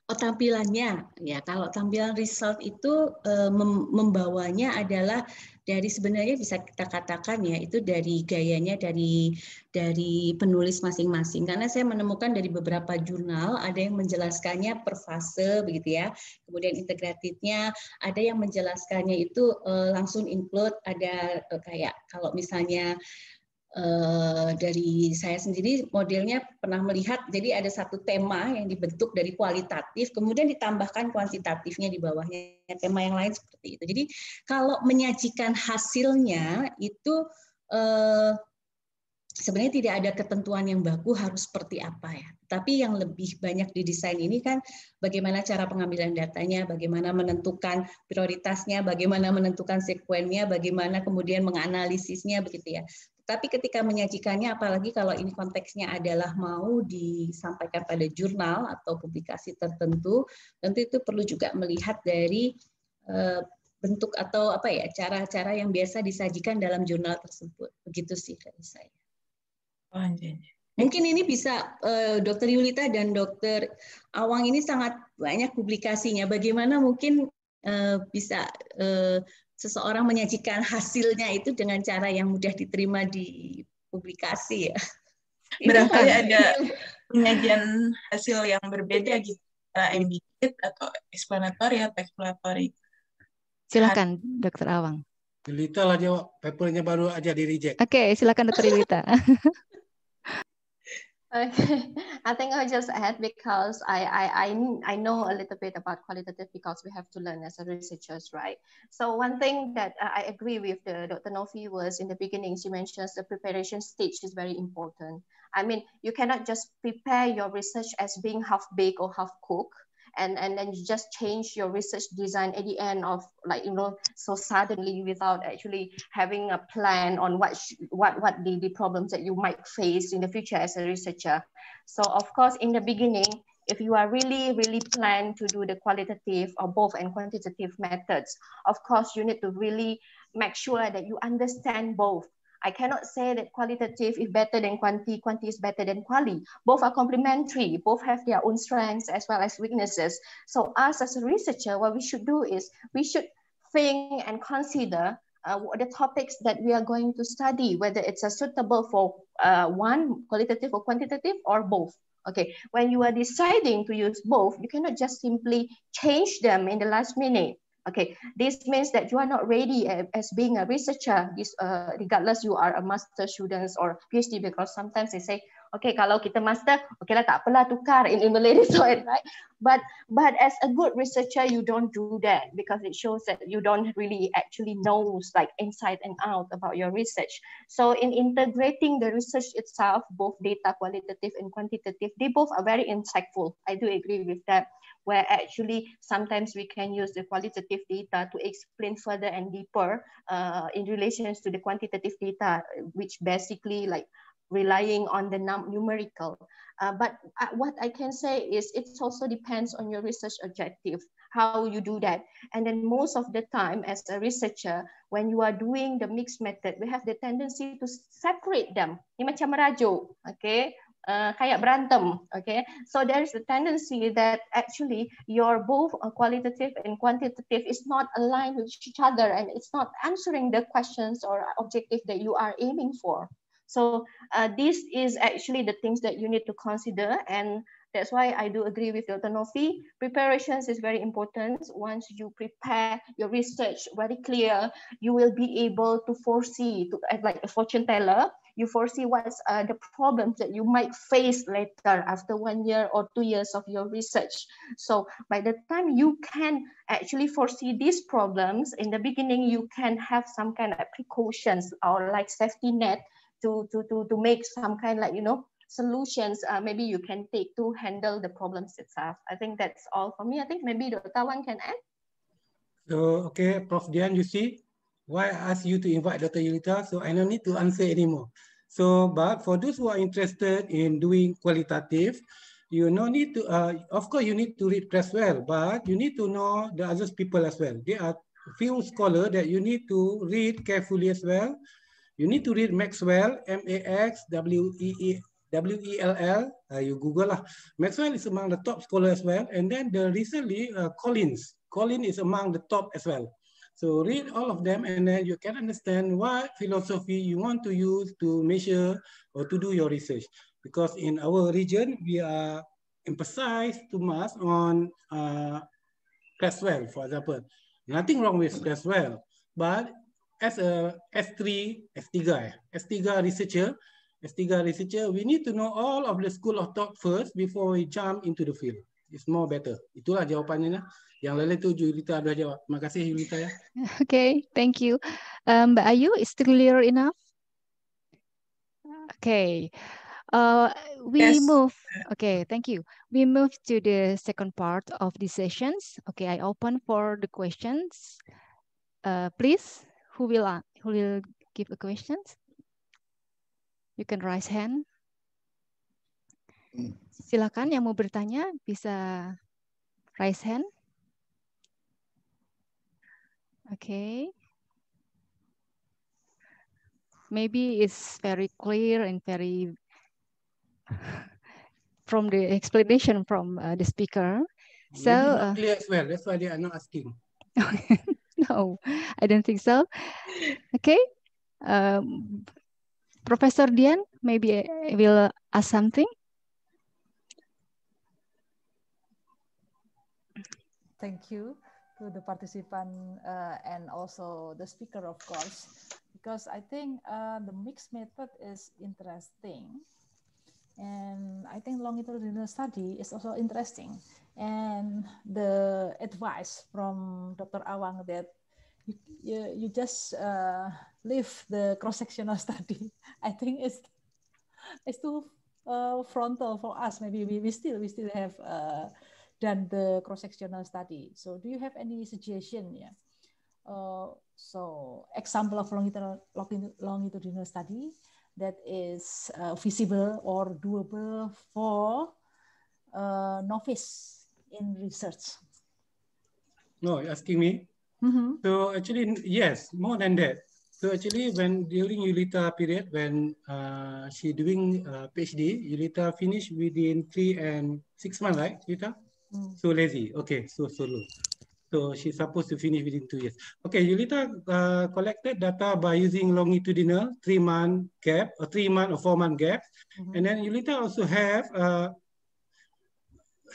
Oh, tampilannya ya kalau tampilan result itu e, mem membawanya adalah dari sebenarnya bisa kita katakan ya itu dari gayanya dari dari penulis masing-masing karena saya menemukan dari beberapa jurnal ada yang menjelaskannya per fase begitu ya kemudian integratifnya ada yang menjelaskannya itu e, langsung include ada e, kayak kalau misalnya Eh, dari saya sendiri modelnya pernah melihat jadi ada satu tema yang dibentuk dari kualitatif kemudian ditambahkan kuantitatifnya di bawahnya tema yang lain seperti itu jadi kalau menyajikan hasilnya itu uh, sebenarnya tidak ada ketentuan yang baku harus seperti apa ya. Tapi yang lebih banyak didesain ini kan bagaimana cara pengambilan datanya, bagaimana menentukan prioritasnya, bagaimana menentukan sekuennya, bagaimana kemudian menganalisisnya begitu ya. Tapi ketika menyajikannya, apalagi kalau ini konteksnya adalah mau disampaikan pada jurnal atau publikasi tertentu, tentu itu perlu juga melihat dari eh, bentuk atau apa ya cara-cara yang biasa disajikan dalam jurnal tersebut. Begitu sih dari saya. Oh, mungkin ini bisa eh, Dokter Yulita dan Dokter Awang ini sangat banyak publikasinya. Bagaimana mungkin Uh, bisa uh, seseorang menyajikan hasilnya itu dengan cara yang mudah diterima di publikasi ya. Berarti ada penyajian hasil yang berbeda iya. gitu antara ambiguous atau explanatory atau exploratory. Ya, silakan Dokter Awang. Lita lah jawab, papernya baru aja di reject. Oke, okay, silakan Dokter Lita. Okay, I think I'll just add because I, I, I, I know a little bit about qualitative because we have to learn as researchers, right? So one thing that I agree with the, Dr. Novi was in the beginning, she mentions the preparation stage is very important. I mean, you cannot just prepare your research as being half baked or half cooked and and then you just change your research design at the end of like you know so suddenly without actually having a plan on what what what the, the problems that you might face in the future as a researcher so of course in the beginning if you are really really plan to do the qualitative or both and quantitative methods of course you need to really make sure that you understand both I cannot say that qualitative is better than quantity, quantity is better than quality. Both are complementary, both have their own strengths as well as weaknesses. So us as a researcher, what we should do is we should think and consider uh, the topics that we are going to study, whether it's a suitable for uh, one, qualitative or quantitative, or both. Okay, when you are deciding to use both, you cannot just simply change them in the last minute Okay, this means that you are not ready as being a researcher, this, uh, regardless you are a master students or PhD, because sometimes they say, okay kalau kita master okay lah tak apalah tukar in, Malay soil right but but as a good researcher you don't do that because it shows that you don't really actually knows like inside and out about your research so in integrating the research itself both data qualitative and quantitative they both are very insightful I do agree with that where actually sometimes we can use the qualitative data to explain further and deeper uh, in relations to the quantitative data, which basically like relying on the num numerical. Uh, but uh, what I can say is it also depends on your research objective, how you do that. And then most of the time as a researcher, when you are doing the mixed method, we have the tendency to separate them. Ini macam merajuk, okay? Uh, kayak berantem, okay? So there is a tendency that actually your both uh, qualitative and quantitative is not aligned with each other and it's not answering the questions or objective that you are aiming for. So uh, this is actually the things that you need to consider. And that's why I do agree with Dr. Nofi. Preparations is very important. Once you prepare your research very clear, you will be able to foresee, to, like a fortune teller, you foresee what's uh, the problems that you might face later after one year or two years of your research. So by the time you can actually foresee these problems, in the beginning, you can have some kind of precautions or like safety net to, to, to, to make some kind like, you know, solutions uh, maybe you can take to handle the problems itself. I think that's all for me. I think maybe Dr Tawan can add. So, okay, Prof. Dian, you see, why I asked you to invite Dr. Yulita, so I don't need to answer anymore. So, but for those who are interested in doing qualitative, you no need to, uh, of course, you need to read press well, but you need to know the other people as well. There are few scholars that you need to read carefully as well you need to read Maxwell, M-A-X-W-E-E, W-E-L-L, uh, ah, you Google lah. Maxwell is among the top scholar as well. And then the recently, uh, Collins. Collins is among the top as well. So read all of them and then you can understand what philosophy you want to use to measure or to do your research. Because in our region, we are emphasized too much on uh, Creswell, for example. Nothing wrong with Creswell, but as a S3, S S3 eh. researcher, S3 researcher, we need to know all of the school of thought first before we jump into the field. It's more better. Itulah jawapannya. Nah. Yang lain itu Julita sudah jawab. Terima kasih Julita ya. Okay, thank you. Um, Mbak Ayu, is clear enough? Okay. Uh, we yes. move. Okay, thank you. We move to the second part of the sessions. Okay, I open for the questions. Uh, please. Who will, uh, who will give a questions? You can raise hand. Hmm. Silakan yang mau bertanya bisa raise hand. Okay. Maybe it's very clear and very from the explanation from uh, the speaker. So uh, clear as well. That's why they are not asking. no, I don't think so. Okay. Um, Professor Dian, maybe I will ask something. Thank you to the participant uh, and also the speaker, of course, because I think uh, the mixed method is interesting and I think longitudinal study is also interesting. And the advice from Dr. Awang that you, you, you just uh, leave the cross-sectional study, I think it's, it's too uh, frontal for us. Maybe we, we still we still have uh, done the cross-sectional study. So do you have any suggestion? Yeah. Uh, so example of longitudinal, longitudinal study that is uh, feasible or doable for uh, novice in research? No, you're asking me? Mm -hmm. So actually, yes, more than that. So actually, when during Yulita period, when uh, she doing uh, PhD, Yulita finished within three and six months, right, Yulita? Mm. So lazy. Okay, so so low. So she's supposed to finish within two years. Okay, Yulita uh, collected data by using longitudinal three-month gap, or three-month or four-month gap, Mm -hmm. And then Yulita also have uh,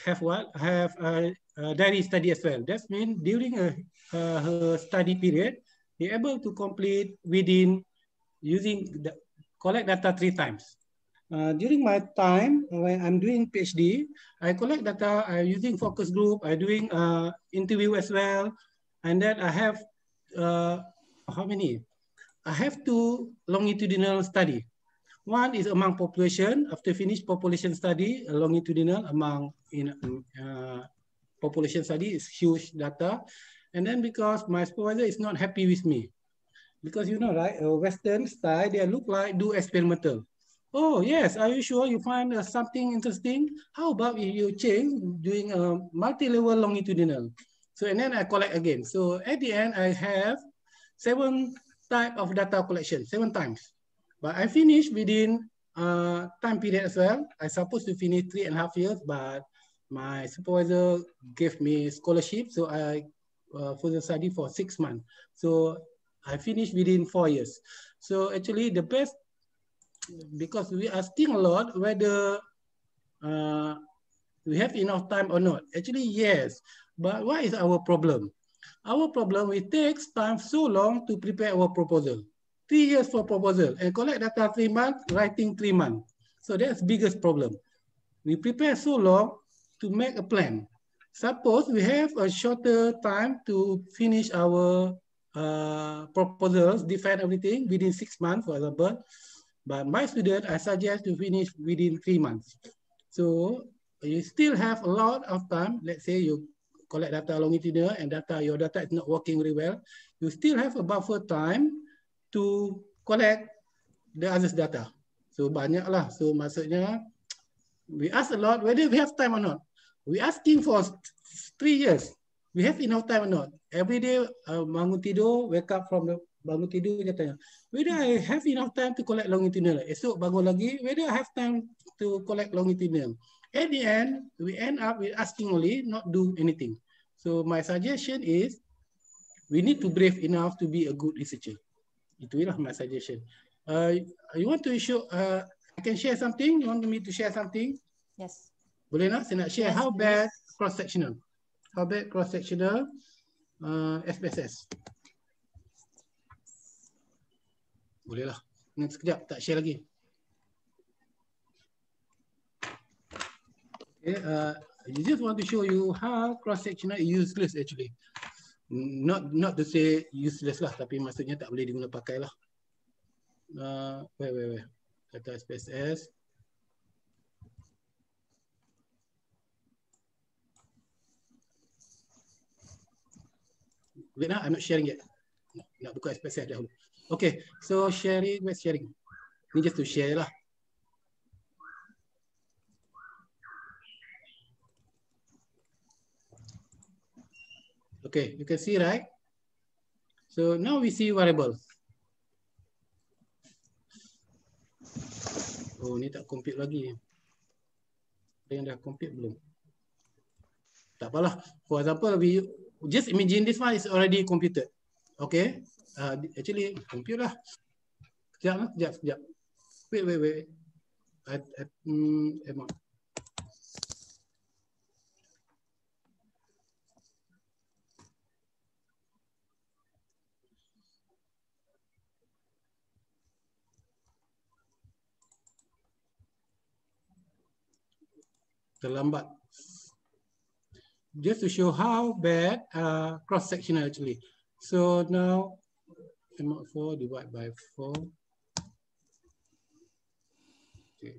have what? Have a, a diary study as well. That means during a, her study period, be able to complete within using the, collect data three times. Uh, during my time when I'm doing PhD, I collect data, I'm using focus group, I'm doing uh, interview as well. And then I have, uh, how many? I have two longitudinal study. One is among population, after finish population study, longitudinal among in mm, uh, population study is huge data. And then because my supervisor is not happy with me, because you know, right, uh, Western style, they look like do experimental Oh, yes. Are you sure you find uh, something interesting? How about if you change doing a uh, multi-level longitudinal? So, and then I collect again. So at the end, I have seven type of data collection, seven times. But I finished within uh, time period as well. I supposed to finish three and a half years, but my supervisor gave me scholarship. So I uh, further study for six months. So I finished within four years. So actually the best because we are asking a lot whether uh, we have enough time or not. Actually, yes. But what is our problem? Our problem, it takes time so long to prepare our proposal. Three years for proposal and collect data three months, writing three months. So that's biggest problem. We prepare so long to make a plan. Suppose we have a shorter time to finish our uh, proposals, define everything within six months, for example. But my student, I suggest to finish within three months. So you still have a lot of time. Let's say you collect data longitudinal and data, your data is not working very well. You still have a buffer time to collect the others data. So banyak lah. So maksudnya, we ask a lot whether we have time or not. We asking for three years. We have enough time or not. Every day, uh, bangun tidur, wake up from the bangun tidur dia tanya whether I have enough time to collect longitudinal eh, esok bangun lagi whether I have time to collect longitudinal at the end we end up with asking only not do anything so my suggestion is we need to brave enough to be a good researcher itu ialah my suggestion uh, you want to show uh, I can share something you want me to share something yes boleh nak saya nak share yes, how please. bad cross sectional how bad cross sectional uh, SPSS. SPSS Boleh lah. Nanti sekejap tak share lagi. Okay, uh, I just want to show you how cross-sectional is useless actually. Not not to say useless lah, tapi maksudnya tak boleh diguna pakai lah. Uh, wait, wait, wait. Kata SPSS. Wait lah, I'm not sharing yet. Nak, nak buka SPSS dahulu. Okay, so sharing, with sharing. Ini just to share lah. Okay, you can see right. So now we see variables. Oh, ni tak compute lagi. Ada yang dah compute belum? Tak apalah. For example, we just imagine this one is already computed. Okay, uh, actually compute lah. Sekejap lah, sekejap, sekejap. Wait, wait, wait. I, I, mm, eh, terlambat. Just to show how bad uh, cross-sectional actually. So now M mod 4 divide by 4. Okay.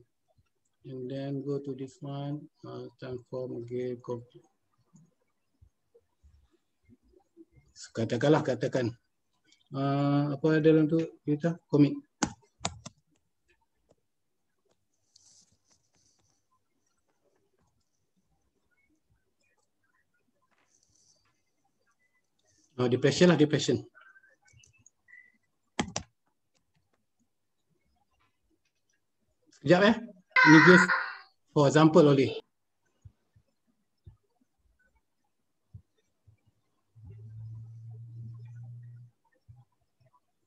And then go to this one, uh, transform again. Copy. So, katakanlah, katakan. Uh, apa ada dalam tu kita commit Oh, depression lah depression. Sekejap ya. Ini give for example only.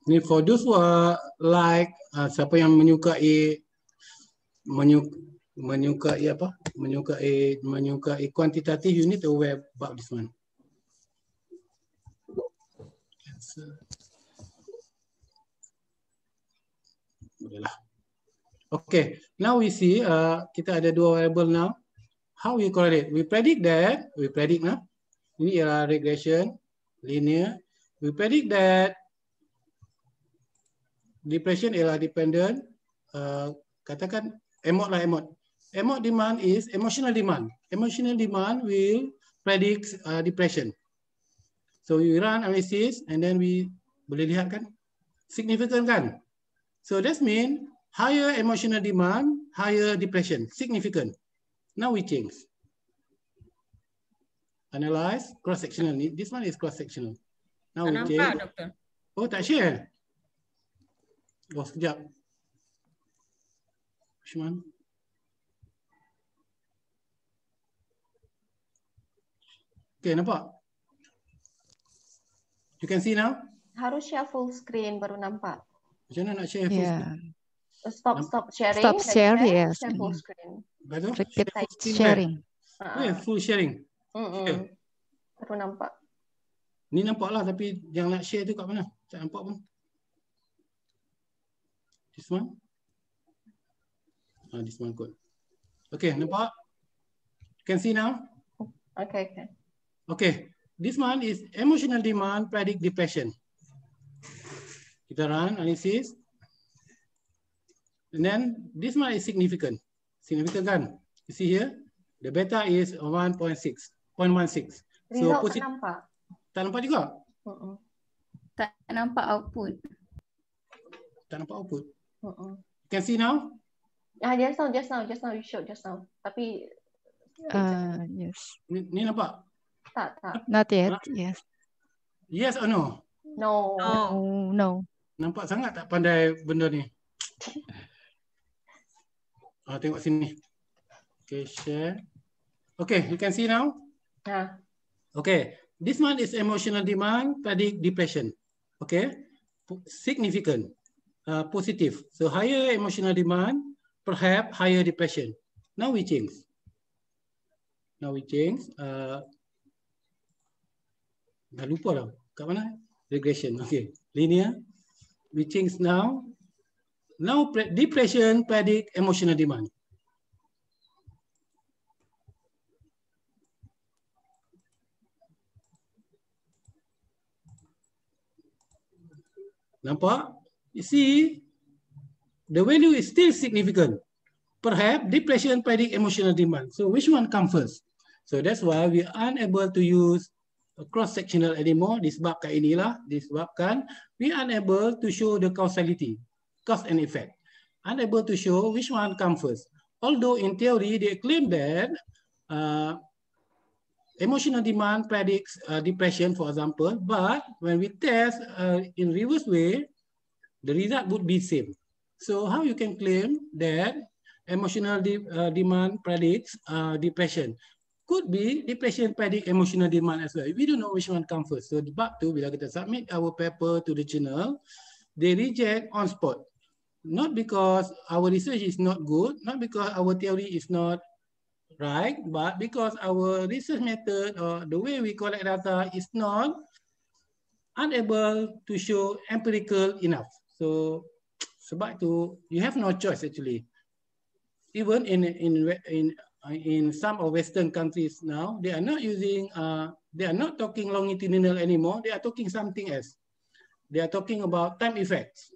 Ini for those who are like uh, siapa yang menyukai menyuk, menyukai apa? Menyukai menyukai kuantitatif you need to aware about this one. Yes. Boleh lah. Okay, now we see uh, kita ada dua variable now. How we call it? We predict that, we predict lah. Ini ialah regression, linear. We predict that depression ialah dependent. Uh, katakan emot lah emot. Emot demand is emotional demand. Emotional demand will predict uh, depression. So we run analysis and then we boleh lihat kan? Significant kan? So that's mean higher emotional demand, higher depression, significant. Now we change. Analyze, cross-sectional. This one is cross-sectional. Now we change. Doktor. Oh, tak share? Oh, sekejap. Which one? Okay, nampak? You can see now? Harus share full screen baru nampak. Macam mana nak share full yeah. screen? stop stop sharing. Stop share, yes. Share full screen. Mm. Repeat share. sharing. Uh. Ah. Oh, yeah, full sharing. Mm-hmm. Aku nampak. Ni nampak lah tapi yang nak share tu kat mana? Tak nampak pun. This one. Ah, this one kot. Okay, nampak? Can see now? Okay, okay. Okay, this one is emotional demand predict depression. Kita run analysis. And then this one is significant. Significant kan? You see here, the beta is 1.6, 0.16. So Result tak nampak. Tak nampak juga? Uh -uh. Tak nampak output. Tak nampak output? Uh -uh. You can see now? Ah, just now, just now, just now, you showed just now. Tapi... Uh, yes. Ni, ni nampak? Tak, tak. Not yet, nah. yes. Yes or no? No. No, no. Nampak sangat tak pandai benda ni? Ah uh, tengok sini. Okay, share. Okay, you can see now. Ya. Yeah. Okay, this one is emotional demand, panic, depression. Okay, P significant, uh, positive. So higher emotional demand, perhaps higher depression. Now we change. Now we change. Uh, dah lupa lah. Kat mana? Regression. Okay, linear. We change now now depression predict emotional demand. Nampak? You see, the value is still significant. Perhaps depression predict emotional demand. So which one come first? So that's why we unable to use cross-sectional anymore, disebabkan inilah, disebabkan we unable to show the causality. cause and effect, unable to show which one comes first. Although in theory, they claim that uh, emotional demand predicts uh, depression, for example, but when we test uh, in reverse way, the result would be same. So how you can claim that emotional de uh, demand predicts uh, depression? Could be depression predict emotional demand as well. We don't know which one comes first. So back to bila kita submit our paper to the journal, they reject on spot not because our research is not good, not because our theory is not right, but because our research method or the way we collect data is not unable to show empirical enough. So back to you have no choice actually. Even in in in in some of Western countries now, they are not using uh, they are not talking longitudinal anymore. They are talking something else. They are talking about time effects.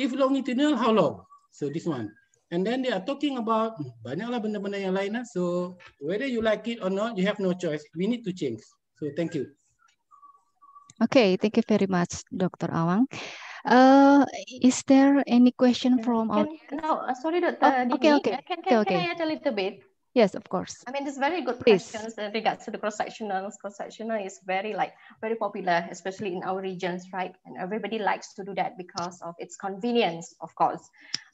If long eternal, how long? So this one. And then they are talking about hmm, banyaklah benda-benda yang lain lah. So whether you like it or not, you have no choice. We need to change. So thank you. Okay, thank you very much, Dr. Awang. Uh, is there any question from our? No, uh, sorry, Dr. Oh, uh, okay, okay. Uh, can, can, okay, okay. can I add a little bit? Yes, of course. I mean, there's very good questions in regards to the cross-sectional. Cross-sectional is very like very popular, especially in our regions, right? And everybody likes to do that because of its convenience, of course.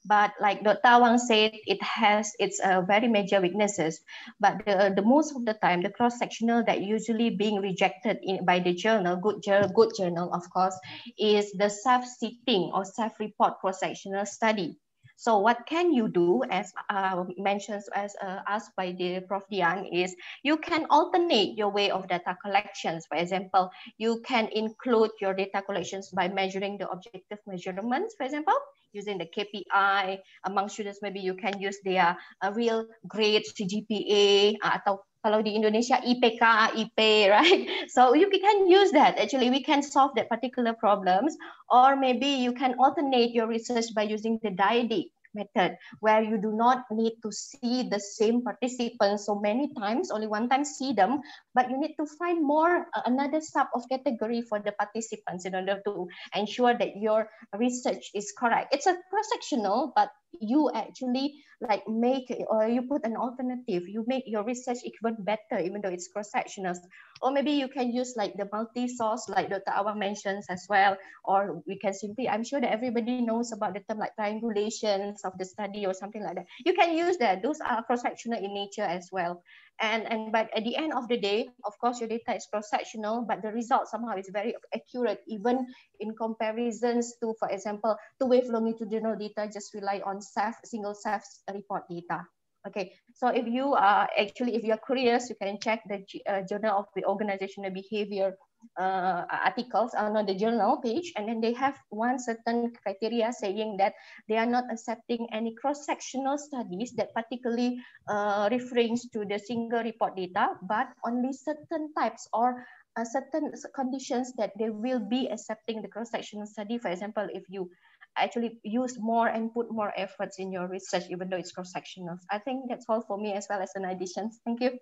But like Dr. Wang said, it has its uh, very major weaknesses. But the, the most of the time, the cross-sectional that usually being rejected in, by the journal, good, good journal, of course, is the self-sitting or self-report cross-sectional study so what can you do as uh, mentioned as uh, asked by the Prof. Dian is you can alternate your way of data collections. For example, you can include your data collections by measuring the objective measurements, for example, using the KPI. Among students, maybe you can use their uh, real grades, CGPA uh, atau kalau di Indonesia IPK, IP, right? So you can use that. Actually, we can solve that particular problems, or maybe you can alternate your research by using the dietic method where you do not need to see the same participants so many times, only one time see them, but you need to find more uh, another sub of category for the participants in order to ensure that your research is correct. It's a cross-sectional, but you actually like make or you put an alternative you make your research even better even though it's cross-sectional or maybe you can use like the multi-source like dr awa mentions as well or we can simply i'm sure that everybody knows about the term like triangulations of the study or something like that. You can use that. Those are cross-sectional in nature as well. And, and but at the end of the day, of course, your data is cross-sectional, but the result somehow is very accurate, even in comparisons to, for example, two-wave longitudinal data just rely on self, single self report data. Okay, so if you are actually, if you're curious, you can check the uh, Journal of the Organizational Behavior uh, articles on the journal page, and then they have one certain criteria saying that they are not accepting any cross-sectional studies that particularly uh, to the single report data, but only certain types or uh, certain conditions that they will be accepting the cross-sectional study. For example, if you actually use more and put more efforts in your research, even though it's cross-sectional. I think that's all for me as well as an addition. Thank you.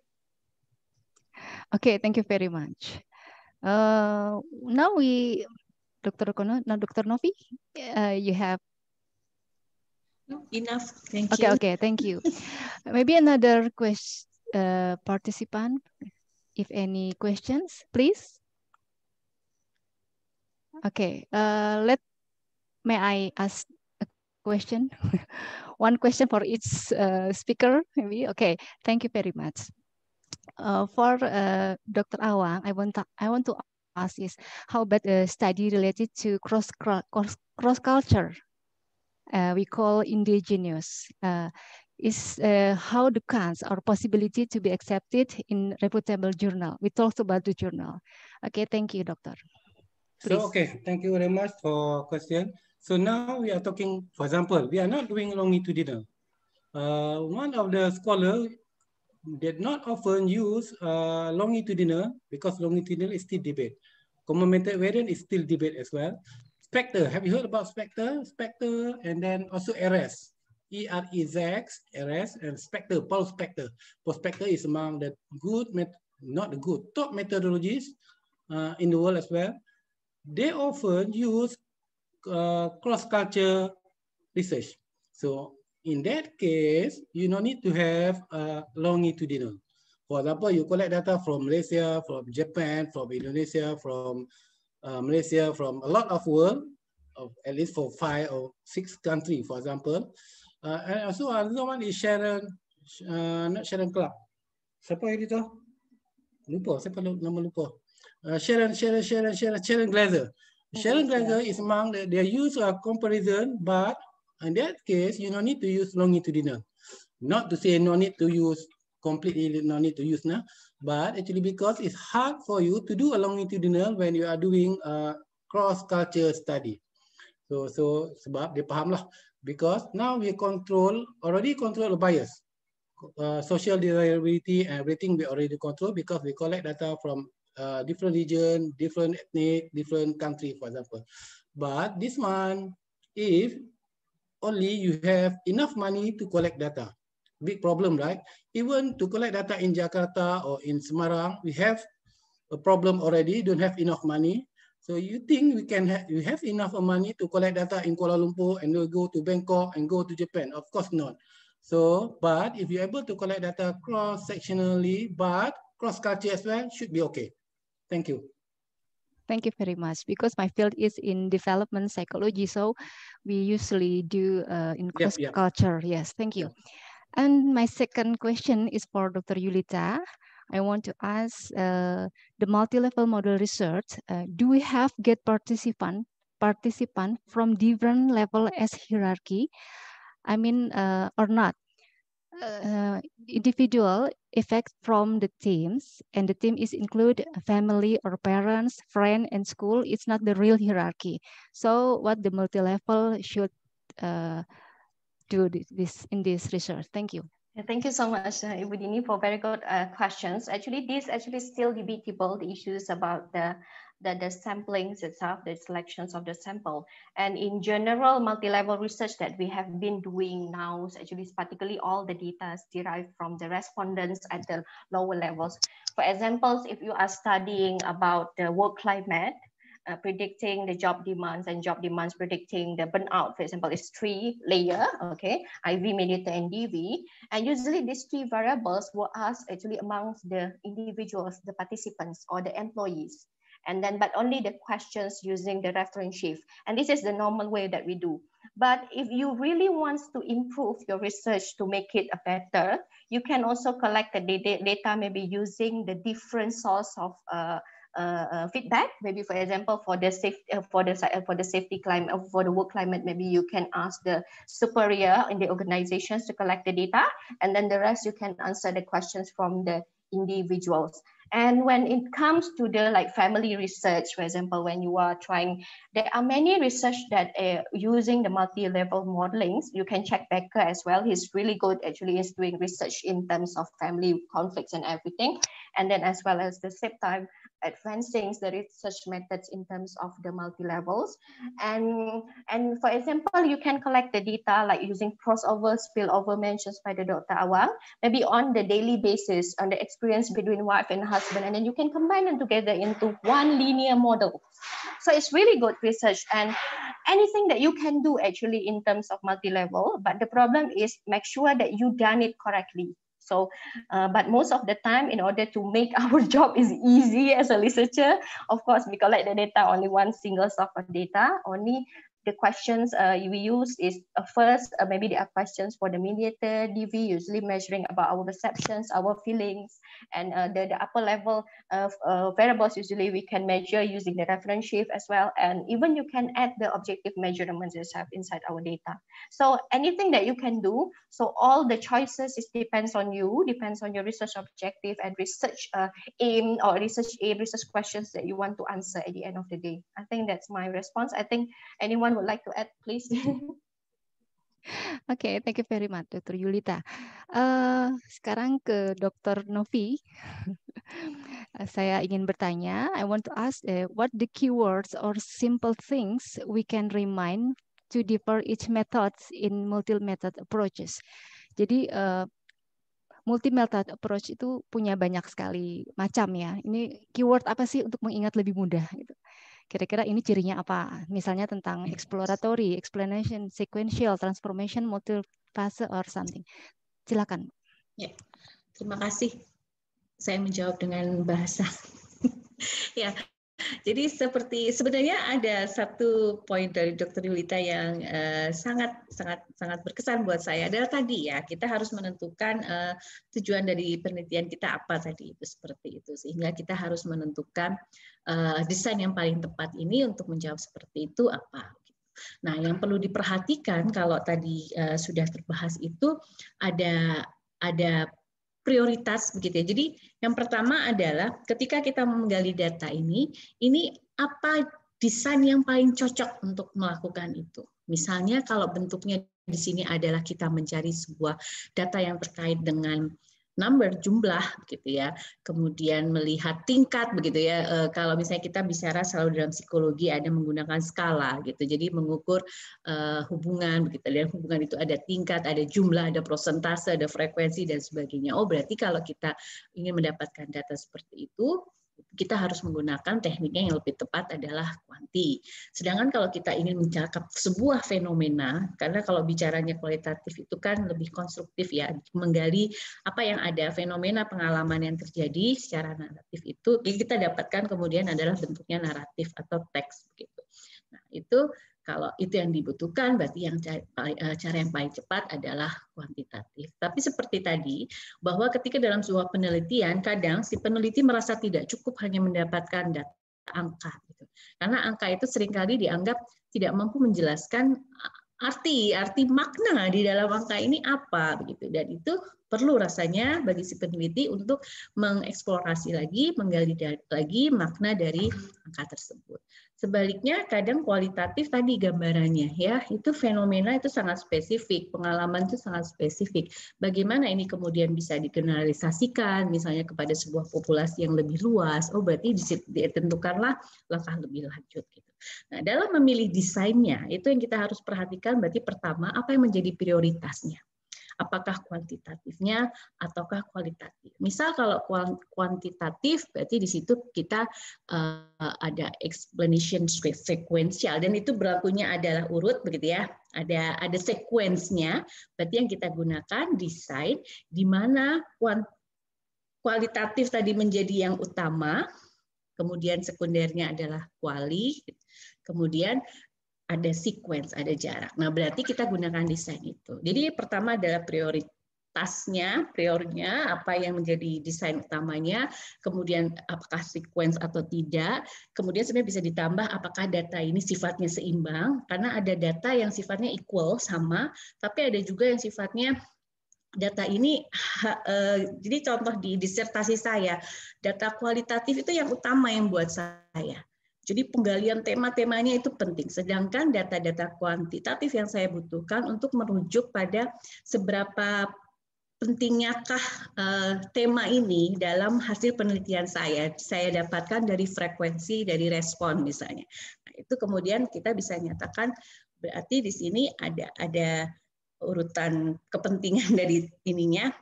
Okay, thank you very much. Uh, now we, Dr. Kono, now Dr. Novi, uh, you have enough. Thank okay, you. Okay, okay, thank you. Maybe another question, uh, participant, if any questions, please. Okay, uh, let may I ask a question? One question for each uh, speaker, maybe. Okay, thank you very much. Uh, for uh, Dr. Awang, I want to, I want to ask is how about a study related to cross cross, cross culture? Uh, we call indigenous. Uh, is uh, how the chance or possibility to be accepted in reputable journal. We talked about the journal. Okay, thank you, doctor. Please. So, okay, thank you very much for question. So now we are talking, for example, we are not doing longitudinal. Uh, one of the scholar they not often use uh, longitudinal because longitudinal is still debate. Complementary variant is still debate as well. Spectre, have you heard about Spectre? Spectre and then also RS. EREZX, RS, and Spectre, Paul Spectre. Paul Spectre is among the good, not the good, top methodologies uh, in the world as well. They often use uh, cross-culture research. So in that case, you don't need to have a longitudinal. For example, you collect data from Malaysia, from Japan, from Indonesia, from uh, Malaysia, from a lot of world, of at least for five or six countries, for example. Uh, and also another one is Sharon, uh, not Sharon Clark. Siapa editor? Lupa, siapa nama lupa? Uh, Sharon, Sharon, Sharon, Sharon, Sharon Glazer. Sharon Glazer is among, the, they use a comparison, but in that case, you no need to use longitudinal. Not to say no need to use completely, no need to use now, but actually because it's hard for you to do a longitudinal when you are doing a cross-culture study. So, so sebab dia faham lah. Because now we control, already control the bias. Uh, social desirability and everything we already control because we collect data from uh, different region, different ethnic, different country, for example. But this one, if only you have enough money to collect data. Big problem, right? Even to collect data in Jakarta or in Semarang, we have a problem already, don't have enough money. So you think we can have, you have enough money to collect data in Kuala Lumpur and we go to Bangkok and go to Japan? Of course not. So, but if you're able to collect data cross-sectionally, but cross-culture as well, should be okay. Thank you. Thank you very much. Because my field is in development psychology, so we usually do uh, in cross culture. Yes, thank you. And my second question is for Dr. Yulita. I want to ask uh, the multi-level model research, uh, do we have get participant, participant from different level as hierarchy? I mean, uh, or not? Uh, uh, individual effects from the teams and the team is include family or parents friend and school it's not the real hierarchy so what the multi-level should uh, do this in this research thank you Thank you so much, uh, Ibu Dini, for very good uh, questions. Actually, this actually still debatable, the issues about the that the samplings itself, the selections of the sample. And in general, multi-level research that we have been doing now, is actually particularly all the data is derived from the respondents at the lower levels. For examples, if you are studying about the work climate, uh, predicting the job demands and job demands predicting the burnout, for example, is three layer, okay, IV, mediator, and DV. And usually these three variables were asked actually amongst the individuals, the participants or the employees and then but only the questions using the reference sheet, And this is the normal way that we do. But if you really want to improve your research to make it a better, you can also collect the data maybe using the different source of uh, uh, uh feedback. Maybe for example, for the safety, uh, for the uh, for the safety climate uh, for the work climate, maybe you can ask the superior in the organizations to collect the data, and then the rest you can answer the questions from the individuals. And when it comes to the like family research, for example, when you are trying, there are many research that uh, using the multi-level modelings, you can check Becker as well. He's really good actually is doing research in terms of family conflicts and everything. And then as well as the same time, advancing the research methods in terms of the multi-levels. And, and for example, you can collect the data like using crossover, spillover mentions by the Dr. Awang, maybe on the daily basis, on the experience between wife and husband, and then you can combine them together into one linear model. So it's really good research and anything that you can do actually in terms of multi-level, but the problem is make sure that you done it correctly. So, uh, but most of the time, in order to make our job is easy as a researcher, of course, we collect the data only one single source of data, only the questions uh, we use is uh, first, uh, maybe there are questions for the mediator, DV usually measuring about our perceptions, our feelings, and uh, the, the upper level of uh, variables usually we can measure using the reference shift as well. And even you can add the objective measurements yourself inside our data. So anything that you can do, so all the choices is depends on you, depends on your research objective and research uh, aim or research aim, research questions that you want to answer at the end of the day. I think that's my response. I think anyone anyone would like to add, please? Oke, okay, thank you very much, Dr. Yulita. Uh, sekarang ke Dr. Novi. Saya ingin bertanya, I want to ask uh, what the keywords or simple things we can remind to differ each methods in multi-method approaches. Jadi uh, multi-method approach itu punya banyak sekali macam ya. Ini keyword apa sih untuk mengingat lebih mudah? Gitu kira-kira ini cirinya apa? Misalnya tentang iya. exploratory, explanation, sequential, transformation, multifase, or something. Silakan. Ya, terima kasih. Saya menjawab dengan bahasa. ya, jadi seperti sebenarnya ada satu poin dari Dokter Yulita yang uh, sangat sangat sangat berkesan buat saya adalah tadi ya kita harus menentukan uh, tujuan dari penelitian kita apa tadi itu seperti itu sehingga kita harus menentukan uh, desain yang paling tepat ini untuk menjawab seperti itu apa. Nah, yang perlu diperhatikan kalau tadi uh, sudah terbahas itu ada ada prioritas begitu ya. Jadi yang pertama adalah ketika kita menggali data ini, ini apa desain yang paling cocok untuk melakukan itu. Misalnya kalau bentuknya di sini adalah kita mencari sebuah data yang terkait dengan number jumlah gitu ya kemudian melihat tingkat begitu ya e, kalau misalnya kita bicara selalu dalam psikologi ada menggunakan skala gitu jadi mengukur e, hubungan begitu dan hubungan itu ada tingkat ada jumlah ada prosentase ada frekuensi dan sebagainya oh berarti kalau kita ingin mendapatkan data seperti itu kita harus menggunakan tekniknya yang lebih tepat adalah kuanti. Sedangkan kalau kita ingin mencakap sebuah fenomena, karena kalau bicaranya kualitatif itu kan lebih konstruktif ya, menggali apa yang ada, fenomena pengalaman yang terjadi secara naratif itu kita dapatkan kemudian adalah bentuknya naratif atau teks begitu. Nah, itu kalau itu yang dibutuhkan, berarti yang eh, cara, yang paling cepat adalah kuantitatif. Tapi seperti tadi, bahwa ketika dalam sebuah penelitian, kadang si peneliti merasa tidak cukup hanya mendapatkan data angka. Gitu. Karena angka itu seringkali dianggap tidak mampu menjelaskan arti, arti makna di dalam angka ini apa. begitu Dan itu perlu rasanya bagi si peneliti untuk mengeksplorasi lagi, menggali lagi makna dari angka tersebut. Sebaliknya kadang kualitatif tadi gambarannya ya, itu fenomena itu sangat spesifik, pengalaman itu sangat spesifik. Bagaimana ini kemudian bisa digeneralisasikan misalnya kepada sebuah populasi yang lebih luas, oh berarti ditentukanlah langkah lebih lanjut gitu. Nah, dalam memilih desainnya itu yang kita harus perhatikan berarti pertama apa yang menjadi prioritasnya apakah kuantitatifnya ataukah kualitatif. Misal kalau kuantitatif berarti di situ kita uh, ada explanation sequential dan itu berlakunya adalah urut begitu ya. Ada ada sequence-nya Berarti yang kita gunakan desain di mana kualitatif tadi menjadi yang utama, kemudian sekundernya adalah kuali, kemudian ada sequence, ada jarak. Nah, berarti kita gunakan desain itu. Jadi pertama adalah prioritasnya, priornya apa yang menjadi desain utamanya, kemudian apakah sequence atau tidak, kemudian sebenarnya bisa ditambah apakah data ini sifatnya seimbang, karena ada data yang sifatnya equal sama, tapi ada juga yang sifatnya data ini eh, jadi contoh di disertasi saya data kualitatif itu yang utama yang buat saya jadi penggalian tema-temanya itu penting. Sedangkan data-data kuantitatif yang saya butuhkan untuk merujuk pada seberapa pentingnyakah uh, tema ini dalam hasil penelitian saya. Saya dapatkan dari frekuensi, dari respon misalnya. Nah, itu kemudian kita bisa nyatakan berarti di sini ada ada urutan kepentingan dari ininya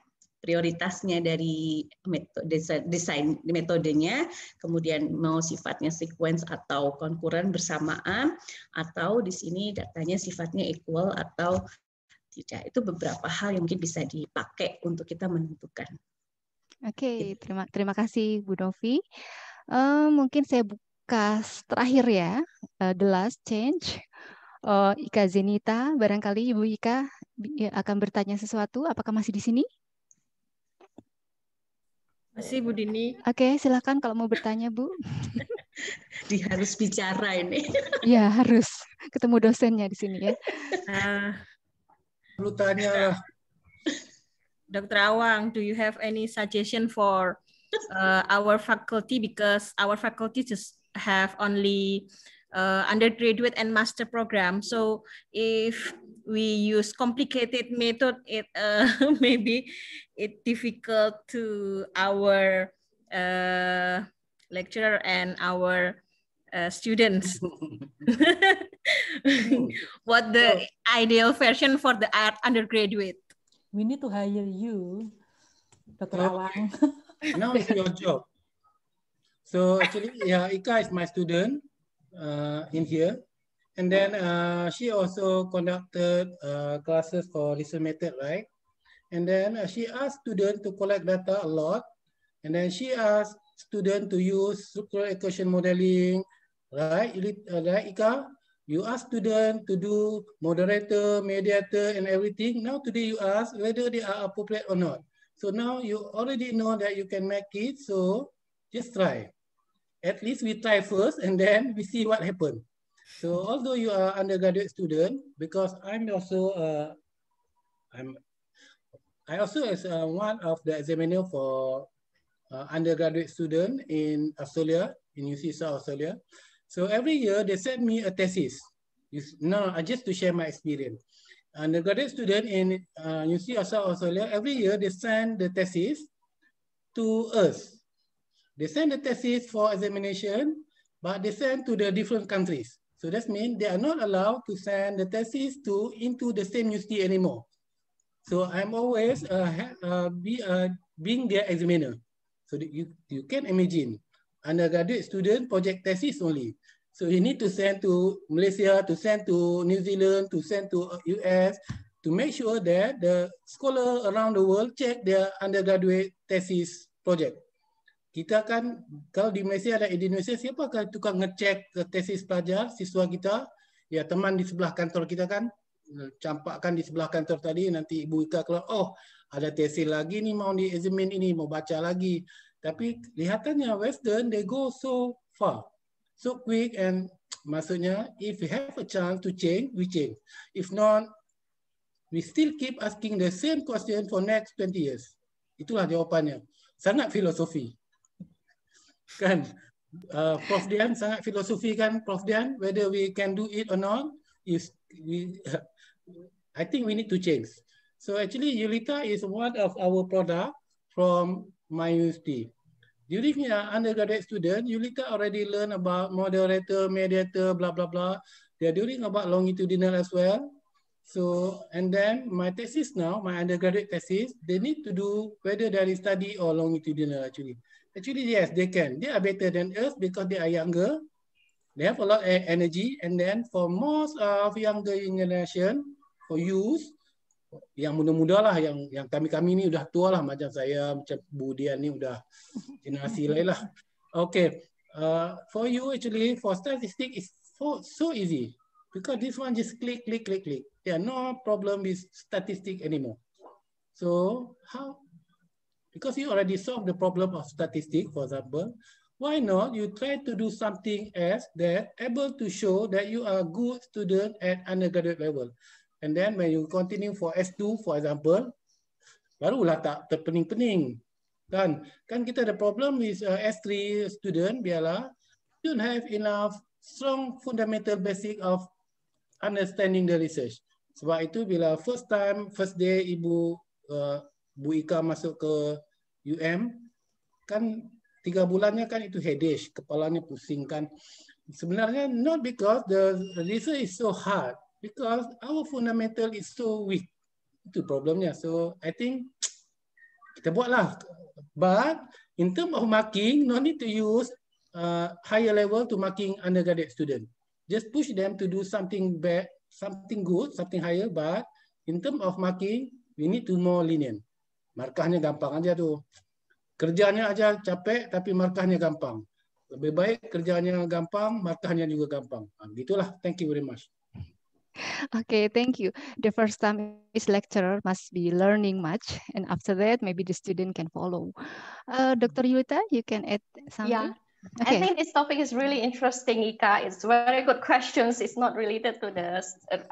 prioritasnya dari desain metodenya, kemudian mau sifatnya sequence atau konkuren bersamaan, atau di sini datanya sifatnya equal atau tidak. Itu beberapa hal yang mungkin bisa dipakai untuk kita menentukan. Oke, okay, gitu. terima terima kasih Bu Novi. Uh, mungkin saya buka terakhir ya, uh, the last change. Uh, Ika Zenita, barangkali Ibu Ika akan bertanya sesuatu. Apakah masih di sini? Masih Bu Dini. Oke, silakan kalau mau bertanya Bu. Di harus bicara ini. Ya harus ketemu dosennya di sini ya. Perlu ah. uh, tanya lah. Dr. Awang, do you have any suggestion for uh, our faculty because our faculty just have only uh, undergraduate and master program. So if we use complicated method, it uh, maybe it difficult to our uh, lecturer and our uh, students. what the ideal version for the undergraduate? We need to hire you, Dr. Awang. now it's your job. So actually, yeah, Ika is my student uh, in here. And then uh, she also conducted uh, classes for listen method, right? And then uh, she asked students to collect data a lot. And then she asked students to use structural equation modeling, right, uh, right Ika? You ask student to do moderator, mediator, and everything. Now today you ask whether they are appropriate or not. So now you already know that you can make it. So just try. At least we try first and then we see what happens. So although you are undergraduate student, because I'm also uh, I'm I also is uh, one of the examiner for uh, undergraduate student in Australia, in UC South Australia. So every year they send me a thesis. No, I just to share my experience. Undergraduate student in uh, UC South Australia, every year they send the thesis to us. They send the thesis for examination, but they send to the different countries. So that means they are not allowed to send the thesis to into the same university anymore. So I'm always uh, uh, be, uh, being their examiner. So you, you can imagine undergraduate student project thesis only. So you need to send to Malaysia, to send to New Zealand, to send to US, uh, to make sure that the scholar around the world check their undergraduate thesis project. kita akan kalau di Malaysia ada di Indonesia siapa akan tukang ngecek tesis pelajar siswa kita ya teman di sebelah kantor kita kan eh, campakkan di sebelah kantor tadi nanti ibu Ika kalau oh ada tesis lagi ni, mau di examin ini mau baca lagi tapi lihatannya Western they go so far so quick and maksudnya if we have a chance to change we change if not we still keep asking the same question for next 20 years itulah jawapannya sangat filosofi kan uh, prof dian sangat filosofi kan prof dian whether we can do it or not is we uh, i think we need to change so actually yulita is one of our product from my university during your uh, undergraduate student yulita already learn about moderator mediator blah blah blah they are doing about longitudinal as well So and then my thesis now my undergraduate thesis they need to do whether dari study or longitudinal actually actually yes they can they are better than us because they are younger they have a lot of energy and then for most of younger generation for youth yang muda-muda lah yang yang kami kami ni sudah tua lah macam saya macam Budian ni sudah generasi lain lah okay uh, for you actually for statistic is so, so easy because this one just click click click click there are no problem with statistic anymore so how because you already solved the problem of statistics, for example, why not you try to do something else that able to show that you are a good student at undergraduate level. And then when you continue for S2, for example, barulah tak terpening-pening. Kan? kan kita ada problem with uh, S3 student, biarlah, don't have enough strong fundamental basic of understanding the research. Sebab itu bila first time, first day ibu uh, Bu Ika masuk ke UM kan tiga bulannya kan itu headache kepalanya pusing kan sebenarnya not because the research is so hard because our fundamental is so weak itu problemnya so I think kita buatlah but in term of marking no need to use uh, higher level to marking undergraduate student just push them to do something bad something good something higher but in term of marking we need to more lenient Markahnya gampang aja tuh. Kerjanya aja capek, tapi markahnya gampang. Lebih baik kerjanya gampang, markahnya juga gampang. Nah, gitulah. Thank you very much. Okay, thank you. The first time this lecturer must be learning much, and after that, maybe the student can follow. Uh, Dr. Yuta, you can add something. Yeah. Okay. I think this topic is really interesting, Ika. It's very good questions. It's not related to the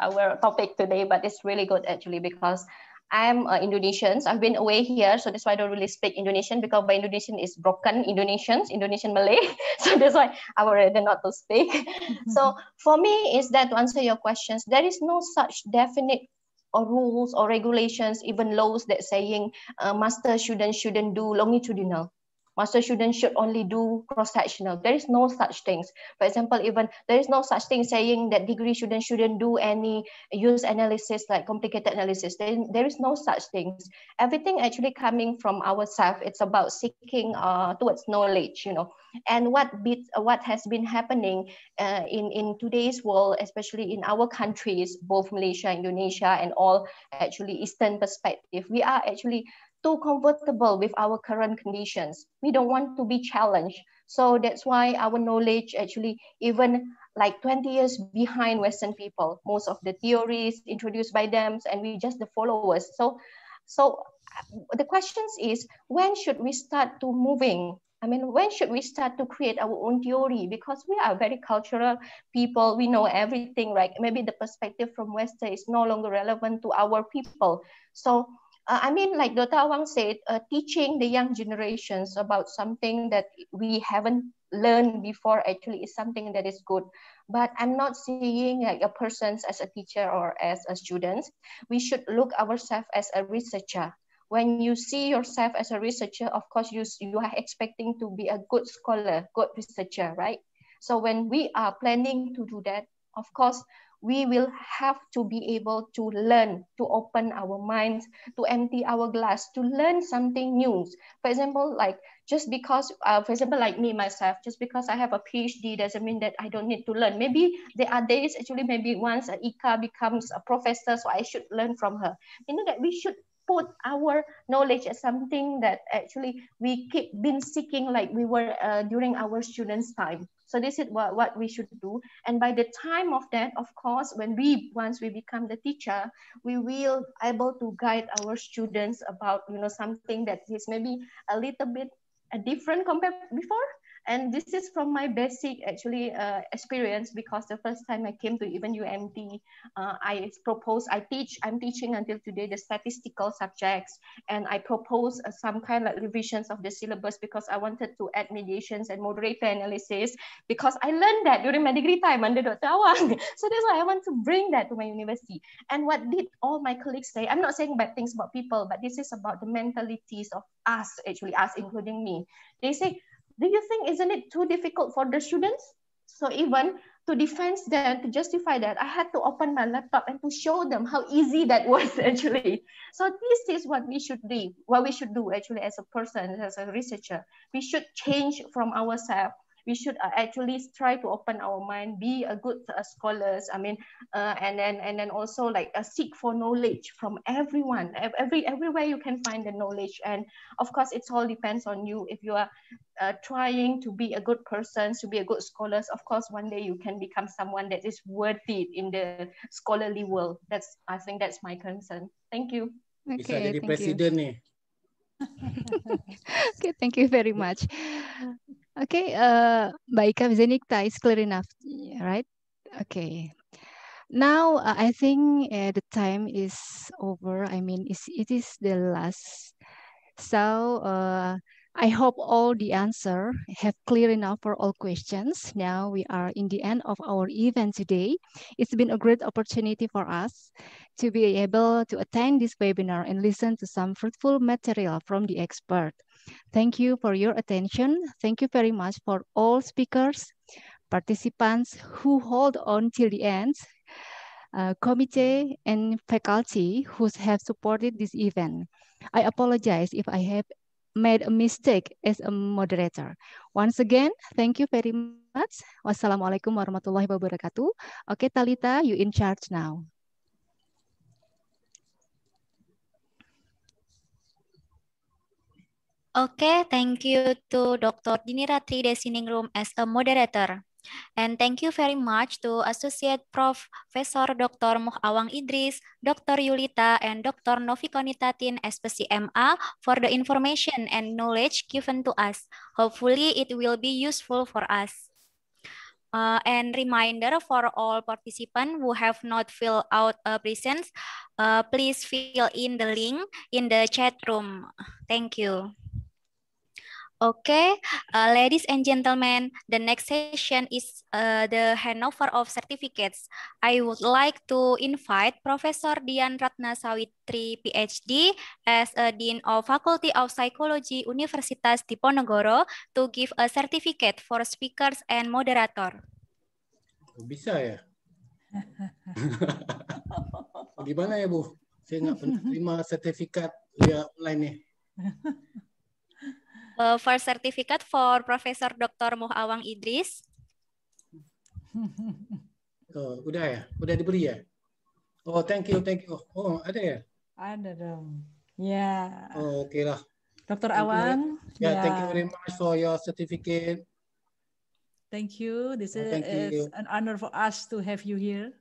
our topic today, but it's really good actually because I'm uh, Indonesian. So I've been away here, so that's why I don't really speak Indonesian because my Indonesian is broken Indonesians, Indonesian Malay. So that's why I would rather not to speak. Mm-hmm. So for me, is that to answer your questions, there is no such definite or rules or regulations, even laws that saying uh, master students shouldn't do longitudinal master students should only do cross-sectional. There is no such things. For example, even there is no such thing saying that degree students shouldn't do any use analysis, like complicated analysis. There, there is no such things. Everything actually coming from ourselves. It's about seeking uh, towards knowledge, you know. And what bit, what has been happening uh, in, in today's world, especially in our countries, both Malaysia, Indonesia, and all actually Eastern perspective, we are actually too comfortable with our current conditions. We don't want to be challenged. So that's why our knowledge actually even like 20 years behind Western people. Most of the theories introduced by them and we just the followers. So, so uh, the questions is when should we start to moving I mean, when should we start to create our own theory? Because we are very cultural people. We know everything, right? Maybe the perspective from Western is no longer relevant to our people. So uh, I mean, like Dr. Awang said, uh, teaching the young generations about something that we haven't learned before actually is something that is good. But I'm not seeing like a person as a teacher or as a student. We should look ourselves as a researcher when you see yourself as a researcher, of course, you, you are expecting to be a good scholar, good researcher, right? So when we are planning to do that, of course, we will have to be able to learn, to open our minds, to empty our glass, to learn something new. For example, like just because, uh, for example, like me myself, just because I have a PhD doesn't mean that I don't need to learn. Maybe there are days, actually, maybe once Ika becomes a professor, so I should learn from her. You know that we should put our knowledge as something that actually we keep been seeking like we were uh, during our students time so this is what, what we should do and by the time of that of course when we once we become the teacher we will able to guide our students about you know something that is maybe a little bit uh, different compared before and this is from my basic actually uh, experience because the first time i came to even umt uh, i propose i teach i'm teaching until today the statistical subjects and i propose uh, some kind of like revisions of the syllabus because i wanted to add mediations and moderator analysis because i learned that during my degree time under dr awang so that's why i want to bring that to my university and what did all my colleagues say i'm not saying bad things about people but this is about the mentalities of us actually us including me they say do you think isn't it too difficult for the students? So even to defend them, to justify that, I had to open my laptop and to show them how easy that was actually. So this is what we should do, what we should do actually as a person, as a researcher. We should change from ourselves we should uh, actually try to open our mind, be a good uh, scholars. I mean, uh, and then and then also like uh, seek for knowledge from everyone, every everywhere you can find the knowledge. And of course, it all depends on you. If you are uh, trying to be a good person, to be a good scholars, of course, one day you can become someone that is worthy in the scholarly world. That's I think that's my concern. Thank you. Okay, thank jadi you. nih. okay, thank you very much. Okay, uh, Mbak Ika Zenikta is clear enough, right? Okay. Now, uh, I think uh, the time is over. I mean, it's, it is the last. So, uh, I hope all the answer have clear enough for all questions. Now we are in the end of our event today. It's been a great opportunity for us to be able to attend this webinar and listen to some fruitful material from the expert. Thank you for your attention. Thank you very much for all speakers, participants who hold on till the end, uh, committee and faculty who have supported this event. I apologize if I have made a mistake as a moderator. Once again, thank you very much. Wassalamualaikum warahmatullahi wabarakatuh. Okay, Talita, you in charge now. Okay, thank you to Dr. Diniratri Desiningrum as a moderator. And thank you very much to Associate Prof. Professor Dr. Muhawang Idris, Dr. Yulita, and Dr. Novikonitatin, SPCMA, for the information and knowledge given to us. Hopefully, it will be useful for us. Uh, and reminder for all participants who have not filled out a presence, uh, please fill in the link in the chat room. Thank you. Okay, uh, ladies and gentlemen, the next session is uh, the handover of certificates. I would like to invite Professor Dian Ratna Sawitri, PhD, as a Dean of Faculty of Psychology, Universitas Diponegoro, to give a certificate for speakers and moderator. Bisa ya? Gimana ya Bu? Saya nggak pernah terima sertifikat ya online uh, eh, first certificate for Professor Dr. Muhawang Idris. Oh, udah ya? Udah diberi ya? Oh, thank you, thank you. Oh, ada ya? Ada dong. Ya. Yeah. Oh, oke okay lah. Dr. Awang. Ya, yeah, yeah. thank you very much for your certificate. Thank you. This oh, is you. an honor for us to have you here.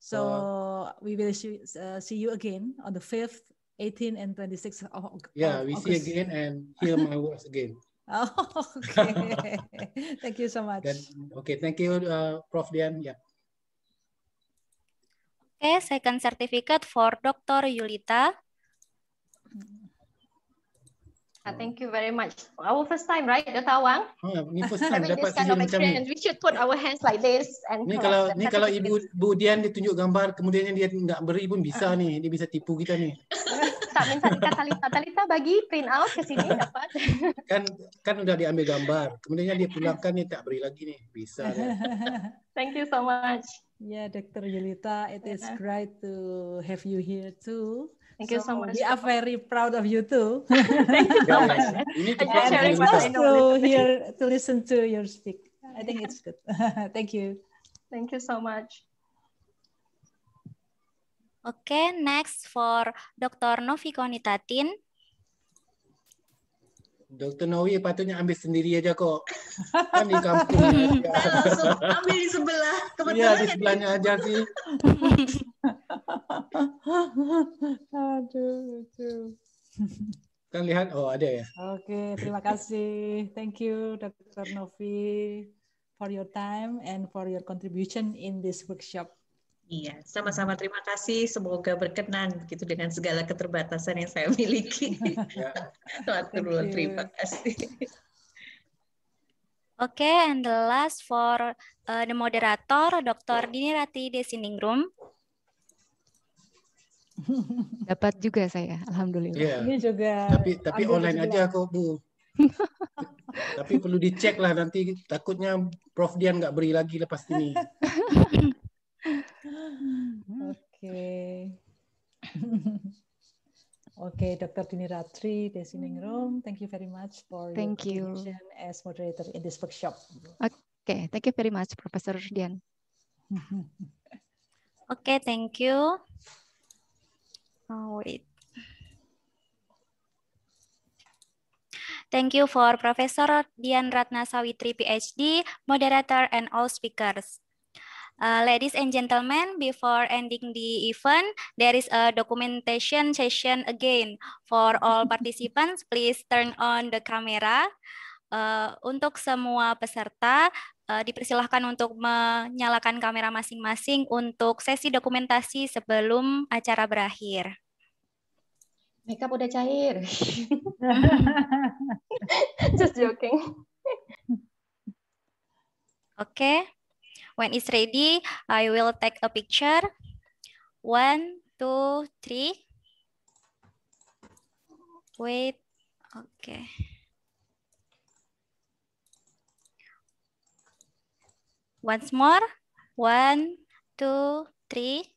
So uh, we will see, uh, see you again on the 5th 18 and 26 of Oh, Yeah, we see again and hear my words again. oh, okay. thank you so much. Then, okay, thank you, uh, Prof. Dian. Yeah. Okay, second certificate for Dr. Yulita. Uh, thank you very much. Our first time, right, Dr. Tawang? Oh, ini first time. Dapat kind of macam ni. We should put our hands like this. And ni kalau ni kalau ibu Ibu Dian ditunjuk gambar, kemudian dia tidak beri pun bisa ah. ni. Dia bisa tipu kita ni. Talita, minta nikah Talita. Talita bagi print out ke sini dapat. Kan kan udah diambil gambar. kemudian dia pulangkan nih tak beri lagi nih. Bisa. Ya. Thank you so much. Ya, yeah, Dr. Yulita, it is iya. great to have you here too. Thank you so, so much. We are very proud of you too. Thank you so much. Ini need to hear, to listen to your speak. I think it's good. Thank you. Thank you so much. Okay, next for Dr. Novi Konitatin. Dr. Novi, patutnya ambil sendiri aja kok. Kan di kampung. ya. langsung iya. ambil di sebelah. Iya, di sebelahnya aja sih. aduh, lucu. Kan lihat, oh ada ya. Oke, okay, terima kasih. Thank you, Dr. Novi, for your time and for your contribution in this workshop. Iya, sama-sama terima kasih. Semoga berkenan begitu dengan segala keterbatasan yang saya miliki. Ya. terima kasih. Oke, okay, and the last for uh, the moderator, Dr. Ya. Dini Rati Desiningrum. Dapat juga saya, alhamdulillah. Yeah. Ini juga. Tapi tapi online juga. aja kok bu. tapi perlu dicek lah nanti takutnya Prof Dian nggak beri lagi lepas ini. Oke. Oke, Dr. Dini Ratri, Desi hmm. Ningrum, thank you very much for thank your you. as moderator in this workshop. Oke, okay, thank you very much, Professor Dian. Oke, okay, thank you. Oh, wait. Thank you for Professor Dian Ratna Sawitri, PhD, moderator, and all speakers. Uh, ladies and gentlemen, before ending the event, there is a documentation session again. For all participants, please turn on the camera. Uh, untuk semua peserta, uh, dipersilahkan untuk menyalakan kamera masing-masing untuk sesi dokumentasi sebelum acara berakhir. Makeup udah cair. Just joking. Oke. Okay. When it's ready, I will take a picture. One, two, three. Wait, okay. Once more. One, two, three.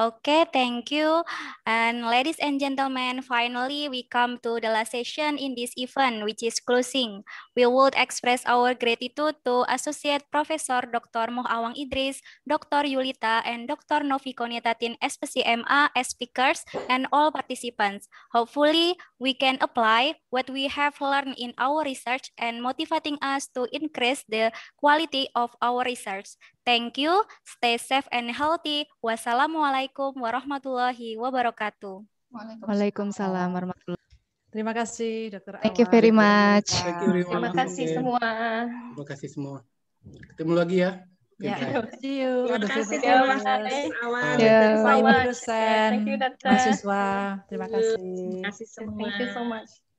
Okay, thank you. And ladies and gentlemen, finally we come to the last session in this event, which is closing. We would express our gratitude to Associate Professor Dr. Moh Awang Idris, Dr. Yulita, and Dr. Novi Konitatin SPCMA as speakers and all participants. Hopefully, we can apply what we have learned in our research and motivating us to increase the quality of our research. Thank you, stay safe and healthy. Wassalamualaikum warahmatullahi wabarakatuh. Waalaikumsalam warahmatullahi Terima kasih, Dokter. Thank you very much. Terima kasih semua. Terima kasih semua. Ketemu lagi ya. Ya, yeah. see you. Terima kasih Terima kasih. Terima kasih, Terima kasih. Terima kasih. Terima kasih Terima Terima Terima Terima Terima kasih. kasih. kasih. kasih. kasih. Terima kasih. Terima kasih